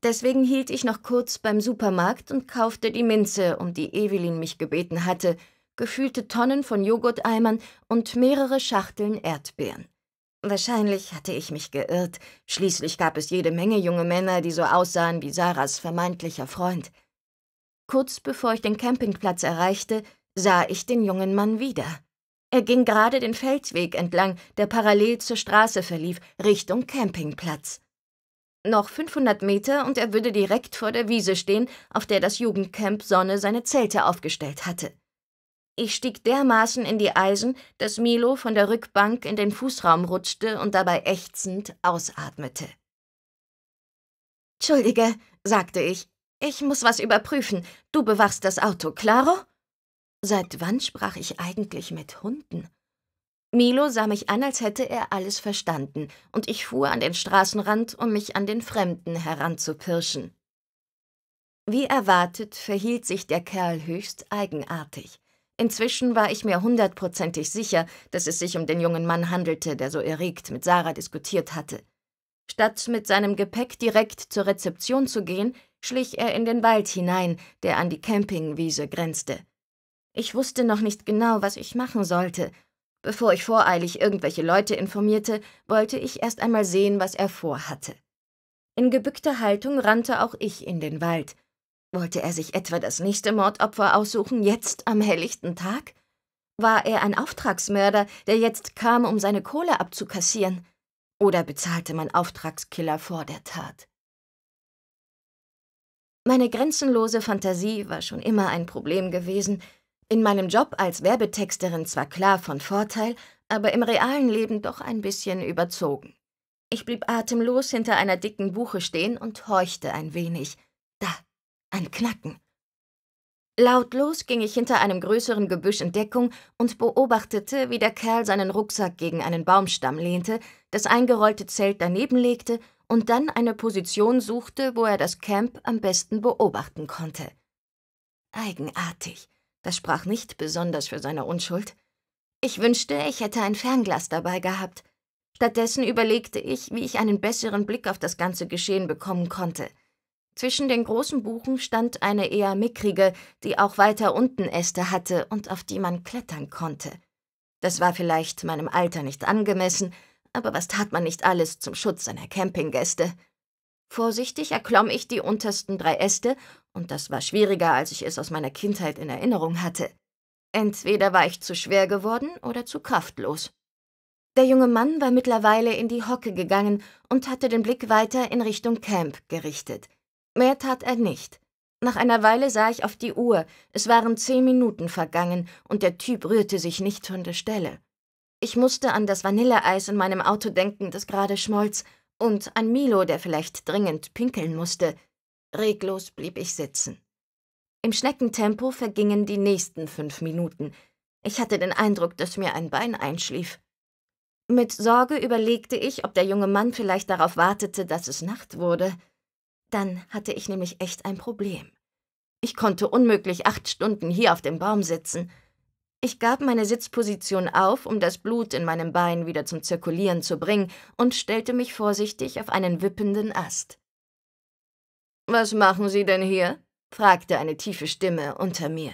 Deswegen hielt ich noch kurz beim Supermarkt und kaufte die Minze, um die Evelyn mich gebeten hatte, gefühlte Tonnen von Joghurteimern und mehrere Schachteln Erdbeeren. Wahrscheinlich hatte ich mich geirrt, schließlich gab es jede Menge junge Männer, die so aussahen wie Sarahs vermeintlicher Freund. Kurz bevor ich den Campingplatz erreichte, sah ich den jungen Mann wieder. Er ging gerade den Feldweg entlang, der parallel zur Straße verlief, Richtung Campingplatz. Noch 500 Meter und er würde direkt vor der Wiese stehen, auf der das Jugendcamp Sonne seine Zelte aufgestellt hatte. Ich stieg dermaßen in die Eisen, dass Milo von der Rückbank in den Fußraum rutschte und dabei ächzend ausatmete. Entschuldige, sagte ich, ich muss was überprüfen. Du bewachst das Auto, claro?« Seit wann sprach ich eigentlich mit Hunden? Milo sah mich an, als hätte er alles verstanden, und ich fuhr an den Straßenrand, um mich an den Fremden heranzupirschen. Wie erwartet verhielt sich der Kerl höchst eigenartig. Inzwischen war ich mir hundertprozentig sicher, dass es sich um den jungen Mann handelte, der so erregt mit Sarah diskutiert hatte. Statt mit seinem Gepäck direkt zur Rezeption zu gehen, schlich er in den Wald hinein, der an die Campingwiese grenzte. Ich wusste noch nicht genau, was ich machen sollte, Bevor ich voreilig irgendwelche Leute informierte, wollte ich erst einmal sehen, was er vorhatte. In gebückter Haltung rannte auch ich in den Wald. Wollte er sich etwa das nächste Mordopfer aussuchen, jetzt am helllichten Tag? War er ein Auftragsmörder, der jetzt kam, um seine Kohle abzukassieren? Oder bezahlte mein Auftragskiller vor der Tat? Meine grenzenlose Fantasie war schon immer ein Problem gewesen, in meinem Job als Werbetexterin zwar klar von Vorteil, aber im realen Leben doch ein bisschen überzogen. Ich blieb atemlos hinter einer dicken Buche stehen und horchte ein wenig. Da, ein Knacken. Lautlos ging ich hinter einem größeren Gebüsch in Deckung und beobachtete, wie der Kerl seinen Rucksack gegen einen Baumstamm lehnte, das eingerollte Zelt daneben legte und dann eine Position suchte, wo er das Camp am besten beobachten konnte. Eigenartig. Das sprach nicht besonders für seine Unschuld. Ich wünschte, ich hätte ein Fernglas dabei gehabt. Stattdessen überlegte ich, wie ich einen besseren Blick auf das ganze Geschehen bekommen konnte. Zwischen den großen Buchen stand eine eher mickrige, die auch weiter unten Äste hatte und auf die man klettern konnte. Das war vielleicht meinem Alter nicht angemessen, aber was tat man nicht alles zum Schutz seiner Campinggäste? Vorsichtig erklomm ich die untersten drei Äste, und das war schwieriger, als ich es aus meiner Kindheit in Erinnerung hatte. Entweder war ich zu schwer geworden oder zu kraftlos. Der junge Mann war mittlerweile in die Hocke gegangen und hatte den Blick weiter in Richtung Camp gerichtet. Mehr tat er nicht. Nach einer Weile sah ich auf die Uhr, es waren zehn Minuten vergangen und der Typ rührte sich nicht von der Stelle. Ich musste an das Vanilleeis in meinem Auto denken, das gerade schmolz, und an Milo, der vielleicht dringend pinkeln musste. Reglos blieb ich sitzen. Im Schneckentempo vergingen die nächsten fünf Minuten. Ich hatte den Eindruck, dass mir ein Bein einschlief. Mit Sorge überlegte ich, ob der junge Mann vielleicht darauf wartete, dass es Nacht wurde. Dann hatte ich nämlich echt ein Problem. Ich konnte unmöglich acht Stunden hier auf dem Baum sitzen. Ich gab meine Sitzposition auf, um das Blut in meinem Bein wieder zum Zirkulieren zu bringen, und stellte mich vorsichtig auf einen wippenden Ast. Was machen Sie denn hier? fragte eine tiefe Stimme unter mir.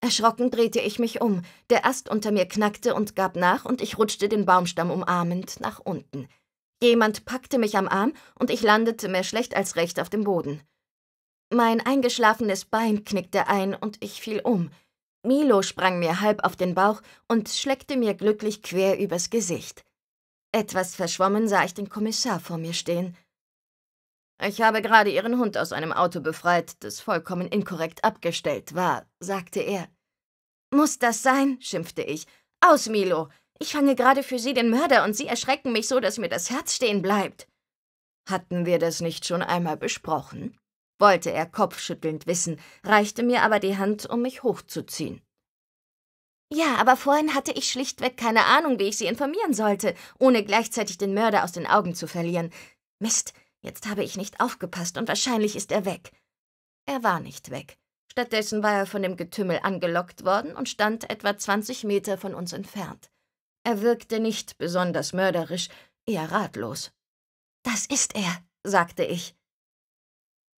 Erschrocken drehte ich mich um, der Ast unter mir knackte und gab nach, und ich rutschte den Baumstamm umarmend nach unten. Jemand packte mich am Arm, und ich landete mehr schlecht als recht auf dem Boden. Mein eingeschlafenes Bein knickte ein, und ich fiel um. Milo sprang mir halb auf den Bauch und schleckte mir glücklich quer übers Gesicht. Etwas verschwommen sah ich den Kommissar vor mir stehen. Ich habe gerade Ihren Hund aus einem Auto befreit, das vollkommen inkorrekt abgestellt war, sagte er. Muss das sein? schimpfte ich. Aus, Milo! Ich fange gerade für Sie den Mörder und Sie erschrecken mich so, dass mir das Herz stehen bleibt. Hatten wir das nicht schon einmal besprochen? wollte er kopfschüttelnd wissen, reichte mir aber die Hand, um mich hochzuziehen. Ja, aber vorhin hatte ich schlichtweg keine Ahnung, wie ich sie informieren sollte, ohne gleichzeitig den Mörder aus den Augen zu verlieren. Mist, jetzt habe ich nicht aufgepasst und wahrscheinlich ist er weg. Er war nicht weg. Stattdessen war er von dem Getümmel angelockt worden und stand etwa 20 Meter von uns entfernt. Er wirkte nicht besonders mörderisch, eher ratlos. Das ist er, sagte ich.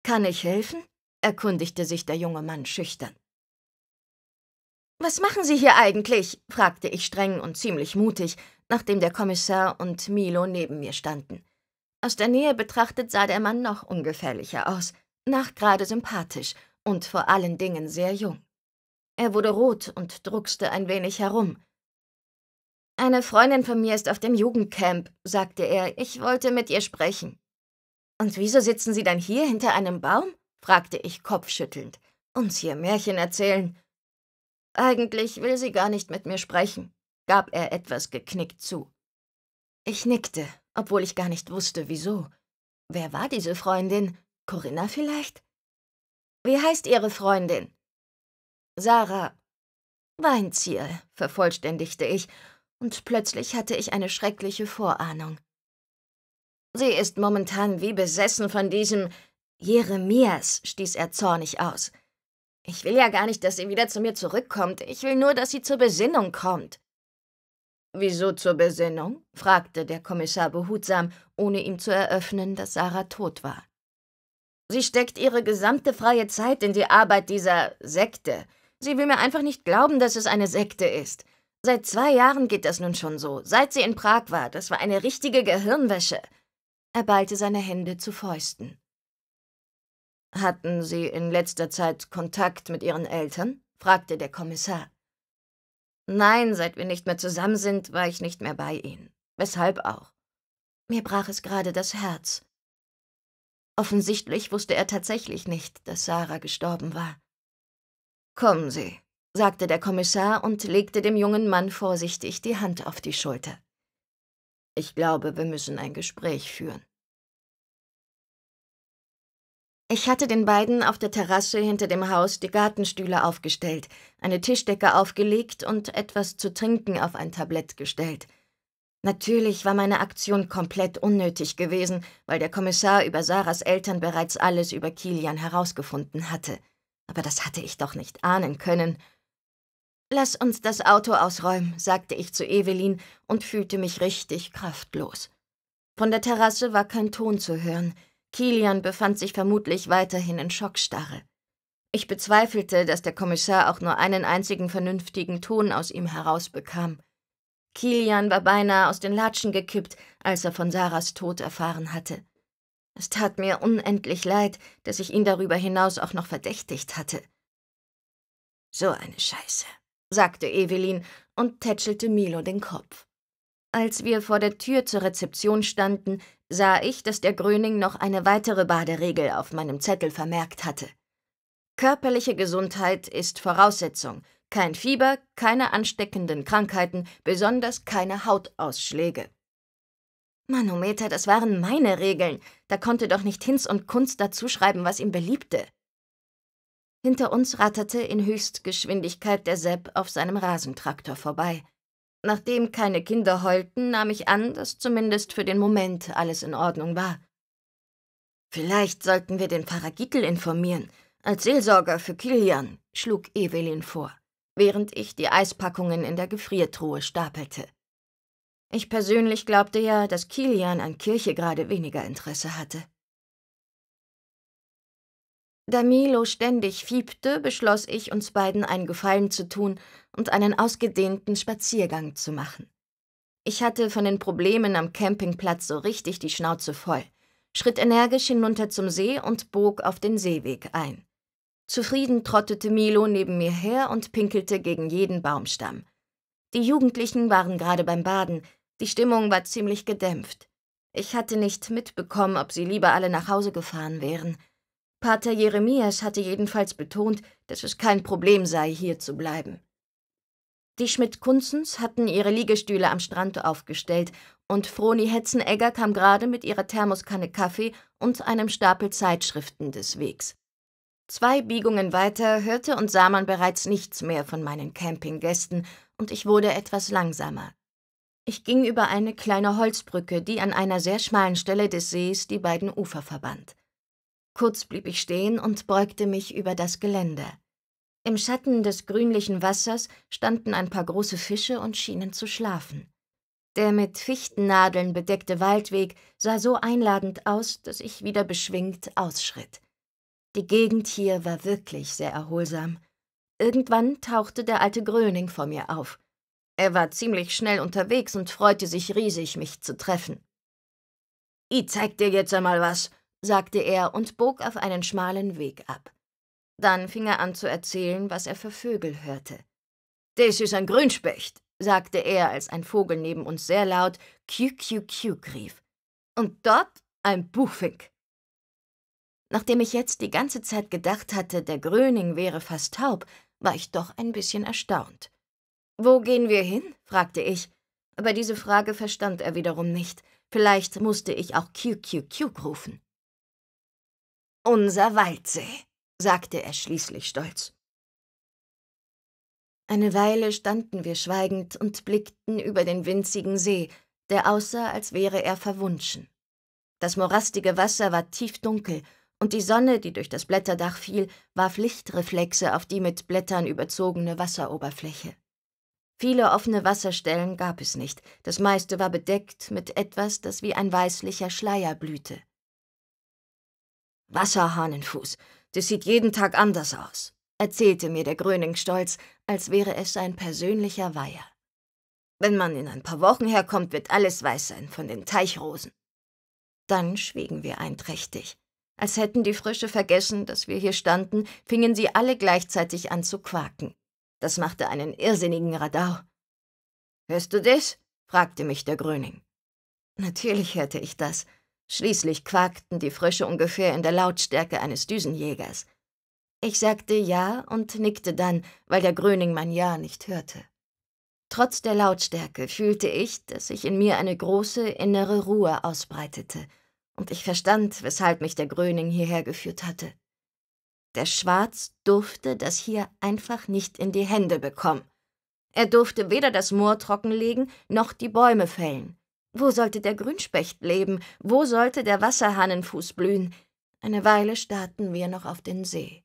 Kann ich helfen? erkundigte sich der junge Mann schüchtern. Was machen Sie hier eigentlich? fragte ich streng und ziemlich mutig, nachdem der Kommissar und Milo neben mir standen. Aus der Nähe betrachtet sah der Mann noch ungefährlicher aus, nachgerade sympathisch und vor allen Dingen sehr jung. Er wurde rot und druckste ein wenig herum. Eine Freundin von mir ist auf dem Jugendcamp, sagte er, ich wollte mit ihr sprechen. Und wieso sitzen Sie dann hier hinter einem Baum? fragte ich kopfschüttelnd. Uns hier Märchen erzählen. Eigentlich will sie gar nicht mit mir sprechen, gab er etwas geknickt zu. Ich nickte, obwohl ich gar nicht wusste, wieso. Wer war diese Freundin? Corinna vielleicht? Wie heißt Ihre Freundin? Sarah. Weinzierl, vervollständigte ich, und plötzlich hatte ich eine schreckliche Vorahnung. Sie ist momentan wie besessen von diesem Jeremias, stieß er zornig aus. Ich will ja gar nicht, dass sie wieder zu mir zurückkommt. Ich will nur, dass sie zur Besinnung kommt. Wieso zur Besinnung? fragte der Kommissar behutsam, ohne ihm zu eröffnen, dass Sarah tot war. Sie steckt ihre gesamte freie Zeit in die Arbeit dieser Sekte. Sie will mir einfach nicht glauben, dass es eine Sekte ist. Seit zwei Jahren geht das nun schon so, seit sie in Prag war. Das war eine richtige Gehirnwäsche. Er ballte seine Hände zu Fäusten. Hatten Sie in letzter Zeit Kontakt mit Ihren Eltern? fragte der Kommissar. Nein, seit wir nicht mehr zusammen sind, war ich nicht mehr bei Ihnen. Weshalb auch? Mir brach es gerade das Herz. Offensichtlich wusste er tatsächlich nicht, dass Sarah gestorben war. Kommen Sie, sagte der Kommissar und legte dem jungen Mann vorsichtig die Hand auf die Schulter. Ich glaube, wir müssen ein Gespräch führen. Ich hatte den beiden auf der Terrasse hinter dem Haus die Gartenstühle aufgestellt, eine Tischdecke aufgelegt und etwas zu trinken auf ein Tablett gestellt. Natürlich war meine Aktion komplett unnötig gewesen, weil der Kommissar über Sarahs Eltern bereits alles über Kilian herausgefunden hatte. Aber das hatte ich doch nicht ahnen können. Lass uns das Auto ausräumen, sagte ich zu Evelyn und fühlte mich richtig kraftlos. Von der Terrasse war kein Ton zu hören. Kilian befand sich vermutlich weiterhin in Schockstarre. Ich bezweifelte, dass der Kommissar auch nur einen einzigen vernünftigen Ton aus ihm herausbekam. Kilian war beinahe aus den Latschen gekippt, als er von Sarahs Tod erfahren hatte. Es tat mir unendlich leid, dass ich ihn darüber hinaus auch noch verdächtigt hatte. So eine Scheiße, sagte Evelyn und tätschelte Milo den Kopf. Als wir vor der Tür zur Rezeption standen, sah ich, dass der Gröning noch eine weitere Baderegel auf meinem Zettel vermerkt hatte. Körperliche Gesundheit ist Voraussetzung. Kein Fieber, keine ansteckenden Krankheiten, besonders keine Hautausschläge. Manometer, das waren meine Regeln. Da konnte doch nicht Hinz und Kunst dazuschreiben, was ihm beliebte. Hinter uns ratterte in Höchstgeschwindigkeit der Sepp auf seinem Rasentraktor vorbei. Nachdem keine Kinder heulten, nahm ich an, dass zumindest für den Moment alles in Ordnung war. Vielleicht sollten wir den Pfarrer Gittel informieren, als Seelsorger für Kilian, schlug Evelyn vor, während ich die Eispackungen in der Gefriertruhe stapelte. Ich persönlich glaubte ja, dass Kilian an Kirche gerade weniger Interesse hatte. Da Milo ständig fiebte, beschloss ich, uns beiden einen Gefallen zu tun und einen ausgedehnten Spaziergang zu machen. Ich hatte von den Problemen am Campingplatz so richtig die Schnauze voll, schritt energisch hinunter zum See und bog auf den Seeweg ein. Zufrieden trottete Milo neben mir her und pinkelte gegen jeden Baumstamm. Die Jugendlichen waren gerade beim Baden, die Stimmung war ziemlich gedämpft. Ich hatte nicht mitbekommen, ob sie lieber alle nach Hause gefahren wären. Pater Jeremias hatte jedenfalls betont, dass es kein Problem sei, hier zu bleiben. Die Schmidt-Kunzens hatten ihre Liegestühle am Strand aufgestellt und Froni Hetzenegger kam gerade mit ihrer Thermoskanne Kaffee und einem Stapel Zeitschriften des Wegs. Zwei Biegungen weiter hörte und sah man bereits nichts mehr von meinen Campinggästen und ich wurde etwas langsamer. Ich ging über eine kleine Holzbrücke, die an einer sehr schmalen Stelle des Sees die beiden Ufer verband. Kurz blieb ich stehen und beugte mich über das Geländer. Im Schatten des grünlichen Wassers standen ein paar große Fische und schienen zu schlafen. Der mit Fichtennadeln bedeckte Waldweg sah so einladend aus, dass ich wieder beschwingt ausschritt. Die Gegend hier war wirklich sehr erholsam. Irgendwann tauchte der alte Gröning vor mir auf. Er war ziemlich schnell unterwegs und freute sich riesig, mich zu treffen. »I zeig dir jetzt einmal was«, sagte er und bog auf einen schmalen Weg ab. Dann fing er an zu erzählen, was er für Vögel hörte. Das ist ein Grünspecht, sagte er, als ein Vogel neben uns sehr laut kiu rief. Und dort ein Buchfink. Nachdem ich jetzt die ganze Zeit gedacht hatte, der Gröning wäre fast taub, war ich doch ein bisschen erstaunt. Wo gehen wir hin? fragte ich, aber diese Frage verstand er wiederum nicht. Vielleicht musste ich auch kiu rufen. Unser Waldsee, sagte er schließlich stolz. Eine Weile standen wir schweigend und blickten über den winzigen See, der aussah, als wäre er verwunschen. Das morastige Wasser war tiefdunkel, und die Sonne, die durch das Blätterdach fiel, warf Lichtreflexe auf die mit Blättern überzogene Wasseroberfläche. Viele offene Wasserstellen gab es nicht, das meiste war bedeckt mit etwas, das wie ein weißlicher Schleier blühte. Wasserhahnenfuß, das sieht jeden Tag anders aus, erzählte mir der Gröning stolz, als wäre es sein persönlicher Weiher. Wenn man in ein paar Wochen herkommt, wird alles weiß sein von den Teichrosen. Dann schwiegen wir einträchtig. Als hätten die Frische vergessen, dass wir hier standen, fingen sie alle gleichzeitig an zu quaken. Das machte einen irrsinnigen Radau. Hörst du das? fragte mich der Gröning. Natürlich hörte ich das. Schließlich quakten die Frösche ungefähr in der Lautstärke eines Düsenjägers. Ich sagte ja und nickte dann, weil der Gröning mein Ja nicht hörte. Trotz der Lautstärke fühlte ich, dass sich in mir eine große innere Ruhe ausbreitete, und ich verstand, weshalb mich der Gröning hierher geführt hatte. Der Schwarz durfte das hier einfach nicht in die Hände bekommen. Er durfte weder das Moor trockenlegen noch die Bäume fällen. Wo sollte der Grünspecht leben? Wo sollte der Wasserhahnenfuß blühen? Eine Weile starrten wir noch auf den See.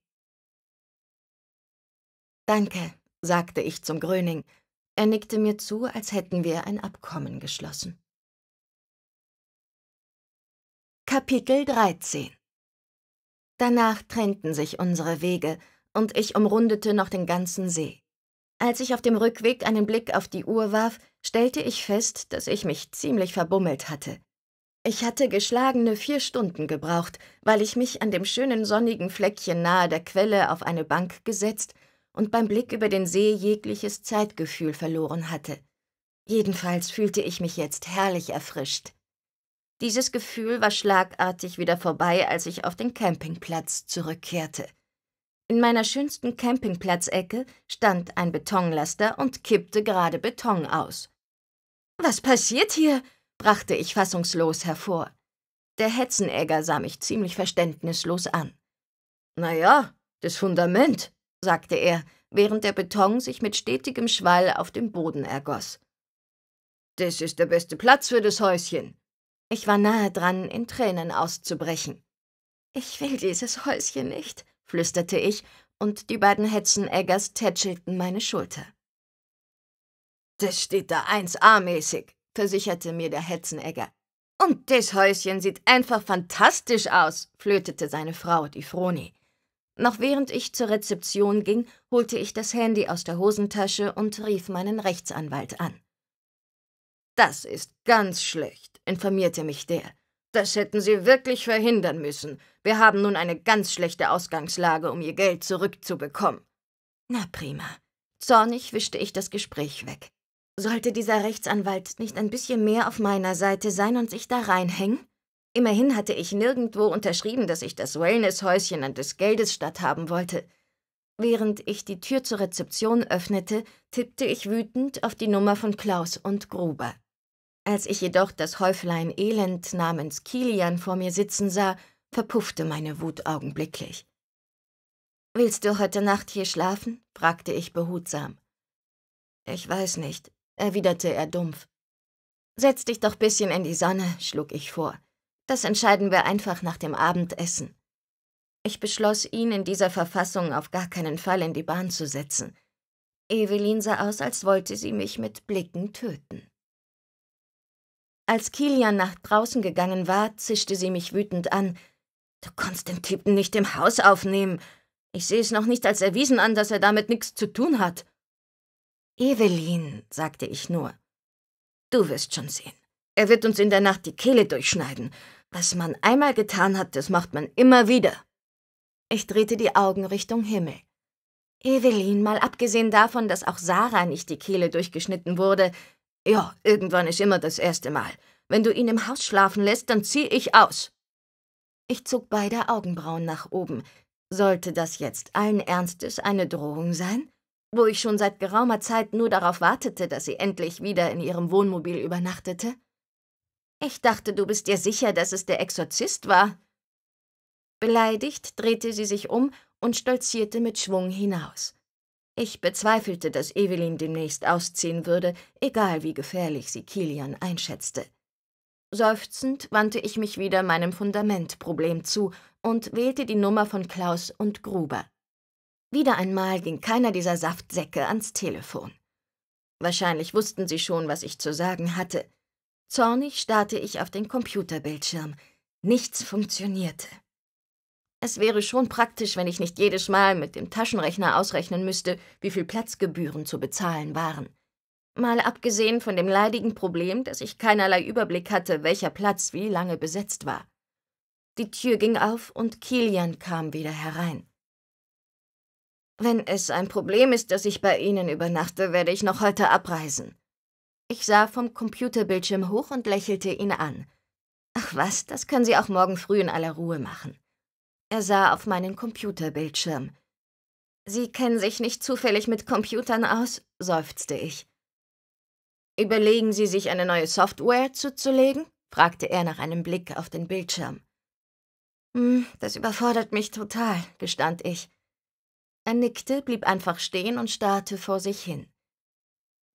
Danke, sagte ich zum Gröning. Er nickte mir zu, als hätten wir ein Abkommen geschlossen. Kapitel 13 Danach trennten sich unsere Wege, und ich umrundete noch den ganzen See. Als ich auf dem Rückweg einen Blick auf die Uhr warf, stellte ich fest, dass ich mich ziemlich verbummelt hatte. Ich hatte geschlagene vier Stunden gebraucht, weil ich mich an dem schönen sonnigen Fleckchen nahe der Quelle auf eine Bank gesetzt und beim Blick über den See jegliches Zeitgefühl verloren hatte. Jedenfalls fühlte ich mich jetzt herrlich erfrischt. Dieses Gefühl war schlagartig wieder vorbei, als ich auf den Campingplatz zurückkehrte. In meiner schönsten Campingplatzecke stand ein Betonlaster und kippte gerade Beton aus. Was passiert hier? brachte ich fassungslos hervor. Der Hetzenegger sah mich ziemlich verständnislos an. Na ja, das Fundament, sagte er, während der Beton sich mit stetigem Schwall auf dem Boden ergoss. Das ist der beste Platz für das Häuschen. Ich war nahe dran, in Tränen auszubrechen. Ich will dieses Häuschen nicht, flüsterte ich, und die beiden Hetzeneggers tätschelten meine Schulter. Das steht da 1A-mäßig, versicherte mir der Hetzenegger. Und das Häuschen sieht einfach fantastisch aus, flötete seine Frau, die Froni. Noch während ich zur Rezeption ging, holte ich das Handy aus der Hosentasche und rief meinen Rechtsanwalt an. Das ist ganz schlecht, informierte mich der. Das hätten Sie wirklich verhindern müssen. Wir haben nun eine ganz schlechte Ausgangslage, um Ihr Geld zurückzubekommen. Na prima. Zornig wischte ich das Gespräch weg. Sollte dieser Rechtsanwalt nicht ein bisschen mehr auf meiner Seite sein und sich da reinhängen? Immerhin hatte ich nirgendwo unterschrieben, dass ich das Wellnesshäuschen an des Geldes statthaben wollte. Während ich die Tür zur Rezeption öffnete, tippte ich wütend auf die Nummer von Klaus und Gruber. Als ich jedoch das Häuflein Elend namens Kilian vor mir sitzen sah, verpuffte meine Wut augenblicklich. Willst du heute Nacht hier schlafen? fragte ich behutsam. Ich weiß nicht, erwiderte er dumpf. Setz dich doch bisschen in die Sonne, schlug ich vor. Das entscheiden wir einfach nach dem Abendessen. Ich beschloss, ihn in dieser Verfassung auf gar keinen Fall in die Bahn zu setzen. Evelyn sah aus, als wollte sie mich mit Blicken töten. Als Kilian nach draußen gegangen war, zischte sie mich wütend an. Du konntest den Typen nicht im Haus aufnehmen. Ich sehe es noch nicht als erwiesen an, dass er damit nichts zu tun hat. Evelyn, sagte ich nur. Du wirst schon sehen. Er wird uns in der Nacht die Kehle durchschneiden. Was man einmal getan hat, das macht man immer wieder. Ich drehte die Augen Richtung Himmel. Evelyn, mal abgesehen davon, dass auch Sarah nicht die Kehle durchgeschnitten wurde, ja, irgendwann ist immer das erste Mal. Wenn du ihn im Haus schlafen lässt, dann zieh ich aus. Ich zog beide Augenbrauen nach oben. Sollte das jetzt allen Ernstes eine Drohung sein? Wo ich schon seit geraumer Zeit nur darauf wartete, dass sie endlich wieder in ihrem Wohnmobil übernachtete? Ich dachte, du bist dir sicher, dass es der Exorzist war. Beleidigt drehte sie sich um und stolzierte mit Schwung hinaus. Ich bezweifelte, dass Evelyn demnächst ausziehen würde, egal wie gefährlich sie Kilian einschätzte. Seufzend wandte ich mich wieder meinem Fundamentproblem zu und wählte die Nummer von Klaus und Gruber. Wieder einmal ging keiner dieser Saftsäcke ans Telefon. Wahrscheinlich wussten sie schon, was ich zu sagen hatte. Zornig starrte ich auf den Computerbildschirm. Nichts funktionierte. Es wäre schon praktisch, wenn ich nicht jedes Mal mit dem Taschenrechner ausrechnen müsste, wie viel Platzgebühren zu bezahlen waren. Mal abgesehen von dem leidigen Problem, dass ich keinerlei Überblick hatte, welcher Platz wie lange besetzt war. Die Tür ging auf und Kilian kam wieder herein. Wenn es ein Problem ist, dass ich bei Ihnen übernachte, werde ich noch heute abreisen. Ich sah vom Computerbildschirm hoch und lächelte ihn an. Ach was, das können Sie auch morgen früh in aller Ruhe machen. Er sah auf meinen Computerbildschirm. Sie kennen sich nicht zufällig mit Computern aus, seufzte ich. Überlegen Sie sich, eine neue Software zuzulegen? fragte er nach einem Blick auf den Bildschirm. Hm, das überfordert mich total, gestand ich. Er nickte, blieb einfach stehen und starrte vor sich hin.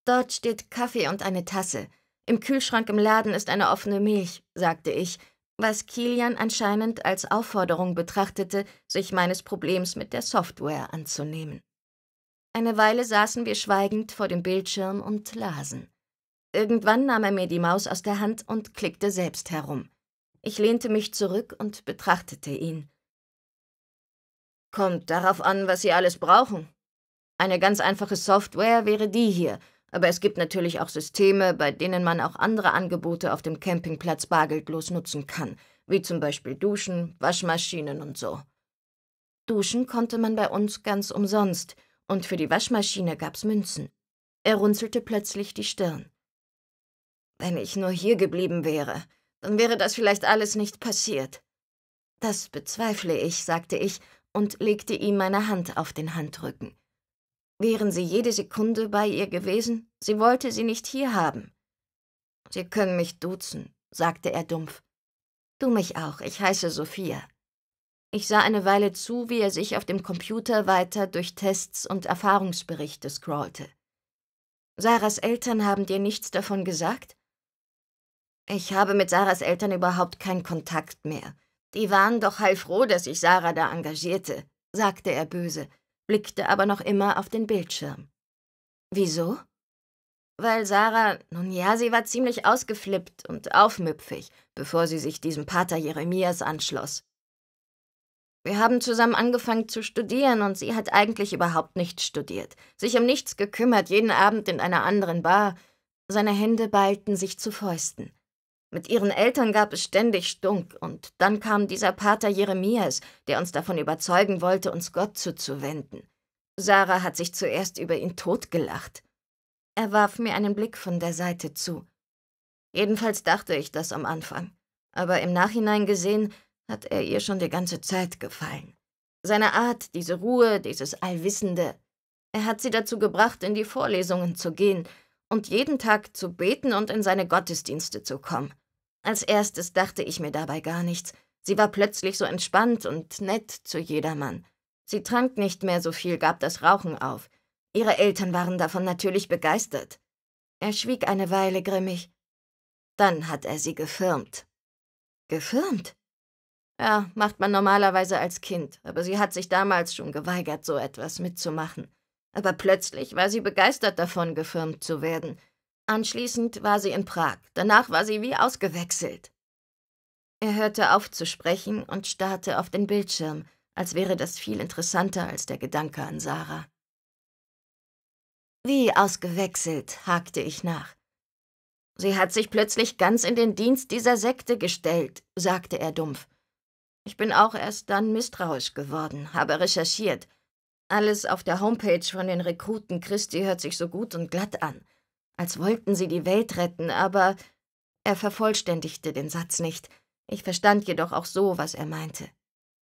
Dort steht Kaffee und eine Tasse. Im Kühlschrank im Laden ist eine offene Milch, sagte ich was Kilian anscheinend als Aufforderung betrachtete, sich meines Problems mit der Software anzunehmen. Eine Weile saßen wir schweigend vor dem Bildschirm und lasen. Irgendwann nahm er mir die Maus aus der Hand und klickte selbst herum. Ich lehnte mich zurück und betrachtete ihn. Kommt darauf an, was Sie alles brauchen. Eine ganz einfache Software wäre die hier, aber es gibt natürlich auch Systeme, bei denen man auch andere Angebote auf dem Campingplatz bargeldlos nutzen kann, wie zum Beispiel Duschen, Waschmaschinen und so. Duschen konnte man bei uns ganz umsonst, und für die Waschmaschine gab's Münzen. Er runzelte plötzlich die Stirn. Wenn ich nur hier geblieben wäre, dann wäre das vielleicht alles nicht passiert. Das bezweifle ich, sagte ich und legte ihm meine Hand auf den Handrücken. Wären Sie jede Sekunde bei ihr gewesen, sie wollte sie nicht hier haben. Sie können mich duzen, sagte er dumpf. Du mich auch, ich heiße Sophia. Ich sah eine Weile zu, wie er sich auf dem Computer weiter durch Tests und Erfahrungsberichte scrollte. Sarahs Eltern haben dir nichts davon gesagt? Ich habe mit Sarahs Eltern überhaupt keinen Kontakt mehr. Die waren doch heilfroh, dass ich Sarah da engagierte, sagte er böse blickte aber noch immer auf den Bildschirm. Wieso? Weil Sarah, nun ja, sie war ziemlich ausgeflippt und aufmüpfig, bevor sie sich diesem Pater Jeremias anschloss. Wir haben zusammen angefangen zu studieren und sie hat eigentlich überhaupt nichts studiert, sich um nichts gekümmert, jeden Abend in einer anderen Bar. Seine Hände ballten sich zu Fäusten. Mit ihren Eltern gab es ständig Stunk, und dann kam dieser Pater Jeremias, der uns davon überzeugen wollte, uns Gott zuzuwenden. Sarah hat sich zuerst über ihn totgelacht. Er warf mir einen Blick von der Seite zu. Jedenfalls dachte ich das am Anfang, aber im Nachhinein gesehen hat er ihr schon die ganze Zeit gefallen. Seine Art, diese Ruhe, dieses Allwissende. Er hat sie dazu gebracht, in die Vorlesungen zu gehen und jeden Tag zu beten und in seine Gottesdienste zu kommen. Als erstes dachte ich mir dabei gar nichts. Sie war plötzlich so entspannt und nett zu jedermann. Sie trank nicht mehr so viel, gab das Rauchen auf. Ihre Eltern waren davon natürlich begeistert. Er schwieg eine Weile grimmig. Dann hat er sie gefirmt. Gefirmt? Ja, macht man normalerweise als Kind, aber sie hat sich damals schon geweigert, so etwas mitzumachen. Aber plötzlich war sie begeistert davon, gefirmt zu werden. Anschließend war sie in Prag, danach war sie wie ausgewechselt. Er hörte auf zu sprechen und starrte auf den Bildschirm, als wäre das viel interessanter als der Gedanke an Sarah. Wie ausgewechselt, hakte ich nach. Sie hat sich plötzlich ganz in den Dienst dieser Sekte gestellt, sagte er dumpf. Ich bin auch erst dann misstrauisch geworden, habe recherchiert. Alles auf der Homepage von den Rekruten Christi hört sich so gut und glatt an als wollten sie die Welt retten, aber er vervollständigte den Satz nicht. Ich verstand jedoch auch so, was er meinte.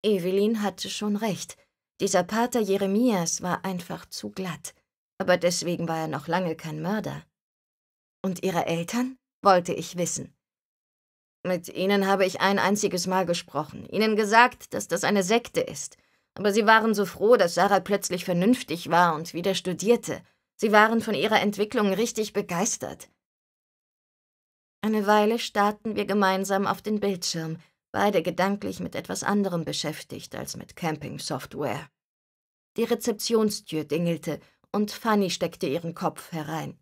Evelyn hatte schon recht. Dieser Pater Jeremias war einfach zu glatt. Aber deswegen war er noch lange kein Mörder. Und ihre Eltern? wollte ich wissen. Mit ihnen habe ich ein einziges Mal gesprochen, ihnen gesagt, dass das eine Sekte ist. Aber sie waren so froh, dass Sarah plötzlich vernünftig war und wieder studierte. Sie waren von ihrer Entwicklung richtig begeistert. Eine Weile starrten wir gemeinsam auf den Bildschirm, beide gedanklich mit etwas anderem beschäftigt als mit Camping-Software. Die Rezeptionstür dingelte und Fanny steckte ihren Kopf herein.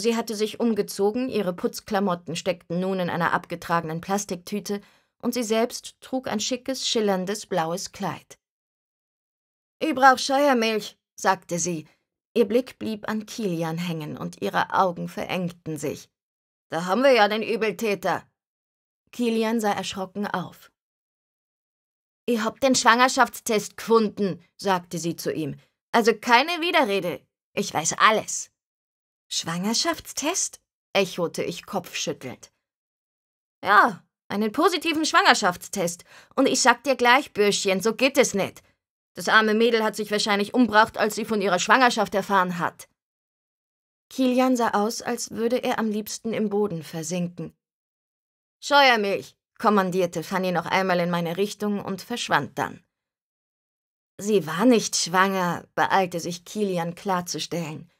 Sie hatte sich umgezogen, ihre Putzklamotten steckten nun in einer abgetragenen Plastiktüte und sie selbst trug ein schickes, schillerndes blaues Kleid. Ich brauch Scheuermilch, sagte sie Ihr Blick blieb an Kilian hängen und ihre Augen verengten sich. Da haben wir ja den Übeltäter. Kilian sah erschrocken auf. Ihr habt den Schwangerschaftstest gefunden, sagte sie zu ihm. Also keine Widerrede. Ich weiß alles. Schwangerschaftstest? echote ich kopfschüttelnd. Ja, einen positiven Schwangerschaftstest. Und ich sag dir gleich, Bürschchen, so geht es nicht. Das arme Mädel hat sich wahrscheinlich umbracht, als sie von ihrer Schwangerschaft erfahren hat. Kilian sah aus, als würde er am liebsten im Boden versinken. Scheuermilch, kommandierte Fanny noch einmal in meine Richtung und verschwand dann. Sie war nicht schwanger, beeilte sich Kilian klarzustellen.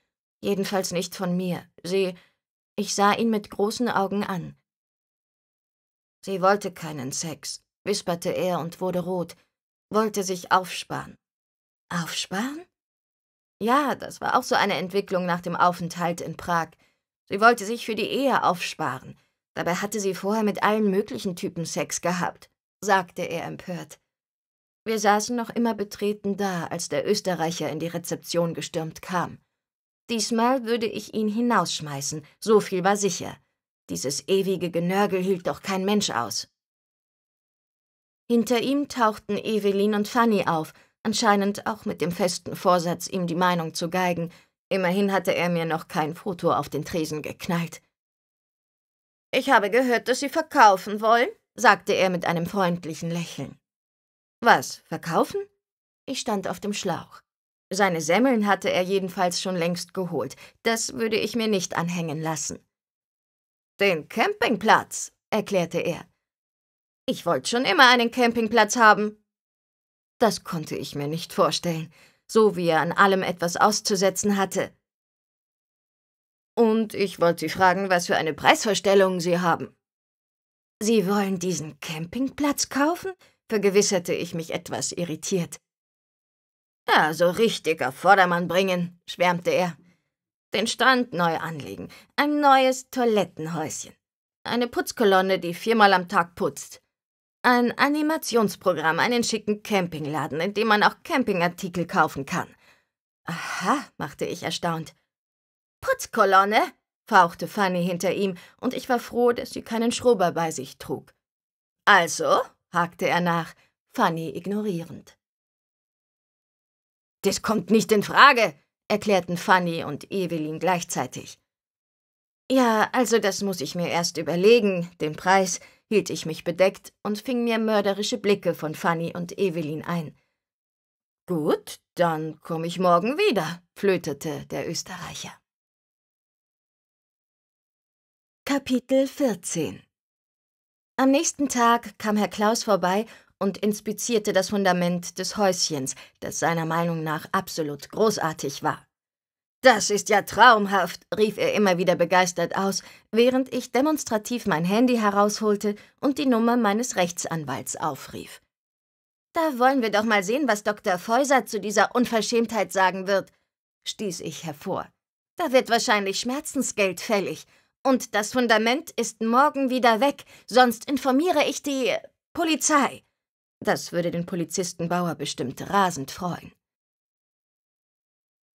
Jedenfalls nicht von mir. Sie. Ich sah ihn mit großen Augen an. Sie wollte keinen Sex, wisperte er und wurde rot wollte sich aufsparen. Aufsparen? Ja, das war auch so eine Entwicklung nach dem Aufenthalt in Prag. Sie wollte sich für die Ehe aufsparen. Dabei hatte sie vorher mit allen möglichen Typen Sex gehabt, sagte er empört. Wir saßen noch immer betreten da, als der Österreicher in die Rezeption gestürmt kam. Diesmal würde ich ihn hinausschmeißen, so viel war sicher. Dieses ewige Genörgel hielt doch kein Mensch aus. Hinter ihm tauchten Evelyn und Fanny auf, anscheinend auch mit dem festen Vorsatz, ihm die Meinung zu geigen. Immerhin hatte er mir noch kein Foto auf den Tresen geknallt. Ich habe gehört, dass Sie verkaufen wollen, sagte er mit einem freundlichen Lächeln. Was, verkaufen? Ich stand auf dem Schlauch. Seine Semmeln hatte er jedenfalls schon längst geholt. Das würde ich mir nicht anhängen lassen. Den Campingplatz, erklärte er. Ich wollte schon immer einen Campingplatz haben. Das konnte ich mir nicht vorstellen, so wie er an allem etwas auszusetzen hatte. Und ich wollte Sie fragen, was für eine Preisvorstellung Sie haben. Sie wollen diesen Campingplatz kaufen? vergewisserte ich mich etwas irritiert. Ja, so richtig auf Vordermann bringen, schwärmte er. Den Strand neu anlegen, ein neues Toilettenhäuschen, eine Putzkolonne, die viermal am Tag putzt, ein Animationsprogramm, einen schicken Campingladen, in dem man auch Campingartikel kaufen kann. Aha, machte ich erstaunt. Putzkolonne, fauchte Fanny hinter ihm, und ich war froh, dass sie keinen Schrober bei sich trug. Also, hakte er nach, Fanny ignorierend. Das kommt nicht in Frage, erklärten Fanny und Evelyn gleichzeitig. Ja, also das muss ich mir erst überlegen, den Preis hielt ich mich bedeckt und fing mir mörderische Blicke von Fanny und Evelyn ein. Gut, dann komme ich morgen wieder, flötete der Österreicher. Kapitel 14 Am nächsten Tag kam Herr Klaus vorbei und inspizierte das Fundament des Häuschens, das seiner Meinung nach absolut großartig war. Das ist ja traumhaft, rief er immer wieder begeistert aus, während ich demonstrativ mein Handy herausholte und die Nummer meines Rechtsanwalts aufrief. Da wollen wir doch mal sehen, was Dr. Feuser zu dieser Unverschämtheit sagen wird, stieß ich hervor. Da wird wahrscheinlich Schmerzensgeld fällig, und das Fundament ist morgen wieder weg, sonst informiere ich die Polizei. Das würde den Polizisten Bauer bestimmt rasend freuen.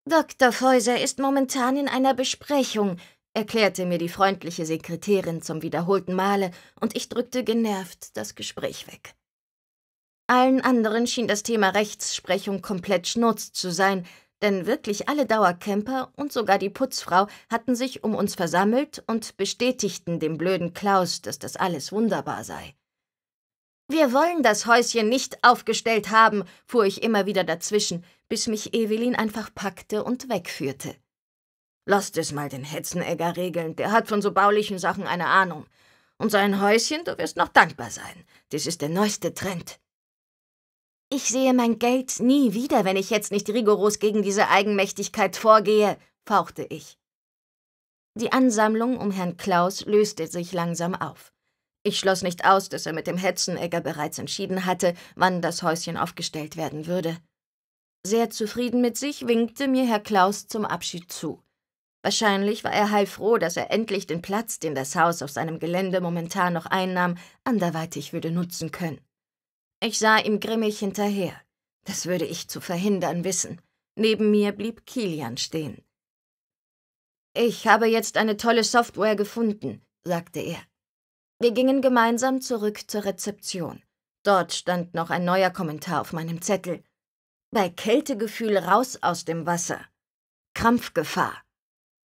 Dr. Fäuser ist momentan in einer Besprechung, erklärte mir die freundliche Sekretärin zum wiederholten Male, und ich drückte genervt das Gespräch weg. Allen anderen schien das Thema Rechtsprechung komplett schnurz zu sein, denn wirklich alle Dauercamper und sogar die Putzfrau hatten sich um uns versammelt und bestätigten dem blöden Klaus, dass das alles wunderbar sei. Wir wollen das Häuschen nicht aufgestellt haben, fuhr ich immer wieder dazwischen, bis mich Evelyn einfach packte und wegführte. Lasst es mal den Hetzenegger regeln, der hat von so baulichen Sachen eine Ahnung. Und sein Häuschen, du wirst noch dankbar sein. Das ist der neueste Trend. Ich sehe mein Geld nie wieder, wenn ich jetzt nicht rigoros gegen diese Eigenmächtigkeit vorgehe, fauchte ich. Die Ansammlung um Herrn Klaus löste sich langsam auf. Ich schloss nicht aus, dass er mit dem Hetzenegger bereits entschieden hatte, wann das Häuschen aufgestellt werden würde. Sehr zufrieden mit sich winkte mir Herr Klaus zum Abschied zu. Wahrscheinlich war er heilfroh, dass er endlich den Platz, den das Haus auf seinem Gelände momentan noch einnahm, anderweitig würde nutzen können. Ich sah ihm grimmig hinterher. Das würde ich zu verhindern wissen. Neben mir blieb Kilian stehen. Ich habe jetzt eine tolle Software gefunden, sagte er. Wir gingen gemeinsam zurück zur Rezeption. Dort stand noch ein neuer Kommentar auf meinem Zettel. Bei Kältegefühl raus aus dem Wasser. Krampfgefahr.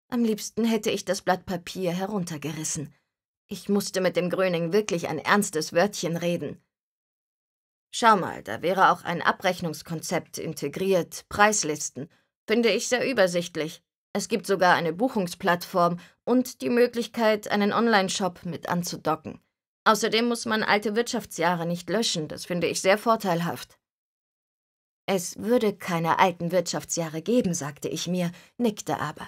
Am liebsten hätte ich das Blatt Papier heruntergerissen. Ich musste mit dem Gröning wirklich ein ernstes Wörtchen reden. Schau mal, da wäre auch ein Abrechnungskonzept integriert, Preislisten. Finde ich sehr übersichtlich. Es gibt sogar eine Buchungsplattform und die Möglichkeit, einen Online-Shop mit anzudocken. Außerdem muss man alte Wirtschaftsjahre nicht löschen, das finde ich sehr vorteilhaft. Es würde keine alten Wirtschaftsjahre geben, sagte ich mir, nickte aber.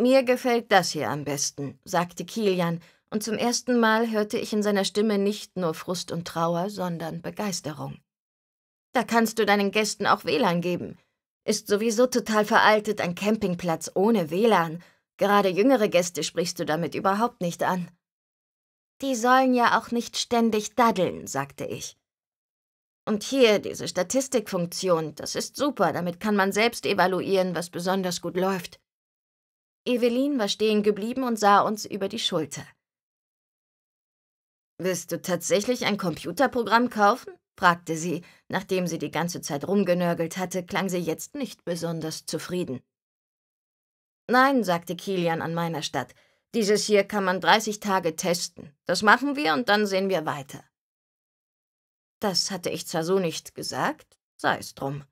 Mir gefällt das hier am besten, sagte Kilian, und zum ersten Mal hörte ich in seiner Stimme nicht nur Frust und Trauer, sondern Begeisterung. Da kannst du deinen Gästen auch WLAN geben. Ist sowieso total veraltet, ein Campingplatz ohne WLAN. Gerade jüngere Gäste sprichst du damit überhaupt nicht an. Die sollen ja auch nicht ständig daddeln, sagte ich. Und hier diese Statistikfunktion, das ist super, damit kann man selbst evaluieren, was besonders gut läuft. Evelyn war stehen geblieben und sah uns über die Schulter. Willst du tatsächlich ein Computerprogramm kaufen? fragte sie. Nachdem sie die ganze Zeit rumgenörgelt hatte, klang sie jetzt nicht besonders zufrieden. Nein, sagte Kilian an meiner Stadt. Dieses hier kann man 30 Tage testen. Das machen wir und dann sehen wir weiter. Das hatte ich zwar so nicht gesagt, sei es drum.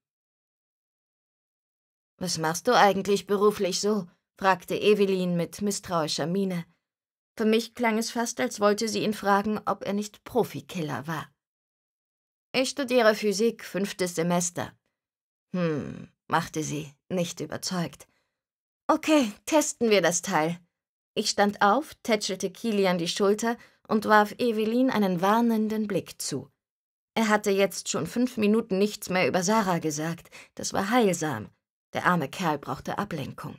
Was machst du eigentlich beruflich so? fragte Evelyn mit misstrauischer Miene. Für mich klang es fast, als wollte sie ihn fragen, ob er nicht Profikiller war. Ich studiere Physik, fünftes Semester. Hm, machte sie, nicht überzeugt. Okay, testen wir das Teil. Ich stand auf, tätschelte Kilian die Schulter und warf Evelyn einen warnenden Blick zu. Er hatte jetzt schon fünf Minuten nichts mehr über Sarah gesagt. Das war heilsam. Der arme Kerl brauchte Ablenkung.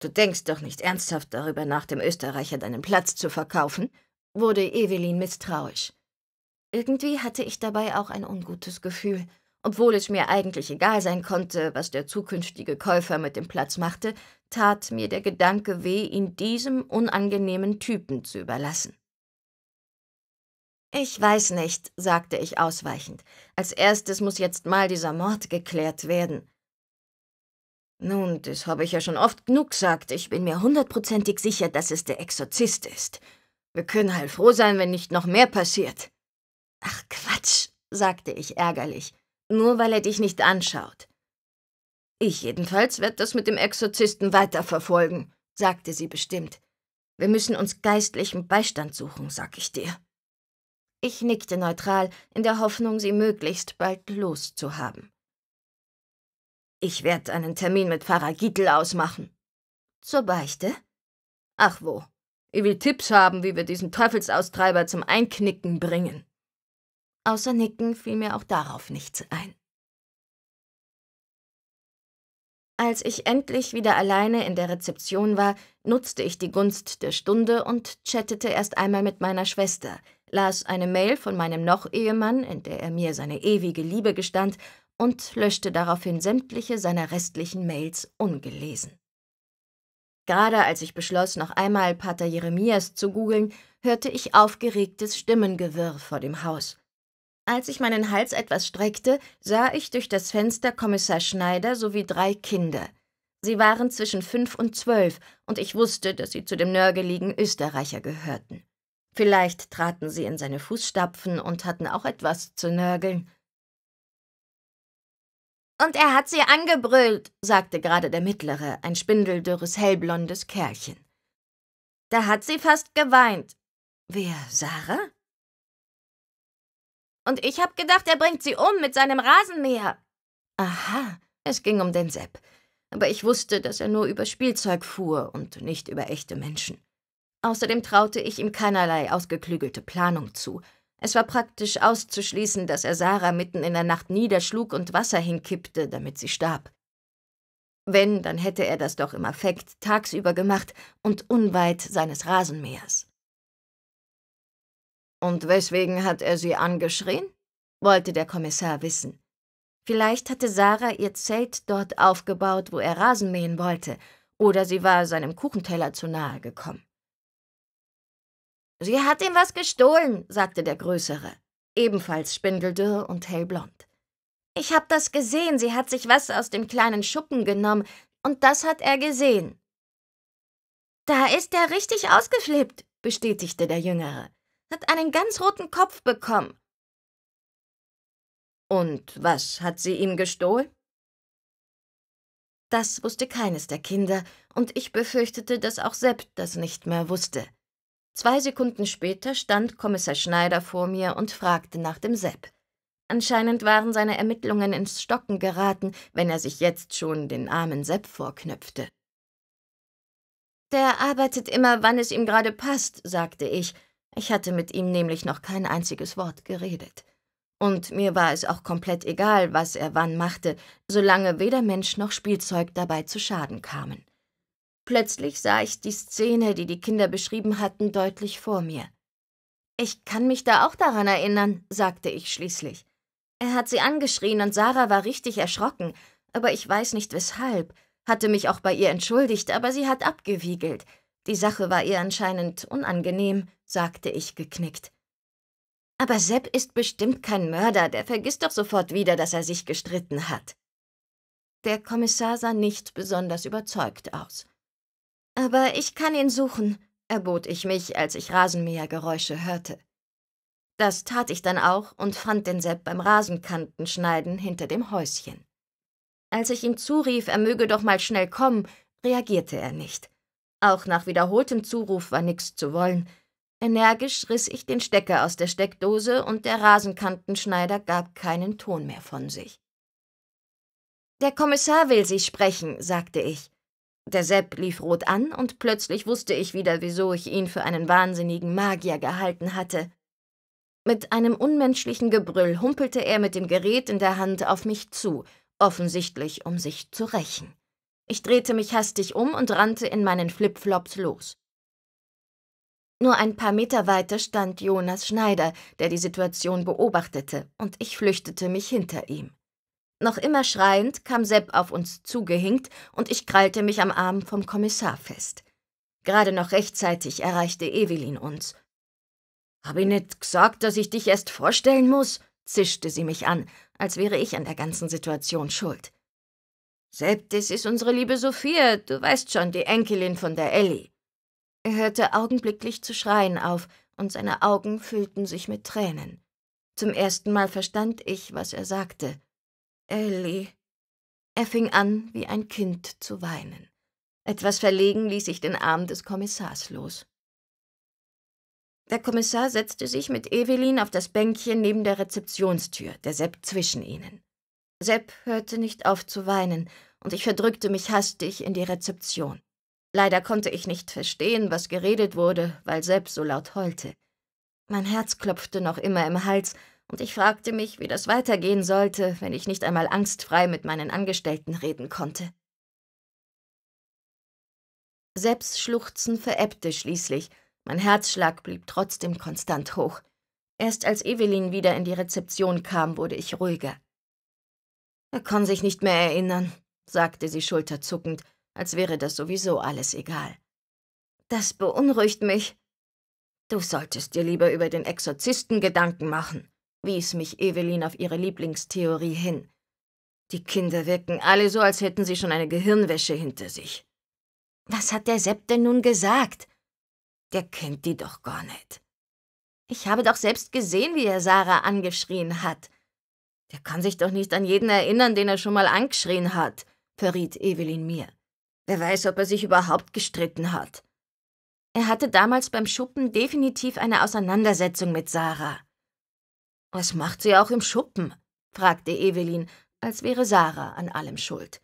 Du denkst doch nicht ernsthaft darüber nach, dem Österreicher deinen Platz zu verkaufen? wurde Evelyn misstrauisch. Irgendwie hatte ich dabei auch ein ungutes Gefühl. Obwohl es mir eigentlich egal sein konnte, was der zukünftige Käufer mit dem Platz machte, tat mir der Gedanke weh, ihn diesem unangenehmen Typen zu überlassen. Ich weiß nicht, sagte ich ausweichend. Als erstes muss jetzt mal dieser Mord geklärt werden. Nun, das habe ich ja schon oft genug gesagt. Ich bin mir hundertprozentig sicher, dass es der Exorzist ist. Wir können halt froh sein, wenn nicht noch mehr passiert. Ach Quatsch, sagte ich ärgerlich, nur weil er dich nicht anschaut. Ich jedenfalls werde das mit dem Exorzisten weiterverfolgen, sagte sie bestimmt. Wir müssen uns geistlichen Beistand suchen, sag ich dir. Ich nickte neutral, in der Hoffnung, sie möglichst bald loszuhaben. Ich werde einen Termin mit Pfarrer Gietl ausmachen. Zur Beichte? Ach wo. Ich will Tipps haben, wie wir diesen Teufelsaustreiber zum Einknicken bringen. Außer Nicken fiel mir auch darauf nichts ein. Als ich endlich wieder alleine in der Rezeption war, nutzte ich die Gunst der Stunde und chattete erst einmal mit meiner Schwester, las eine Mail von meinem Noch-Ehemann, in der er mir seine ewige Liebe gestand, und löschte daraufhin sämtliche seiner restlichen Mails ungelesen. Gerade als ich beschloss, noch einmal Pater Jeremias zu googeln, hörte ich aufgeregtes Stimmengewirr vor dem Haus. Als ich meinen Hals etwas streckte, sah ich durch das Fenster Kommissar Schneider sowie drei Kinder. Sie waren zwischen fünf und zwölf, und ich wusste, dass sie zu dem nörgeligen Österreicher gehörten. Vielleicht traten sie in seine Fußstapfen und hatten auch etwas zu nörgeln. Und er hat sie angebrüllt, sagte gerade der Mittlere, ein spindeldürres, hellblondes Kerlchen. Da hat sie fast geweint. Wer, Sarah? Und ich hab gedacht, er bringt sie um mit seinem Rasenmäher. Aha, es ging um den Sepp. Aber ich wusste, dass er nur über Spielzeug fuhr und nicht über echte Menschen. Außerdem traute ich ihm keinerlei ausgeklügelte Planung zu. Es war praktisch auszuschließen, dass er Sarah mitten in der Nacht niederschlug und Wasser hinkippte, damit sie starb. Wenn, dann hätte er das doch im Affekt tagsüber gemacht und unweit seines Rasenmähers. Und weswegen hat er sie angeschrien? wollte der Kommissar wissen. Vielleicht hatte Sarah ihr Zelt dort aufgebaut, wo er Rasen mähen wollte, oder sie war seinem Kuchenteller zu nahe gekommen. Sie hat ihm was gestohlen, sagte der Größere, ebenfalls spindeldürr und hellblond. Ich hab das gesehen, sie hat sich was aus dem kleinen Schuppen genommen, und das hat er gesehen. Da ist er richtig ausgeflippt, bestätigte der Jüngere hat einen ganz roten Kopf bekommen. Und was hat sie ihm gestohlen? Das wusste keines der Kinder, und ich befürchtete, dass auch Sepp das nicht mehr wusste. Zwei Sekunden später stand Kommissar Schneider vor mir und fragte nach dem Sepp. Anscheinend waren seine Ermittlungen ins Stocken geraten, wenn er sich jetzt schon den armen Sepp vorknöpfte. Der arbeitet immer, wann es ihm gerade passt, sagte ich, ich hatte mit ihm nämlich noch kein einziges Wort geredet. Und mir war es auch komplett egal, was er wann machte, solange weder Mensch noch Spielzeug dabei zu Schaden kamen. Plötzlich sah ich die Szene, die die Kinder beschrieben hatten, deutlich vor mir. Ich kann mich da auch daran erinnern, sagte ich schließlich. Er hat sie angeschrien und Sarah war richtig erschrocken, aber ich weiß nicht weshalb, hatte mich auch bei ihr entschuldigt, aber sie hat abgewiegelt. Die Sache war ihr anscheinend unangenehm, sagte ich geknickt. Aber Sepp ist bestimmt kein Mörder, der vergisst doch sofort wieder, dass er sich gestritten hat. Der Kommissar sah nicht besonders überzeugt aus. Aber ich kann ihn suchen, erbot ich mich, als ich Rasenmähergeräusche hörte. Das tat ich dann auch und fand den Sepp beim Rasenkantenschneiden hinter dem Häuschen. Als ich ihm zurief, er möge doch mal schnell kommen, reagierte er nicht. Auch nach wiederholtem Zuruf war nichts zu wollen, Energisch riss ich den Stecker aus der Steckdose und der Rasenkantenschneider gab keinen Ton mehr von sich. Der Kommissar will Sie sprechen, sagte ich. Der Sepp lief rot an und plötzlich wusste ich wieder, wieso ich ihn für einen wahnsinnigen Magier gehalten hatte. Mit einem unmenschlichen Gebrüll humpelte er mit dem Gerät in der Hand auf mich zu, offensichtlich um sich zu rächen. Ich drehte mich hastig um und rannte in meinen Flipflops los. Nur ein paar Meter weiter stand Jonas Schneider, der die Situation beobachtete, und ich flüchtete mich hinter ihm. Noch immer schreiend kam Sepp auf uns zugehinkt und ich krallte mich am Arm vom Kommissar fest. Gerade noch rechtzeitig erreichte Evelyn uns. Hab ich nicht gesagt, dass ich dich erst vorstellen muss? zischte sie mich an, als wäre ich an der ganzen Situation schuld. Sepp, das ist unsere liebe Sophia, du weißt schon, die Enkelin von der Ellie. Er hörte augenblicklich zu schreien auf, und seine Augen füllten sich mit Tränen. Zum ersten Mal verstand ich, was er sagte. Ellie. Er fing an, wie ein Kind zu weinen. Etwas verlegen ließ ich den Arm des Kommissars los. Der Kommissar setzte sich mit Evelyn auf das Bänkchen neben der Rezeptionstür, der Sepp zwischen ihnen. Sepp hörte nicht auf zu weinen, und ich verdrückte mich hastig in die Rezeption. Leider konnte ich nicht verstehen, was geredet wurde, weil Sepp so laut heulte. Mein Herz klopfte noch immer im Hals, und ich fragte mich, wie das weitergehen sollte, wenn ich nicht einmal angstfrei mit meinen Angestellten reden konnte. Sepps Schluchzen verebbte schließlich, mein Herzschlag blieb trotzdem konstant hoch. Erst als Evelyn wieder in die Rezeption kam, wurde ich ruhiger. Er kann sich nicht mehr erinnern, sagte sie schulterzuckend, als wäre das sowieso alles egal. Das beunruhigt mich. Du solltest dir lieber über den Exorzisten Gedanken machen, wies mich Evelyn auf ihre Lieblingstheorie hin. Die Kinder wirken alle so, als hätten sie schon eine Gehirnwäsche hinter sich. Was hat der Sepp denn nun gesagt? Der kennt die doch gar nicht. Ich habe doch selbst gesehen, wie er Sarah angeschrien hat. Der kann sich doch nicht an jeden erinnern, den er schon mal angeschrien hat, verriet Evelyn mir. Wer weiß, ob er sich überhaupt gestritten hat. Er hatte damals beim Schuppen definitiv eine Auseinandersetzung mit Sarah. Was macht sie auch im Schuppen? fragte Evelyn, als wäre Sarah an allem schuld.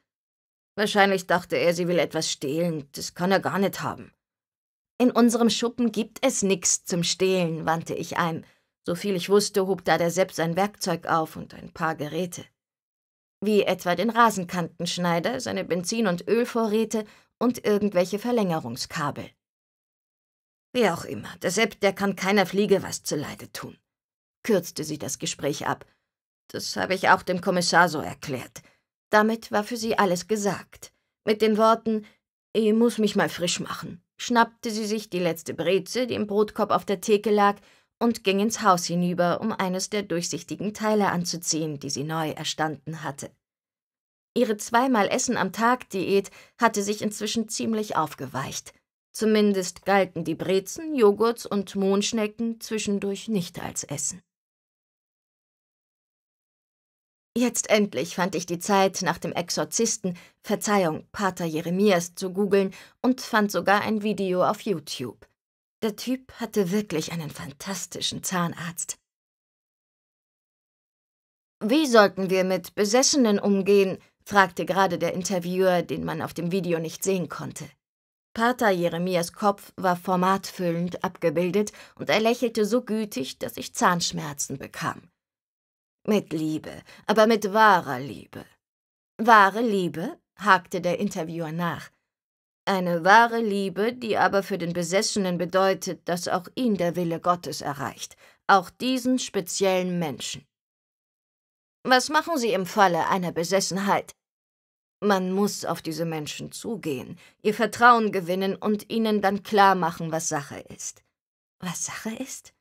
Wahrscheinlich dachte er, sie will etwas stehlen, das kann er gar nicht haben. In unserem Schuppen gibt es nichts zum Stehlen, wandte ich ein. Soviel ich wusste, hob da der Sepp sein Werkzeug auf und ein paar Geräte wie etwa den Rasenkantenschneider, seine Benzin- und Ölvorräte und irgendwelche Verlängerungskabel. Wie auch immer, der Sepp, der kann keiner Fliege was zuleide tun, kürzte sie das Gespräch ab. Das habe ich auch dem Kommissar so erklärt. Damit war für sie alles gesagt. Mit den Worten, ich muss mich mal frisch machen, schnappte sie sich die letzte Breze, die im Brotkorb auf der Theke lag, und ging ins Haus hinüber, um eines der durchsichtigen Teile anzuziehen, die sie neu erstanden hatte. Ihre zweimal Essen am Tag Diät hatte sich inzwischen ziemlich aufgeweicht. Zumindest galten die Brezen, Joghurts und Mohnschnecken zwischendurch nicht als Essen. Jetzt endlich fand ich die Zeit, nach dem Exorzisten, Verzeihung, Pater Jeremias zu googeln und fand sogar ein Video auf YouTube. Der Typ hatte wirklich einen fantastischen Zahnarzt. Wie sollten wir mit Besessenen umgehen? fragte gerade der Interviewer, den man auf dem Video nicht sehen konnte. Pater Jeremias Kopf war formatfüllend abgebildet und er lächelte so gütig, dass ich Zahnschmerzen bekam. Mit Liebe, aber mit wahrer Liebe. Wahre Liebe? hakte der Interviewer nach. Eine wahre Liebe, die aber für den Besessenen bedeutet, dass auch ihn der Wille Gottes erreicht, auch diesen speziellen Menschen. Was machen Sie im Falle einer Besessenheit? Man muss auf diese Menschen zugehen, ihr Vertrauen gewinnen und ihnen dann klar machen, was Sache ist. Was Sache ist?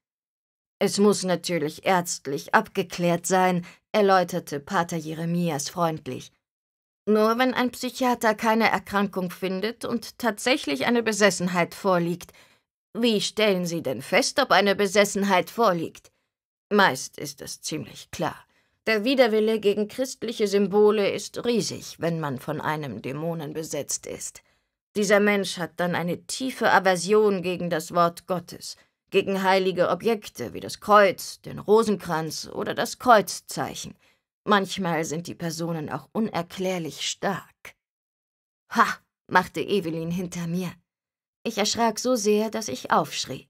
Es muss natürlich ärztlich abgeklärt sein, erläuterte Pater Jeremias freundlich. Nur wenn ein Psychiater keine Erkrankung findet und tatsächlich eine Besessenheit vorliegt. Wie stellen Sie denn fest, ob eine Besessenheit vorliegt? Meist ist es ziemlich klar. Der Widerwille gegen christliche Symbole ist riesig, wenn man von einem Dämonen besetzt ist. Dieser Mensch hat dann eine tiefe Aversion gegen das Wort Gottes, gegen heilige Objekte wie das Kreuz, den Rosenkranz oder das Kreuzzeichen – Manchmal sind die Personen auch unerklärlich stark. Ha, machte Evelyn hinter mir. Ich erschrak so sehr, dass ich aufschrie.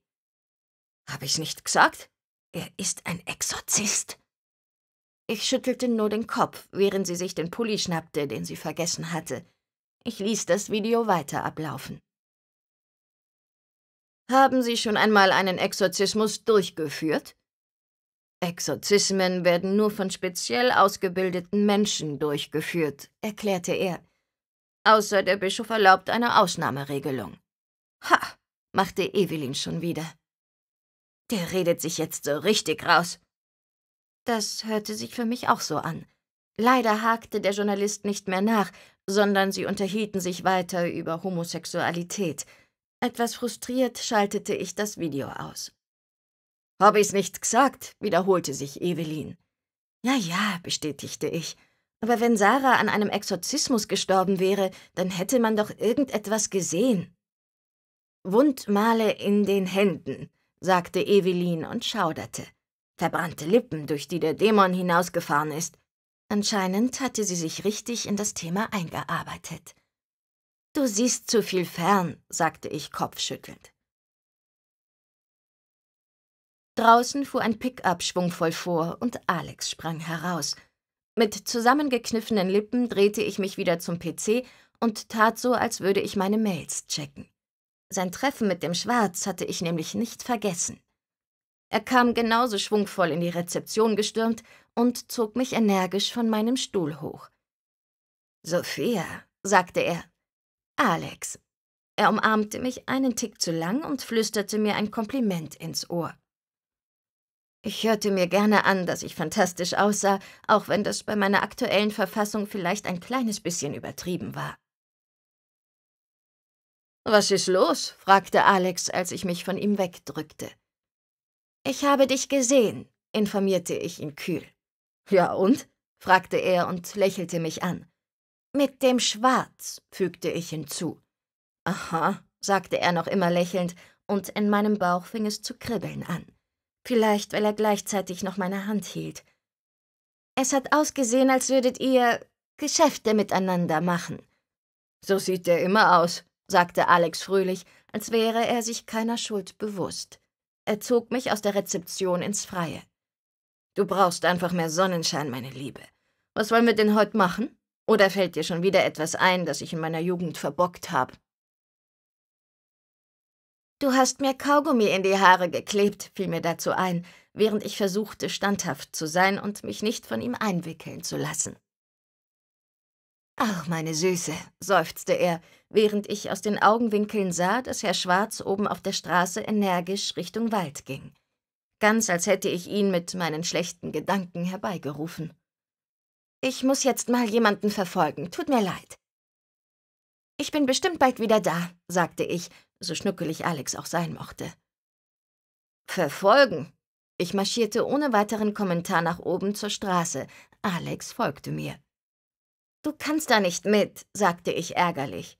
Hab ich's nicht gesagt? Er ist ein Exorzist. Ich schüttelte nur den Kopf, während sie sich den Pulli schnappte, den sie vergessen hatte. Ich ließ das Video weiter ablaufen. Haben Sie schon einmal einen Exorzismus durchgeführt? Exorzismen werden nur von speziell ausgebildeten Menschen durchgeführt, erklärte er. Außer der Bischof erlaubt eine Ausnahmeregelung. Ha, machte Evelyn schon wieder. Der redet sich jetzt so richtig raus. Das hörte sich für mich auch so an. Leider hakte der Journalist nicht mehr nach, sondern sie unterhielten sich weiter über Homosexualität. Etwas frustriert schaltete ich das Video aus. Habe ich's nicht gesagt, wiederholte sich Evelyn. Ja, ja, bestätigte ich. Aber wenn Sarah an einem Exorzismus gestorben wäre, dann hätte man doch irgendetwas gesehen. Wundmale in den Händen, sagte Evelyn und schauderte. Verbrannte Lippen, durch die der Dämon hinausgefahren ist. Anscheinend hatte sie sich richtig in das Thema eingearbeitet. Du siehst zu viel fern, sagte ich kopfschüttelnd. Draußen fuhr ein Pickup schwungvoll vor und Alex sprang heraus. Mit zusammengekniffenen Lippen drehte ich mich wieder zum PC und tat so, als würde ich meine Mails checken. Sein Treffen mit dem Schwarz hatte ich nämlich nicht vergessen. Er kam genauso schwungvoll in die Rezeption gestürmt und zog mich energisch von meinem Stuhl hoch. Sophia, sagte er. Alex. Er umarmte mich einen Tick zu lang und flüsterte mir ein Kompliment ins Ohr. Ich hörte mir gerne an, dass ich fantastisch aussah, auch wenn das bei meiner aktuellen Verfassung vielleicht ein kleines bisschen übertrieben war. Was ist los? fragte Alex, als ich mich von ihm wegdrückte. Ich habe dich gesehen, informierte ich ihn kühl. Ja und? fragte er und lächelte mich an. Mit dem Schwarz, fügte ich hinzu. Aha, sagte er noch immer lächelnd, und in meinem Bauch fing es zu kribbeln an. Vielleicht, weil er gleichzeitig noch meine Hand hielt. Es hat ausgesehen, als würdet ihr Geschäfte miteinander machen. So sieht er immer aus, sagte Alex fröhlich, als wäre er sich keiner Schuld bewusst. Er zog mich aus der Rezeption ins Freie. Du brauchst einfach mehr Sonnenschein, meine Liebe. Was wollen wir denn heute machen? Oder fällt dir schon wieder etwas ein, das ich in meiner Jugend verbockt habe? Du hast mir Kaugummi in die Haare geklebt, fiel mir dazu ein, während ich versuchte, standhaft zu sein und mich nicht von ihm einwickeln zu lassen. Ach, meine Süße, seufzte er, während ich aus den Augenwinkeln sah, dass Herr Schwarz oben auf der Straße energisch Richtung Wald ging. Ganz als hätte ich ihn mit meinen schlechten Gedanken herbeigerufen. Ich muss jetzt mal jemanden verfolgen, tut mir leid. Ich bin bestimmt bald wieder da, sagte ich so schnuckelig Alex auch sein mochte. Verfolgen! Ich marschierte ohne weiteren Kommentar nach oben zur Straße. Alex folgte mir. Du kannst da nicht mit, sagte ich ärgerlich.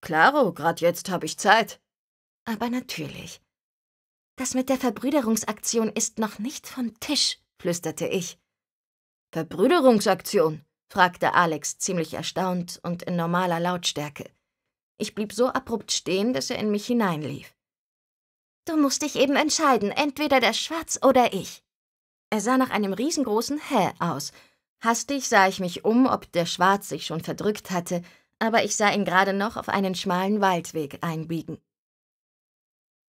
Klaro, grad jetzt habe ich Zeit. Aber natürlich. Das mit der Verbrüderungsaktion ist noch nicht vom Tisch, flüsterte ich. Verbrüderungsaktion? fragte Alex ziemlich erstaunt und in normaler Lautstärke. Ich blieb so abrupt stehen, dass er in mich hineinlief. Du musst dich eben entscheiden, entweder der Schwarz oder ich. Er sah nach einem riesengroßen Hä aus. Hastig sah ich mich um, ob der Schwarz sich schon verdrückt hatte, aber ich sah ihn gerade noch auf einen schmalen Waldweg einbiegen.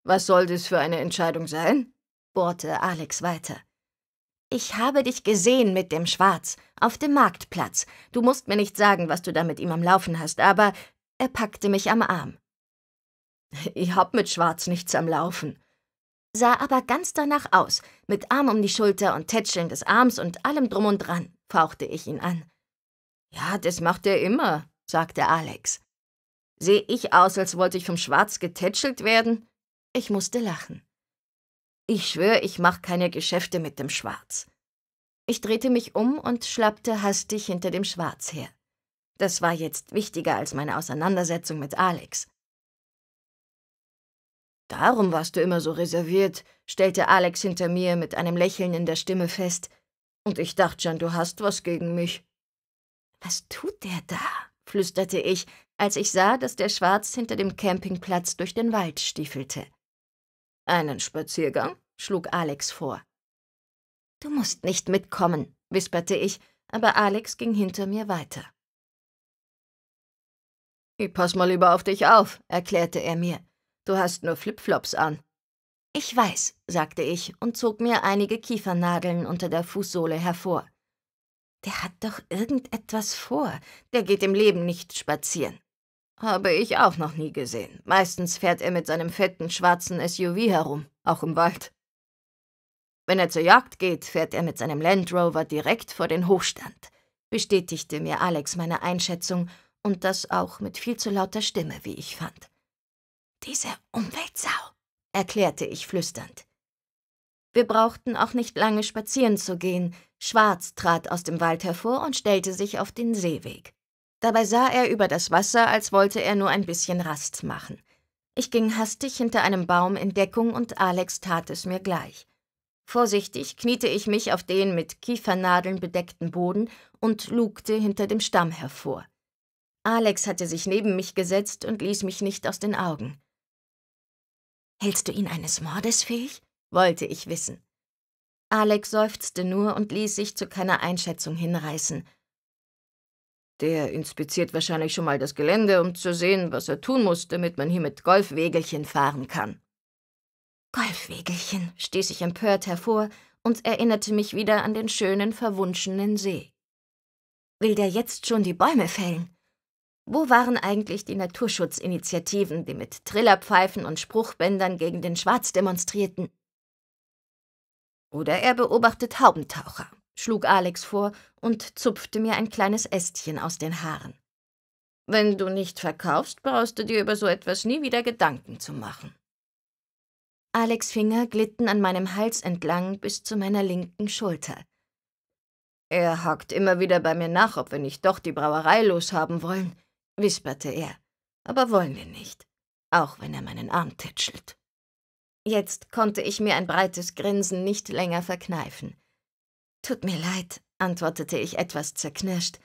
Was soll das für eine Entscheidung sein? bohrte Alex weiter. Ich habe dich gesehen mit dem Schwarz, auf dem Marktplatz. Du musst mir nicht sagen, was du da mit ihm am Laufen hast, aber er packte mich am Arm. Ich hab mit Schwarz nichts am Laufen. Sah aber ganz danach aus, mit Arm um die Schulter und Tätscheln des Arms und allem drum und dran, fauchte ich ihn an. Ja, das macht er immer, sagte Alex. Seh ich aus, als wollte ich vom Schwarz getätschelt werden? Ich musste lachen. Ich schwör, ich mach keine Geschäfte mit dem Schwarz. Ich drehte mich um und schlappte hastig hinter dem Schwarz her. Das war jetzt wichtiger als meine Auseinandersetzung mit Alex. Darum warst du immer so reserviert, stellte Alex hinter mir mit einem Lächeln in der Stimme fest. Und ich dachte schon, du hast was gegen mich. Was tut der da? flüsterte ich, als ich sah, dass der Schwarz hinter dem Campingplatz durch den Wald stiefelte. Einen Spaziergang? schlug Alex vor. Du musst nicht mitkommen, wisperte ich, aber Alex ging hinter mir weiter. Ich pass mal lieber auf dich auf, erklärte er mir. Du hast nur Flipflops an. Ich weiß, sagte ich und zog mir einige Kiefernadeln unter der Fußsohle hervor. Der hat doch irgendetwas vor. Der geht im Leben nicht spazieren. Habe ich auch noch nie gesehen. Meistens fährt er mit seinem fetten schwarzen SUV herum, auch im Wald. Wenn er zur Jagd geht, fährt er mit seinem Land Rover direkt vor den Hochstand, bestätigte mir Alex meine Einschätzung und das auch mit viel zu lauter Stimme, wie ich fand. Diese Umweltsau, erklärte ich flüsternd. Wir brauchten auch nicht lange spazieren zu gehen. Schwarz trat aus dem Wald hervor und stellte sich auf den Seeweg. Dabei sah er über das Wasser, als wollte er nur ein bisschen Rast machen. Ich ging hastig hinter einem Baum in Deckung und Alex tat es mir gleich. Vorsichtig kniete ich mich auf den mit Kiefernadeln bedeckten Boden und lugte hinter dem Stamm hervor. Alex hatte sich neben mich gesetzt und ließ mich nicht aus den Augen. Hältst du ihn eines Mordes fähig? wollte ich wissen. Alex seufzte nur und ließ sich zu keiner Einschätzung hinreißen. Der inspiziert wahrscheinlich schon mal das Gelände, um zu sehen, was er tun muss, damit man hier mit Golfwegelchen fahren kann. Golfwegelchen, stieß ich empört hervor und erinnerte mich wieder an den schönen, verwunschenen See. Will der jetzt schon die Bäume fällen? Wo waren eigentlich die Naturschutzinitiativen, die mit Trillerpfeifen und Spruchbändern gegen den Schwarz demonstrierten? Oder er beobachtet Haubentaucher, schlug Alex vor und zupfte mir ein kleines Ästchen aus den Haaren. Wenn du nicht verkaufst, brauchst du dir über so etwas nie wieder Gedanken zu machen. Alex Finger glitten an meinem Hals entlang bis zu meiner linken Schulter. Er hakt immer wieder bei mir nach, ob wir nicht doch die Brauerei loshaben wollen wisperte er, aber wollen wir nicht, auch wenn er meinen Arm tätschelt. Jetzt konnte ich mir ein breites Grinsen nicht länger verkneifen. Tut mir leid, antwortete ich etwas zerknirscht.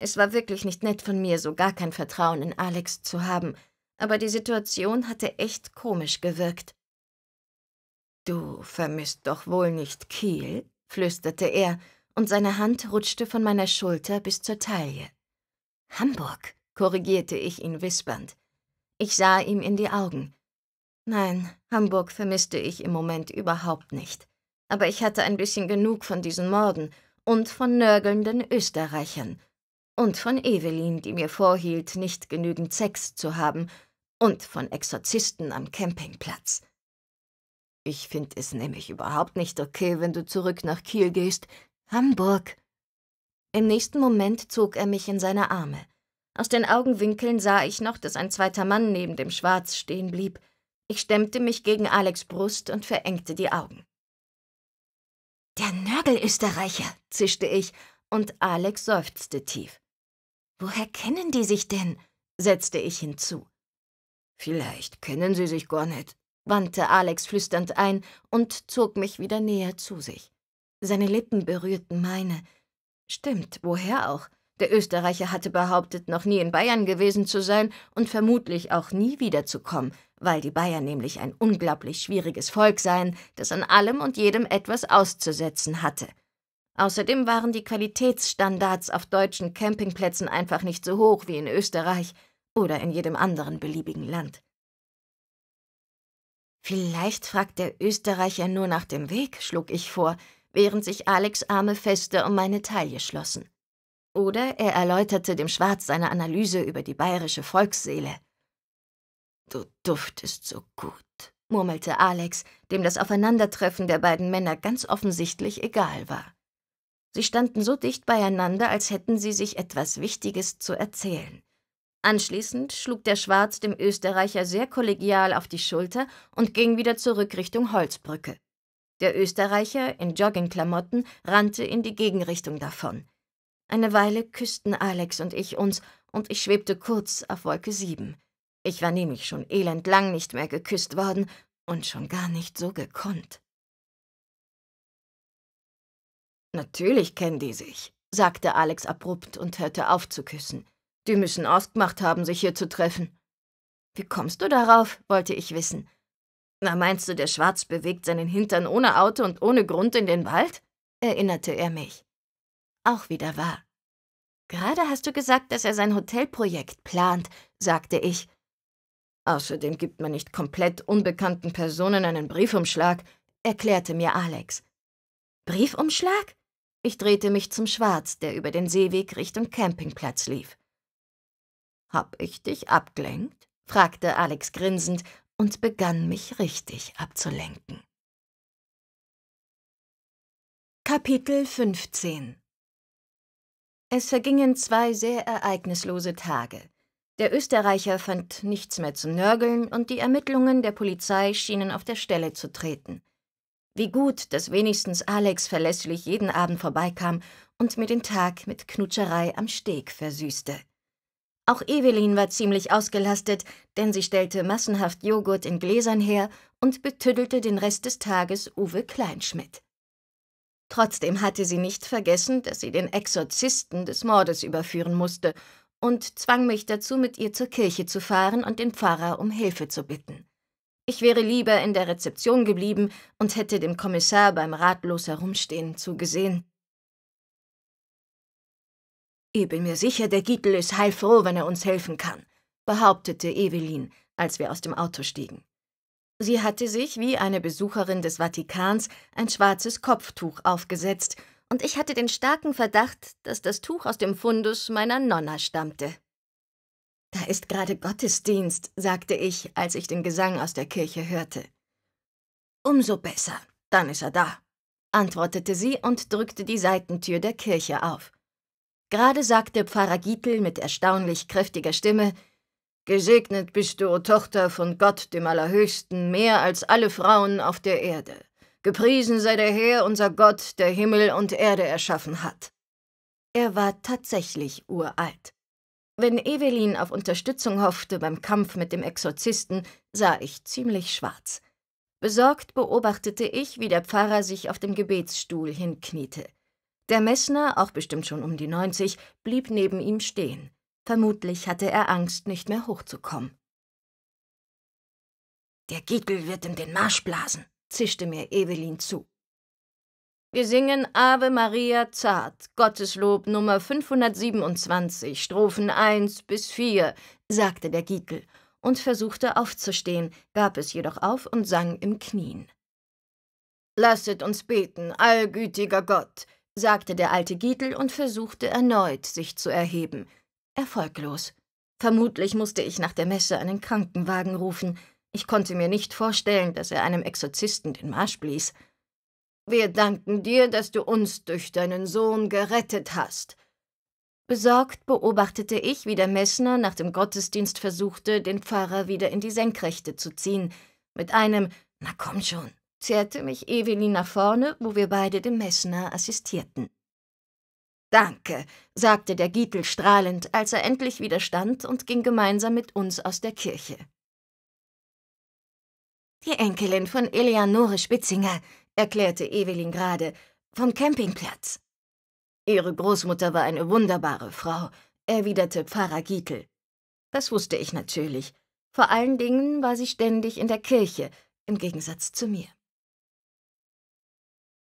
Es war wirklich nicht nett von mir, so gar kein Vertrauen in Alex zu haben, aber die Situation hatte echt komisch gewirkt. Du vermisst doch wohl nicht Kiel, flüsterte er, und seine Hand rutschte von meiner Schulter bis zur Taille. Hamburg, korrigierte ich ihn wispernd. Ich sah ihm in die Augen. Nein, Hamburg vermisste ich im Moment überhaupt nicht. Aber ich hatte ein bisschen genug von diesen Morden und von nörgelnden Österreichern und von Evelyn, die mir vorhielt, nicht genügend Sex zu haben, und von Exorzisten am Campingplatz. Ich finde es nämlich überhaupt nicht okay, wenn du zurück nach Kiel gehst. Hamburg. Im nächsten Moment zog er mich in seine Arme. Aus den Augenwinkeln sah ich noch, dass ein zweiter Mann neben dem Schwarz stehen blieb. Ich stemmte mich gegen Alex Brust und verengte die Augen. Der Nörgelösterreicher, zischte ich, und Alex seufzte tief. Woher kennen die sich denn? setzte ich hinzu. Vielleicht kennen sie sich gar nicht, wandte Alex flüsternd ein und zog mich wieder näher zu sich. Seine Lippen berührten meine. Stimmt, woher auch? Der Österreicher hatte behauptet, noch nie in Bayern gewesen zu sein und vermutlich auch nie wiederzukommen, weil die Bayern nämlich ein unglaublich schwieriges Volk seien, das an allem und jedem etwas auszusetzen hatte. Außerdem waren die Qualitätsstandards auf deutschen Campingplätzen einfach nicht so hoch wie in Österreich oder in jedem anderen beliebigen Land. Vielleicht fragt der Österreicher nur nach dem Weg, schlug ich vor, während sich Alex Arme fester um meine Taille schlossen. Oder er erläuterte dem Schwarz seine Analyse über die bayerische Volksseele. Du duftest so gut, murmelte Alex, dem das Aufeinandertreffen der beiden Männer ganz offensichtlich egal war. Sie standen so dicht beieinander, als hätten sie sich etwas Wichtiges zu erzählen. Anschließend schlug der Schwarz dem Österreicher sehr kollegial auf die Schulter und ging wieder zurück Richtung Holzbrücke. Der Österreicher, in Joggingklamotten, rannte in die Gegenrichtung davon. Eine Weile küssten Alex und ich uns, und ich schwebte kurz auf Wolke sieben. Ich war nämlich schon elendlang nicht mehr geküsst worden und schon gar nicht so gekonnt. Natürlich kennen die sich, sagte Alex abrupt und hörte auf zu küssen. Die müssen ausgemacht haben, sich hier zu treffen. Wie kommst du darauf? wollte ich wissen. Na, meinst du, der Schwarz bewegt seinen Hintern ohne Auto und ohne Grund in den Wald? erinnerte er mich. Auch wieder wahr. Gerade hast du gesagt, dass er sein Hotelprojekt plant, sagte ich. Außerdem gibt man nicht komplett unbekannten Personen einen Briefumschlag, erklärte mir Alex. Briefumschlag? Ich drehte mich zum Schwarz, der über den Seeweg Richtung Campingplatz lief. Hab ich dich abgelenkt? fragte Alex grinsend und begann mich richtig abzulenken. Kapitel 15 es vergingen zwei sehr ereignislose Tage. Der Österreicher fand nichts mehr zu Nörgeln und die Ermittlungen der Polizei schienen auf der Stelle zu treten. Wie gut, dass wenigstens Alex verlässlich jeden Abend vorbeikam und mir den Tag mit Knutscherei am Steg versüßte. Auch Evelyn war ziemlich ausgelastet, denn sie stellte massenhaft Joghurt in Gläsern her und betüdelte den Rest des Tages Uwe Kleinschmidt. Trotzdem hatte sie nicht vergessen, dass sie den Exorzisten des Mordes überführen musste und zwang mich dazu, mit ihr zur Kirche zu fahren und den Pfarrer um Hilfe zu bitten. Ich wäre lieber in der Rezeption geblieben und hätte dem Kommissar beim ratlos Herumstehen zugesehen. Ich bin mir sicher, der Gittel ist heilfroh, wenn er uns helfen kann, behauptete Evelyn, als wir aus dem Auto stiegen. Sie hatte sich, wie eine Besucherin des Vatikans, ein schwarzes Kopftuch aufgesetzt, und ich hatte den starken Verdacht, dass das Tuch aus dem Fundus meiner Nonna stammte. Da ist gerade Gottesdienst, sagte ich, als ich den Gesang aus der Kirche hörte. Umso besser, dann ist er da, antwortete sie und drückte die Seitentür der Kirche auf. Gerade sagte Pfarrer Gietl mit erstaunlich kräftiger Stimme, Gesegnet bist du, o Tochter von Gott, dem Allerhöchsten, mehr als alle Frauen auf der Erde. Gepriesen sei der Herr, unser Gott, der Himmel und Erde erschaffen hat. Er war tatsächlich uralt. Wenn Evelyn auf Unterstützung hoffte beim Kampf mit dem Exorzisten, sah ich ziemlich schwarz. Besorgt beobachtete ich, wie der Pfarrer sich auf dem Gebetsstuhl hinkniete. Der Messner, auch bestimmt schon um die 90, blieb neben ihm stehen. Vermutlich hatte er Angst, nicht mehr hochzukommen. Der Giegel wird ihm den Marsch blasen, zischte mir Evelyn zu. Wir singen Ave Maria Zart, Gotteslob Nummer 527, Strophen 1 bis 4, sagte der Giegel und versuchte aufzustehen, gab es jedoch auf und sang im Knien. Lasset uns beten, allgütiger Gott, sagte der alte Giegel und versuchte erneut, sich zu erheben, Erfolglos. Vermutlich musste ich nach der Messe einen Krankenwagen rufen. Ich konnte mir nicht vorstellen, dass er einem Exorzisten den Marsch blies. Wir danken dir, dass du uns durch deinen Sohn gerettet hast. Besorgt beobachtete ich, wie der Messner nach dem Gottesdienst versuchte, den Pfarrer wieder in die Senkrechte zu ziehen. Mit einem Na komm schon, zerrte mich Evelyn nach vorne, wo wir beide dem Messner assistierten. Danke, sagte der Gietel strahlend, als er endlich widerstand und ging gemeinsam mit uns aus der Kirche. Die Enkelin von Eleonore Spitzinger, erklärte Evelyn gerade, vom Campingplatz. Ihre Großmutter war eine wunderbare Frau, erwiderte Pfarrer Gietel. Das wusste ich natürlich. Vor allen Dingen war sie ständig in der Kirche, im Gegensatz zu mir.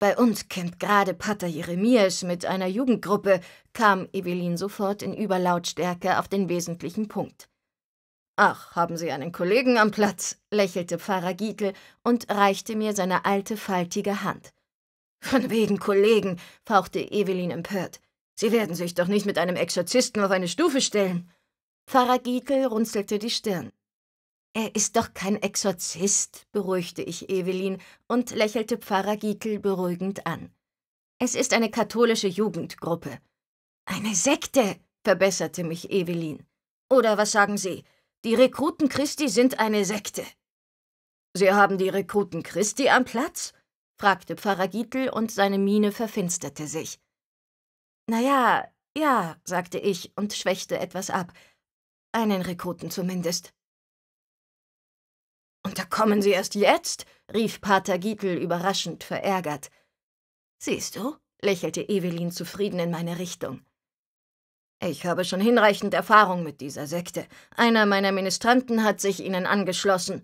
Bei uns kennt gerade Pater Jeremias mit einer Jugendgruppe, kam Evelyn sofort in Überlautstärke auf den wesentlichen Punkt. Ach, haben Sie einen Kollegen am Platz? lächelte Pfarrer Giekel und reichte mir seine alte, faltige Hand. Von wegen Kollegen, fauchte Evelyn empört. Sie werden sich doch nicht mit einem Exorzisten auf eine Stufe stellen. Pfarrer Giekel runzelte die Stirn. Er ist doch kein Exorzist, beruhigte ich Evelyn und lächelte Pfarrer Gietl beruhigend an. Es ist eine katholische Jugendgruppe. Eine Sekte, verbesserte mich Evelyn. Oder was sagen Sie? Die Rekruten Christi sind eine Sekte. Sie haben die Rekruten Christi am Platz? fragte Pfarrer Gietl und seine Miene verfinsterte sich. Na ja, ja, sagte ich und schwächte etwas ab. Einen Rekruten zumindest. Und da kommen Sie erst jetzt? rief Pater Gietl überraschend verärgert. Siehst du, lächelte Evelyn zufrieden in meine Richtung. Ich habe schon hinreichend Erfahrung mit dieser Sekte. Einer meiner Ministranten hat sich ihnen angeschlossen.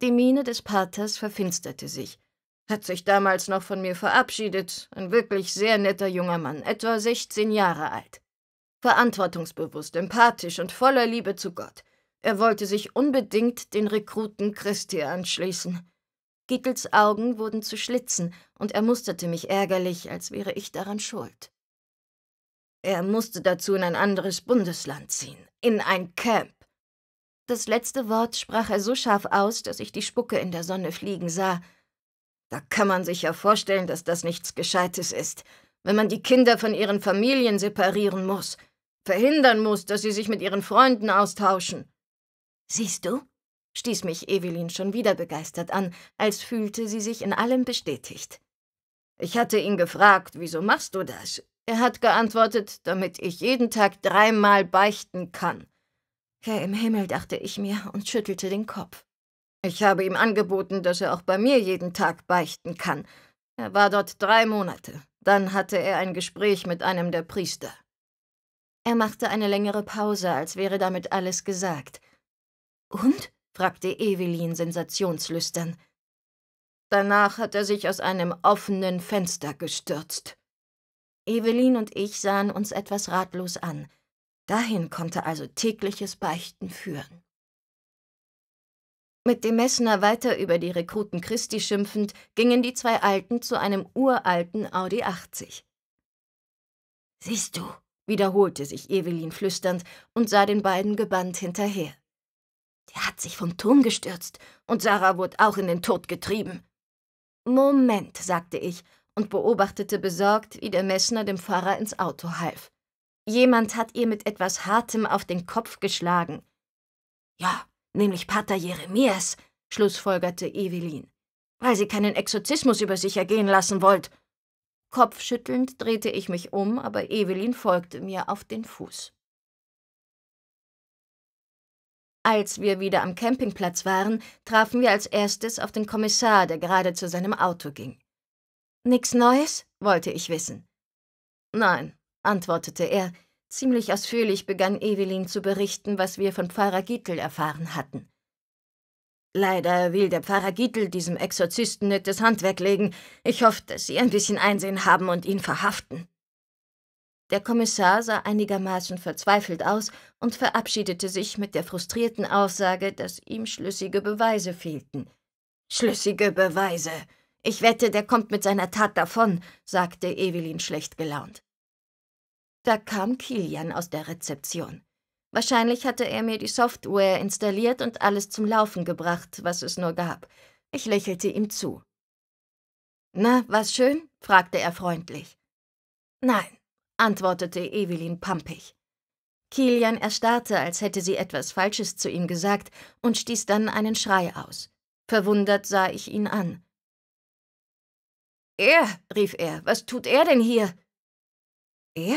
Die Miene des Paters verfinsterte sich. Hat sich damals noch von mir verabschiedet, ein wirklich sehr netter junger Mann, etwa 16 Jahre alt. Verantwortungsbewusst, empathisch und voller Liebe zu Gott. Er wollte sich unbedingt den Rekruten Christi anschließen. Gittels Augen wurden zu Schlitzen, und er musterte mich ärgerlich, als wäre ich daran schuld. Er musste dazu in ein anderes Bundesland ziehen, in ein Camp. Das letzte Wort sprach er so scharf aus, dass ich die Spucke in der Sonne fliegen sah. Da kann man sich ja vorstellen, dass das nichts Gescheites ist, wenn man die Kinder von ihren Familien separieren muss, verhindern muss, dass sie sich mit ihren Freunden austauschen. Siehst du? stieß mich Evelyn schon wieder begeistert an, als fühlte sie sich in allem bestätigt. Ich hatte ihn gefragt, wieso machst du das? Er hat geantwortet, damit ich jeden Tag dreimal beichten kann. Herr im Himmel, dachte ich mir und schüttelte den Kopf. Ich habe ihm angeboten, dass er auch bei mir jeden Tag beichten kann. Er war dort drei Monate. Dann hatte er ein Gespräch mit einem der Priester. Er machte eine längere Pause, als wäre damit alles gesagt. Und? fragte Evelyn sensationslüstern. Danach hat er sich aus einem offenen Fenster gestürzt. Evelyn und ich sahen uns etwas ratlos an. Dahin konnte also tägliches Beichten führen. Mit dem Messner weiter über die Rekruten Christi schimpfend, gingen die zwei Alten zu einem uralten Audi 80. Siehst du, wiederholte sich Evelyn flüsternd und sah den beiden gebannt hinterher. Der hat sich vom Turm gestürzt und Sarah wurde auch in den Tod getrieben. Moment, sagte ich und beobachtete besorgt, wie der Messner dem Pfarrer ins Auto half. Jemand hat ihr mit etwas Hartem auf den Kopf geschlagen. Ja, nämlich Pater Jeremias, schlussfolgerte Evelin, weil sie keinen Exorzismus über sich ergehen lassen wollt. Kopfschüttelnd drehte ich mich um, aber Evelin folgte mir auf den Fuß. Als wir wieder am Campingplatz waren, trafen wir als erstes auf den Kommissar, der gerade zu seinem Auto ging. »Nichts Neues? wollte ich wissen. Nein, antwortete er. Ziemlich ausführlich begann Evelyn zu berichten, was wir von Pfarrer Gietl erfahren hatten. Leider will der Pfarrer Gietl diesem Exorzisten nettes Handwerk legen. Ich hoffe, dass Sie ein bisschen Einsehen haben und ihn verhaften. Der Kommissar sah einigermaßen verzweifelt aus und verabschiedete sich mit der frustrierten Aussage, dass ihm schlüssige Beweise fehlten. Schlüssige Beweise. Ich wette, der kommt mit seiner Tat davon, sagte Evelyn schlecht gelaunt. Da kam Kilian aus der Rezeption. Wahrscheinlich hatte er mir die Software installiert und alles zum Laufen gebracht, was es nur gab. Ich lächelte ihm zu. Na, war's schön? fragte er freundlich. Nein, antwortete Evelyn pampig. Kilian erstarrte, als hätte sie etwas Falsches zu ihm gesagt, und stieß dann einen Schrei aus. Verwundert sah ich ihn an. Er, rief er, was tut er denn hier? Er?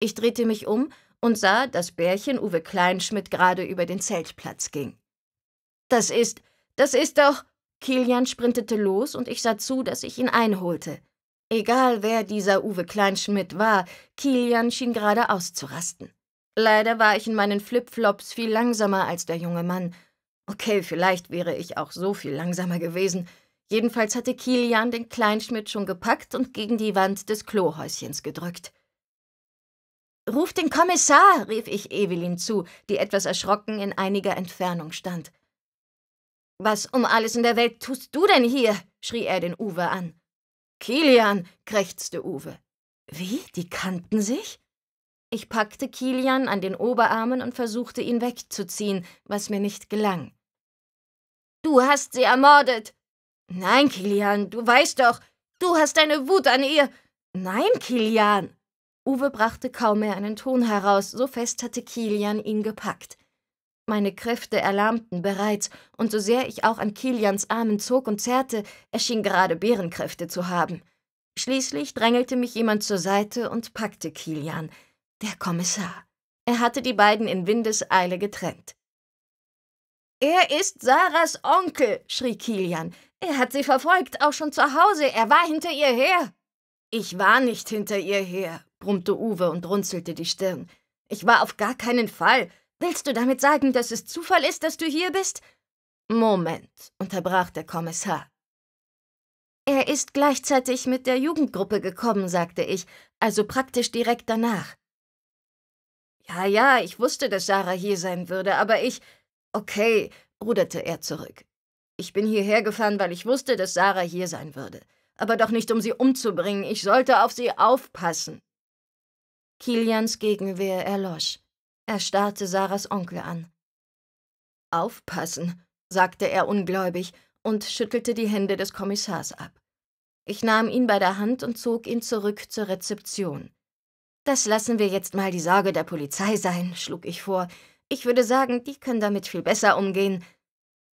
Ich drehte mich um und sah, dass Bärchen Uwe Kleinschmidt gerade über den Zeltplatz ging. Das ist, das ist doch. Kilian sprintete los und ich sah zu, dass ich ihn einholte. Egal wer dieser Uwe Kleinschmidt war, Kilian schien gerade auszurasten. Leider war ich in meinen Flipflops viel langsamer als der junge Mann. Okay, vielleicht wäre ich auch so viel langsamer gewesen. Jedenfalls hatte Kilian den Kleinschmidt schon gepackt und gegen die Wand des Klohäuschens gedrückt. Ruf den Kommissar, rief ich Evelyn zu, die etwas erschrocken in einiger Entfernung stand. Was um alles in der Welt tust du denn hier? schrie er den Uwe an. Kilian, krächzte Uwe. Wie? Die kannten sich? Ich packte Kilian an den Oberarmen und versuchte ihn wegzuziehen, was mir nicht gelang. Du hast sie ermordet. Nein, Kilian, du weißt doch, du hast deine Wut an ihr. Nein, Kilian. Uwe brachte kaum mehr einen Ton heraus, so fest hatte Kilian ihn gepackt. Meine Kräfte erlahmten bereits, und so sehr ich auch an Kilians Armen zog und zerrte, er schien gerade Bärenkräfte zu haben. Schließlich drängelte mich jemand zur Seite und packte Kilian, der Kommissar. Er hatte die beiden in Windeseile getrennt. Er ist Sarahs Onkel, schrie Kilian. Er hat sie verfolgt, auch schon zu Hause. Er war hinter ihr her. Ich war nicht hinter ihr her, brummte Uwe und runzelte die Stirn. Ich war auf gar keinen Fall. Willst du damit sagen, dass es Zufall ist, dass du hier bist? Moment, unterbrach der Kommissar. Er ist gleichzeitig mit der Jugendgruppe gekommen, sagte ich, also praktisch direkt danach. Ja, ja, ich wusste, dass Sarah hier sein würde, aber ich. Okay, ruderte er zurück. Ich bin hierher gefahren, weil ich wusste, dass Sarah hier sein würde. Aber doch nicht, um sie umzubringen. Ich sollte auf sie aufpassen. Kilians Gegenwehr erlosch. Er starrte Sarahs Onkel an. Aufpassen, sagte er ungläubig und schüttelte die Hände des Kommissars ab. Ich nahm ihn bei der Hand und zog ihn zurück zur Rezeption. Das lassen wir jetzt mal die Sorge der Polizei sein, schlug ich vor. Ich würde sagen, die können damit viel besser umgehen.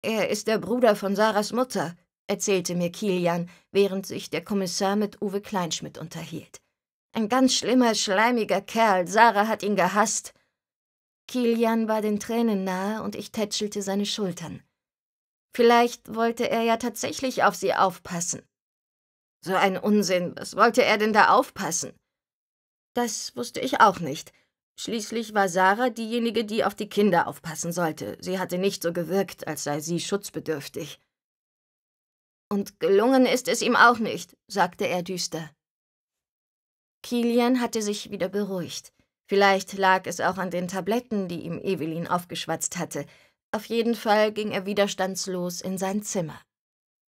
Er ist der Bruder von Sarahs Mutter, erzählte mir Kilian, während sich der Kommissar mit Uwe Kleinschmidt unterhielt. Ein ganz schlimmer, schleimiger Kerl. Sarah hat ihn gehasst. Kilian war den Tränen nahe und ich tätschelte seine Schultern. Vielleicht wollte er ja tatsächlich auf sie aufpassen. So ein Unsinn, was wollte er denn da aufpassen? Das wusste ich auch nicht. Schließlich war Sarah diejenige, die auf die Kinder aufpassen sollte. Sie hatte nicht so gewirkt, als sei sie schutzbedürftig. Und gelungen ist es ihm auch nicht, sagte er düster. Kilian hatte sich wieder beruhigt. Vielleicht lag es auch an den Tabletten, die ihm Evelyn aufgeschwatzt hatte. Auf jeden Fall ging er widerstandslos in sein Zimmer.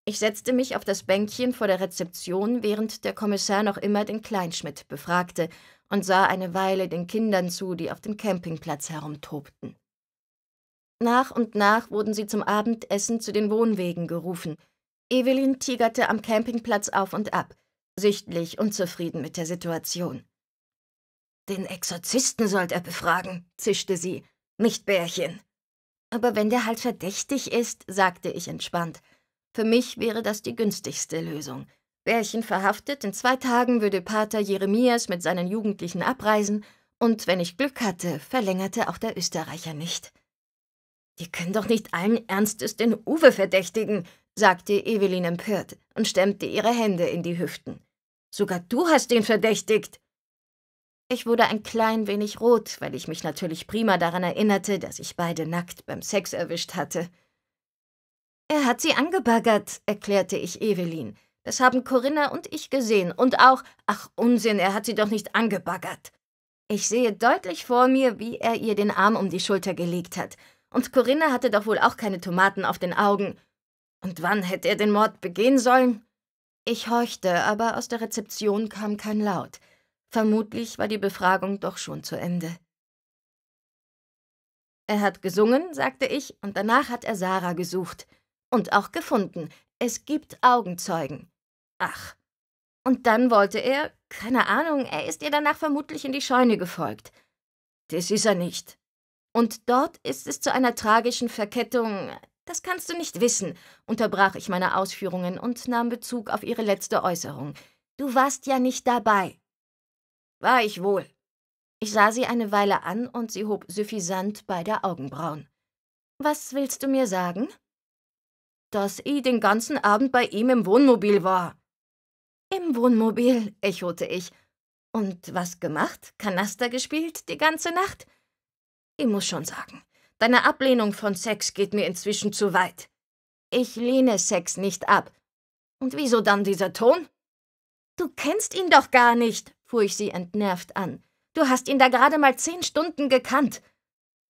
Ich setzte mich auf das Bänkchen vor der Rezeption, während der Kommissar noch immer den Kleinschmidt befragte und sah eine Weile den Kindern zu, die auf dem Campingplatz herumtobten. Nach und nach wurden sie zum Abendessen zu den Wohnwegen gerufen. Evelyn tigerte am Campingplatz auf und ab, sichtlich unzufrieden mit der Situation. Den Exorzisten sollt er befragen, zischte sie, nicht Bärchen. Aber wenn der halt verdächtig ist, sagte ich entspannt. Für mich wäre das die günstigste Lösung. Bärchen verhaftet, in zwei Tagen würde Pater Jeremias mit seinen Jugendlichen abreisen, und wenn ich Glück hatte, verlängerte auch der Österreicher nicht. Die können doch nicht allen Ernstes den Uwe verdächtigen, sagte Evelyn empört und stemmte ihre Hände in die Hüften. Sogar du hast ihn verdächtigt. Ich wurde ein klein wenig rot, weil ich mich natürlich prima daran erinnerte, dass ich beide nackt beim Sex erwischt hatte. Er hat sie angebaggert, erklärte ich Evelyn. Das haben Corinna und ich gesehen. Und auch, ach Unsinn, er hat sie doch nicht angebaggert. Ich sehe deutlich vor mir, wie er ihr den Arm um die Schulter gelegt hat. Und Corinna hatte doch wohl auch keine Tomaten auf den Augen. Und wann hätte er den Mord begehen sollen? Ich horchte, aber aus der Rezeption kam kein Laut. Vermutlich war die Befragung doch schon zu Ende. Er hat gesungen, sagte ich, und danach hat er Sarah gesucht. Und auch gefunden. Es gibt Augenzeugen. Ach. Und dann wollte er, keine Ahnung, er ist ihr danach vermutlich in die Scheune gefolgt. Das ist er nicht. Und dort ist es zu einer tragischen Verkettung. Das kannst du nicht wissen, unterbrach ich meine Ausführungen und nahm Bezug auf ihre letzte Äußerung. Du warst ja nicht dabei. War ich wohl. Ich sah sie eine Weile an und sie hob suffisant beide Augenbrauen. Was willst du mir sagen? Dass ich den ganzen Abend bei ihm im Wohnmobil war. Im Wohnmobil, echote ich. Und was gemacht? Kanaster gespielt? Die ganze Nacht? Ich muss schon sagen, deine Ablehnung von Sex geht mir inzwischen zu weit. Ich lehne Sex nicht ab. Und wieso dann dieser Ton? Du kennst ihn doch gar nicht, fuhr ich sie entnervt an. Du hast ihn da gerade mal zehn Stunden gekannt.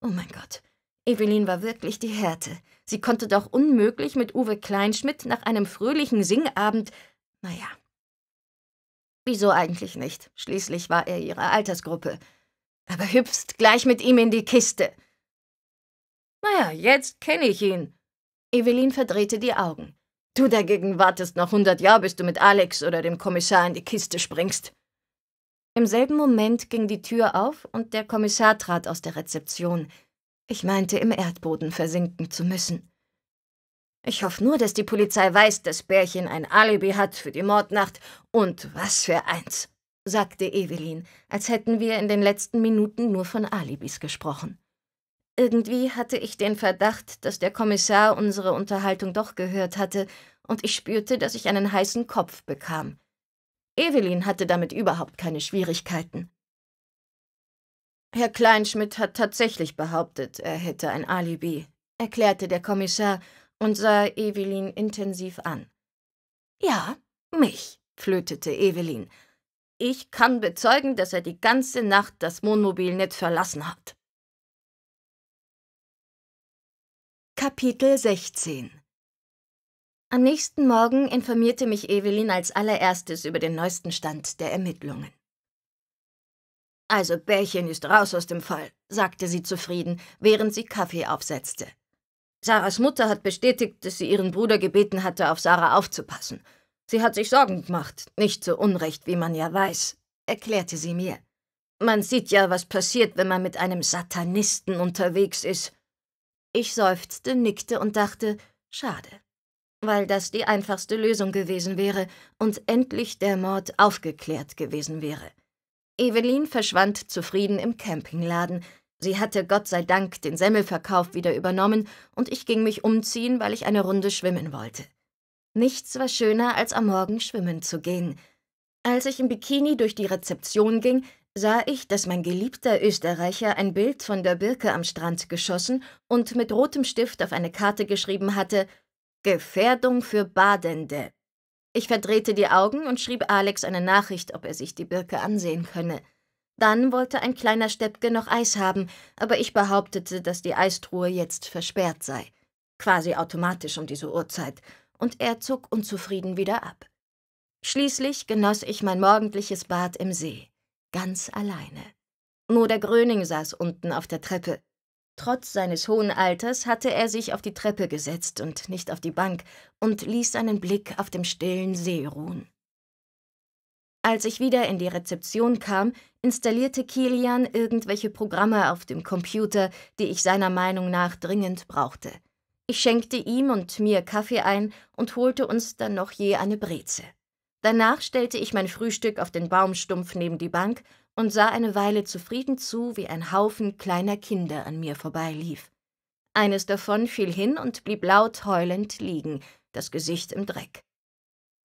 Oh mein Gott, Evelyn war wirklich die Härte. Sie konnte doch unmöglich mit Uwe Kleinschmidt nach einem fröhlichen Singabend. Naja. Wieso eigentlich nicht? Schließlich war er ihrer Altersgruppe. Aber hüpfst gleich mit ihm in die Kiste. Naja, jetzt kenne ich ihn. Evelyn verdrehte die Augen. Du dagegen wartest noch hundert Jahre, bis du mit Alex oder dem Kommissar in die Kiste springst. Im selben Moment ging die Tür auf und der Kommissar trat aus der Rezeption. Ich meinte, im Erdboden versinken zu müssen. Ich hoffe nur, dass die Polizei weiß, dass Bärchen ein Alibi hat für die Mordnacht. Und was für eins, sagte Evelyn, als hätten wir in den letzten Minuten nur von Alibis gesprochen. Irgendwie hatte ich den Verdacht, dass der Kommissar unsere Unterhaltung doch gehört hatte, und ich spürte, dass ich einen heißen Kopf bekam. Evelyn hatte damit überhaupt keine Schwierigkeiten. Herr Kleinschmidt hat tatsächlich behauptet, er hätte ein Alibi, erklärte der Kommissar und sah Evelyn intensiv an. Ja, mich, flötete Evelyn. Ich kann bezeugen, dass er die ganze Nacht das Wohnmobil nicht verlassen hat. Kapitel 16 am nächsten Morgen informierte mich Evelyn als allererstes über den neuesten Stand der Ermittlungen. Also Bärchen ist raus aus dem Fall, sagte sie zufrieden, während sie Kaffee aufsetzte. Sarahs Mutter hat bestätigt, dass sie ihren Bruder gebeten hatte, auf Sarah aufzupassen. Sie hat sich Sorgen gemacht, nicht so unrecht, wie man ja weiß, erklärte sie mir. Man sieht ja, was passiert, wenn man mit einem Satanisten unterwegs ist. Ich seufzte, nickte und dachte, schade weil das die einfachste Lösung gewesen wäre und endlich der Mord aufgeklärt gewesen wäre. Evelyn verschwand zufrieden im Campingladen. Sie hatte Gott sei Dank den Semmelverkauf wieder übernommen und ich ging mich umziehen, weil ich eine Runde schwimmen wollte. Nichts war schöner, als am Morgen schwimmen zu gehen. Als ich im Bikini durch die Rezeption ging, sah ich, dass mein geliebter Österreicher ein Bild von der Birke am Strand geschossen und mit rotem Stift auf eine Karte geschrieben hatte, Gefährdung für Badende. Ich verdrehte die Augen und schrieb Alex eine Nachricht, ob er sich die Birke ansehen könne. Dann wollte ein kleiner Steppke noch Eis haben, aber ich behauptete, dass die Eistruhe jetzt versperrt sei. Quasi automatisch um diese Uhrzeit. Und er zog unzufrieden wieder ab. Schließlich genoss ich mein morgendliches Bad im See. Ganz alleine. Nur der Gröning saß unten auf der Treppe. Trotz seines hohen Alters hatte er sich auf die Treppe gesetzt und nicht auf die Bank und ließ seinen Blick auf dem stillen See ruhen. Als ich wieder in die Rezeption kam, installierte Kilian irgendwelche Programme auf dem Computer, die ich seiner Meinung nach dringend brauchte. Ich schenkte ihm und mir Kaffee ein und holte uns dann noch je eine Breze. Danach stellte ich mein Frühstück auf den Baumstumpf neben die Bank und sah eine Weile zufrieden zu, wie ein Haufen kleiner Kinder an mir vorbeilief. Eines davon fiel hin und blieb laut heulend liegen, das Gesicht im Dreck.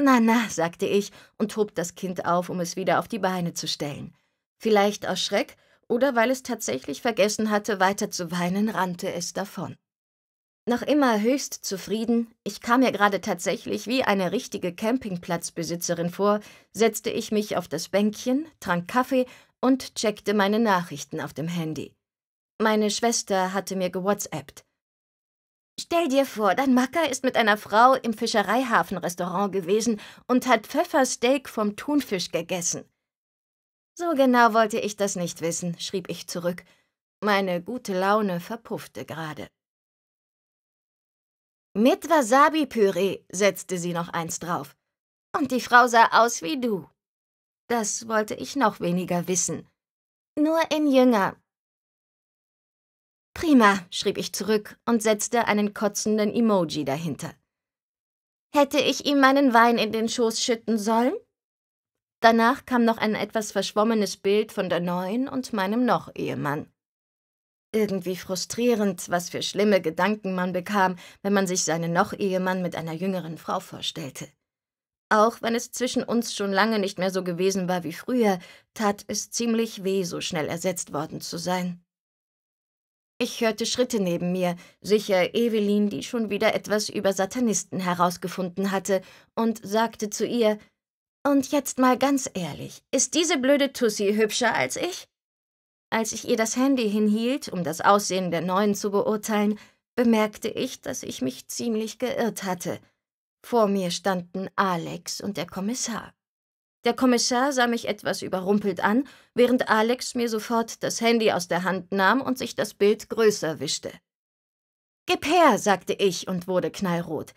Na, na, sagte ich und hob das Kind auf, um es wieder auf die Beine zu stellen. Vielleicht aus Schreck oder weil es tatsächlich vergessen hatte, weiter zu weinen, rannte es davon. Noch immer höchst zufrieden, ich kam mir gerade tatsächlich wie eine richtige Campingplatzbesitzerin vor, setzte ich mich auf das Bänkchen, trank Kaffee und checkte meine Nachrichten auf dem Handy. Meine Schwester hatte mir gewhatsappt. Stell dir vor, dein Macker ist mit einer Frau im Fischereihafenrestaurant gewesen und hat Pfeffersteak vom Thunfisch gegessen. So genau wollte ich das nicht wissen, schrieb ich zurück. Meine gute Laune verpuffte gerade. Mit Wasabi-Püree, setzte sie noch eins drauf. Und die Frau sah aus wie du. Das wollte ich noch weniger wissen. Nur in jünger. Prima, schrieb ich zurück und setzte einen kotzenden Emoji dahinter. Hätte ich ihm meinen Wein in den Schoß schütten sollen? Danach kam noch ein etwas verschwommenes Bild von der neuen und meinem noch Ehemann. Irgendwie frustrierend, was für schlimme Gedanken man bekam, wenn man sich seinen Noch-Ehemann mit einer jüngeren Frau vorstellte. Auch wenn es zwischen uns schon lange nicht mehr so gewesen war wie früher, tat es ziemlich weh, so schnell ersetzt worden zu sein. Ich hörte Schritte neben mir, sicher Evelyn, die schon wieder etwas über Satanisten herausgefunden hatte, und sagte zu ihr, »Und jetzt mal ganz ehrlich, ist diese blöde Tussi hübscher als ich?« als ich ihr das Handy hinhielt, um das Aussehen der Neuen zu beurteilen, bemerkte ich, dass ich mich ziemlich geirrt hatte. Vor mir standen Alex und der Kommissar. Der Kommissar sah mich etwas überrumpelt an, während Alex mir sofort das Handy aus der Hand nahm und sich das Bild größer wischte. Gib her, sagte ich und wurde knallrot.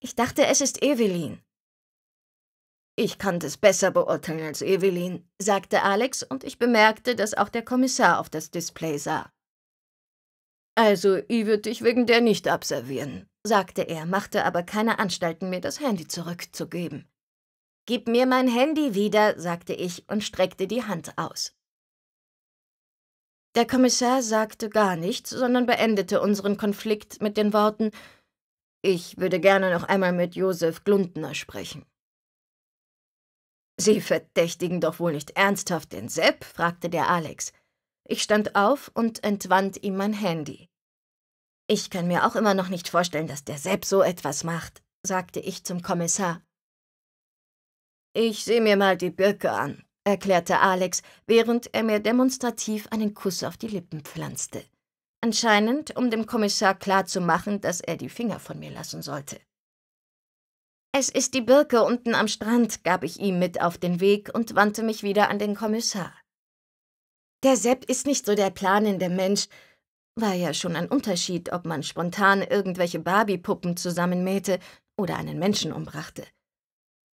Ich dachte, es ist Evelyn. Ich kann das besser beurteilen als Evelyn, sagte Alex, und ich bemerkte, dass auch der Kommissar auf das Display sah. Also, ich würde dich wegen der nicht abservieren, sagte er, machte aber keine Anstalten, mir das Handy zurückzugeben. Gib mir mein Handy wieder, sagte ich und streckte die Hand aus. Der Kommissar sagte gar nichts, sondern beendete unseren Konflikt mit den Worten Ich würde gerne noch einmal mit Josef Glundner sprechen. Sie verdächtigen doch wohl nicht ernsthaft den Sepp? fragte der Alex. Ich stand auf und entwand ihm mein Handy. Ich kann mir auch immer noch nicht vorstellen, dass der Sepp so etwas macht, sagte ich zum Kommissar. Ich sehe mir mal die Birke an, erklärte Alex, während er mir demonstrativ einen Kuss auf die Lippen pflanzte. Anscheinend, um dem Kommissar klarzumachen, dass er die Finger von mir lassen sollte. Es ist die Birke unten am Strand, gab ich ihm mit auf den Weg und wandte mich wieder an den Kommissar. Der Sepp ist nicht so der planende Mensch. War ja schon ein Unterschied, ob man spontan irgendwelche Barbie-Puppen zusammenmähte oder einen Menschen umbrachte.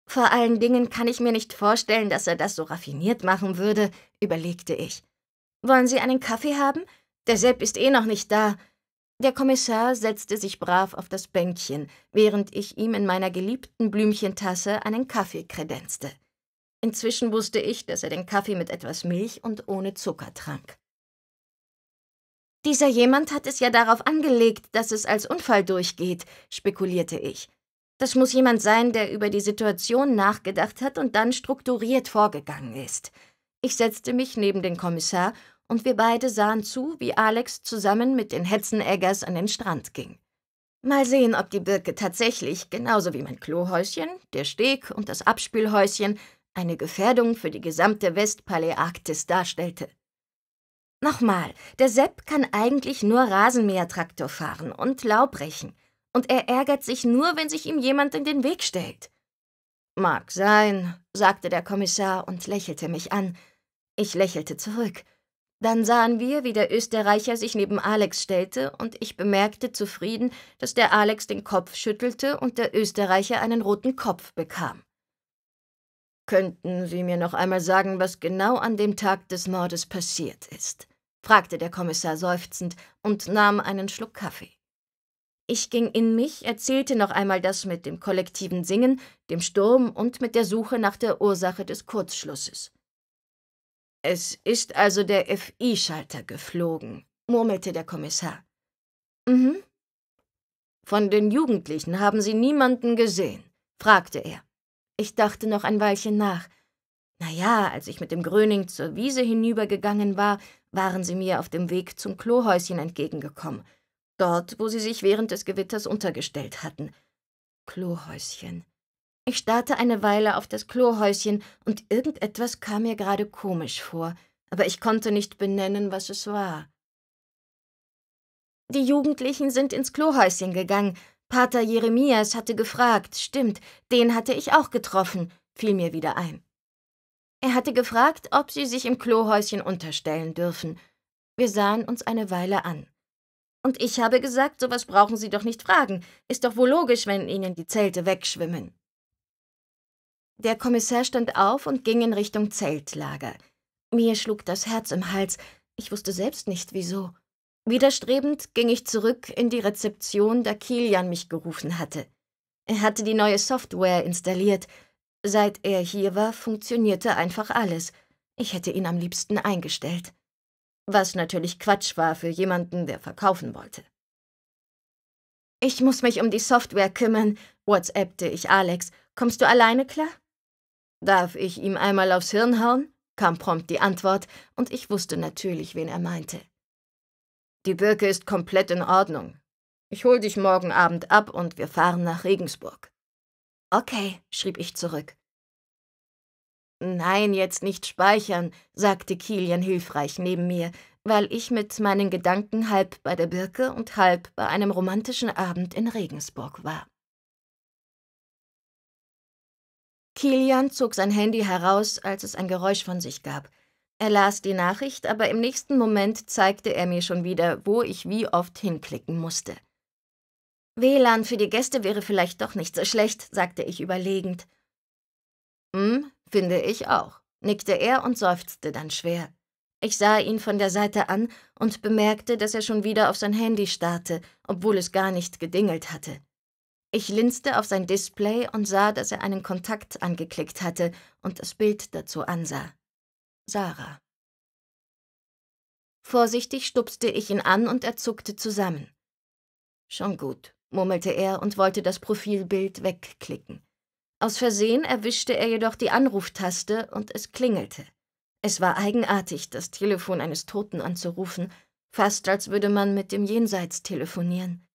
Vor allen Dingen kann ich mir nicht vorstellen, dass er das so raffiniert machen würde, überlegte ich. Wollen Sie einen Kaffee haben? Der Sepp ist eh noch nicht da. Der Kommissar setzte sich brav auf das Bänkchen, während ich ihm in meiner geliebten Blümchentasse einen Kaffee kredenzte. Inzwischen wusste ich, dass er den Kaffee mit etwas Milch und ohne Zucker trank. Dieser jemand hat es ja darauf angelegt, dass es als Unfall durchgeht, spekulierte ich. Das muss jemand sein, der über die Situation nachgedacht hat und dann strukturiert vorgegangen ist. Ich setzte mich neben den Kommissar und wir beide sahen zu, wie Alex zusammen mit den Hetzeneggers an den Strand ging. Mal sehen, ob die Birke tatsächlich, genauso wie mein Klohäuschen, der Steg und das Abspülhäuschen, eine Gefährdung für die gesamte Westpaläarktis darstellte. Nochmal, der Sepp kann eigentlich nur Rasenmähertraktor fahren und Laub rächen, und er ärgert sich nur, wenn sich ihm jemand in den Weg stellt. Mag sein, sagte der Kommissar und lächelte mich an. Ich lächelte zurück. Dann sahen wir, wie der Österreicher sich neben Alex stellte, und ich bemerkte zufrieden, dass der Alex den Kopf schüttelte und der Österreicher einen roten Kopf bekam. Könnten Sie mir noch einmal sagen, was genau an dem Tag des Mordes passiert ist? fragte der Kommissar seufzend und nahm einen Schluck Kaffee. Ich ging in mich, erzählte noch einmal das mit dem kollektiven Singen, dem Sturm und mit der Suche nach der Ursache des Kurzschlusses. Es ist also der FI-Schalter geflogen, murmelte der Kommissar. Mhm. Von den Jugendlichen haben Sie niemanden gesehen, fragte er. Ich dachte noch ein Weilchen nach. Na ja, als ich mit dem Gröning zur Wiese hinübergegangen war, waren sie mir auf dem Weg zum Klohäuschen entgegengekommen, dort, wo sie sich während des Gewitters untergestellt hatten. Klohäuschen. Ich starrte eine Weile auf das Klohäuschen und irgendetwas kam mir gerade komisch vor, aber ich konnte nicht benennen, was es war. Die Jugendlichen sind ins Klohäuschen gegangen. Pater Jeremias hatte gefragt, stimmt, den hatte ich auch getroffen, fiel mir wieder ein. Er hatte gefragt, ob sie sich im Klohäuschen unterstellen dürfen. Wir sahen uns eine Weile an. Und ich habe gesagt, sowas brauchen Sie doch nicht fragen. Ist doch wohl logisch, wenn Ihnen die Zelte wegschwimmen. Der Kommissär stand auf und ging in Richtung Zeltlager. Mir schlug das Herz im Hals. Ich wusste selbst nicht, wieso. Widerstrebend ging ich zurück in die Rezeption, da Kilian mich gerufen hatte. Er hatte die neue Software installiert. Seit er hier war, funktionierte einfach alles. Ich hätte ihn am liebsten eingestellt. Was natürlich Quatsch war für jemanden, der verkaufen wollte. Ich muss mich um die Software kümmern, WhatsAppte ich Alex. Kommst du alleine klar? Darf ich ihm einmal aufs Hirn hauen? kam prompt die Antwort, und ich wusste natürlich, wen er meinte. Die Birke ist komplett in Ordnung. Ich hol dich morgen Abend ab und wir fahren nach Regensburg. Okay, schrieb ich zurück. Nein, jetzt nicht speichern, sagte Kilian hilfreich neben mir, weil ich mit meinen Gedanken halb bei der Birke und halb bei einem romantischen Abend in Regensburg war. Kilian zog sein Handy heraus, als es ein Geräusch von sich gab. Er las die Nachricht, aber im nächsten Moment zeigte er mir schon wieder, wo ich wie oft hinklicken musste. WLAN für die Gäste wäre vielleicht doch nicht so schlecht, sagte ich überlegend. Hm, finde ich auch, nickte er und seufzte dann schwer. Ich sah ihn von der Seite an und bemerkte, dass er schon wieder auf sein Handy starrte, obwohl es gar nicht gedingelt hatte. Ich linste auf sein Display und sah, dass er einen Kontakt angeklickt hatte und das Bild dazu ansah. Sarah. Vorsichtig stupste ich ihn an und er zuckte zusammen. Schon gut, murmelte er und wollte das Profilbild wegklicken. Aus Versehen erwischte er jedoch die Anruftaste und es klingelte. Es war eigenartig, das Telefon eines Toten anzurufen, fast als würde man mit dem Jenseits telefonieren.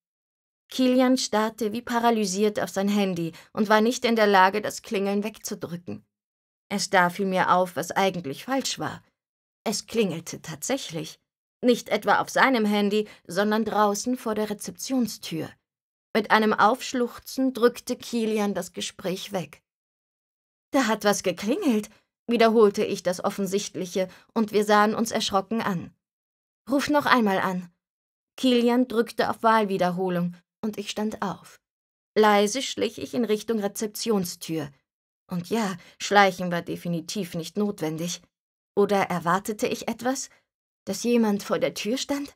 Kilian starrte wie paralysiert auf sein Handy und war nicht in der Lage, das Klingeln wegzudrücken. Erst da fiel mir auf, was eigentlich falsch war. Es klingelte tatsächlich. Nicht etwa auf seinem Handy, sondern draußen vor der Rezeptionstür. Mit einem Aufschluchzen drückte Kilian das Gespräch weg. Da hat was geklingelt, wiederholte ich das Offensichtliche, und wir sahen uns erschrocken an. Ruf noch einmal an. Kilian drückte auf Wahlwiederholung, und ich stand auf. Leise schlich ich in Richtung Rezeptionstür. Und ja, Schleichen war definitiv nicht notwendig. Oder erwartete ich etwas? Dass jemand vor der Tür stand?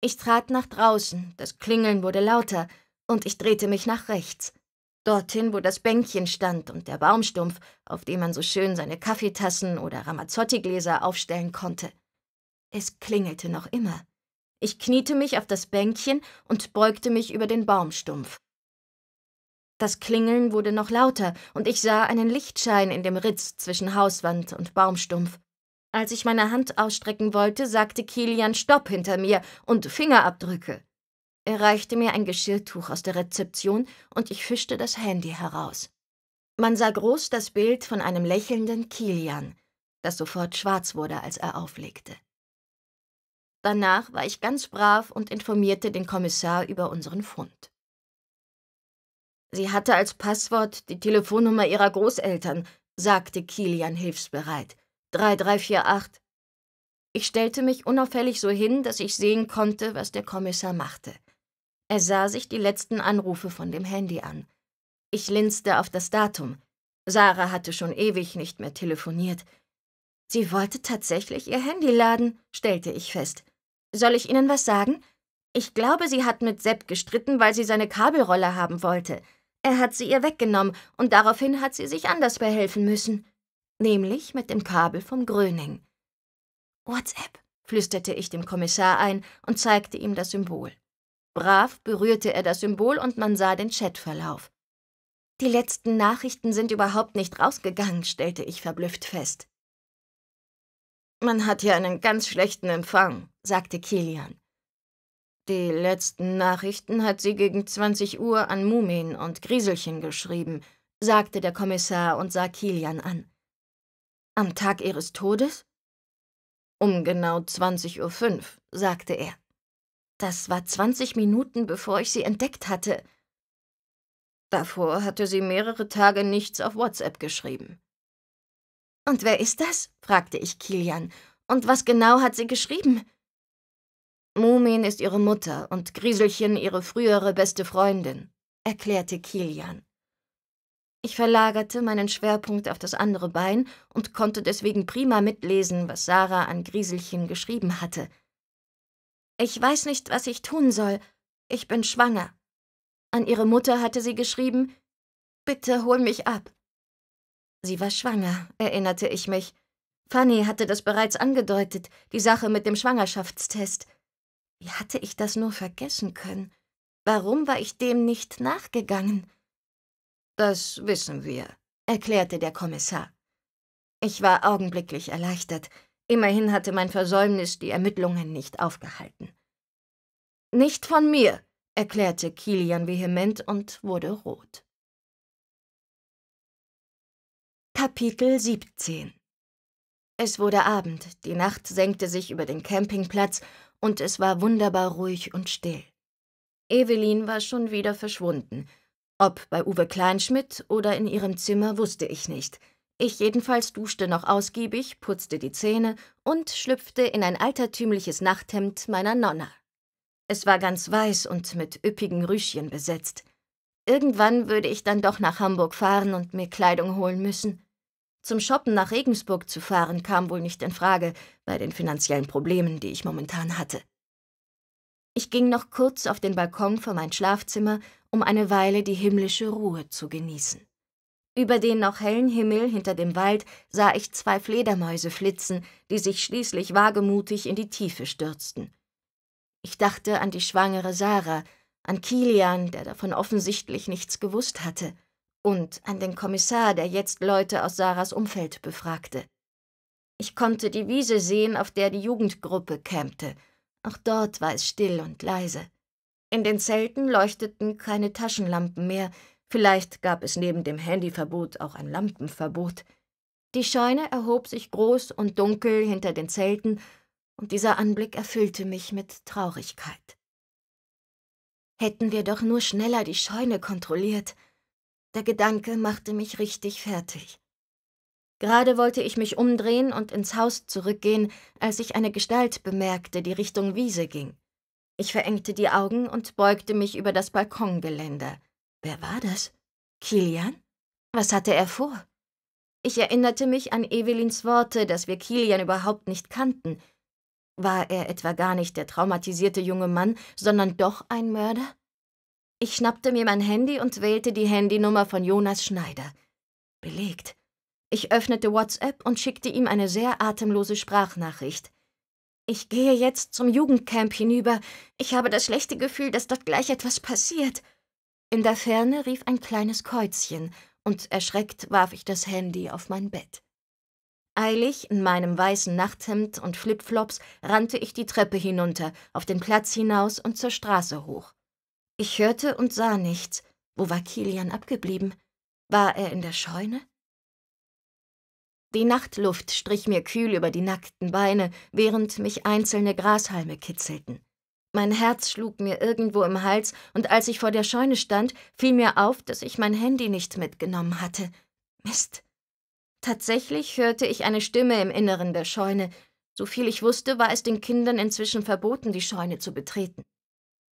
Ich trat nach draußen, das Klingeln wurde lauter, und ich drehte mich nach rechts. Dorthin, wo das Bänkchen stand und der Baumstumpf, auf dem man so schön seine Kaffeetassen oder Ramazzotti-Gläser aufstellen konnte. Es klingelte noch immer. Ich kniete mich auf das Bänkchen und beugte mich über den Baumstumpf. Das Klingeln wurde noch lauter, und ich sah einen Lichtschein in dem Ritz zwischen Hauswand und Baumstumpf. Als ich meine Hand ausstrecken wollte, sagte Kilian Stopp hinter mir und Fingerabdrücke. Er reichte mir ein Geschirrtuch aus der Rezeption und ich fischte das Handy heraus. Man sah groß das Bild von einem lächelnden Kilian, das sofort schwarz wurde, als er auflegte. Danach war ich ganz brav und informierte den Kommissar über unseren Fund. Sie hatte als Passwort die Telefonnummer ihrer Großeltern, sagte Kilian hilfsbereit. 3348. Ich stellte mich unauffällig so hin, dass ich sehen konnte, was der Kommissar machte. Er sah sich die letzten Anrufe von dem Handy an. Ich linste auf das Datum. Sarah hatte schon ewig nicht mehr telefoniert. Sie wollte tatsächlich ihr Handy laden, stellte ich fest. Soll ich Ihnen was sagen? Ich glaube, sie hat mit Sepp gestritten, weil sie seine Kabelrolle haben wollte. Er hat sie ihr weggenommen und daraufhin hat sie sich anders behelfen müssen. Nämlich mit dem Kabel vom Gröning. WhatsApp, flüsterte ich dem Kommissar ein und zeigte ihm das Symbol. Brav berührte er das Symbol und man sah den Chatverlauf. Die letzten Nachrichten sind überhaupt nicht rausgegangen, stellte ich verblüfft fest. Man hat hier einen ganz schlechten Empfang, sagte Kilian. Die letzten Nachrichten hat sie gegen 20 Uhr an Mumin und Grieselchen geschrieben, sagte der Kommissar und sah Kilian an. Am Tag ihres Todes? Um genau 20.05 Uhr, sagte er. Das war 20 Minuten, bevor ich sie entdeckt hatte. Davor hatte sie mehrere Tage nichts auf WhatsApp geschrieben. Und wer ist das? fragte ich Kilian. Und was genau hat sie geschrieben? Mumin ist ihre Mutter und Grieselchen ihre frühere beste Freundin, erklärte Kilian. Ich verlagerte meinen Schwerpunkt auf das andere Bein und konnte deswegen prima mitlesen, was Sarah an Grieselchen geschrieben hatte. Ich weiß nicht, was ich tun soll. Ich bin schwanger. An ihre Mutter hatte sie geschrieben, Bitte hol mich ab. Sie war schwanger, erinnerte ich mich. Fanny hatte das bereits angedeutet, die Sache mit dem Schwangerschaftstest. Wie hatte ich das nur vergessen können? Warum war ich dem nicht nachgegangen? Das wissen wir, erklärte der Kommissar. Ich war augenblicklich erleichtert. Immerhin hatte mein Versäumnis die Ermittlungen nicht aufgehalten. Nicht von mir, erklärte Kilian vehement und wurde rot. Kapitel 17 Es wurde Abend, die Nacht senkte sich über den Campingplatz und es war wunderbar ruhig und still. Evelyn war schon wieder verschwunden. Ob bei Uwe Kleinschmidt oder in ihrem Zimmer, wusste ich nicht. Ich jedenfalls duschte noch ausgiebig, putzte die Zähne und schlüpfte in ein altertümliches Nachthemd meiner Nonna. Es war ganz weiß und mit üppigen Rüschen besetzt. Irgendwann würde ich dann doch nach Hamburg fahren und mir Kleidung holen müssen. Zum Shoppen nach Regensburg zu fahren kam wohl nicht in Frage bei den finanziellen Problemen, die ich momentan hatte. Ich ging noch kurz auf den Balkon vor mein Schlafzimmer, um eine Weile die himmlische Ruhe zu genießen. Über den noch hellen Himmel hinter dem Wald sah ich zwei Fledermäuse flitzen, die sich schließlich wagemutig in die Tiefe stürzten. Ich dachte an die schwangere Sarah, an Kilian, der davon offensichtlich nichts gewusst hatte und an den Kommissar, der jetzt Leute aus Sarahs Umfeld befragte. Ich konnte die Wiese sehen, auf der die Jugendgruppe campte. Auch dort war es still und leise. In den Zelten leuchteten keine Taschenlampen mehr, vielleicht gab es neben dem Handyverbot auch ein Lampenverbot. Die Scheune erhob sich groß und dunkel hinter den Zelten, und dieser Anblick erfüllte mich mit Traurigkeit. Hätten wir doch nur schneller die Scheune kontrolliert, der Gedanke machte mich richtig fertig. Gerade wollte ich mich umdrehen und ins Haus zurückgehen, als ich eine Gestalt bemerkte, die Richtung Wiese ging. Ich verengte die Augen und beugte mich über das Balkongeländer. Wer war das? Kilian? Was hatte er vor? Ich erinnerte mich an Evelins Worte, dass wir Kilian überhaupt nicht kannten. War er etwa gar nicht der traumatisierte junge Mann, sondern doch ein Mörder? Ich schnappte mir mein Handy und wählte die Handynummer von Jonas Schneider. Belegt. Ich öffnete WhatsApp und schickte ihm eine sehr atemlose Sprachnachricht. Ich gehe jetzt zum Jugendcamp hinüber. Ich habe das schlechte Gefühl, dass dort gleich etwas passiert. In der Ferne rief ein kleines Käuzchen, und erschreckt warf ich das Handy auf mein Bett. Eilig, in meinem weißen Nachthemd und Flipflops, rannte ich die Treppe hinunter, auf den Platz hinaus und zur Straße hoch. Ich hörte und sah nichts. Wo war Kilian abgeblieben? War er in der Scheune? Die Nachtluft strich mir kühl über die nackten Beine, während mich einzelne Grashalme kitzelten. Mein Herz schlug mir irgendwo im Hals, und als ich vor der Scheune stand, fiel mir auf, dass ich mein Handy nicht mitgenommen hatte. Mist. Tatsächlich hörte ich eine Stimme im Inneren der Scheune. Soviel ich wusste, war es den Kindern inzwischen verboten, die Scheune zu betreten.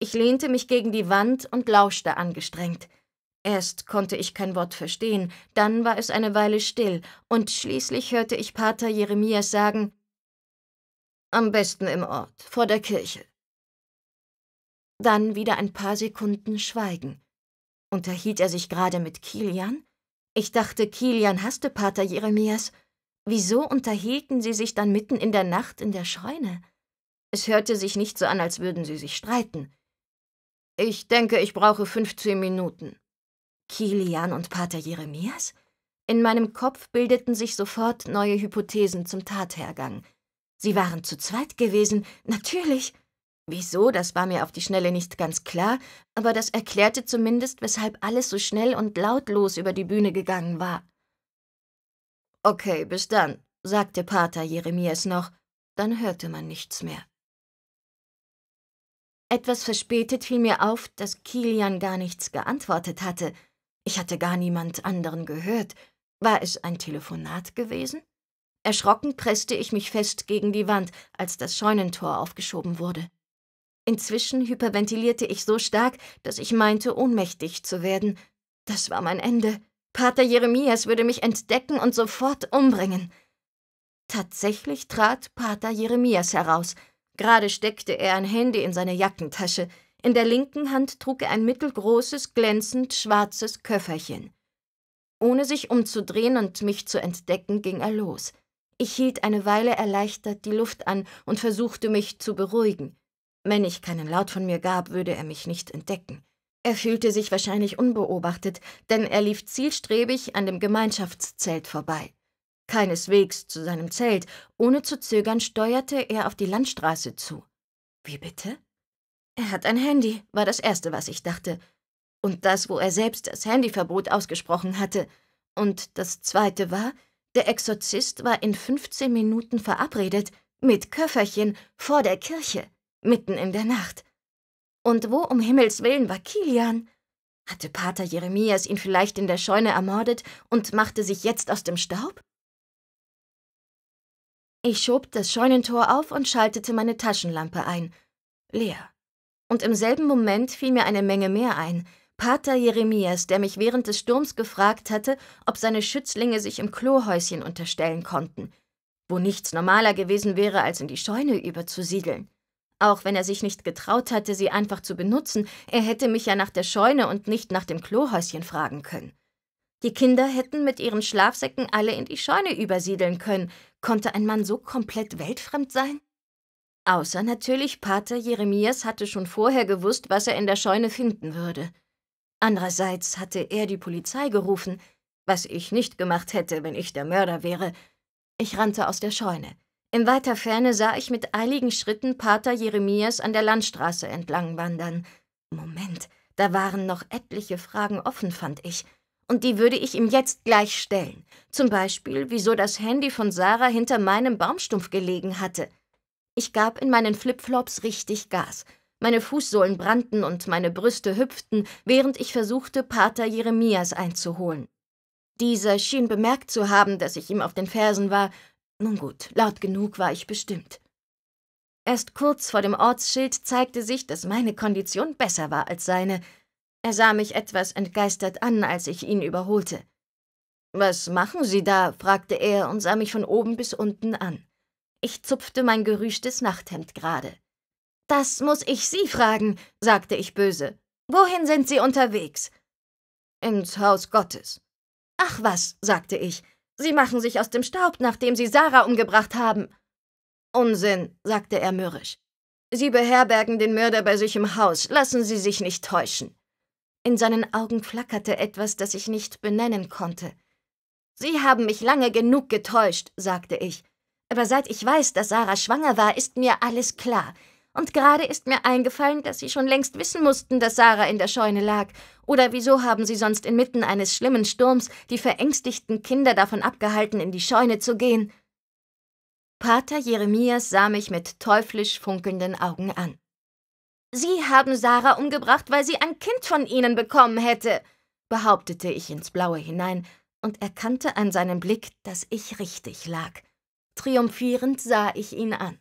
Ich lehnte mich gegen die Wand und lauschte angestrengt. Erst konnte ich kein Wort verstehen, dann war es eine Weile still, und schließlich hörte ich Pater Jeremias sagen, am besten im Ort, vor der Kirche. Dann wieder ein paar Sekunden Schweigen. Unterhielt er sich gerade mit Kilian? Ich dachte, Kilian hasste Pater Jeremias. Wieso unterhielten sie sich dann mitten in der Nacht in der Scheune? Es hörte sich nicht so an, als würden sie sich streiten. Ich denke, ich brauche 15 Minuten. Kilian und Pater Jeremias? In meinem Kopf bildeten sich sofort neue Hypothesen zum Tathergang. Sie waren zu zweit gewesen, natürlich. Wieso, das war mir auf die Schnelle nicht ganz klar, aber das erklärte zumindest, weshalb alles so schnell und lautlos über die Bühne gegangen war. Okay, bis dann, sagte Pater Jeremias noch, dann hörte man nichts mehr. Etwas verspätet fiel mir auf, dass Kilian gar nichts geantwortet hatte. Ich hatte gar niemand anderen gehört. War es ein Telefonat gewesen? Erschrocken presste ich mich fest gegen die Wand, als das Scheunentor aufgeschoben wurde. Inzwischen hyperventilierte ich so stark, dass ich meinte, ohnmächtig zu werden. Das war mein Ende. Pater Jeremias würde mich entdecken und sofort umbringen. Tatsächlich trat Pater Jeremias heraus – Gerade steckte er ein Handy in seine Jackentasche. In der linken Hand trug er ein mittelgroßes, glänzend schwarzes Köfferchen. Ohne sich umzudrehen und mich zu entdecken, ging er los. Ich hielt eine Weile erleichtert die Luft an und versuchte mich zu beruhigen. Wenn ich keinen Laut von mir gab, würde er mich nicht entdecken. Er fühlte sich wahrscheinlich unbeobachtet, denn er lief zielstrebig an dem Gemeinschaftszelt vorbei keineswegs zu seinem Zelt. Ohne zu zögern steuerte er auf die Landstraße zu. Wie bitte? Er hat ein Handy, war das Erste, was ich dachte. Und das, wo er selbst das Handyverbot ausgesprochen hatte. Und das Zweite war, der Exorzist war in 15 Minuten verabredet, mit Köfferchen, vor der Kirche, mitten in der Nacht. Und wo um Himmels willen war Kilian? Hatte Pater Jeremias ihn vielleicht in der Scheune ermordet und machte sich jetzt aus dem Staub? Ich schob das Scheunentor auf und schaltete meine Taschenlampe ein. Leer. Und im selben Moment fiel mir eine Menge mehr ein. Pater Jeremias, der mich während des Sturms gefragt hatte, ob seine Schützlinge sich im Klohäuschen unterstellen konnten, wo nichts normaler gewesen wäre, als in die Scheune überzusiedeln. Auch wenn er sich nicht getraut hatte, sie einfach zu benutzen, er hätte mich ja nach der Scheune und nicht nach dem Klohäuschen fragen können. Die Kinder hätten mit ihren Schlafsäcken alle in die Scheune übersiedeln können. Konnte ein Mann so komplett weltfremd sein? Außer natürlich, Pater Jeremias hatte schon vorher gewusst, was er in der Scheune finden würde. Andererseits hatte er die Polizei gerufen, was ich nicht gemacht hätte, wenn ich der Mörder wäre. Ich rannte aus der Scheune. In weiter Ferne sah ich mit eiligen Schritten Pater Jeremias an der Landstraße entlang wandern. Moment, da waren noch etliche Fragen offen, fand ich und die würde ich ihm jetzt gleich stellen. Zum Beispiel, wieso das Handy von Sarah hinter meinem Baumstumpf gelegen hatte. Ich gab in meinen Flipflops richtig Gas. Meine Fußsohlen brannten und meine Brüste hüpften, während ich versuchte, Pater Jeremias einzuholen. Dieser schien bemerkt zu haben, dass ich ihm auf den Fersen war. Nun gut, laut genug war ich bestimmt. Erst kurz vor dem Ortsschild zeigte sich, dass meine Kondition besser war als seine. Er sah mich etwas entgeistert an, als ich ihn überholte. »Was machen Sie da?« fragte er und sah mich von oben bis unten an. Ich zupfte mein gerüschtes Nachthemd gerade. »Das muss ich Sie fragen«, sagte ich böse. »Wohin sind Sie unterwegs?« »Ins Haus Gottes.« »Ach was«, sagte ich, »Sie machen sich aus dem Staub, nachdem Sie Sarah umgebracht haben.« »Unsinn«, sagte er mürrisch. »Sie beherbergen den Mörder bei sich im Haus, lassen Sie sich nicht täuschen.« in seinen Augen flackerte etwas, das ich nicht benennen konnte. Sie haben mich lange genug getäuscht, sagte ich. Aber seit ich weiß, dass Sarah schwanger war, ist mir alles klar. Und gerade ist mir eingefallen, dass Sie schon längst wissen mussten, dass Sarah in der Scheune lag. Oder wieso haben Sie sonst inmitten eines schlimmen Sturms die verängstigten Kinder davon abgehalten, in die Scheune zu gehen? Pater Jeremias sah mich mit teuflisch funkelnden Augen an. Sie haben Sarah umgebracht, weil sie ein Kind von Ihnen bekommen hätte, behauptete ich ins Blaue hinein und erkannte an seinem Blick, dass ich richtig lag. Triumphierend sah ich ihn an.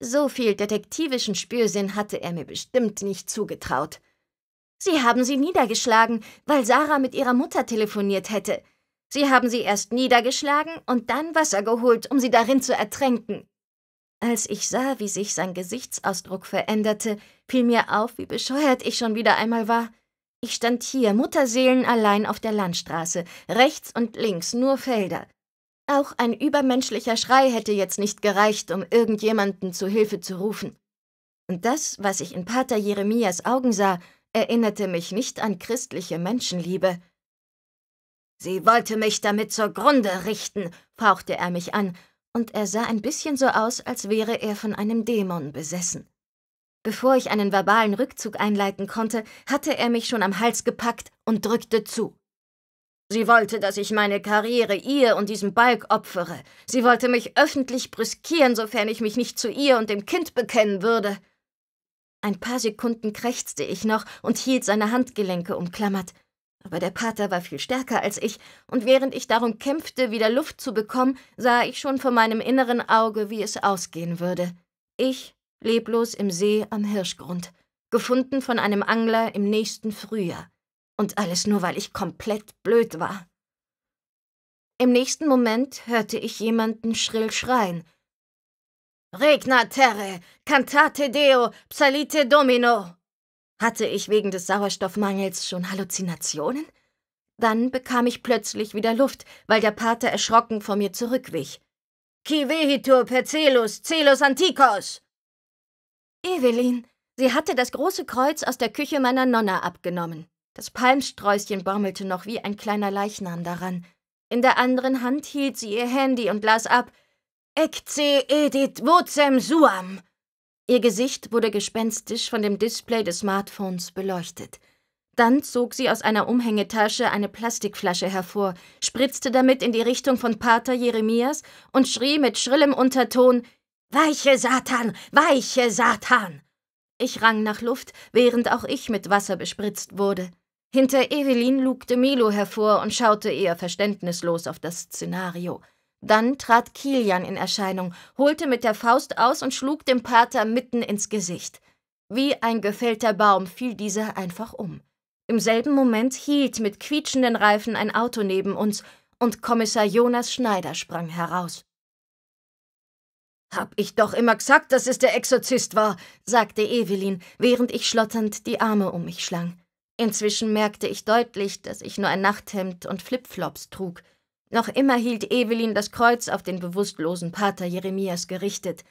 So viel detektivischen Spürsinn hatte er mir bestimmt nicht zugetraut. Sie haben sie niedergeschlagen, weil Sarah mit ihrer Mutter telefoniert hätte. Sie haben sie erst niedergeschlagen und dann Wasser geholt, um sie darin zu ertränken. Als ich sah, wie sich sein Gesichtsausdruck veränderte, fiel mir auf, wie bescheuert ich schon wieder einmal war. Ich stand hier, Mutterseelen allein auf der Landstraße, rechts und links nur Felder. Auch ein übermenschlicher Schrei hätte jetzt nicht gereicht, um irgendjemanden zu Hilfe zu rufen. Und das, was ich in Pater Jeremias Augen sah, erinnerte mich nicht an christliche Menschenliebe. Sie wollte mich damit zugrunde richten, fauchte er mich an und er sah ein bisschen so aus, als wäre er von einem Dämon besessen. Bevor ich einen verbalen Rückzug einleiten konnte, hatte er mich schon am Hals gepackt und drückte zu. Sie wollte, dass ich meine Karriere ihr und diesem Balg opfere. Sie wollte mich öffentlich brüskieren, sofern ich mich nicht zu ihr und dem Kind bekennen würde. Ein paar Sekunden krächzte ich noch und hielt seine Handgelenke umklammert. Aber der Pater war viel stärker als ich, und während ich darum kämpfte, wieder Luft zu bekommen, sah ich schon vor meinem inneren Auge, wie es ausgehen würde. Ich, leblos im See am Hirschgrund, gefunden von einem Angler im nächsten Frühjahr. Und alles nur, weil ich komplett blöd war. Im nächsten Moment hörte ich jemanden schrill schreien. Regna terre, cantate Deo, psalite Domino! Hatte ich wegen des Sauerstoffmangels schon Halluzinationen? Dann bekam ich plötzlich wieder Luft, weil der Pater erschrocken vor mir zurückwich. Qui vehitur per celus, celus antikos! Evelyn, sie hatte das große Kreuz aus der Küche meiner Nonna abgenommen. Das Palmsträußchen baumelte noch wie ein kleiner Leichnam daran. In der anderen Hand hielt sie ihr Handy und las ab: Ecce edit vocem suam. Ihr Gesicht wurde gespenstisch von dem Display des Smartphones beleuchtet. Dann zog sie aus einer Umhängetasche eine Plastikflasche hervor, spritzte damit in die Richtung von Pater Jeremias und schrie mit schrillem Unterton Weiche Satan, weiche Satan. Ich rang nach Luft, während auch ich mit Wasser bespritzt wurde. Hinter Evelyn lugte Milo hervor und schaute eher verständnislos auf das Szenario. Dann trat Kilian in Erscheinung, holte mit der Faust aus und schlug dem Pater mitten ins Gesicht. Wie ein gefällter Baum fiel dieser einfach um. Im selben Moment hielt mit quietschenden Reifen ein Auto neben uns und Kommissar Jonas Schneider sprang heraus. Hab ich doch immer gesagt, dass es der Exorzist war, sagte Evelyn, während ich schlotternd die Arme um mich schlang. Inzwischen merkte ich deutlich, dass ich nur ein Nachthemd und Flipflops trug. Noch immer hielt Evelyn das Kreuz auf den bewusstlosen Pater Jeremias gerichtet.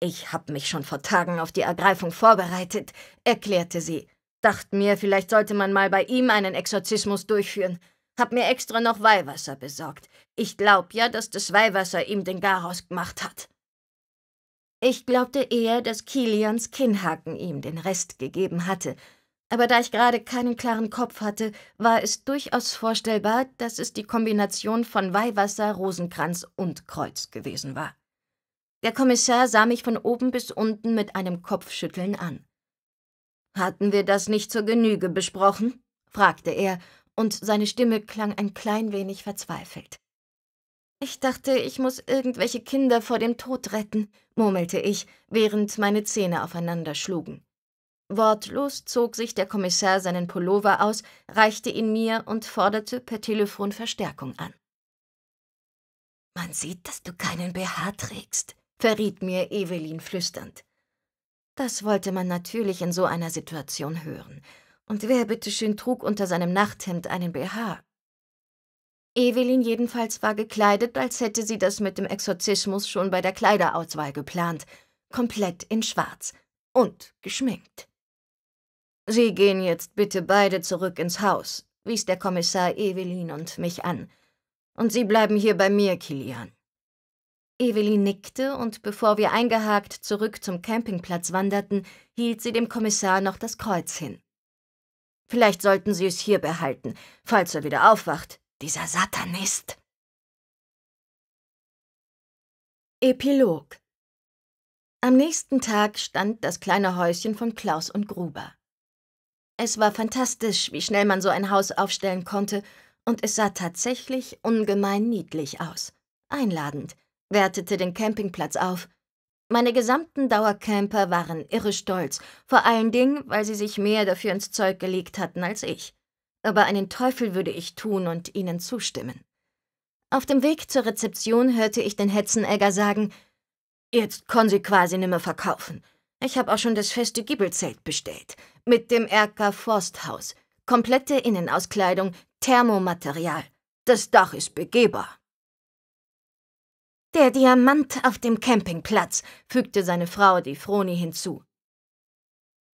Ich hab mich schon vor Tagen auf die Ergreifung vorbereitet, erklärte sie. Dacht mir, vielleicht sollte man mal bei ihm einen Exorzismus durchführen. Hab mir extra noch Weihwasser besorgt. Ich glaub ja, dass das Weihwasser ihm den Garaus gemacht hat. Ich glaubte eher, dass Kilians Kinnhaken ihm den Rest gegeben hatte, aber da ich gerade keinen klaren Kopf hatte, war es durchaus vorstellbar, dass es die Kombination von Weihwasser, Rosenkranz und Kreuz gewesen war. Der Kommissar sah mich von oben bis unten mit einem Kopfschütteln an. Hatten wir das nicht zur Genüge besprochen? fragte er, und seine Stimme klang ein klein wenig verzweifelt. Ich dachte, ich muss irgendwelche Kinder vor dem Tod retten, murmelte ich, während meine Zähne aufeinander schlugen. Wortlos zog sich der Kommissar seinen Pullover aus, reichte ihn mir und forderte per Telefon Verstärkung an. Man sieht, dass du keinen BH trägst, verriet mir Evelyn flüsternd. Das wollte man natürlich in so einer Situation hören. Und wer bitteschön trug unter seinem Nachthemd einen BH? Evelyn jedenfalls war gekleidet, als hätte sie das mit dem Exorzismus schon bei der Kleiderauswahl geplant. Komplett in Schwarz und geschminkt. Sie gehen jetzt bitte beide zurück ins Haus, wies der Kommissar Evelyn und mich an. Und Sie bleiben hier bei mir, Kilian. Evelyn nickte, und bevor wir eingehakt zurück zum Campingplatz wanderten, hielt sie dem Kommissar noch das Kreuz hin. Vielleicht sollten Sie es hier behalten, falls er wieder aufwacht, dieser Satanist. Epilog Am nächsten Tag stand das kleine Häuschen von Klaus und Gruber. Es war fantastisch, wie schnell man so ein Haus aufstellen konnte, und es sah tatsächlich ungemein niedlich aus. Einladend, wertete den Campingplatz auf. Meine gesamten Dauercamper waren irre stolz, vor allen Dingen, weil sie sich mehr dafür ins Zeug gelegt hatten als ich. Aber einen Teufel würde ich tun und ihnen zustimmen. Auf dem Weg zur Rezeption hörte ich den Hetzenegger sagen, »Jetzt kann sie quasi nimmer verkaufen. Ich habe auch schon das feste Giebelzelt bestellt.« mit dem Erker Forsthaus. Komplette Innenauskleidung, Thermomaterial. Das Dach ist begehbar. Der Diamant auf dem Campingplatz, fügte seine Frau, die Froni, hinzu.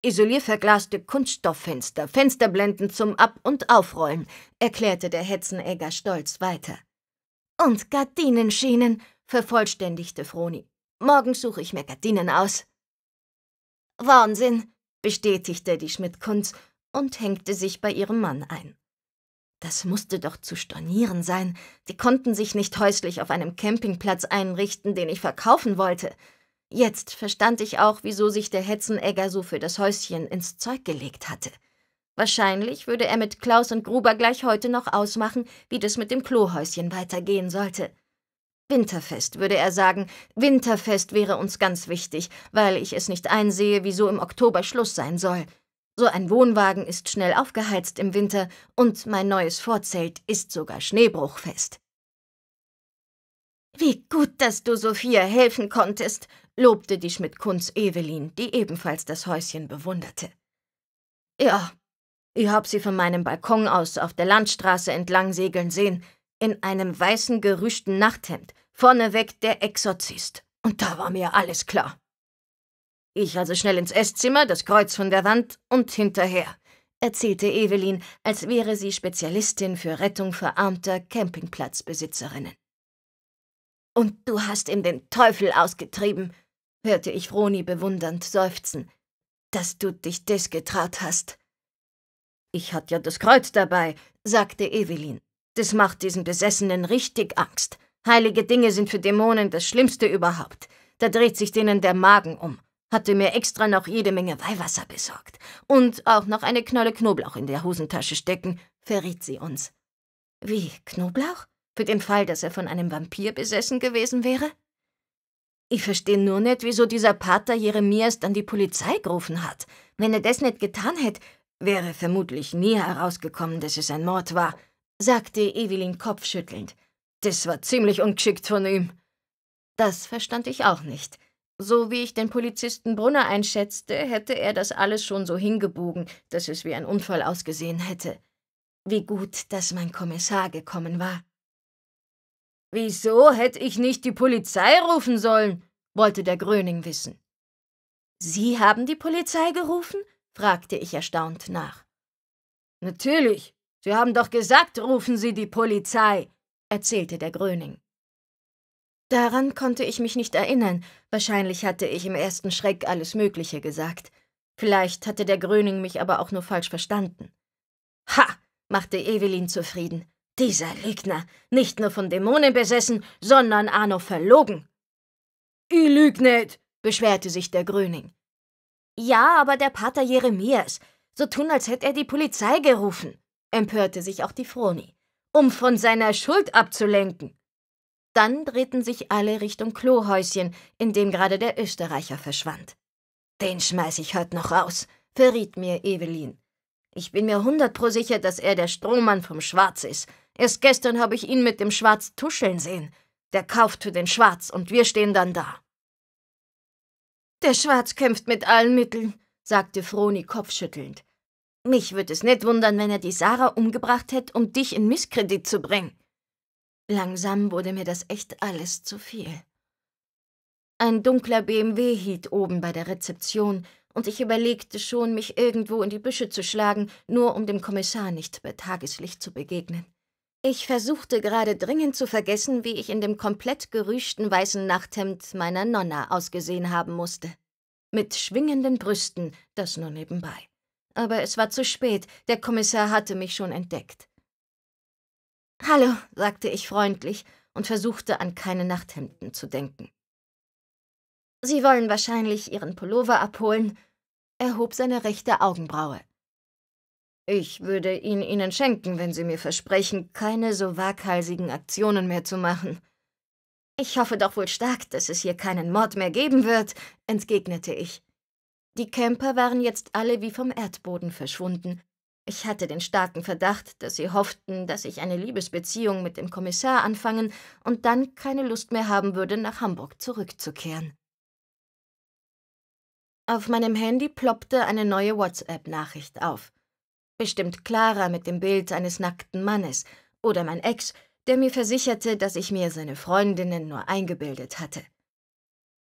Isolierverglaste Kunststofffenster, Fensterblenden zum Ab- und Aufrollen, erklärte der Hetzenegger stolz weiter. Und Gardinenschienen, vervollständigte Froni. Morgen suche ich mir Gardinen aus. Wahnsinn, bestätigte die Schmidt-Kunz und hängte sich bei ihrem Mann ein. Das musste doch zu stornieren sein. Sie konnten sich nicht häuslich auf einem Campingplatz einrichten, den ich verkaufen wollte. Jetzt verstand ich auch, wieso sich der Hetzenegger so für das Häuschen ins Zeug gelegt hatte. Wahrscheinlich würde er mit Klaus und Gruber gleich heute noch ausmachen, wie das mit dem Klohäuschen weitergehen sollte. Winterfest, würde er sagen. Winterfest wäre uns ganz wichtig, weil ich es nicht einsehe, wieso im Oktober Schluss sein soll. So ein Wohnwagen ist schnell aufgeheizt im Winter und mein neues Vorzelt ist sogar schneebruchfest. Wie gut, dass du Sophia helfen konntest, lobte die Schmidt-Kunz Evelyn, die ebenfalls das Häuschen bewunderte. Ja, ich hab sie von meinem Balkon aus auf der Landstraße entlang segeln sehen, in einem weißen, gerüschten Nachthemd. Vorneweg der Exorzist. Und da war mir alles klar. Ich also schnell ins Esszimmer, das Kreuz von der Wand und hinterher, erzählte Evelyn, als wäre sie Spezialistin für Rettung verarmter Campingplatzbesitzerinnen. Und du hast ihm den Teufel ausgetrieben, hörte ich Roni bewundernd seufzen, dass du dich das getraut hast. Ich hatte ja das Kreuz dabei, sagte Evelyn. Das macht diesen Besessenen richtig Angst. Heilige Dinge sind für Dämonen das Schlimmste überhaupt. Da dreht sich denen der Magen um. Hatte mir extra noch jede Menge Weihwasser besorgt. Und auch noch eine Knolle Knoblauch in der Hosentasche stecken, verriet sie uns. Wie, Knoblauch? Für den Fall, dass er von einem Vampir besessen gewesen wäre? Ich verstehe nur nicht, wieso dieser Pater Jeremias dann die Polizei gerufen hat. Wenn er das nicht getan hätte, wäre vermutlich nie herausgekommen, dass es ein Mord war sagte Evelyn kopfschüttelnd. Das war ziemlich ungeschickt von ihm. Das verstand ich auch nicht. So wie ich den Polizisten Brunner einschätzte, hätte er das alles schon so hingebogen, dass es wie ein Unfall ausgesehen hätte. Wie gut, dass mein Kommissar gekommen war. Wieso hätte ich nicht die Polizei rufen sollen? wollte der Gröning wissen. Sie haben die Polizei gerufen? fragte ich erstaunt nach. Natürlich, Sie haben doch gesagt, rufen Sie die Polizei, erzählte der Gröning. Daran konnte ich mich nicht erinnern. Wahrscheinlich hatte ich im ersten Schreck alles Mögliche gesagt. Vielleicht hatte der Gröning mich aber auch nur falsch verstanden. Ha! machte Evelyn zufrieden. Dieser Lügner, nicht nur von Dämonen besessen, sondern Arno verlogen. I lügnet, beschwerte sich der Gröning. Ja, aber der Pater Jeremias, so tun, als hätte er die Polizei gerufen empörte sich auch die Froni, um von seiner Schuld abzulenken. Dann drehten sich alle Richtung Klohäuschen, in dem gerade der Österreicher verschwand. Den schmeiß ich heute noch raus, verriet mir Evelyn. Ich bin mir hundert sicher, dass er der Strohmann vom Schwarz ist. Erst gestern habe ich ihn mit dem Schwarz tuscheln sehen. Der kauft für den Schwarz und wir stehen dann da. Der Schwarz kämpft mit allen Mitteln, sagte Froni kopfschüttelnd. Mich würde es nicht wundern, wenn er die Sarah umgebracht hätte, um dich in Misskredit zu bringen. Langsam wurde mir das echt alles zu viel. Ein dunkler BMW hielt oben bei der Rezeption, und ich überlegte schon, mich irgendwo in die Büsche zu schlagen, nur um dem Kommissar nicht bei Tageslicht zu begegnen. Ich versuchte gerade dringend zu vergessen, wie ich in dem komplett gerüschten weißen Nachthemd meiner Nonna ausgesehen haben musste. Mit schwingenden Brüsten, das nur nebenbei aber es war zu spät, der Kommissar hatte mich schon entdeckt. Hallo, sagte ich freundlich und versuchte an keine Nachthemden zu denken. Sie wollen wahrscheinlich Ihren Pullover abholen. Er hob seine rechte Augenbraue. Ich würde ihn Ihnen schenken, wenn Sie mir versprechen, keine so waghalsigen Aktionen mehr zu machen. Ich hoffe doch wohl stark, dass es hier keinen Mord mehr geben wird, entgegnete ich. Die Camper waren jetzt alle wie vom Erdboden verschwunden. Ich hatte den starken Verdacht, dass sie hofften, dass ich eine Liebesbeziehung mit dem Kommissar anfangen und dann keine Lust mehr haben würde, nach Hamburg zurückzukehren. Auf meinem Handy ploppte eine neue WhatsApp-Nachricht auf. Bestimmt Clara mit dem Bild eines nackten Mannes oder mein Ex, der mir versicherte, dass ich mir seine Freundinnen nur eingebildet hatte.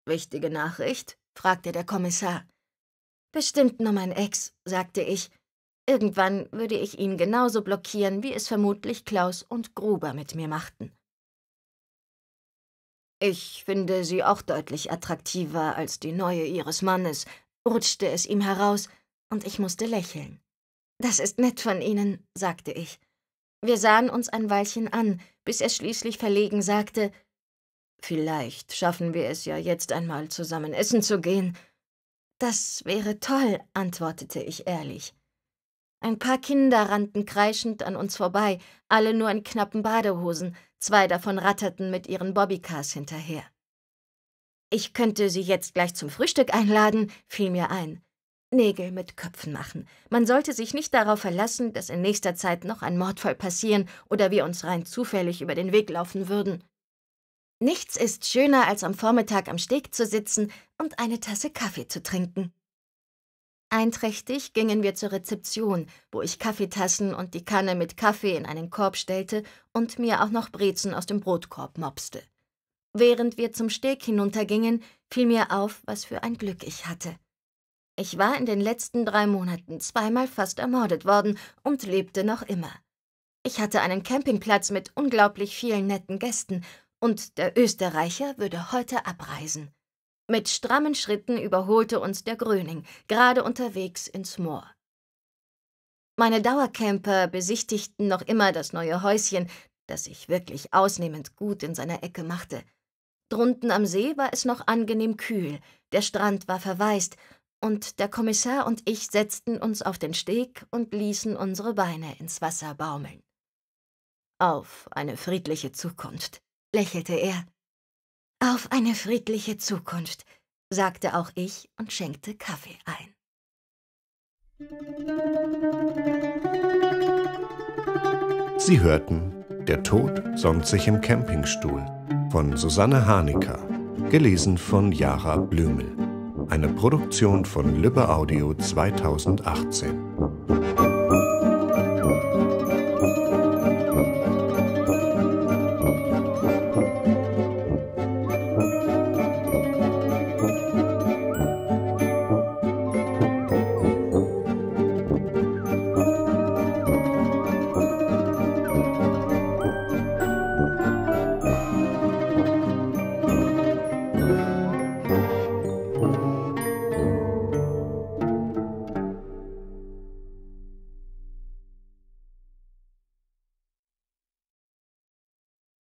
Wichtige Nachricht? fragte der Kommissar. Bestimmt nur mein Ex, sagte ich. Irgendwann würde ich ihn genauso blockieren, wie es vermutlich Klaus und Gruber mit mir machten. Ich finde sie auch deutlich attraktiver als die neue ihres Mannes, rutschte es ihm heraus, und ich musste lächeln. Das ist nett von Ihnen, sagte ich. Wir sahen uns ein Weilchen an, bis er schließlich verlegen sagte Vielleicht schaffen wir es ja jetzt einmal zusammen essen zu gehen, das wäre toll, antwortete ich ehrlich. Ein paar Kinder rannten kreischend an uns vorbei, alle nur in knappen Badehosen, zwei davon ratterten mit ihren Bobbycars hinterher. Ich könnte sie jetzt gleich zum Frühstück einladen, fiel mir ein. Nägel mit Köpfen machen. Man sollte sich nicht darauf verlassen, dass in nächster Zeit noch ein Mordfall passieren oder wir uns rein zufällig über den Weg laufen würden. Nichts ist schöner, als am Vormittag am Steg zu sitzen und eine Tasse Kaffee zu trinken. Einträchtig gingen wir zur Rezeption, wo ich Kaffeetassen und die Kanne mit Kaffee in einen Korb stellte und mir auch noch Brezen aus dem Brotkorb mopste. Während wir zum Steg hinuntergingen, fiel mir auf, was für ein Glück ich hatte. Ich war in den letzten drei Monaten zweimal fast ermordet worden und lebte noch immer. Ich hatte einen Campingplatz mit unglaublich vielen netten Gästen und der Österreicher würde heute abreisen. Mit strammen Schritten überholte uns der Gröning, gerade unterwegs ins Moor. Meine Dauercamper besichtigten noch immer das neue Häuschen, das sich wirklich ausnehmend gut in seiner Ecke machte. Drunten am See war es noch angenehm kühl, der Strand war verwaist, und der Kommissar und ich setzten uns auf den Steg und ließen unsere Beine ins Wasser baumeln. Auf eine friedliche Zukunft lächelte er. Auf eine friedliche Zukunft, sagte auch ich und schenkte Kaffee ein. Sie hörten Der Tod sonnt sich im Campingstuhl von Susanne Hanecker, gelesen von Jara Blümel. Eine Produktion von Lübbe Audio 2018.